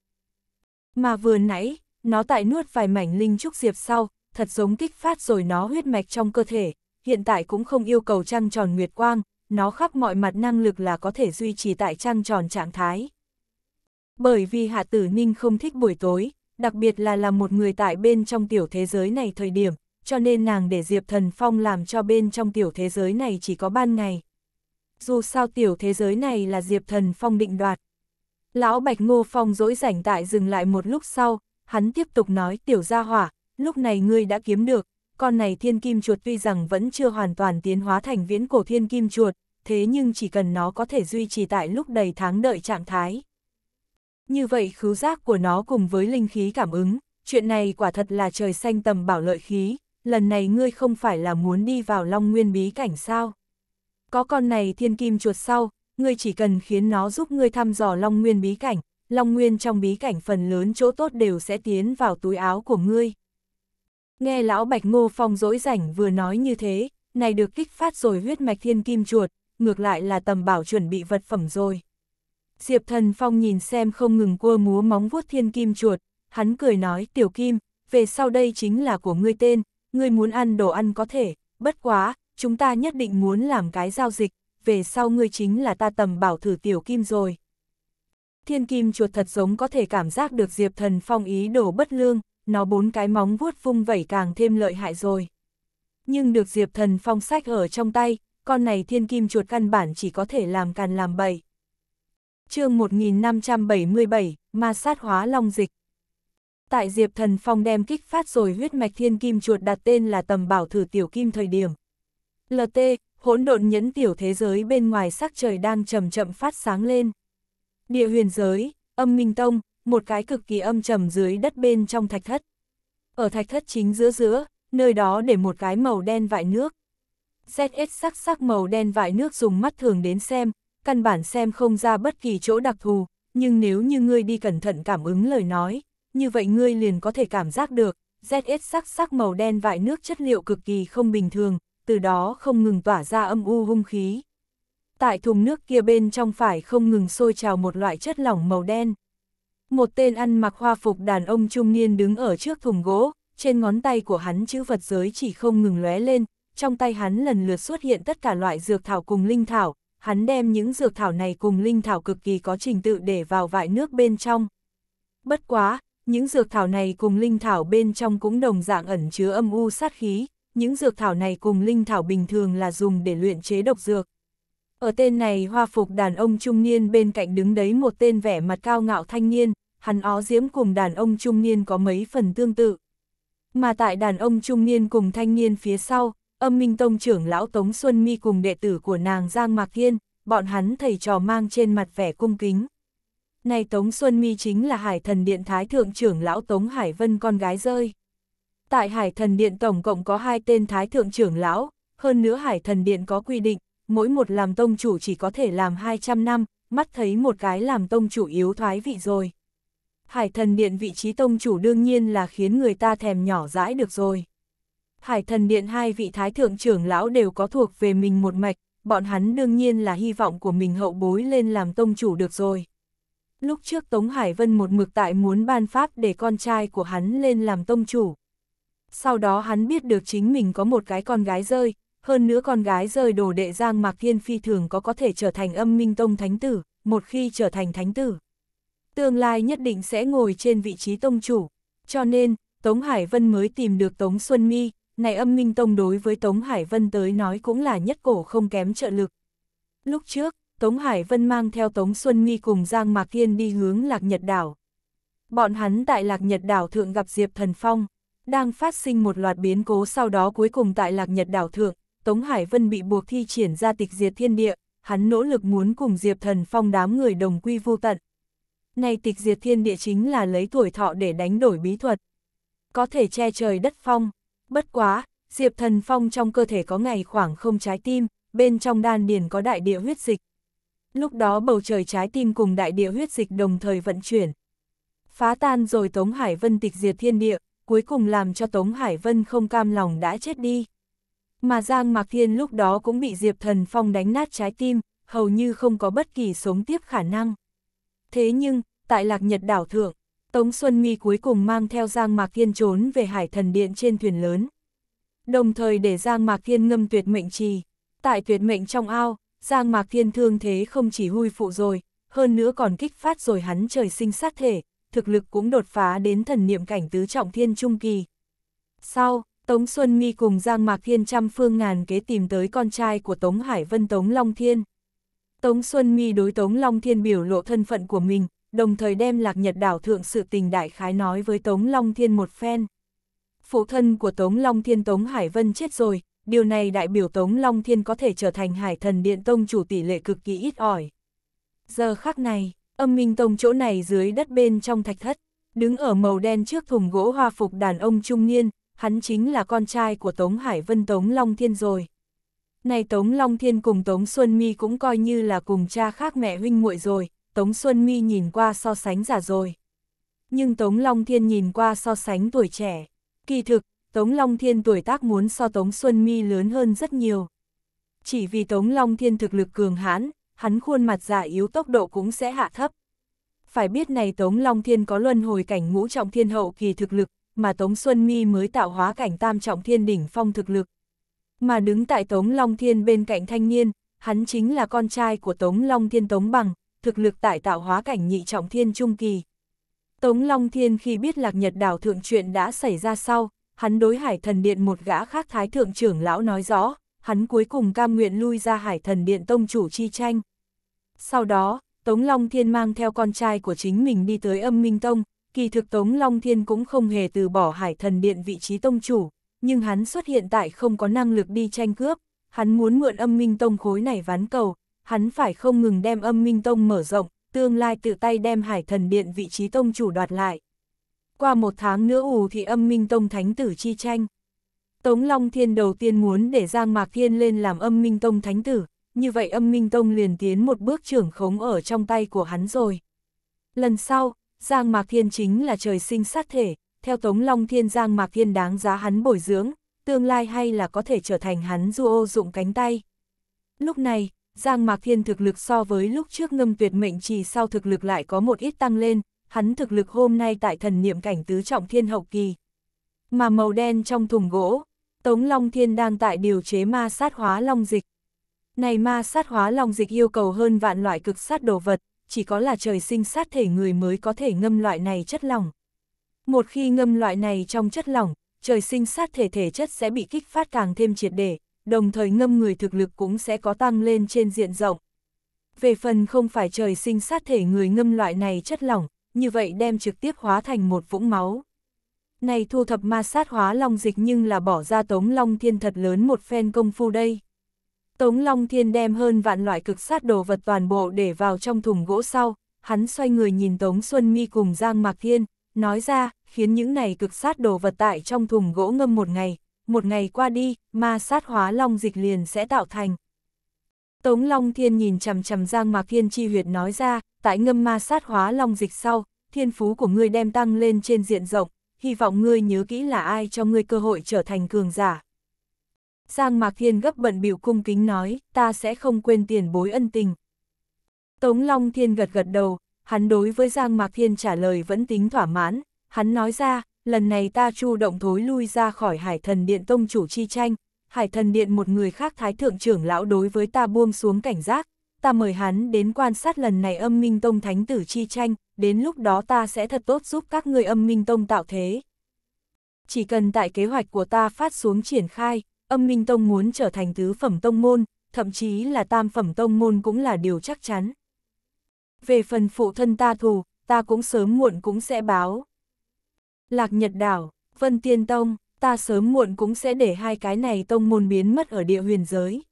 Mà vừa nãy, nó tại nuốt vài mảnh linh trúc diệp sau, thật giống kích phát rồi nó huyết mạch trong cơ thể, hiện tại cũng không yêu cầu trăng tròn nguyệt quang, nó khắp mọi mặt năng lực là có thể duy trì tại trăng tròn trạng thái. Bởi vì Hạ Tử Ninh không thích buổi tối, đặc biệt là là một người tại bên trong tiểu thế giới này thời điểm, cho nên nàng để Diệp Thần Phong làm cho bên trong tiểu thế giới này chỉ có ban ngày. Dù sao tiểu thế giới này là Diệp Thần Phong định đoạt. Lão Bạch Ngô Phong dỗi rảnh tại dừng lại một lúc sau, hắn tiếp tục nói tiểu gia hỏa, lúc này ngươi đã kiếm được, con này thiên kim chuột tuy rằng vẫn chưa hoàn toàn tiến hóa thành viễn cổ thiên kim chuột, thế nhưng chỉ cần nó có thể duy trì tại lúc đầy tháng đợi trạng thái. Như vậy khứu giác của nó cùng với linh khí cảm ứng, chuyện này quả thật là trời xanh tầm bảo lợi khí, lần này ngươi không phải là muốn đi vào Long Nguyên bí cảnh sao? Có con này thiên kim chuột sau, ngươi chỉ cần khiến nó giúp ngươi thăm dò Long Nguyên bí cảnh, Long Nguyên trong bí cảnh phần lớn chỗ tốt đều sẽ tiến vào túi áo của ngươi. Nghe lão Bạch Ngô Phong dỗi rảnh vừa nói như thế, này được kích phát rồi huyết mạch thiên kim chuột, ngược lại là tầm bảo chuẩn bị vật phẩm rồi. Diệp Thần Phong nhìn xem không ngừng cua múa móng vuốt thiên kim chuột, hắn cười nói tiểu kim, về sau đây chính là của ngươi tên, ngươi muốn ăn đồ ăn có thể, bất quá, chúng ta nhất định muốn làm cái giao dịch, về sau ngươi chính là ta tầm bảo thử tiểu kim rồi. Thiên kim chuột thật giống có thể cảm giác được Diệp Thần Phong ý đồ bất lương, nó bốn cái móng vuốt vung vẩy càng thêm lợi hại rồi. Nhưng được Diệp Thần Phong sách ở trong tay, con này thiên kim chuột căn bản chỉ có thể làm càn làm bậy. chương 1577, ma sát hóa long dịch tại Diệp Thần Phong đem kích phát rồi huyết mạch thiên kim chuột đặt tên là tầm bảo thử tiểu kim thời điểm. LT, hỗn độn nhẫn tiểu thế giới bên ngoài sắc trời đang chậm chậm phát sáng lên. Địa huyền giới, âm minh tông, một cái cực kỳ âm trầm dưới đất bên trong thạch thất. Ở thạch thất chính giữa giữa, nơi đó để một cái màu đen vại nước. ZS sắc sắc màu đen vại nước dùng mắt thường đến xem, căn bản xem không ra bất kỳ chỗ đặc thù, nhưng nếu như ngươi đi cẩn thận cảm ứng lời nói, như vậy ngươi liền có thể cảm giác được, ZS sắc sắc màu đen vại nước chất liệu cực kỳ không bình thường, từ đó không ngừng tỏa ra âm u hung khí. Tại thùng nước kia bên trong phải không ngừng sôi trào một loại chất lỏng màu đen. Một tên ăn mặc hoa phục đàn ông trung niên đứng ở trước thùng gỗ, trên ngón tay của hắn chữ vật giới chỉ không ngừng lóe lên, trong tay hắn lần lượt xuất hiện tất cả loại dược thảo cùng linh thảo, hắn đem những dược thảo này cùng linh thảo cực kỳ có trình tự để vào vại nước bên trong. Bất quá, những dược thảo này cùng linh thảo bên trong cũng đồng dạng ẩn chứa âm u sát khí, những dược thảo này cùng linh thảo bình thường là dùng để luyện chế độc dược. Ở tên này hoa phục đàn ông trung niên bên cạnh đứng đấy một tên vẻ mặt cao ngạo thanh niên, hắn ó diễm cùng đàn ông trung niên có mấy phần tương tự. Mà tại đàn ông trung niên cùng thanh niên phía sau, âm minh tông trưởng lão Tống Xuân Mi cùng đệ tử của nàng Giang Mạc Thiên, bọn hắn thầy trò mang trên mặt vẻ cung kính. Này Tống Xuân Mi chính là Hải Thần Điện Thái Thượng trưởng lão Tống Hải Vân con gái rơi. Tại Hải Thần Điện tổng cộng có hai tên Thái Thượng trưởng lão, hơn nữa Hải Thần Điện có quy định, mỗi một làm tông chủ chỉ có thể làm 200 năm, mắt thấy một cái làm tông chủ yếu thoái vị rồi. Hải Thần Điện vị trí tông chủ đương nhiên là khiến người ta thèm nhỏ dãi được rồi. Hải Thần Điện hai vị Thái Thượng trưởng lão đều có thuộc về mình một mạch, bọn hắn đương nhiên là hy vọng của mình hậu bối lên làm tông chủ được rồi. Lúc trước Tống Hải Vân một mực tại muốn ban pháp để con trai của hắn lên làm tông chủ. Sau đó hắn biết được chính mình có một cái con gái rơi, hơn nữa con gái rơi đồ đệ Giang Mạc Thiên phi thường có có thể trở thành âm minh tông thánh tử, một khi trở thành thánh tử. Tương lai nhất định sẽ ngồi trên vị trí tông chủ, cho nên, Tống Hải Vân mới tìm được Tống Xuân Mi, này âm minh tông đối với Tống Hải Vân tới nói cũng là nhất cổ không kém trợ lực. Lúc trước, Tống Hải Vân mang theo Tống Xuân Nghi cùng Giang Mạc Kiên đi hướng Lạc Nhật Đảo. Bọn hắn tại Lạc Nhật Đảo thượng gặp Diệp Thần Phong, đang phát sinh một loạt biến cố sau đó cuối cùng tại Lạc Nhật Đảo thượng, Tống Hải Vân bị buộc thi triển ra tịch diệt thiên địa, hắn nỗ lực muốn cùng Diệp Thần Phong đám người đồng quy vô tận. Này tịch diệt thiên địa chính là lấy tuổi thọ để đánh đổi bí thuật. Có thể che trời đất phong, bất quá, Diệp Thần Phong trong cơ thể có ngày khoảng không trái tim, bên trong đan điền có đại địa huyết dịch Lúc đó bầu trời trái tim cùng đại địa huyết dịch đồng thời vận chuyển. Phá tan rồi Tống Hải Vân tịch diệt thiên địa, cuối cùng làm cho Tống Hải Vân không cam lòng đã chết đi. Mà Giang Mạc Thiên lúc đó cũng bị Diệp Thần Phong đánh nát trái tim, hầu như không có bất kỳ sống tiếp khả năng. Thế nhưng, tại Lạc Nhật đảo thượng, Tống Xuân Mi cuối cùng mang theo Giang Mạc Thiên trốn về Hải Thần Điện trên thuyền lớn. Đồng thời để Giang Mạc Thiên ngâm tuyệt mệnh trì, tại tuyệt mệnh trong ao, Giang Mạc Thiên thương thế không chỉ hôi phụ rồi, hơn nữa còn kích phát rồi hắn trời sinh sát thể, thực lực cũng đột phá đến thần niệm cảnh tứ trọng thiên trung kỳ. Sau, Tống Xuân Mi cùng Giang Mạc Thiên trăm phương ngàn kế tìm tới con trai của Tống Hải Vân Tống Long Thiên. Tống Xuân Mi đối Tống Long Thiên biểu lộ thân phận của mình, đồng thời đem lạc nhật đảo thượng sự tình đại khái nói với Tống Long Thiên một phen. Phụ thân của Tống Long Thiên Tống Hải Vân chết rồi, điều này đại biểu Tống Long Thiên có thể trở thành hải thần điện tông chủ tỷ lệ cực kỳ ít ỏi. Giờ khắc này, âm minh tông chỗ này dưới đất bên trong thạch thất, đứng ở màu đen trước thùng gỗ hoa phục đàn ông trung niên, hắn chính là con trai của Tống Hải Vân Tống Long Thiên rồi. Này Tống Long Thiên cùng Tống Xuân Mi cũng coi như là cùng cha khác mẹ huynh muội rồi, Tống Xuân Mi nhìn qua so sánh già rồi. Nhưng Tống Long Thiên nhìn qua so sánh tuổi trẻ. Kỳ thực, Tống Long Thiên tuổi tác muốn so Tống Xuân Mi lớn hơn rất nhiều. Chỉ vì Tống Long Thiên thực lực cường hãn, hắn khuôn mặt già yếu tốc độ cũng sẽ hạ thấp. Phải biết này Tống Long Thiên có luân hồi cảnh ngũ trọng thiên hậu kỳ thực lực, mà Tống Xuân Mi mới tạo hóa cảnh tam trọng thiên đỉnh phong thực lực. Mà đứng tại Tống Long Thiên bên cạnh thanh niên, hắn chính là con trai của Tống Long Thiên Tống Bằng, thực lực tại tạo hóa cảnh nhị trọng thiên trung kỳ. Tống Long Thiên khi biết Lạc Nhật đảo thượng chuyện đã xảy ra sau, hắn đối hải thần điện một gã khác thái thượng trưởng lão nói rõ, hắn cuối cùng cam nguyện lui ra hải thần điện tông chủ chi tranh. Sau đó, Tống Long Thiên mang theo con trai của chính mình đi tới âm minh tông, kỳ thực Tống Long Thiên cũng không hề từ bỏ hải thần điện vị trí tông chủ, nhưng hắn xuất hiện tại không có năng lực đi tranh cướp, hắn muốn mượn âm minh tông khối này ván cầu, hắn phải không ngừng đem âm minh tông mở rộng, tương lai tự tay đem hải thần điện vị trí tông chủ đoạt lại qua một tháng nữa ủ thì âm minh tông thánh tử chi tranh. Tống Long Thiên đầu tiên muốn để Giang Mạc Thiên lên làm âm minh tông thánh tử, như vậy âm minh tông liền tiến một bước trưởng khống ở trong tay của hắn rồi. Lần sau, Giang Mạc Thiên chính là trời sinh sát thể, theo Tống Long Thiên Giang Mạc Thiên đáng giá hắn bồi dưỡng, tương lai hay là có thể trở thành hắn du ô dụng cánh tay. Lúc này, Giang Mạc Thiên thực lực so với lúc trước ngâm tuyệt mệnh trì sau thực lực lại có một ít tăng lên, hắn thực lực hôm nay tại thần niệm cảnh tứ trọng thiên hậu kỳ. Mà màu đen trong thùng gỗ, Tống Long Thiên đang tại điều chế ma sát hóa long dịch. Này ma sát hóa long dịch yêu cầu hơn vạn loại cực sát đồ vật, chỉ có là trời sinh sát thể người mới có thể ngâm loại này chất lỏng. Một khi ngâm loại này trong chất lỏng, trời sinh sát thể thể chất sẽ bị kích phát càng thêm triệt để, đồng thời ngâm người thực lực cũng sẽ có tăng lên trên diện rộng. Về phần không phải trời sinh sát thể người ngâm loại này chất lỏng, như vậy đem trực tiếp hóa thành một vũng máu. Này thu thập ma sát hóa long dịch nhưng là bỏ ra Tống Long Thiên thật lớn một phen công phu đây. Tống Long Thiên đem hơn vạn loại cực sát đồ vật toàn bộ để vào trong thùng gỗ sau, hắn xoay người nhìn Tống Xuân Mi cùng Giang Mạc Thiên, nói ra, khiến những này cực sát đồ vật tại trong thùng gỗ ngâm một ngày, một ngày qua đi, ma sát hóa long dịch liền sẽ tạo thành, Tống Long Thiên nhìn chằm chằm Giang Mạc Thiên chi huyệt nói ra, tại ngâm ma sát hóa long dịch sau, thiên phú của ngươi đem tăng lên trên diện rộng, hy vọng ngươi nhớ kỹ là ai cho ngươi cơ hội trở thành cường giả. Giang Mạc Thiên gấp bận biểu cung kính nói, ta sẽ không quên tiền bối ân tình. Tống Long Thiên gật gật đầu, hắn đối với Giang Mạc Thiên trả lời vẫn tính thỏa mãn, hắn nói ra, lần này ta chu động thối lui ra khỏi hải thần điện tông chủ chi tranh, Hải thần điện một người khác thái thượng trưởng lão đối với ta buông xuống cảnh giác, ta mời hắn đến quan sát lần này âm minh tông thánh tử chi tranh, đến lúc đó ta sẽ thật tốt giúp các người âm minh tông tạo thế. Chỉ cần tại kế hoạch của ta phát xuống triển khai, âm minh tông muốn trở thành tứ phẩm tông môn, thậm chí là tam phẩm tông môn cũng là điều chắc chắn. Về phần phụ thân ta thù, ta cũng sớm muộn cũng sẽ báo. Lạc Nhật Đảo, Vân Tiên Tông ta sớm muộn cũng sẽ để hai cái này tông môn biến mất ở địa huyền giới.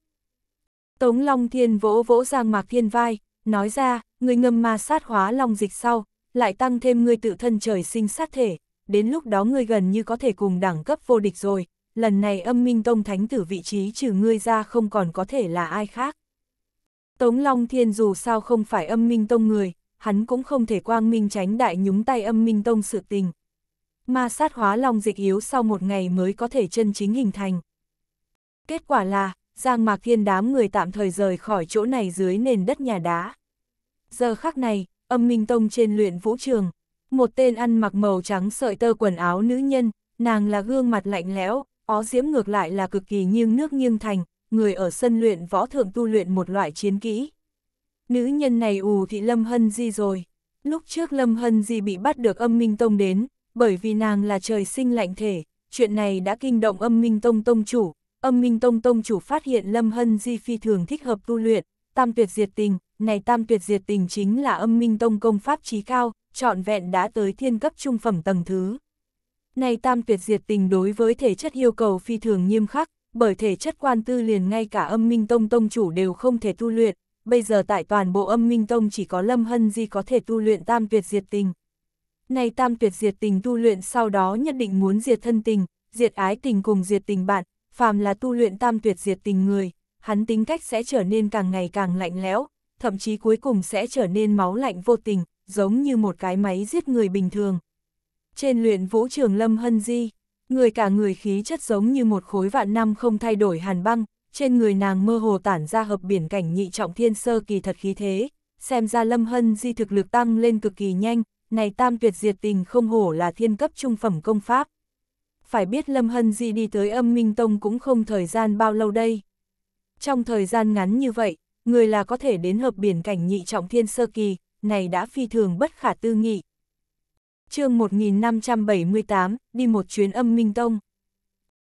Tống Long Thiên vỗ vỗ Giang Mạc Thiên vai, nói ra, người ngâm ma sát hóa long dịch sau, lại tăng thêm người tự thân trời sinh sát thể, đến lúc đó người gần như có thể cùng đẳng cấp vô địch rồi, lần này âm minh tông thánh tử vị trí trừ ngươi ra không còn có thể là ai khác. Tống Long Thiên dù sao không phải âm minh tông người, hắn cũng không thể quang minh tránh đại nhúng tay âm minh tông sự tình, ma sát hóa long dịch yếu sau một ngày mới có thể chân chính hình thành. Kết quả là, Giang Mạc Thiên đám người tạm thời rời khỏi chỗ này dưới nền đất nhà đá. Giờ khắc này, âm minh tông trên luyện vũ trường, một tên ăn mặc màu trắng sợi tơ quần áo nữ nhân, nàng là gương mặt lạnh lẽo, ó diễm ngược lại là cực kỳ nghiêng nước nghiêng thành, người ở sân luyện võ thượng tu luyện một loại chiến kỹ. Nữ nhân này ù thị Lâm Hân Di rồi. Lúc trước Lâm Hân Di bị bắt được âm minh tông đến, bởi vì nàng là trời sinh lạnh thể, chuyện này đã kinh động âm minh tông tông chủ, âm minh tông tông chủ phát hiện Lâm Hân Di phi thường thích hợp tu luyện, tam tuyệt diệt tình, này tam tuyệt diệt tình chính là âm minh tông công pháp trí cao, trọn vẹn đã tới thiên cấp trung phẩm tầng thứ. Này tam tuyệt diệt tình đối với thể chất yêu cầu phi thường nghiêm khắc, bởi thể chất quan tư liền ngay cả âm minh tông tông chủ đều không thể tu luyện, bây giờ tại toàn bộ âm minh tông chỉ có Lâm Hân Di có thể tu luyện tam tuyệt diệt tình nay tam tuyệt diệt tình tu luyện sau đó nhất định muốn diệt thân tình, diệt ái tình cùng diệt tình bạn, phàm là tu luyện tam tuyệt diệt tình người, hắn tính cách sẽ trở nên càng ngày càng lạnh lẽo, thậm chí cuối cùng sẽ trở nên máu lạnh vô tình, giống như một cái máy giết người bình thường. Trên luyện vũ trường Lâm Hân Di, người cả người khí chất giống như một khối vạn năm không thay đổi hàn băng, trên người nàng mơ hồ tản ra hợp biển cảnh nhị trọng thiên sơ kỳ thật khí thế, xem ra Lâm Hân Di thực lực tăng lên cực kỳ nhanh, này tam tuyệt diệt tình không hổ là thiên cấp trung phẩm công pháp. Phải biết Lâm Hân Di đi tới âm minh tông cũng không thời gian bao lâu đây. Trong thời gian ngắn như vậy, người là có thể đến hợp biển cảnh nhị trọng thiên sơ kỳ, này đã phi thường bất khả tư nghị. chương 1578, đi một chuyến âm minh tông.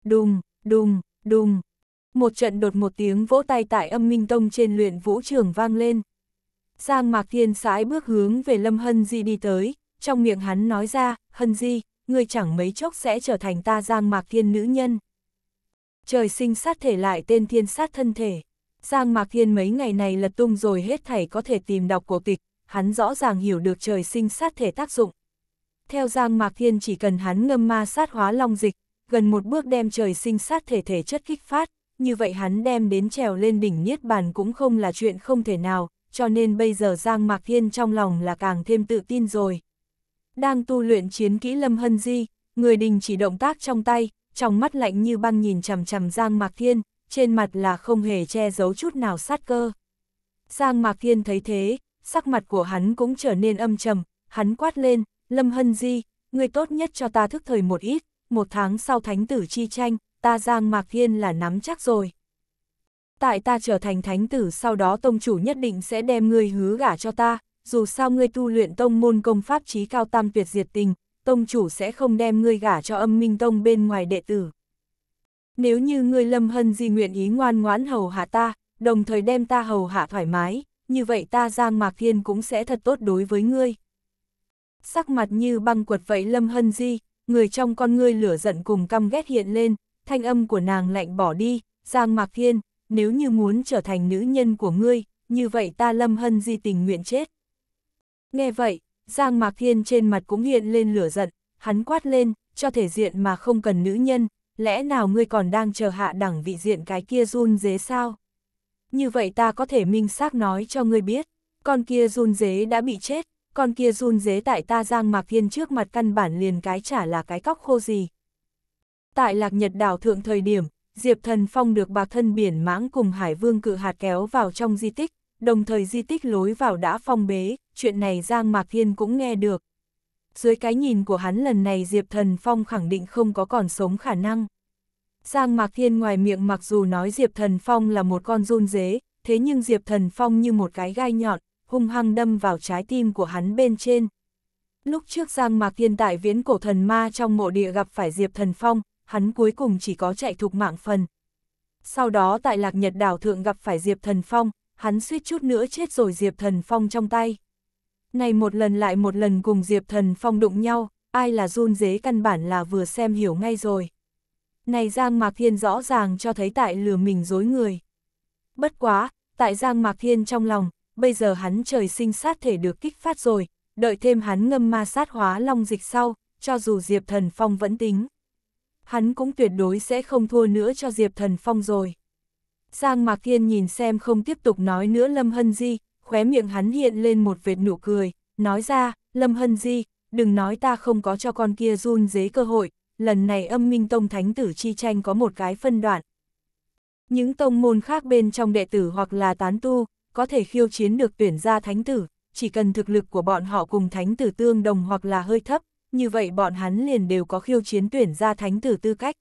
Đùng, đùng, đùng. Một trận đột một tiếng vỗ tay tại âm minh tông trên luyện vũ trường vang lên. Giang Mạc Thiên sãi bước hướng về Lâm Hân Di đi tới, trong miệng hắn nói ra, Hân Di, người chẳng mấy chốc sẽ trở thành ta Giang Mạc Thiên nữ nhân. Trời sinh sát thể lại tên thiên sát thân thể. Giang Mạc Thiên mấy ngày này lật tung rồi hết thảy có thể tìm đọc cổ tịch, hắn rõ ràng hiểu được trời sinh sát thể tác dụng. Theo Giang Mạc Thiên chỉ cần hắn ngâm ma sát hóa long dịch, gần một bước đem trời sinh sát thể thể chất kích phát, như vậy hắn đem đến trèo lên đỉnh Niết Bàn cũng không là chuyện không thể nào, cho nên bây giờ Giang Mạc Thiên trong lòng là càng thêm tự tin rồi. Đang tu luyện chiến kỹ Lâm Hân Di, người đình chỉ động tác trong tay, trong mắt lạnh như băng nhìn chằm chằm Giang Mạc Thiên, trên mặt là không hề che giấu chút nào sát cơ. Giang Mạc Thiên thấy thế, sắc mặt của hắn cũng trở nên âm trầm, hắn quát lên, Lâm Hân Di, người tốt nhất cho ta thức thời một ít, một tháng sau thánh tử chi tranh, ta Giang Mạc Thiên là nắm chắc rồi tại ta trở thành thánh tử sau đó tông chủ nhất định sẽ đem ngươi hứa gả cho ta, dù sao ngươi tu luyện tông môn công pháp trí cao tam tuyệt diệt tình, tông chủ sẽ không đem ngươi gả cho âm minh tông bên ngoài đệ tử. Nếu như ngươi lâm hân di nguyện ý ngoan ngoãn hầu hạ ta, đồng thời đem ta hầu hạ thoải mái, như vậy ta Giang Mạc Thiên cũng sẽ thật tốt đối với ngươi. Sắc mặt như băng quật vậy lâm hân di, người trong con ngươi lửa giận cùng căm ghét hiện lên, thanh âm của nàng lạnh bỏ đi, Giang Mạc Thiên, nếu như muốn trở thành nữ nhân của ngươi, như vậy ta lâm hân di tình nguyện chết. Nghe vậy, Giang Mạc Thiên trên mặt cũng hiện lên lửa giận, hắn quát lên, cho thể diện mà không cần nữ nhân, lẽ nào ngươi còn đang chờ hạ đẳng vị diện cái kia run dế sao? Như vậy ta có thể minh xác nói cho ngươi biết, con kia run dế đã bị chết, con kia run dế tại ta Giang Mạc Thiên trước mặt căn bản liền cái chả là cái cóc khô gì. Tại Lạc Nhật đảo thượng thời điểm, Diệp Thần Phong được bạc thân biển mãng cùng Hải Vương cự hạt kéo vào trong di tích, đồng thời di tích lối vào đã phong bế, chuyện này Giang Mạc Thiên cũng nghe được. Dưới cái nhìn của hắn lần này Diệp Thần Phong khẳng định không có còn sống khả năng. Giang Mạc Thiên ngoài miệng mặc dù nói Diệp Thần Phong là một con run dế, thế nhưng Diệp Thần Phong như một cái gai nhọn, hung hăng đâm vào trái tim của hắn bên trên. Lúc trước Giang Mạc Thiên tại viễn cổ thần ma trong mộ địa gặp phải Diệp Thần Phong, hắn cuối cùng chỉ có chạy thục mạng phần. Sau đó tại lạc nhật đảo thượng gặp phải Diệp Thần Phong, hắn suýt chút nữa chết rồi Diệp Thần Phong trong tay. Này một lần lại một lần cùng Diệp Thần Phong đụng nhau, ai là run dế căn bản là vừa xem hiểu ngay rồi. Này Giang Mạc Thiên rõ ràng cho thấy tại lừa mình dối người. Bất quá, tại Giang Mạc Thiên trong lòng, bây giờ hắn trời sinh sát thể được kích phát rồi, đợi thêm hắn ngâm ma sát hóa long dịch sau, cho dù Diệp Thần Phong vẫn tính hắn cũng tuyệt đối sẽ không thua nữa cho Diệp Thần Phong rồi. Giang Mạc Thiên nhìn xem không tiếp tục nói nữa Lâm Hân Di, khóe miệng hắn hiện lên một vệt nụ cười, nói ra, Lâm Hân Di, đừng nói ta không có cho con kia run dế cơ hội, lần này âm minh tông thánh tử chi tranh có một cái phân đoạn. Những tông môn khác bên trong đệ tử hoặc là tán tu, có thể khiêu chiến được tuyển ra thánh tử, chỉ cần thực lực của bọn họ cùng thánh tử tương đồng hoặc là hơi thấp, như vậy bọn hắn liền đều có khiêu chiến tuyển ra thánh tử tư cách.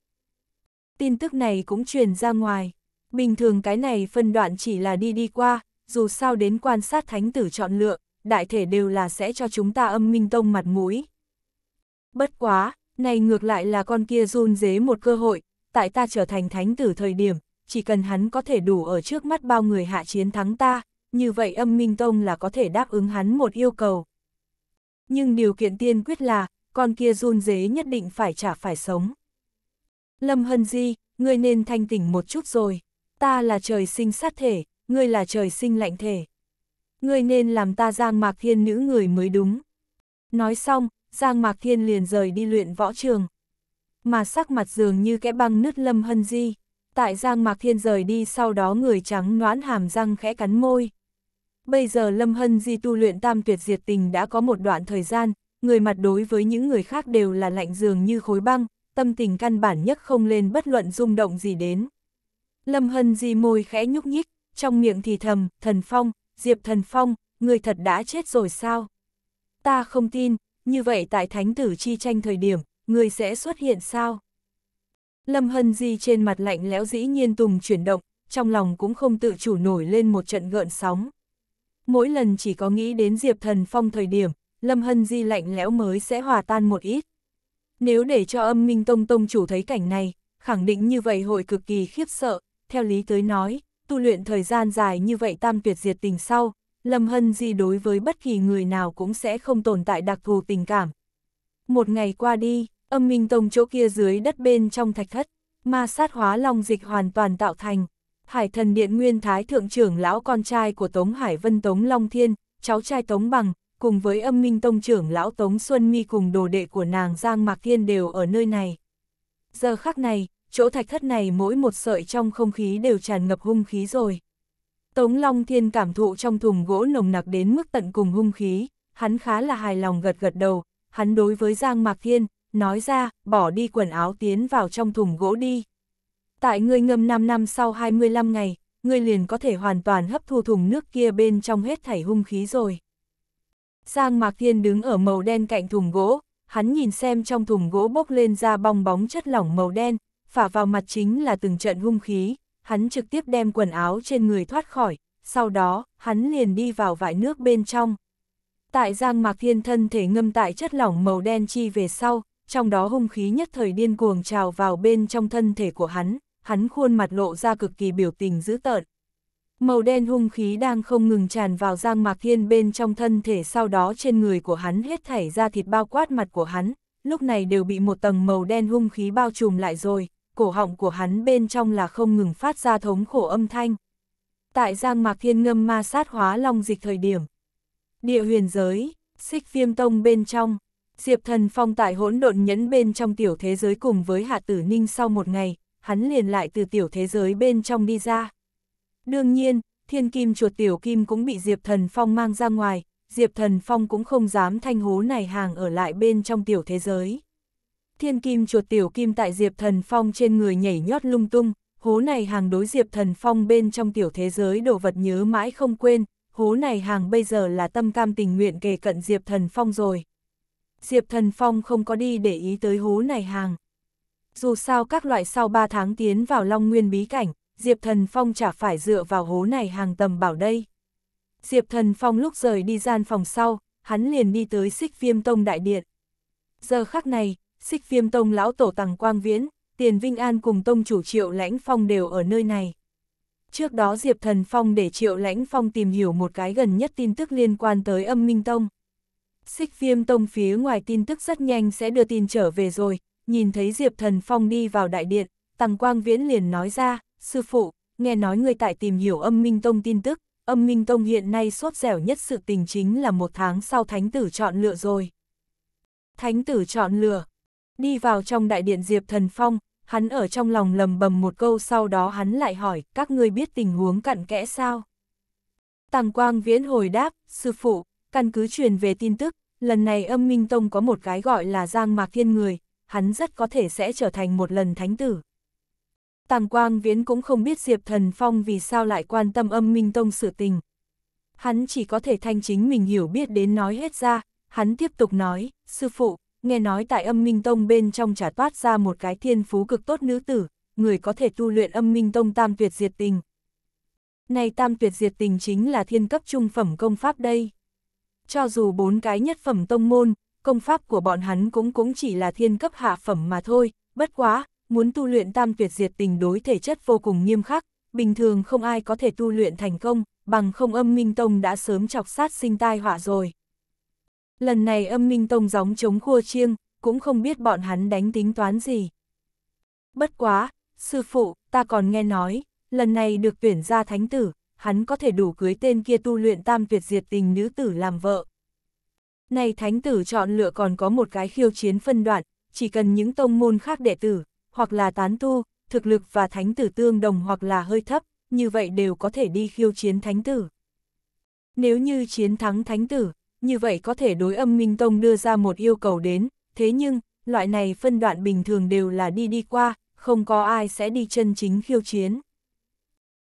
Tin tức này cũng truyền ra ngoài, bình thường cái này phân đoạn chỉ là đi đi qua, dù sao đến quan sát thánh tử chọn lựa, đại thể đều là sẽ cho chúng ta âm minh tông mặt mũi. Bất quá, này ngược lại là con kia run dế một cơ hội, tại ta trở thành thánh tử thời điểm, chỉ cần hắn có thể đủ ở trước mắt bao người hạ chiến thắng ta, như vậy âm minh tông là có thể đáp ứng hắn một yêu cầu. Nhưng điều kiện tiên quyết là, con kia run dế nhất định phải trả phải sống. Lâm Hân Di, ngươi nên thanh tỉnh một chút rồi, ta là trời sinh sát thể, ngươi là trời sinh lạnh thể. Ngươi nên làm ta Giang Mạc Thiên nữ người mới đúng. Nói xong, Giang Mạc Thiên liền rời đi luyện võ trường. Mà sắc mặt dường như kẽ băng nứt Lâm Hân Di. Tại Giang Mạc Thiên rời đi sau đó người trắng noãn hàm răng khẽ cắn môi. Bây giờ Lâm Hân Di tu luyện tam tuyệt diệt tình đã có một đoạn thời gian, người mặt đối với những người khác đều là lạnh dường như khối băng, tâm tình căn bản nhất không lên bất luận rung động gì đến. Lâm Hân di môi khẽ nhúc nhích, trong miệng thì thầm, thần phong, diệp thần phong, người thật đã chết rồi sao? Ta không tin, như vậy tại thánh tử chi tranh thời điểm, người sẽ xuất hiện sao? Lâm Hân Di trên mặt lạnh lẽo dĩ nhiên tùng chuyển động, trong lòng cũng không tự chủ nổi lên một trận gợn sóng. Mỗi lần chỉ có nghĩ đến Diệp Thần Phong thời điểm, Lâm Hân Di lạnh lẽo mới sẽ hòa tan một ít. Nếu để cho âm minh tông tông chủ thấy cảnh này, khẳng định như vậy hội cực kỳ khiếp sợ, theo lý tới nói, tu luyện thời gian dài như vậy tam tuyệt diệt tình sau, Lâm Hân Di đối với bất kỳ người nào cũng sẽ không tồn tại đặc thù tình cảm. Một ngày qua đi, âm minh tông chỗ kia dưới đất bên trong thạch thất, ma sát hóa long dịch hoàn toàn tạo thành. Hải thần điện nguyên thái thượng trưởng lão con trai của Tống Hải Vân Tống Long Thiên, cháu trai Tống Bằng, cùng với âm minh tông trưởng lão Tống Xuân Mi cùng đồ đệ của nàng Giang Mạc Thiên đều ở nơi này. Giờ khắc này, chỗ thạch thất này mỗi một sợi trong không khí đều tràn ngập hung khí rồi. Tống Long Thiên cảm thụ trong thùng gỗ nồng nặc đến mức tận cùng hung khí, hắn khá là hài lòng gật gật đầu, hắn đối với Giang Mạc Thiên, nói ra, bỏ đi quần áo tiến vào trong thùng gỗ đi. Tại ngươi ngâm 5 năm sau 25 ngày, ngươi liền có thể hoàn toàn hấp thu thùng nước kia bên trong hết thảy hung khí rồi. Giang Mạc Thiên đứng ở màu đen cạnh thùng gỗ, hắn nhìn xem trong thùng gỗ bốc lên ra bong bóng chất lỏng màu đen, phả vào mặt chính là từng trận hung khí, hắn trực tiếp đem quần áo trên người thoát khỏi, sau đó, hắn liền đi vào vải nước bên trong. Tại Giang Mạc Thiên thân thể ngâm tại chất lỏng màu đen chi về sau, trong đó hung khí nhất thời điên cuồng trào vào bên trong thân thể của hắn, hắn khuôn mặt lộ ra cực kỳ biểu tình dữ tợn, Màu đen hung khí đang không ngừng tràn vào Giang Mạc Thiên bên trong thân thể sau đó trên người của hắn hết thảy ra thịt bao quát mặt của hắn, lúc này đều bị một tầng màu đen hung khí bao trùm lại rồi, cổ họng của hắn bên trong là không ngừng phát ra thống khổ âm thanh. Tại Giang Mạc Thiên ngâm ma sát hóa long dịch thời điểm. Địa huyền giới, xích viêm tông bên trong, Diệp Thần Phong tại hỗn độn nhẫn bên trong tiểu thế giới cùng với Hạ Tử Ninh sau một ngày, hắn liền lại từ tiểu thế giới bên trong đi ra. Đương nhiên, thiên kim chuột tiểu kim cũng bị Diệp Thần Phong mang ra ngoài, Diệp Thần Phong cũng không dám thanh hố này hàng ở lại bên trong tiểu thế giới. Thiên kim chuột tiểu kim tại Diệp Thần Phong trên người nhảy nhót lung tung, hố này hàng đối Diệp Thần Phong bên trong tiểu thế giới đồ vật nhớ mãi không quên, hố này hàng bây giờ là tâm cam tình nguyện kề cận Diệp Thần Phong rồi. Diệp Thần Phong không có đi để ý tới hố này hàng. Dù sao các loại sau 3 tháng tiến vào Long Nguyên bí cảnh, Diệp Thần Phong chả phải dựa vào hố này hàng tầm bảo đây. Diệp Thần Phong lúc rời đi gian phòng sau, hắn liền đi tới xích viêm tông đại điện. Giờ khắc này, xích viêm tông lão tổ Tằng quang viễn, tiền vinh an cùng tông chủ triệu lãnh phong đều ở nơi này. Trước đó Diệp Thần Phong để triệu lãnh phong tìm hiểu một cái gần nhất tin tức liên quan tới âm minh tông. Xích viêm tông phía ngoài tin tức rất nhanh sẽ đưa tin trở về rồi, nhìn thấy Diệp Thần Phong đi vào đại điện, Tằng quang viễn liền nói ra, sư phụ, nghe nói người tại tìm hiểu âm minh tông tin tức, âm minh tông hiện nay sốt dẻo nhất sự tình chính là một tháng sau thánh tử chọn lựa rồi. Thánh tử chọn lựa, đi vào trong đại điện Diệp Thần Phong, hắn ở trong lòng lầm bầm một câu sau đó hắn lại hỏi, các ngươi biết tình huống cặn kẽ sao? Tàng Quang Viễn hồi đáp, sư phụ, căn cứ truyền về tin tức, lần này âm minh tông có một cái gọi là Giang Mạc Thiên Người, hắn rất có thể sẽ trở thành một lần thánh tử. Tàng Quang Viễn cũng không biết Diệp Thần Phong vì sao lại quan tâm âm minh tông sự tình. Hắn chỉ có thể thanh chính mình hiểu biết đến nói hết ra, hắn tiếp tục nói, sư phụ, nghe nói tại âm minh tông bên trong trả toát ra một cái thiên phú cực tốt nữ tử, người có thể tu luyện âm minh tông tam tuyệt diệt tình. Này tam tuyệt diệt tình chính là thiên cấp trung phẩm công pháp đây. Cho dù bốn cái nhất phẩm tông môn, công pháp của bọn hắn cũng cũng chỉ là thiên cấp hạ phẩm mà thôi, bất quá, muốn tu luyện tam tuyệt diệt tình đối thể chất vô cùng nghiêm khắc, bình thường không ai có thể tu luyện thành công, bằng không âm minh tông đã sớm chọc sát sinh tai họa rồi. Lần này âm minh tông gióng chống khua chiêng, cũng không biết bọn hắn đánh tính toán gì. Bất quá, sư phụ, ta còn nghe nói, lần này được tuyển ra thánh tử, hắn có thể đủ cưới tên kia tu luyện tam tuyệt diệt tình nữ tử làm vợ. Này thánh tử chọn lựa còn có một cái khiêu chiến phân đoạn, chỉ cần những tông môn khác đệ tử, hoặc là tán tu, thực lực và thánh tử tương đồng hoặc là hơi thấp, như vậy đều có thể đi khiêu chiến thánh tử. Nếu như chiến thắng thánh tử, như vậy có thể đối âm minh tông đưa ra một yêu cầu đến, thế nhưng, loại này phân đoạn bình thường đều là đi đi qua, không có ai sẽ đi chân chính khiêu chiến.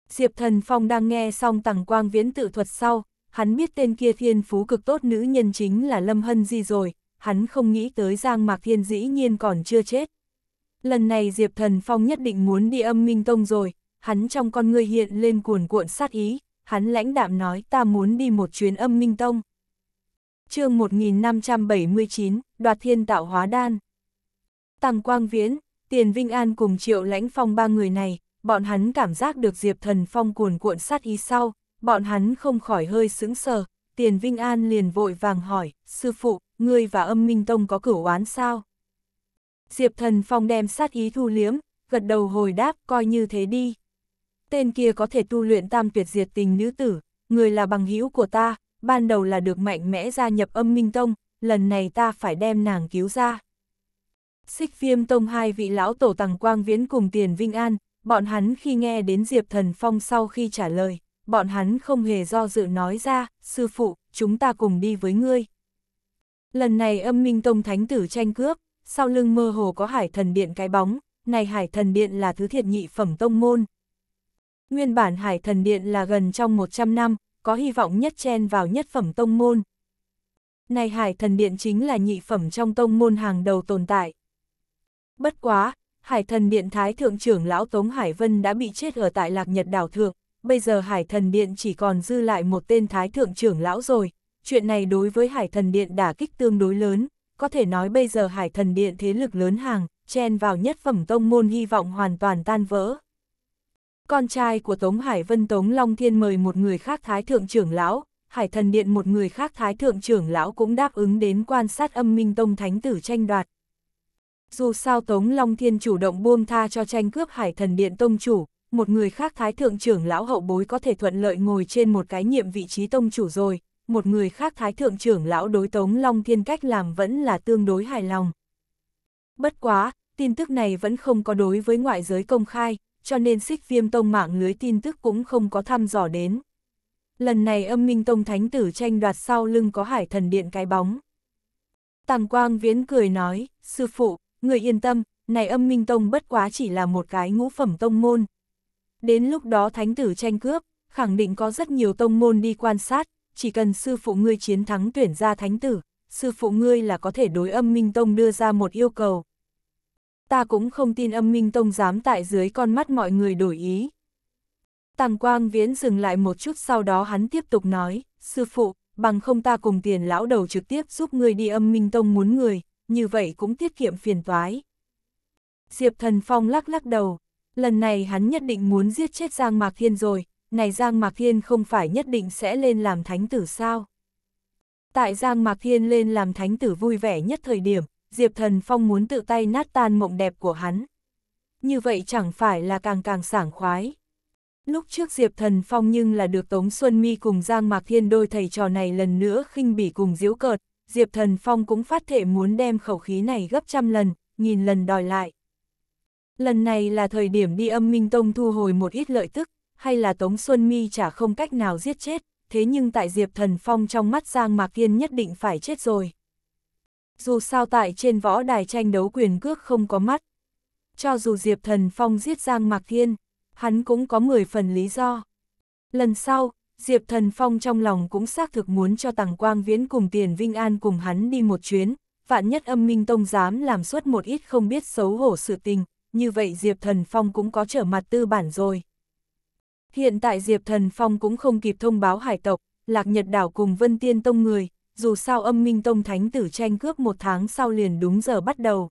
Diệp Thần Phong đang nghe xong tàng quang viễn tự thuật sau, hắn biết tên kia thiên phú cực tốt nữ nhân chính là Lâm Hân Di rồi, hắn không nghĩ tới Giang Mạc Thiên dĩ nhiên còn chưa chết. Lần này Diệp Thần Phong nhất định muốn đi âm minh tông rồi, hắn trong con người hiện lên cuồn cuộn sát ý, hắn lãnh đạm nói ta muốn đi một chuyến âm minh tông. chương 1579, đoạt thiên tạo hóa đan. Tăng Quang Viễn, Tiền Vinh An cùng Triệu Lãnh Phong ba người này, bọn hắn cảm giác được Diệp Thần Phong cuồn cuộn sát ý sau, bọn hắn không khỏi hơi sững sờ, Tiền Vinh An liền vội vàng hỏi, sư phụ, ngươi và âm minh tông có cửu oán sao? Diệp Thần Phong đem sát ý thu liếm, gật đầu hồi đáp coi như thế đi. Tên kia có thể tu luyện tam tuyệt diệt tình nữ tử, người là bằng hữu của ta, ban đầu là được mạnh mẽ gia nhập âm minh tông, lần này ta phải đem nàng cứu ra. Xích viêm tông hai vị lão tổ tàng quang viễn cùng tiền vinh an, bọn hắn khi nghe đến Diệp Thần Phong sau khi trả lời, bọn hắn không hề do dự nói ra, sư phụ, chúng ta cùng đi với ngươi. Lần này âm minh tông thánh tử tranh cướp, sau lưng mơ hồ có hải thần điện cái bóng, này hải thần điện là thứ thiệt nhị phẩm tông môn. Nguyên bản hải thần điện là gần trong 100 năm, có hy vọng nhất chen vào nhất phẩm tông môn. Này hải thần điện chính là nhị phẩm trong tông môn hàng đầu tồn tại. Bất quá, hải thần điện thái thượng trưởng lão Tống Hải Vân đã bị chết ở tại lạc nhật đảo thượng, bây giờ hải thần điện chỉ còn dư lại một tên thái thượng trưởng lão rồi, chuyện này đối với hải thần điện đả kích tương đối lớn có thể nói bây giờ hải thần điện thế lực lớn hàng, chen vào nhất phẩm tông môn hy vọng hoàn toàn tan vỡ. Con trai của Tống Hải Vân Tống Long Thiên mời một người khác thái thượng trưởng lão, hải thần điện một người khác thái thượng trưởng lão cũng đáp ứng đến quan sát âm minh tông thánh tử tranh đoạt. Dù sao Tống Long Thiên chủ động buông tha cho tranh cướp hải thần điện tông chủ, một người khác thái thượng trưởng lão hậu bối có thể thuận lợi ngồi trên một cái nhiệm vị trí tông chủ rồi, một người khác Thái Thượng trưởng lão đối Tống Long Thiên cách làm vẫn là tương đối hài lòng. Bất quá, tin tức này vẫn không có đối với ngoại giới công khai, cho nên xích viêm tông mạng lưới tin tức cũng không có thăm dò đến. Lần này âm minh tông thánh tử tranh đoạt sau lưng có hải thần điện cái bóng. Tàng Quang Viễn cười nói, sư phụ, người yên tâm, này âm minh tông bất quá chỉ là một cái ngũ phẩm tông môn. Đến lúc đó thánh tử tranh cướp, khẳng định có rất nhiều tông môn đi quan sát, chỉ cần sư phụ ngươi chiến thắng tuyển ra thánh tử, sư phụ ngươi là có thể đối âm minh tông đưa ra một yêu cầu. Ta cũng không tin âm minh tông dám tại dưới con mắt mọi người đổi ý. Tàng quang viễn dừng lại một chút sau đó hắn tiếp tục nói, sư phụ, bằng không ta cùng tiền lão đầu trực tiếp giúp ngươi đi âm minh tông muốn người, như vậy cũng tiết kiệm phiền toái. Diệp thần phong lắc lắc đầu, lần này hắn nhất định muốn giết chết Giang Mạc Thiên rồi, này Giang Mạc Thiên không phải nhất định sẽ lên làm thánh tử sao? Tại Giang Mạc Thiên lên làm thánh tử vui vẻ nhất thời điểm, Diệp Thần Phong muốn tự tay nát tan mộng đẹp của hắn. Như vậy chẳng phải là càng càng sảng khoái. Lúc trước Diệp Thần Phong nhưng là được Tống Xuân Mi cùng Giang Mạc Thiên đôi thầy trò này lần nữa khinh bỉ cùng diễu cợt, Diệp Thần Phong cũng phát thể muốn đem khẩu khí này gấp trăm lần, nghìn lần đòi lại. Lần này là thời điểm đi âm minh tông thu hồi một ít lợi tức, hay là Tống Xuân Mi chả không cách nào giết chết, thế nhưng tại Diệp Thần Phong trong mắt Giang Mạc Thiên nhất định phải chết rồi. Dù sao tại trên võ đài tranh đấu quyền cước không có mắt. Cho dù Diệp Thần Phong giết Giang Mạc Thiên, hắn cũng có 10 phần lý do. Lần sau, Diệp Thần Phong trong lòng cũng xác thực muốn cho Tằng Quang Viễn cùng Tiền Vinh An cùng hắn đi một chuyến, vạn nhất âm minh tông dám làm suốt một ít không biết xấu hổ sự tình, như vậy Diệp Thần Phong cũng có trở mặt tư bản rồi. Hiện tại Diệp Thần Phong cũng không kịp thông báo hải tộc, Lạc Nhật Đảo cùng Vân Tiên Tông người, dù sao âm minh tông thánh tử tranh cướp một tháng sau liền đúng giờ bắt đầu.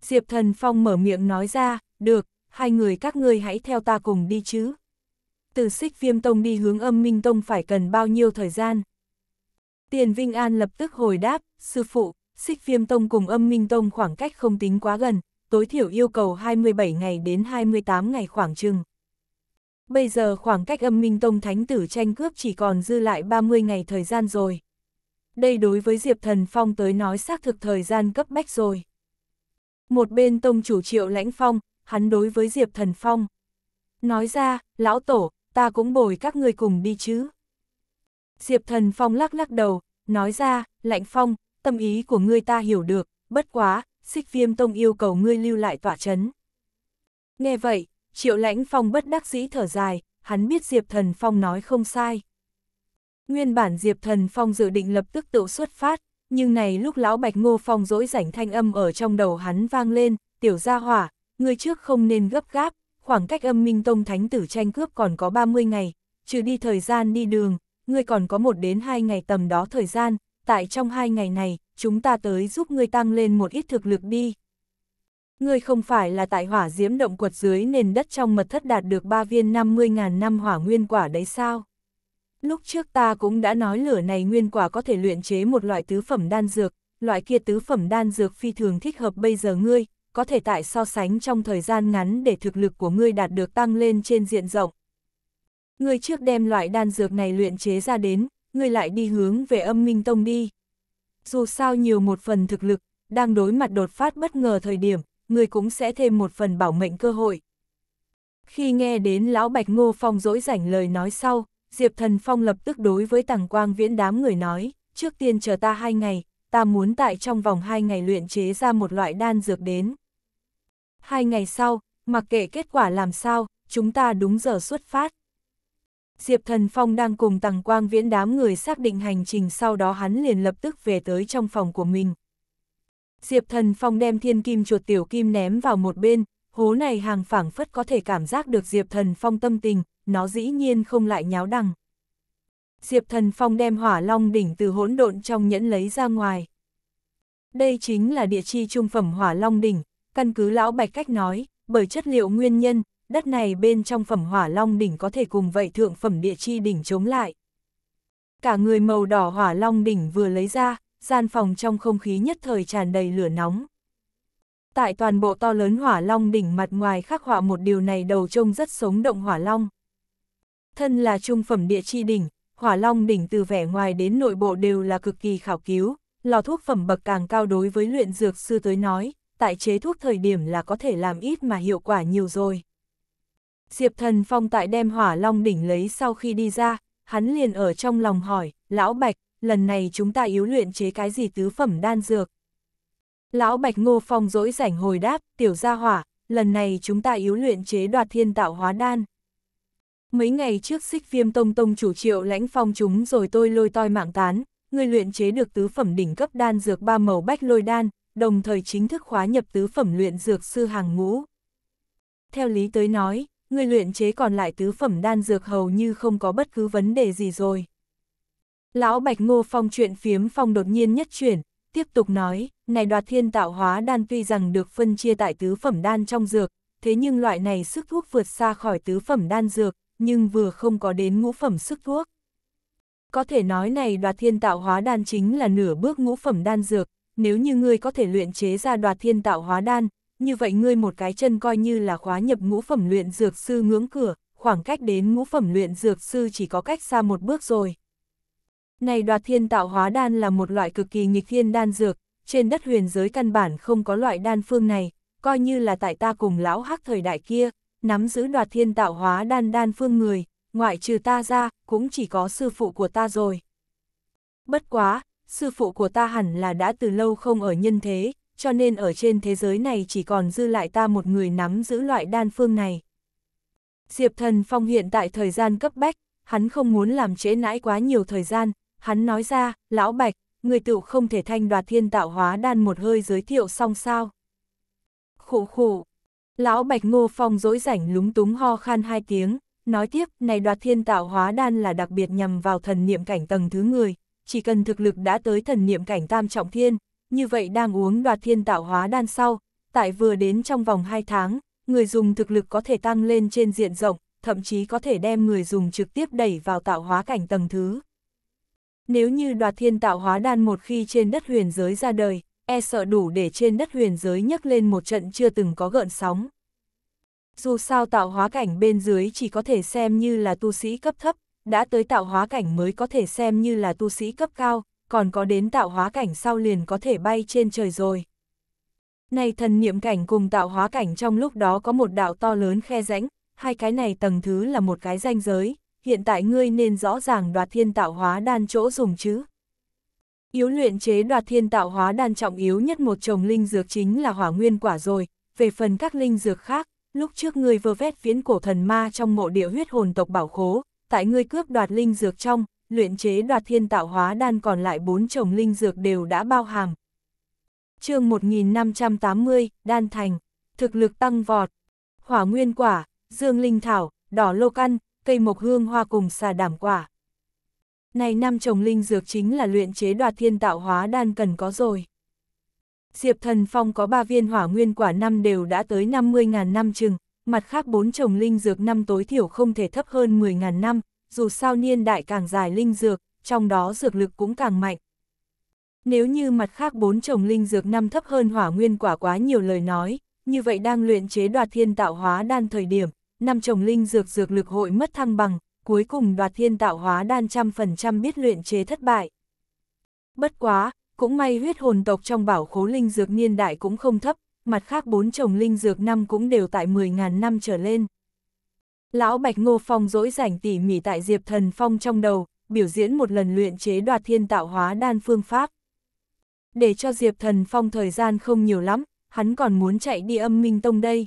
Diệp Thần Phong mở miệng nói ra, được, hai người các ngươi hãy theo ta cùng đi chứ. Từ xích viêm tông đi hướng âm minh tông phải cần bao nhiêu thời gian? Tiền Vinh An lập tức hồi đáp, sư phụ, xích viêm tông cùng âm minh tông khoảng cách không tính quá gần, tối thiểu yêu cầu 27 ngày đến 28 ngày khoảng chừng. Bây giờ khoảng cách âm minh tông thánh tử tranh cướp chỉ còn dư lại 30 ngày thời gian rồi. Đây đối với Diệp Thần Phong tới nói xác thực thời gian cấp bách rồi. Một bên tông chủ triệu lãnh phong, hắn đối với Diệp Thần Phong. Nói ra, lão tổ, ta cũng bồi các người cùng đi chứ. Diệp Thần Phong lắc lắc đầu, nói ra, lãnh phong, tâm ý của ngươi ta hiểu được, bất quá, xích viêm tông yêu cầu ngươi lưu lại tỏa chấn. Nghe vậy, Triệu Lãnh Phong bất đắc dĩ thở dài, hắn biết Diệp Thần Phong nói không sai. Nguyên bản Diệp Thần Phong dự định lập tức tự xuất phát, nhưng này lúc lão Bạch Ngô Phong dỗi rảnh thanh âm ở trong đầu hắn vang lên, tiểu gia hỏa, người trước không nên gấp gáp, khoảng cách âm minh tông thánh tử tranh cướp còn có 30 ngày, trừ đi thời gian đi đường, ngươi còn có một đến hai ngày tầm đó thời gian, tại trong hai ngày này, chúng ta tới giúp ngươi tăng lên một ít thực lực đi. Ngươi không phải là tại hỏa diễm động quật dưới nền đất trong mật thất đạt được ba viên 50.000 năm hỏa nguyên quả đấy sao? Lúc trước ta cũng đã nói lửa này nguyên quả có thể luyện chế một loại tứ phẩm đan dược, loại kia tứ phẩm đan dược phi thường thích hợp bây giờ ngươi, có thể tại so sánh trong thời gian ngắn để thực lực của ngươi đạt được tăng lên trên diện rộng. Ngươi trước đem loại đan dược này luyện chế ra đến, ngươi lại đi hướng về âm minh tông đi. Dù sao nhiều một phần thực lực, đang đối mặt đột phát bất ngờ thời điểm, người cũng sẽ thêm một phần bảo mệnh cơ hội. Khi nghe đến Lão Bạch Ngô Phong dỗi rảnh lời nói sau, Diệp Thần Phong lập tức đối với tàng Quang Viễn đám người nói, trước tiên chờ ta hai ngày, ta muốn tại trong vòng hai ngày luyện chế ra một loại đan dược đến. Hai ngày sau, mặc kệ kết quả làm sao, chúng ta đúng giờ xuất phát. Diệp Thần Phong đang cùng tàng Quang Viễn đám người xác định hành trình sau đó hắn liền lập tức về tới trong phòng của mình, Diệp Thần Phong đem thiên kim chuột tiểu kim ném vào một bên, hố này hàng phảng phất có thể cảm giác được Diệp Thần Phong tâm tình, nó dĩ nhiên không lại nháo đằng. Diệp Thần Phong đem hỏa long đỉnh từ hỗn độn trong nhẫn lấy ra ngoài. Đây chính là địa chi trung phẩm hỏa long đỉnh, căn cứ lão bạch cách nói, bởi chất liệu nguyên nhân, đất này bên trong phẩm hỏa long đỉnh có thể cùng vậy thượng phẩm địa chi đỉnh chống lại. Cả người màu đỏ hỏa long đỉnh vừa lấy ra, gian phòng trong không khí nhất thời tràn đầy lửa nóng. Tại toàn bộ to lớn hỏa long đỉnh mặt ngoài khắc họa một điều này đầu trông rất sống động hỏa long. Thân là trung phẩm địa chi đỉnh, hỏa long đỉnh từ vẻ ngoài đến nội bộ đều là cực kỳ khảo cứu, lò thuốc phẩm bậc càng cao đối với luyện dược sư tới nói, tại chế thuốc thời điểm là có thể làm ít mà hiệu quả nhiều rồi. Diệp thần phong tại đem hỏa long đỉnh lấy sau khi đi ra, hắn liền ở trong lòng hỏi, lão bạch, lần này chúng ta yếu luyện chế cái gì tứ phẩm đan dược. Lão Bạch Ngô Phong dỗi rảnh hồi đáp, tiểu gia hỏa, lần này chúng ta yếu luyện chế đoạt thiên tạo hóa đan. Mấy ngày trước xích viêm tông tông chủ triệu lãnh phong chúng rồi tôi lôi toi mạng tán, người luyện chế được tứ phẩm đỉnh cấp đan dược ba màu bách lôi đan, đồng thời chính thức khóa nhập tứ phẩm luyện dược sư hàng ngũ. Theo lý tới nói, người luyện chế còn lại tứ phẩm đan dược hầu như không có bất cứ vấn đề gì rồi. Lão Bạch Ngô Phong chuyện phiếm phong đột nhiên nhất chuyển, tiếp tục nói, này đoạt thiên tạo hóa đan tuy rằng được phân chia tại tứ phẩm đan trong dược, thế nhưng loại này sức thuốc vượt xa khỏi tứ phẩm đan dược, nhưng vừa không có đến ngũ phẩm sức thuốc. Có thể nói này đoạt thiên tạo hóa đan chính là nửa bước ngũ phẩm đan dược, nếu như ngươi có thể luyện chế ra đoạt thiên tạo hóa đan, như vậy ngươi một cái chân coi như là khóa nhập ngũ phẩm luyện dược sư ngưỡng cửa, khoảng cách đến ngũ phẩm luyện dược sư chỉ có cách xa một bước rồi. Này đoạt thiên tạo hóa đan là một loại cực kỳ nghịch thiên đan dược, trên đất huyền giới căn bản không có loại đan phương này, coi như là tại ta cùng lão hắc thời đại kia, nắm giữ đoạt thiên tạo hóa đan đan phương người, ngoại trừ ta ra, cũng chỉ có sư phụ của ta rồi. Bất quá, sư phụ của ta hẳn là đã từ lâu không ở nhân thế, cho nên ở trên thế giới này chỉ còn dư lại ta một người nắm giữ loại đan phương này. Diệp Thần Phong hiện tại thời gian cấp bách, hắn không muốn làm trễ nãi quá nhiều thời gian, Hắn nói ra, lão bạch, người tựu không thể thanh đoạt thiên tạo hóa đan một hơi giới thiệu xong sao. Khủ khủ. Lão bạch ngô phong dỗi rảnh lúng túng ho khan hai tiếng, nói tiếp, này đoạt thiên tạo hóa đan là đặc biệt nhằm vào thần niệm cảnh tầng thứ người, chỉ cần thực lực đã tới thần niệm cảnh tam trọng thiên, như vậy đang uống đoạt thiên tạo hóa đan sau, tại vừa đến trong vòng hai tháng, người dùng thực lực có thể tăng lên trên diện rộng, thậm chí có thể đem người dùng trực tiếp đẩy vào tạo hóa cảnh tầng thứ. Nếu như đoạt thiên tạo hóa đan một khi trên đất huyền giới ra đời, e sợ đủ để trên đất huyền giới nhấc lên một trận chưa từng có gợn sóng. Dù sao tạo hóa cảnh bên dưới chỉ có thể xem như là tu sĩ cấp thấp, đã tới tạo hóa cảnh mới có thể xem như là tu sĩ cấp cao, còn có đến tạo hóa cảnh sau liền có thể bay trên trời rồi. Này thần niệm cảnh cùng tạo hóa cảnh trong lúc đó có một đạo to lớn khe rãnh, hai cái này tầng thứ là một cái danh giới hiện tại ngươi nên rõ ràng đoạt thiên tạo hóa đan chỗ dùng chứ. Yếu luyện chế đoạt thiên tạo hóa đan trọng yếu nhất một chồng linh dược chính là hỏa nguyên quả rồi, về phần các linh dược khác, lúc trước ngươi vơ vét viễn cổ thần ma trong mộ địa huyết hồn tộc bảo khố, tại ngươi cướp đoạt linh dược trong, luyện chế đoạt thiên tạo hóa đan còn lại bốn chồng linh dược đều đã bao hàm. chương 1580, Đan Thành, thực lực tăng vọt, hỏa nguyên quả, dương linh thảo, đỏ lô căn, cây mộc hương hoa cùng xà đảm quả. Này năm trồng linh dược chính là luyện chế đoạt thiên tạo hóa đan cần có rồi. Diệp Thần Phong có ba viên hỏa nguyên quả năm đều đã tới 50.000 năm chừng, mặt khác bốn trồng linh dược năm tối thiểu không thể thấp hơn 10.000 năm, dù sao niên đại càng dài linh dược, trong đó dược lực cũng càng mạnh. Nếu như mặt khác bốn trồng linh dược năm thấp hơn hỏa nguyên quả quá nhiều lời nói, như vậy đang luyện chế đoạt thiên tạo hóa đan thời điểm, năm trồng linh dược dược lực hội mất thăng bằng, cuối cùng đoạt thiên tạo hóa đan trăm phần trăm biết luyện chế thất bại. Bất quá, cũng may huyết hồn tộc trong bảo khố linh dược niên đại cũng không thấp, mặt khác bốn trồng linh dược năm cũng đều tại 10.000 năm trở lên. Lão Bạch Ngô Phong dỗi rảnh tỉ mỉ tại Diệp Thần Phong trong đầu, biểu diễn một lần luyện chế đoạt thiên tạo hóa đan phương pháp. Để cho Diệp Thần Phong thời gian không nhiều lắm, hắn còn muốn chạy đi âm minh tông đây.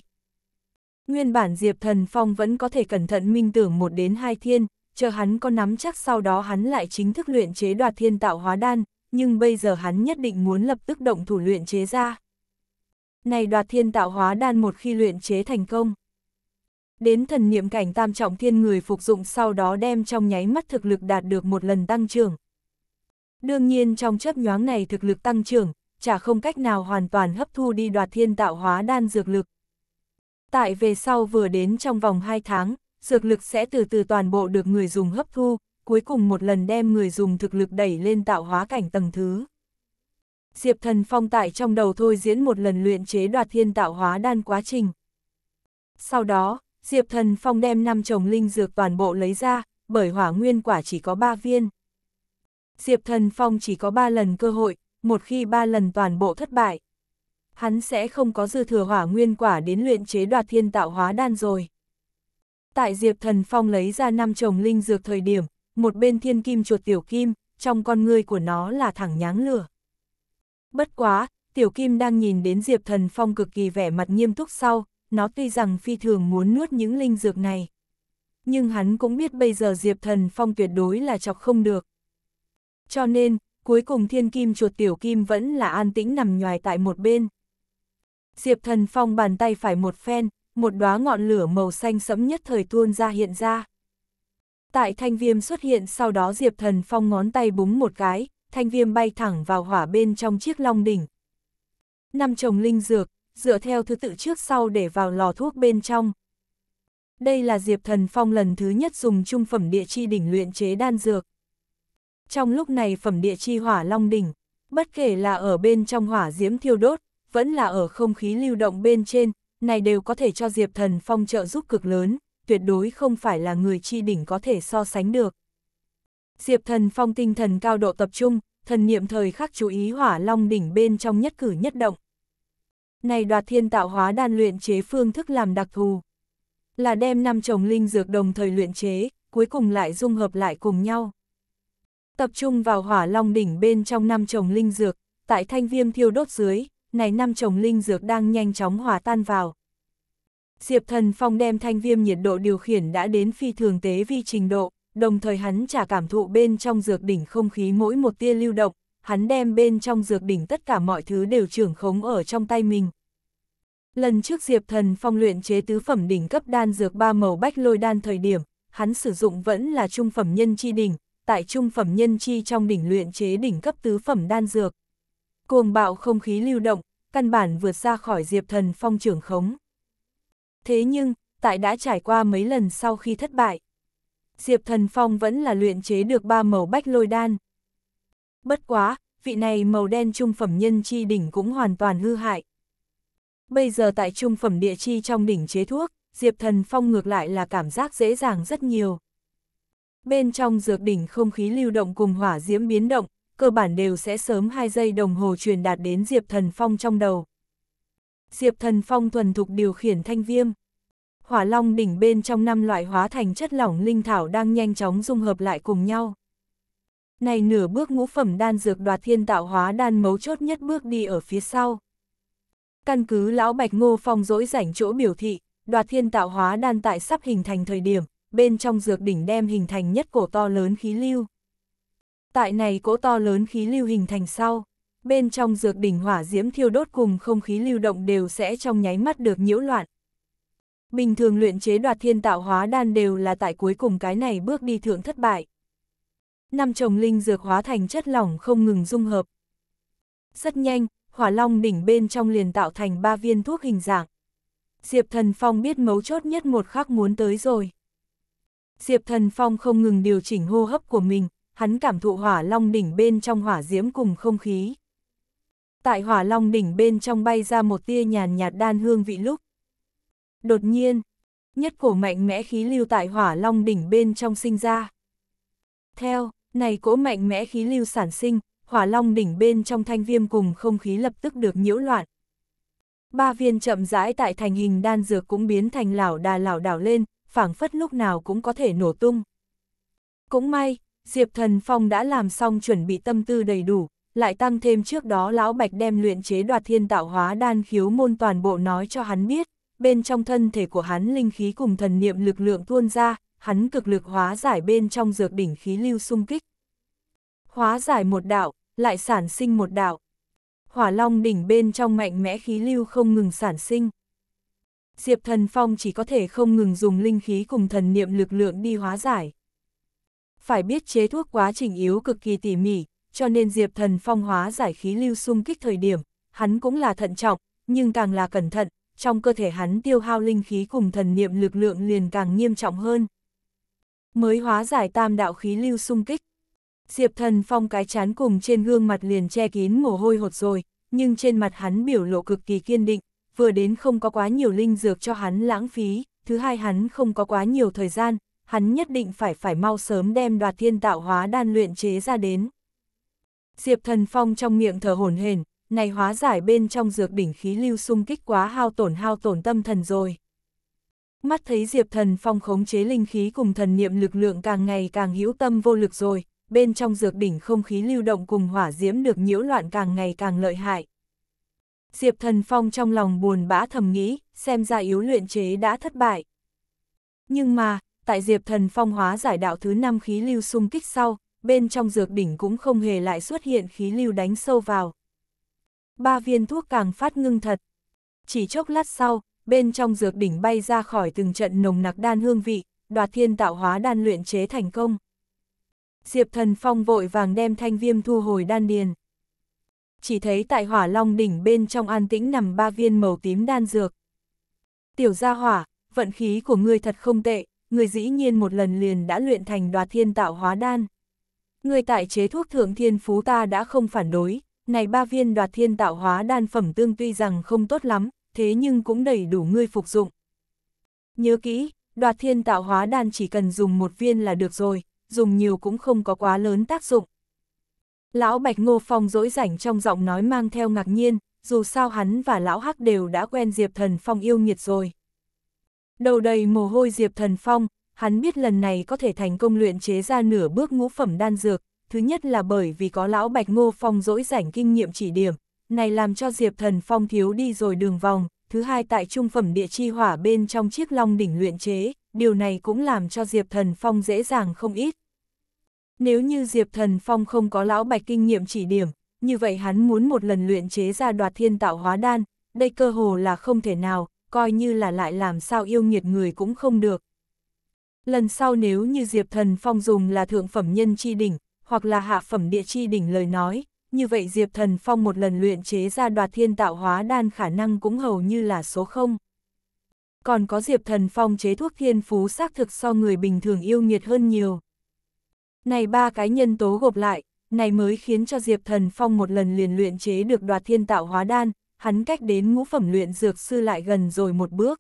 Nguyên bản Diệp Thần Phong vẫn có thể cẩn thận minh tưởng một đến hai thiên, chờ hắn có nắm chắc sau đó hắn lại chính thức luyện chế đoạt thiên tạo hóa đan, nhưng bây giờ hắn nhất định muốn lập tức động thủ luyện chế ra. Này đoạt thiên tạo hóa đan một khi luyện chế thành công. Đến thần niệm cảnh tam trọng thiên người phục dụng sau đó đem trong nháy mắt thực lực đạt được một lần tăng trưởng. Đương nhiên trong chớp nhoáng này thực lực tăng trưởng, chả không cách nào hoàn toàn hấp thu đi đoạt thiên tạo hóa đan dược lực. Tại về sau vừa đến trong vòng 2 tháng, dược lực sẽ từ từ toàn bộ được người dùng hấp thu, cuối cùng một lần đem người dùng thực lực đẩy lên tạo hóa cảnh tầng thứ. Diệp Thần Phong tại trong đầu thôi diễn một lần luyện chế đoạt thiên tạo hóa đan quá trình. Sau đó, Diệp Thần Phong đem năm chồng linh dược toàn bộ lấy ra, bởi hỏa nguyên quả chỉ có 3 viên. Diệp Thần Phong chỉ có 3 lần cơ hội, một khi 3 lần toàn bộ thất bại, hắn sẽ không có dư thừa hỏa nguyên quả đến luyện chế đoạt thiên tạo hóa đan rồi. Tại Diệp Thần Phong lấy ra năm chồng linh dược thời điểm, một bên thiên kim chuột tiểu kim, trong con người của nó là thẳng nháng lửa. Bất quá, tiểu kim đang nhìn đến Diệp Thần Phong cực kỳ vẻ mặt nghiêm túc sau, nó tuy rằng phi thường muốn nuốt những linh dược này. Nhưng hắn cũng biết bây giờ Diệp Thần Phong tuyệt đối là chọc không được. Cho nên, cuối cùng thiên kim chuột tiểu kim vẫn là an tĩnh nằm nhoài tại một bên. Diệp Thần Phong bàn tay phải một phen, một đóa ngọn lửa màu xanh sẫm nhất thời tuôn ra hiện ra. Tại thanh viêm xuất hiện sau đó Diệp Thần Phong ngón tay búng một cái, thanh viêm bay thẳng vào hỏa bên trong chiếc long đỉnh. Năm trồng linh dược, dựa theo thứ tự trước sau để vào lò thuốc bên trong. Đây là Diệp Thần Phong lần thứ nhất dùng trung phẩm địa chi đỉnh luyện chế đan dược. Trong lúc này phẩm địa chi hỏa long đỉnh, bất kể là ở bên trong hỏa diễm thiêu đốt, vẫn là ở không khí lưu động bên trên, này đều có thể cho Diệp Thần Phong trợ giúp cực lớn, tuyệt đối không phải là người chi đỉnh có thể so sánh được. Diệp Thần Phong tinh thần cao độ tập trung, thần niệm thời khắc chú ý hỏa long đỉnh bên trong nhất cử nhất động. Này đoạt thiên tạo hóa đan luyện chế phương thức làm đặc thù. Là đem năm chồng linh dược đồng thời luyện chế, cuối cùng lại dung hợp lại cùng nhau. Tập trung vào hỏa long đỉnh bên trong năm chồng linh dược, tại thanh viêm thiêu đốt dưới, này năm chồng linh dược đang nhanh chóng hòa tan vào. Diệp Thần Phong đem thanh viêm nhiệt độ điều khiển đã đến phi thường tế vi trình độ, đồng thời hắn trả cảm thụ bên trong dược đỉnh không khí mỗi một tia lưu động, hắn đem bên trong dược đỉnh tất cả mọi thứ đều trưởng khống ở trong tay mình. Lần trước Diệp Thần Phong luyện chế tứ phẩm đỉnh cấp đan dược ba màu bách lôi đan thời điểm, hắn sử dụng vẫn là trung phẩm nhân chi đỉnh, tại trung phẩm nhân chi trong đỉnh luyện chế đỉnh cấp tứ phẩm đan dược cuồng bạo không khí lưu động, căn bản vượt ra khỏi Diệp Thần Phong trưởng khống. Thế nhưng, tại đã trải qua mấy lần sau khi thất bại, Diệp Thần Phong vẫn là luyện chế được ba màu bách lôi đan. Bất quá, vị này màu đen trung phẩm nhân chi đỉnh cũng hoàn toàn hư hại. Bây giờ tại trung phẩm địa chi trong đỉnh chế thuốc, Diệp Thần Phong ngược lại là cảm giác dễ dàng rất nhiều. Bên trong dược đỉnh không khí lưu động cùng hỏa diễm biến động, cơ bản đều sẽ sớm 2 giây đồng hồ truyền đạt đến Diệp Thần Phong trong đầu. Diệp Thần Phong thuần thục điều khiển thanh viêm. Hỏa long đỉnh bên trong năm loại hóa thành chất lỏng linh thảo đang nhanh chóng dung hợp lại cùng nhau. Này nửa bước ngũ phẩm đan dược đoạt thiên tạo hóa đan mấu chốt nhất bước đi ở phía sau. Căn cứ lão Bạch Ngô Phong dỗi rảnh chỗ biểu thị, đoạt thiên tạo hóa đan tại sắp hình thành thời điểm, bên trong dược đỉnh đem hình thành nhất cổ to lớn khí lưu. Tại này cỗ to lớn khí lưu hình thành sau, bên trong dược đỉnh hỏa diễm thiêu đốt cùng không khí lưu động đều sẽ trong nháy mắt được nhiễu loạn. Bình thường luyện chế đoạt thiên tạo hóa đan đều là tại cuối cùng cái này bước đi thượng thất bại. Năm chồng linh dược hóa thành chất lỏng không ngừng dung hợp. Rất nhanh, hỏa long đỉnh bên trong liền tạo thành ba viên thuốc hình dạng. Diệp Thần Phong biết mấu chốt nhất một khắc muốn tới rồi. Diệp Thần Phong không ngừng điều chỉnh hô hấp của mình, hắn cảm thụ hỏa long đỉnh bên trong hỏa diễm cùng không khí. Tại hỏa long đỉnh bên trong bay ra một tia nhàn nhạt đan hương vị lúc. Đột nhiên, nhất cổ mạnh mẽ khí lưu tại hỏa long đỉnh bên trong sinh ra. Theo, này cỗ mạnh mẽ khí lưu sản sinh, hỏa long đỉnh bên trong thanh viêm cùng không khí lập tức được nhiễu loạn. Ba viên chậm rãi tại thành hình đan dược cũng biến thành lảo đà lảo đảo lên, phảng phất lúc nào cũng có thể nổ tung. Cũng may, Diệp Thần Phong đã làm xong chuẩn bị tâm tư đầy đủ, lại tăng thêm trước đó Lão Bạch đem luyện chế đoạt thiên tạo hóa đan khiếu môn toàn bộ nói cho hắn biết, bên trong thân thể của hắn linh khí cùng thần niệm lực lượng tuôn ra, hắn cực lực hóa giải bên trong dược đỉnh khí lưu xung kích. Hóa giải một đạo, lại sản sinh một đạo. Hỏa long đỉnh bên trong mạnh mẽ khí lưu không ngừng sản sinh. Diệp Thần Phong chỉ có thể không ngừng dùng linh khí cùng thần niệm lực lượng đi hóa giải phải biết chế thuốc quá trình yếu cực kỳ tỉ mỉ, cho nên Diệp Thần phong hóa giải khí lưu xung kích thời điểm, hắn cũng là thận trọng, nhưng càng là cẩn thận, trong cơ thể hắn tiêu hao linh khí cùng thần niệm lực lượng liền càng nghiêm trọng hơn. Mới hóa giải tam đạo khí lưu xung kích. Diệp Thần phong cái chán cùng trên gương mặt liền che kín mồ hôi hột rồi, nhưng trên mặt hắn biểu lộ cực kỳ kiên định, vừa đến không có quá nhiều linh dược cho hắn lãng phí, thứ hai hắn không có quá nhiều thời gian, hắn nhất định phải phải mau sớm đem đoạt thiên tạo hóa đan luyện chế ra đến. Diệp Thần Phong trong miệng thở hổn hển, này hóa giải bên trong dược đỉnh khí lưu xung kích quá hao tổn hao tổn tâm thần rồi. Mắt thấy Diệp Thần Phong khống chế linh khí cùng thần niệm lực lượng càng ngày càng hữu tâm vô lực rồi, bên trong dược đỉnh không khí lưu động cùng hỏa diễm được nhiễu loạn càng ngày càng lợi hại. Diệp Thần Phong trong lòng buồn bã thầm nghĩ, xem ra yếu luyện chế đã thất bại. Nhưng mà, tại Diệp Thần Phong hóa giải đạo thứ 5 khí lưu xung kích sau, bên trong dược đỉnh cũng không hề lại xuất hiện khí lưu đánh sâu vào. Ba viên thuốc càng phát ngưng thật. Chỉ chốc lát sau, bên trong dược đỉnh bay ra khỏi từng trận nồng nặc đan hương vị, đoạt thiên tạo hóa đan luyện chế thành công. Diệp Thần Phong vội vàng đem thanh viêm thu hồi đan điền. Chỉ thấy tại hỏa long đỉnh bên trong an tĩnh nằm ba viên màu tím đan dược. Tiểu gia hỏa, vận khí của ngươi thật không tệ, người dĩ nhiên một lần liền đã luyện thành đoạt thiên tạo hóa đan. Người tại chế thuốc thượng thiên phú ta đã không phản đối, này ba viên đoạt thiên tạo hóa đan phẩm tương tuy rằng không tốt lắm, thế nhưng cũng đầy đủ ngươi phục dụng. Nhớ kỹ, đoạt thiên tạo hóa đan chỉ cần dùng một viên là được rồi, dùng nhiều cũng không có quá lớn tác dụng. Lão Bạch Ngô Phong dỗi rảnh trong giọng nói mang theo ngạc nhiên, dù sao hắn và Lão Hắc đều đã quen Diệp Thần Phong yêu nghiệt rồi. Đầu đầy mồ hôi Diệp Thần Phong, hắn biết lần này có thể thành công luyện chế ra nửa bước ngũ phẩm đan dược, thứ nhất là bởi vì có lão Bạch Ngô Phong dỗi rảnh kinh nghiệm chỉ điểm, này làm cho Diệp Thần Phong thiếu đi rồi đường vòng, thứ hai tại trung phẩm địa chi hỏa bên trong chiếc long đỉnh luyện chế, điều này cũng làm cho Diệp Thần Phong dễ dàng không ít. Nếu như Diệp Thần Phong không có lão Bạch kinh nghiệm chỉ điểm, như vậy hắn muốn một lần luyện chế ra đoạt thiên tạo hóa đan, đây cơ hồ là không thể nào, coi như là lại làm sao yêu nghiệt người cũng không được. Lần sau nếu như Diệp Thần Phong dùng là thượng phẩm nhân chi đỉnh, hoặc là hạ phẩm địa chi đỉnh lời nói, như vậy Diệp Thần Phong một lần luyện chế ra đoạt thiên tạo hóa đan khả năng cũng hầu như là số 0. Còn có Diệp Thần Phong chế thuốc thiên phú xác thực so người bình thường yêu nghiệt hơn nhiều. Này ba cái nhân tố gộp lại, này mới khiến cho Diệp Thần Phong một lần liền luyện chế được đoạt thiên tạo hóa đan, hắn cách đến ngũ phẩm luyện dược sư lại gần rồi một bước.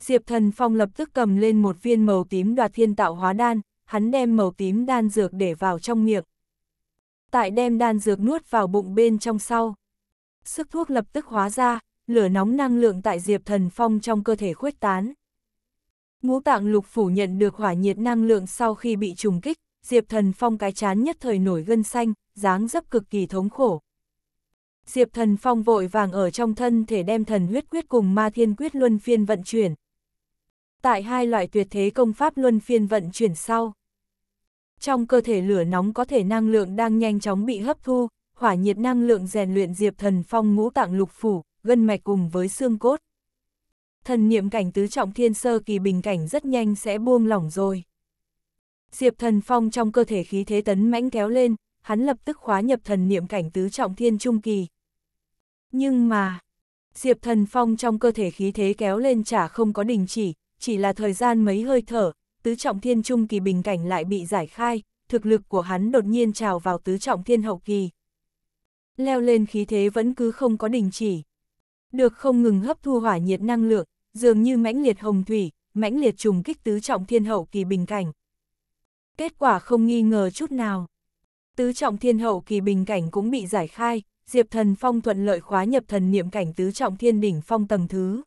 Diệp Thần Phong lập tức cầm lên một viên màu tím đoạt thiên tạo hóa đan, hắn đem màu tím đan dược để vào trong miệng. Tại đem đan dược nuốt vào bụng bên trong sau. Sức thuốc lập tức hóa ra, lửa nóng năng lượng tại Diệp Thần Phong trong cơ thể khuếch tán. Ngũ tạng lục phủ nhận được hỏa nhiệt năng lượng sau khi bị trùng kích, Diệp Thần Phong cái chán nhất thời nổi gân xanh, dáng dấp cực kỳ thống khổ. Diệp thần phong vội vàng ở trong thân thể đem thần huyết quyết cùng ma thiên quyết luân phiên vận chuyển. Tại hai loại tuyệt thế công pháp luân phiên vận chuyển sau. Trong cơ thể lửa nóng có thể năng lượng đang nhanh chóng bị hấp thu, hỏa nhiệt năng lượng rèn luyện diệp thần phong ngũ tạng lục phủ, gân mạch cùng với xương cốt. Thần niệm cảnh tứ trọng thiên sơ kỳ bình cảnh rất nhanh sẽ buông lỏng rồi. Diệp thần phong trong cơ thể khí thế tấn mãnh kéo lên, hắn lập tức khóa nhập thần niệm cảnh tứ trọng thiên trung kỳ. Nhưng mà, Diệp Thần Phong trong cơ thể khí thế kéo lên chả không có đình chỉ, chỉ là thời gian mấy hơi thở, tứ trọng thiên trung kỳ bình cảnh lại bị giải khai, thực lực của hắn đột nhiên trào vào tứ trọng thiên hậu kỳ. Leo lên khí thế vẫn cứ không có đình chỉ. Được không ngừng hấp thu hỏa nhiệt năng lượng, dường như mãnh liệt hồng thủy, mãnh liệt trùng kích tứ trọng thiên hậu kỳ bình cảnh. Kết quả không nghi ngờ chút nào. Tứ trọng thiên hậu kỳ bình cảnh cũng bị giải khai, Diệp Thần Phong thuận lợi khóa nhập thần niệm cảnh tứ trọng thiên đỉnh phong tầng thứ.